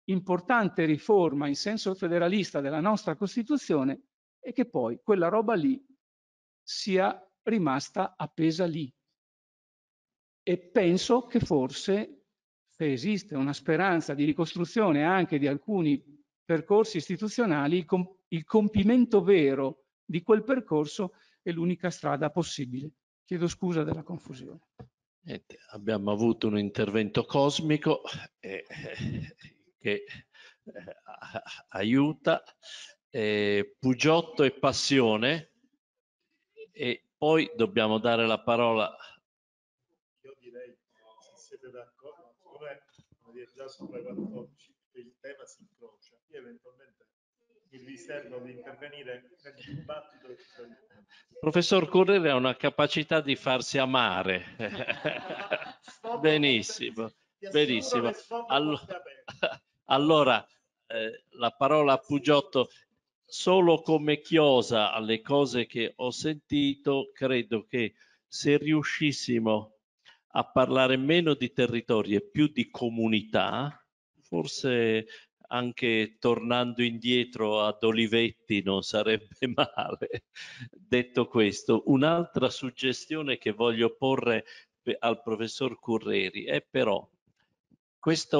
importante riforma in senso federalista della nostra Costituzione e che poi quella roba lì sia rimasta appesa lì. E penso che forse se esiste una speranza di ricostruzione anche di alcuni percorsi istituzionali, il, com il compimento vero di quel percorso è l'unica strada possibile. Chiedo scusa della confusione. Niente, abbiamo avuto un intervento cosmico eh, eh che eh, aiuta, eh, Pugiotto e Passione e poi dobbiamo dare la parola a è già sulle 14 e il tema si incrocia, io eventualmente mi riservo di intervenire nel dibattito che Professor Correre ha una capacità di farsi amare. benissimo, benissimo. Allora, allora eh, la parola a Pugiotto solo come chiosa alle cose che ho sentito, credo che se riuscissimo a parlare meno di territori e più di comunità, forse anche tornando indietro ad Olivetti non sarebbe male. Detto questo, un'altra suggestione che voglio porre al professor Curreri è però questa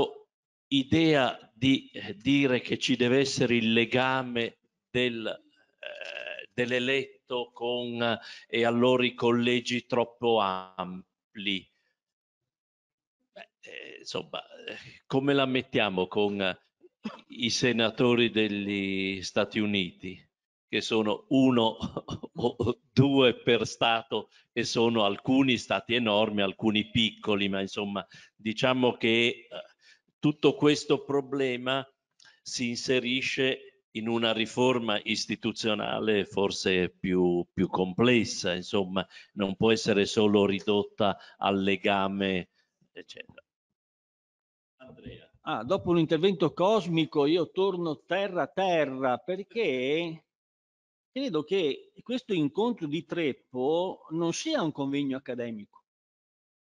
idea di eh, dire che ci deve essere il legame del, eh, dell'eletto con eh, e allora i collegi troppo ampi eh, insomma, come la mettiamo con i senatori degli Stati Uniti, che sono uno o due per Stato e sono alcuni stati enormi, alcuni piccoli, ma insomma diciamo che eh, tutto questo problema si inserisce in una riforma istituzionale forse più, più complessa, insomma non può essere solo ridotta al legame eccetera. Andrea. Ah, dopo un intervento cosmico io torno terra-terra perché credo che questo incontro di Treppo non sia un convegno accademico,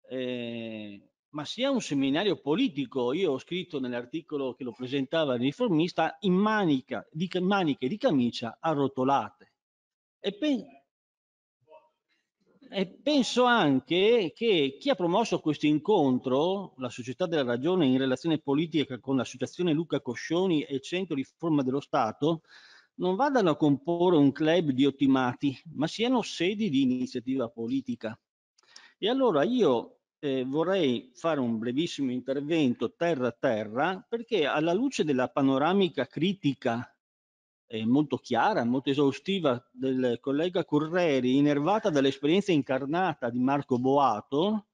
eh, ma sia un seminario politico. Io ho scritto nell'articolo che lo presentava il riformista in manica, di, maniche di camicia arrotolate. E penso e penso anche che chi ha promosso questo incontro, la Società della Ragione in relazione politica con l'Associazione Luca Coscioni e il Centro Riforma dello Stato, non vadano a comporre un club di ottimati, ma siano sedi di iniziativa politica. E allora io eh, vorrei fare un brevissimo intervento terra a terra perché alla luce della panoramica critica eh, molto chiara, molto esaustiva del collega Curreri, innervata dall'esperienza incarnata di Marco Boato,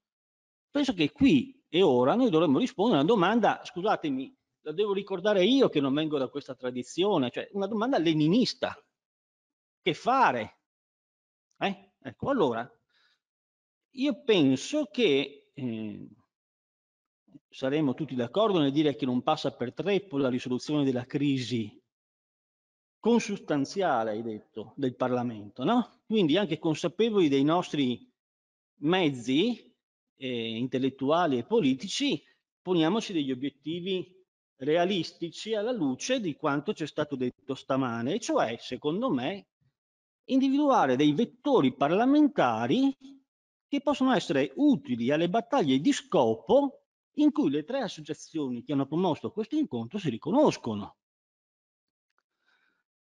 penso che qui e ora noi dovremmo rispondere a una domanda, scusatemi, la devo ricordare io che non vengo da questa tradizione, cioè una domanda leninista. Che fare? Eh? Ecco, allora, io penso che eh, saremo tutti d'accordo nel dire che non passa per tre la risoluzione della crisi consustanziale, hai detto, del Parlamento, no? Quindi anche consapevoli dei nostri mezzi eh, intellettuali e politici, poniamoci degli obiettivi realistici alla luce di quanto ci è stato detto stamane, e cioè, secondo me, individuare dei vettori parlamentari che possono essere utili alle battaglie di scopo in cui le tre associazioni che hanno promosso questo incontro si riconoscono.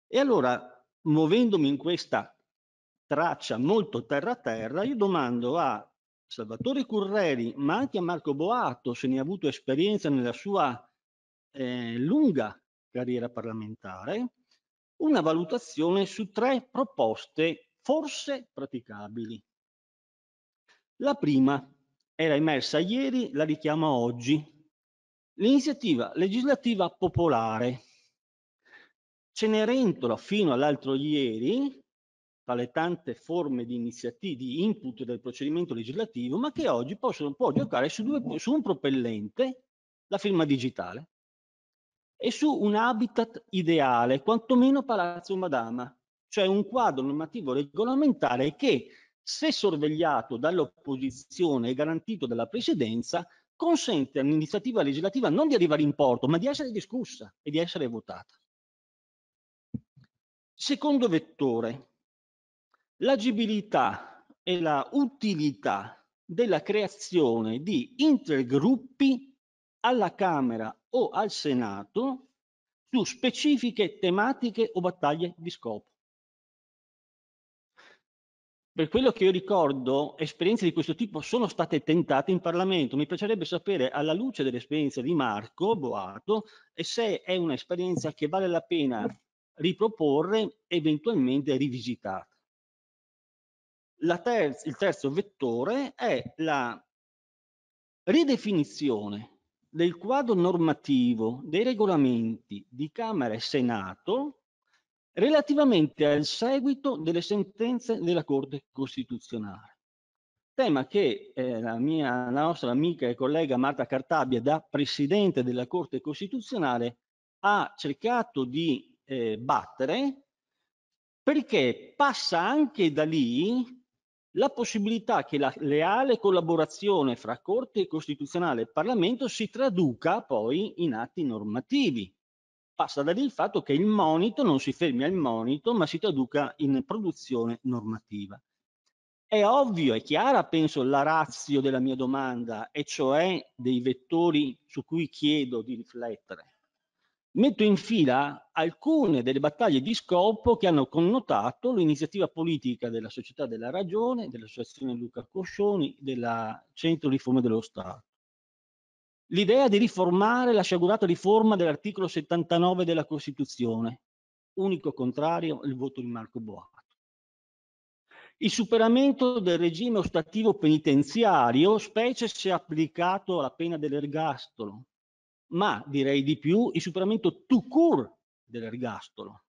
E allora, muovendomi in questa traccia molto terra-terra, a io domando a Salvatore Curreri, ma anche a Marco Boato, se ne ha avuto esperienza nella sua eh, lunga carriera parlamentare, una valutazione su tre proposte forse praticabili. La prima era emersa ieri, la richiamo oggi, l'iniziativa legislativa popolare, Cenerentola fino all'altro ieri, tra le tante forme di iniziativa, di input del procedimento legislativo, ma che oggi possono, può giocare su, due, su un propellente, la firma digitale, e su un habitat ideale, quantomeno Palazzo Madama, cioè un quadro normativo regolamentare che, se sorvegliato dall'opposizione e garantito dalla presidenza, consente all'iniziativa legislativa non di arrivare in porto, ma di essere discussa e di essere votata. Secondo vettore, l'agibilità e la utilità della creazione di intergruppi alla Camera o al Senato su specifiche tematiche o battaglie di scopo. Per quello che io ricordo, esperienze di questo tipo sono state tentate in Parlamento. Mi piacerebbe sapere, alla luce dell'esperienza di Marco Boato, se è un'esperienza che vale la pena riproporre, eventualmente rivisitata. Terz il terzo vettore è la ridefinizione del quadro normativo dei regolamenti di Camera e Senato relativamente al seguito delle sentenze della Corte Costituzionale. Tema che eh, la, mia, la nostra amica e collega Marta Cartabia, da Presidente della Corte Costituzionale, ha cercato di eh, battere perché passa anche da lì la possibilità che la leale collaborazione fra Corte Costituzionale e Parlamento si traduca poi in atti normativi. Passa da lì il fatto che il monito non si fermi al monito, ma si traduca in produzione normativa. È ovvio, è chiara, penso, la razio della mia domanda, e cioè dei vettori su cui chiedo di riflettere metto in fila alcune delle battaglie di scopo che hanno connotato l'iniziativa politica della Società della Ragione, dell'Associazione Luca Coscioni, del Centro Riforme dello Stato. L'idea di riformare la sciagurata riforma dell'articolo 79 della Costituzione, unico contrario il voto di Marco Boato. Il superamento del regime ostativo penitenziario, specie se applicato alla pena dell'ergastolo, ma direi di più il superamento to cure dell'ergastolo.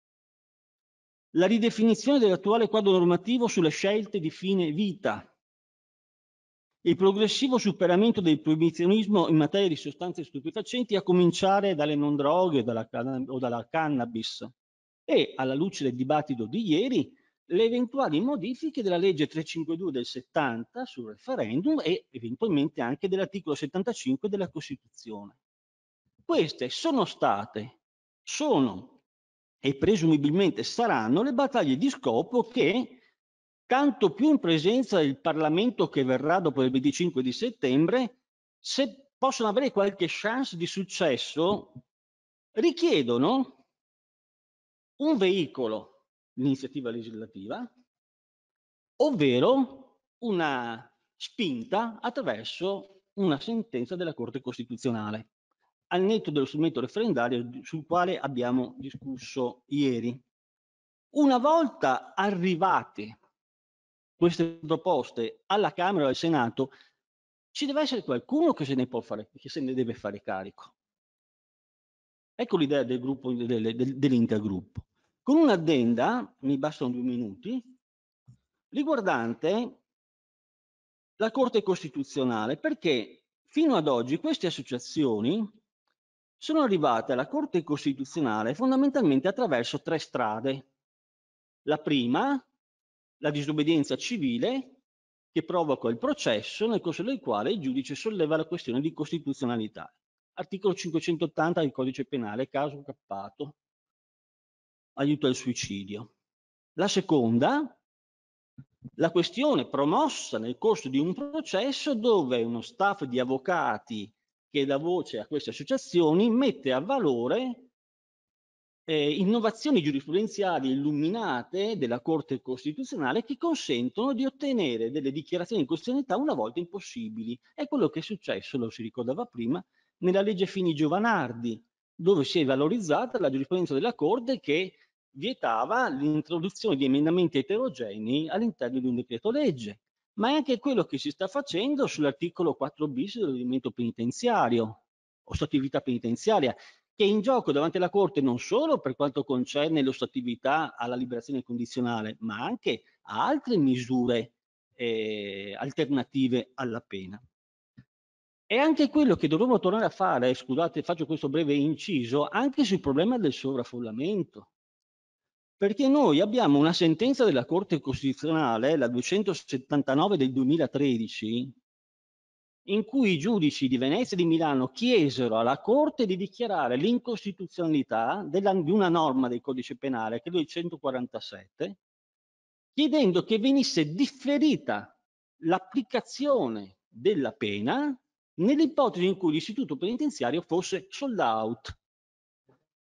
La ridefinizione dell'attuale quadro normativo sulle scelte di fine vita, il progressivo superamento del proibizionismo in materia di sostanze stupefacenti a cominciare dalle non droghe dalla, o dalla cannabis e alla luce del dibattito di ieri le eventuali modifiche della legge 352 del 70 sul referendum e eventualmente anche dell'articolo 75 della Costituzione. Queste sono state, sono e presumibilmente saranno le battaglie di scopo che, tanto più in presenza del Parlamento che verrà dopo il 25 di settembre, se possono avere qualche chance di successo, richiedono un veicolo l'iniziativa legislativa, ovvero una spinta attraverso una sentenza della Corte Costituzionale al netto dello strumento referendario sul quale abbiamo discusso ieri. Una volta arrivate queste proposte alla Camera o al Senato, ci deve essere qualcuno che se ne, può fare, che se ne deve fare carico. Ecco l'idea del gruppo, del, del, dell'intergruppo. Con un'addenda, mi bastano due minuti, riguardante la Corte Costituzionale, perché fino ad oggi queste associazioni sono arrivate alla Corte Costituzionale fondamentalmente attraverso tre strade. La prima, la disobbedienza civile, che provoca il processo nel corso del quale il giudice solleva la questione di costituzionalità. Articolo 580 del codice penale, caso cappato, aiuto al suicidio. La seconda, la questione promossa nel corso di un processo dove uno staff di avvocati che dà voce a queste associazioni mette a valore eh, innovazioni giurisprudenziali illuminate della Corte Costituzionale che consentono di ottenere delle dichiarazioni di costituzionalità una volta impossibili. È quello che è successo, lo si ricordava prima, nella legge Fini-Giovanardi, dove si è valorizzata la giurisprudenza della Corte che vietava l'introduzione di emendamenti eterogenei all'interno di un decreto legge ma è anche quello che si sta facendo sull'articolo 4 bis dell'ordinamento penitenziario o statutività penitenziaria, che è in gioco davanti alla Corte non solo per quanto concerne l'ostatività alla liberazione condizionale, ma anche a altre misure eh, alternative alla pena. È anche quello che dovremmo tornare a fare, scusate, faccio questo breve inciso, anche sul problema del sovraffollamento. Perché noi abbiamo una sentenza della Corte Costituzionale, la 279 del 2013, in cui i giudici di Venezia e di Milano chiesero alla Corte di dichiarare l'incostituzionalità di una norma del codice penale, credo il 147, chiedendo che venisse differita l'applicazione della pena nell'ipotesi in cui l'istituto penitenziario fosse sold out,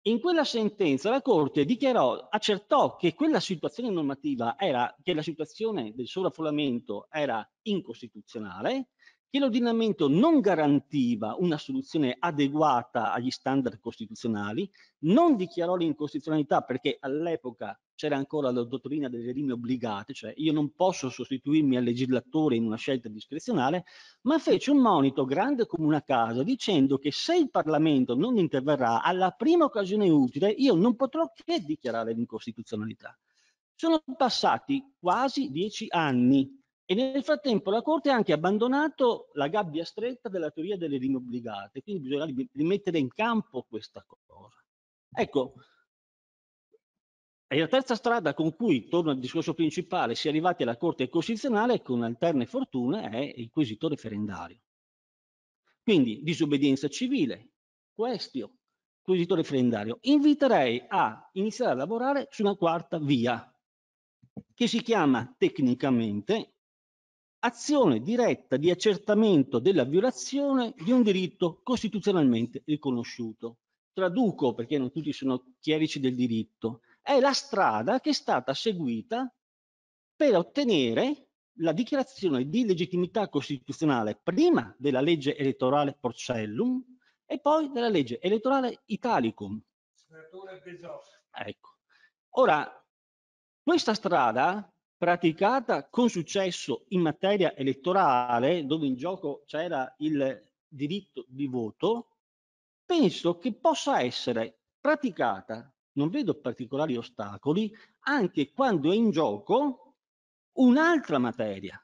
in quella sentenza la Corte dichiarò, accertò che quella situazione normativa era, che la situazione del sovraffollamento era incostituzionale che l'ordinamento non garantiva una soluzione adeguata agli standard costituzionali, non dichiarò l'incostituzionalità perché all'epoca c'era ancora la dottrina delle rime obbligate, cioè io non posso sostituirmi al legislatore in una scelta discrezionale, ma fece un monito grande come una casa dicendo che se il Parlamento non interverrà alla prima occasione utile io non potrò che dichiarare l'incostituzionalità. Sono passati quasi dieci anni e nel frattempo la Corte ha anche abbandonato la gabbia stretta della teoria delle rime obbligate, quindi bisogna rimettere in campo questa cosa. Ecco, è la terza strada con cui, torno al discorso principale, si è arrivati alla Corte Costituzionale con alterne fortune è il quesito referendario. Quindi disobbedienza civile, questio, quesito referendario. Inviterei a iniziare a lavorare su una quarta via, che si chiama tecnicamente azione diretta di accertamento della violazione di un diritto costituzionalmente riconosciuto. Traduco perché non tutti sono chierici del diritto. È la strada che è stata seguita per ottenere la dichiarazione di legittimità costituzionale prima della legge elettorale Porcellum e poi della legge elettorale Italicum. Ecco. Ora, questa strada praticata con successo in materia elettorale, dove in gioco c'era il diritto di voto, penso che possa essere praticata, non vedo particolari ostacoli, anche quando è in gioco un'altra materia,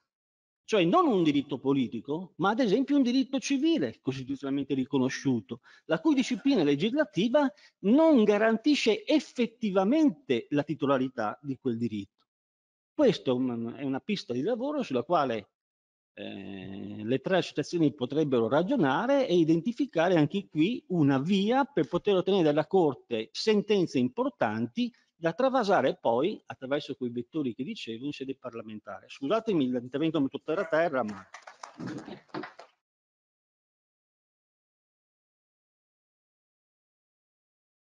cioè non un diritto politico, ma ad esempio un diritto civile costituzionalmente riconosciuto, la cui disciplina legislativa non garantisce effettivamente la titolarità di quel diritto. Questa è, una pista di lavoro sulla quale eh, le tre associazioni potrebbero ragionare e identificare anche qui una via per poter ottenere dalla Corte sentenze importanti da travasare poi attraverso quei vettori che dicevo in sede parlamentare. Scusatemi l'intervento molto terra terra, ma...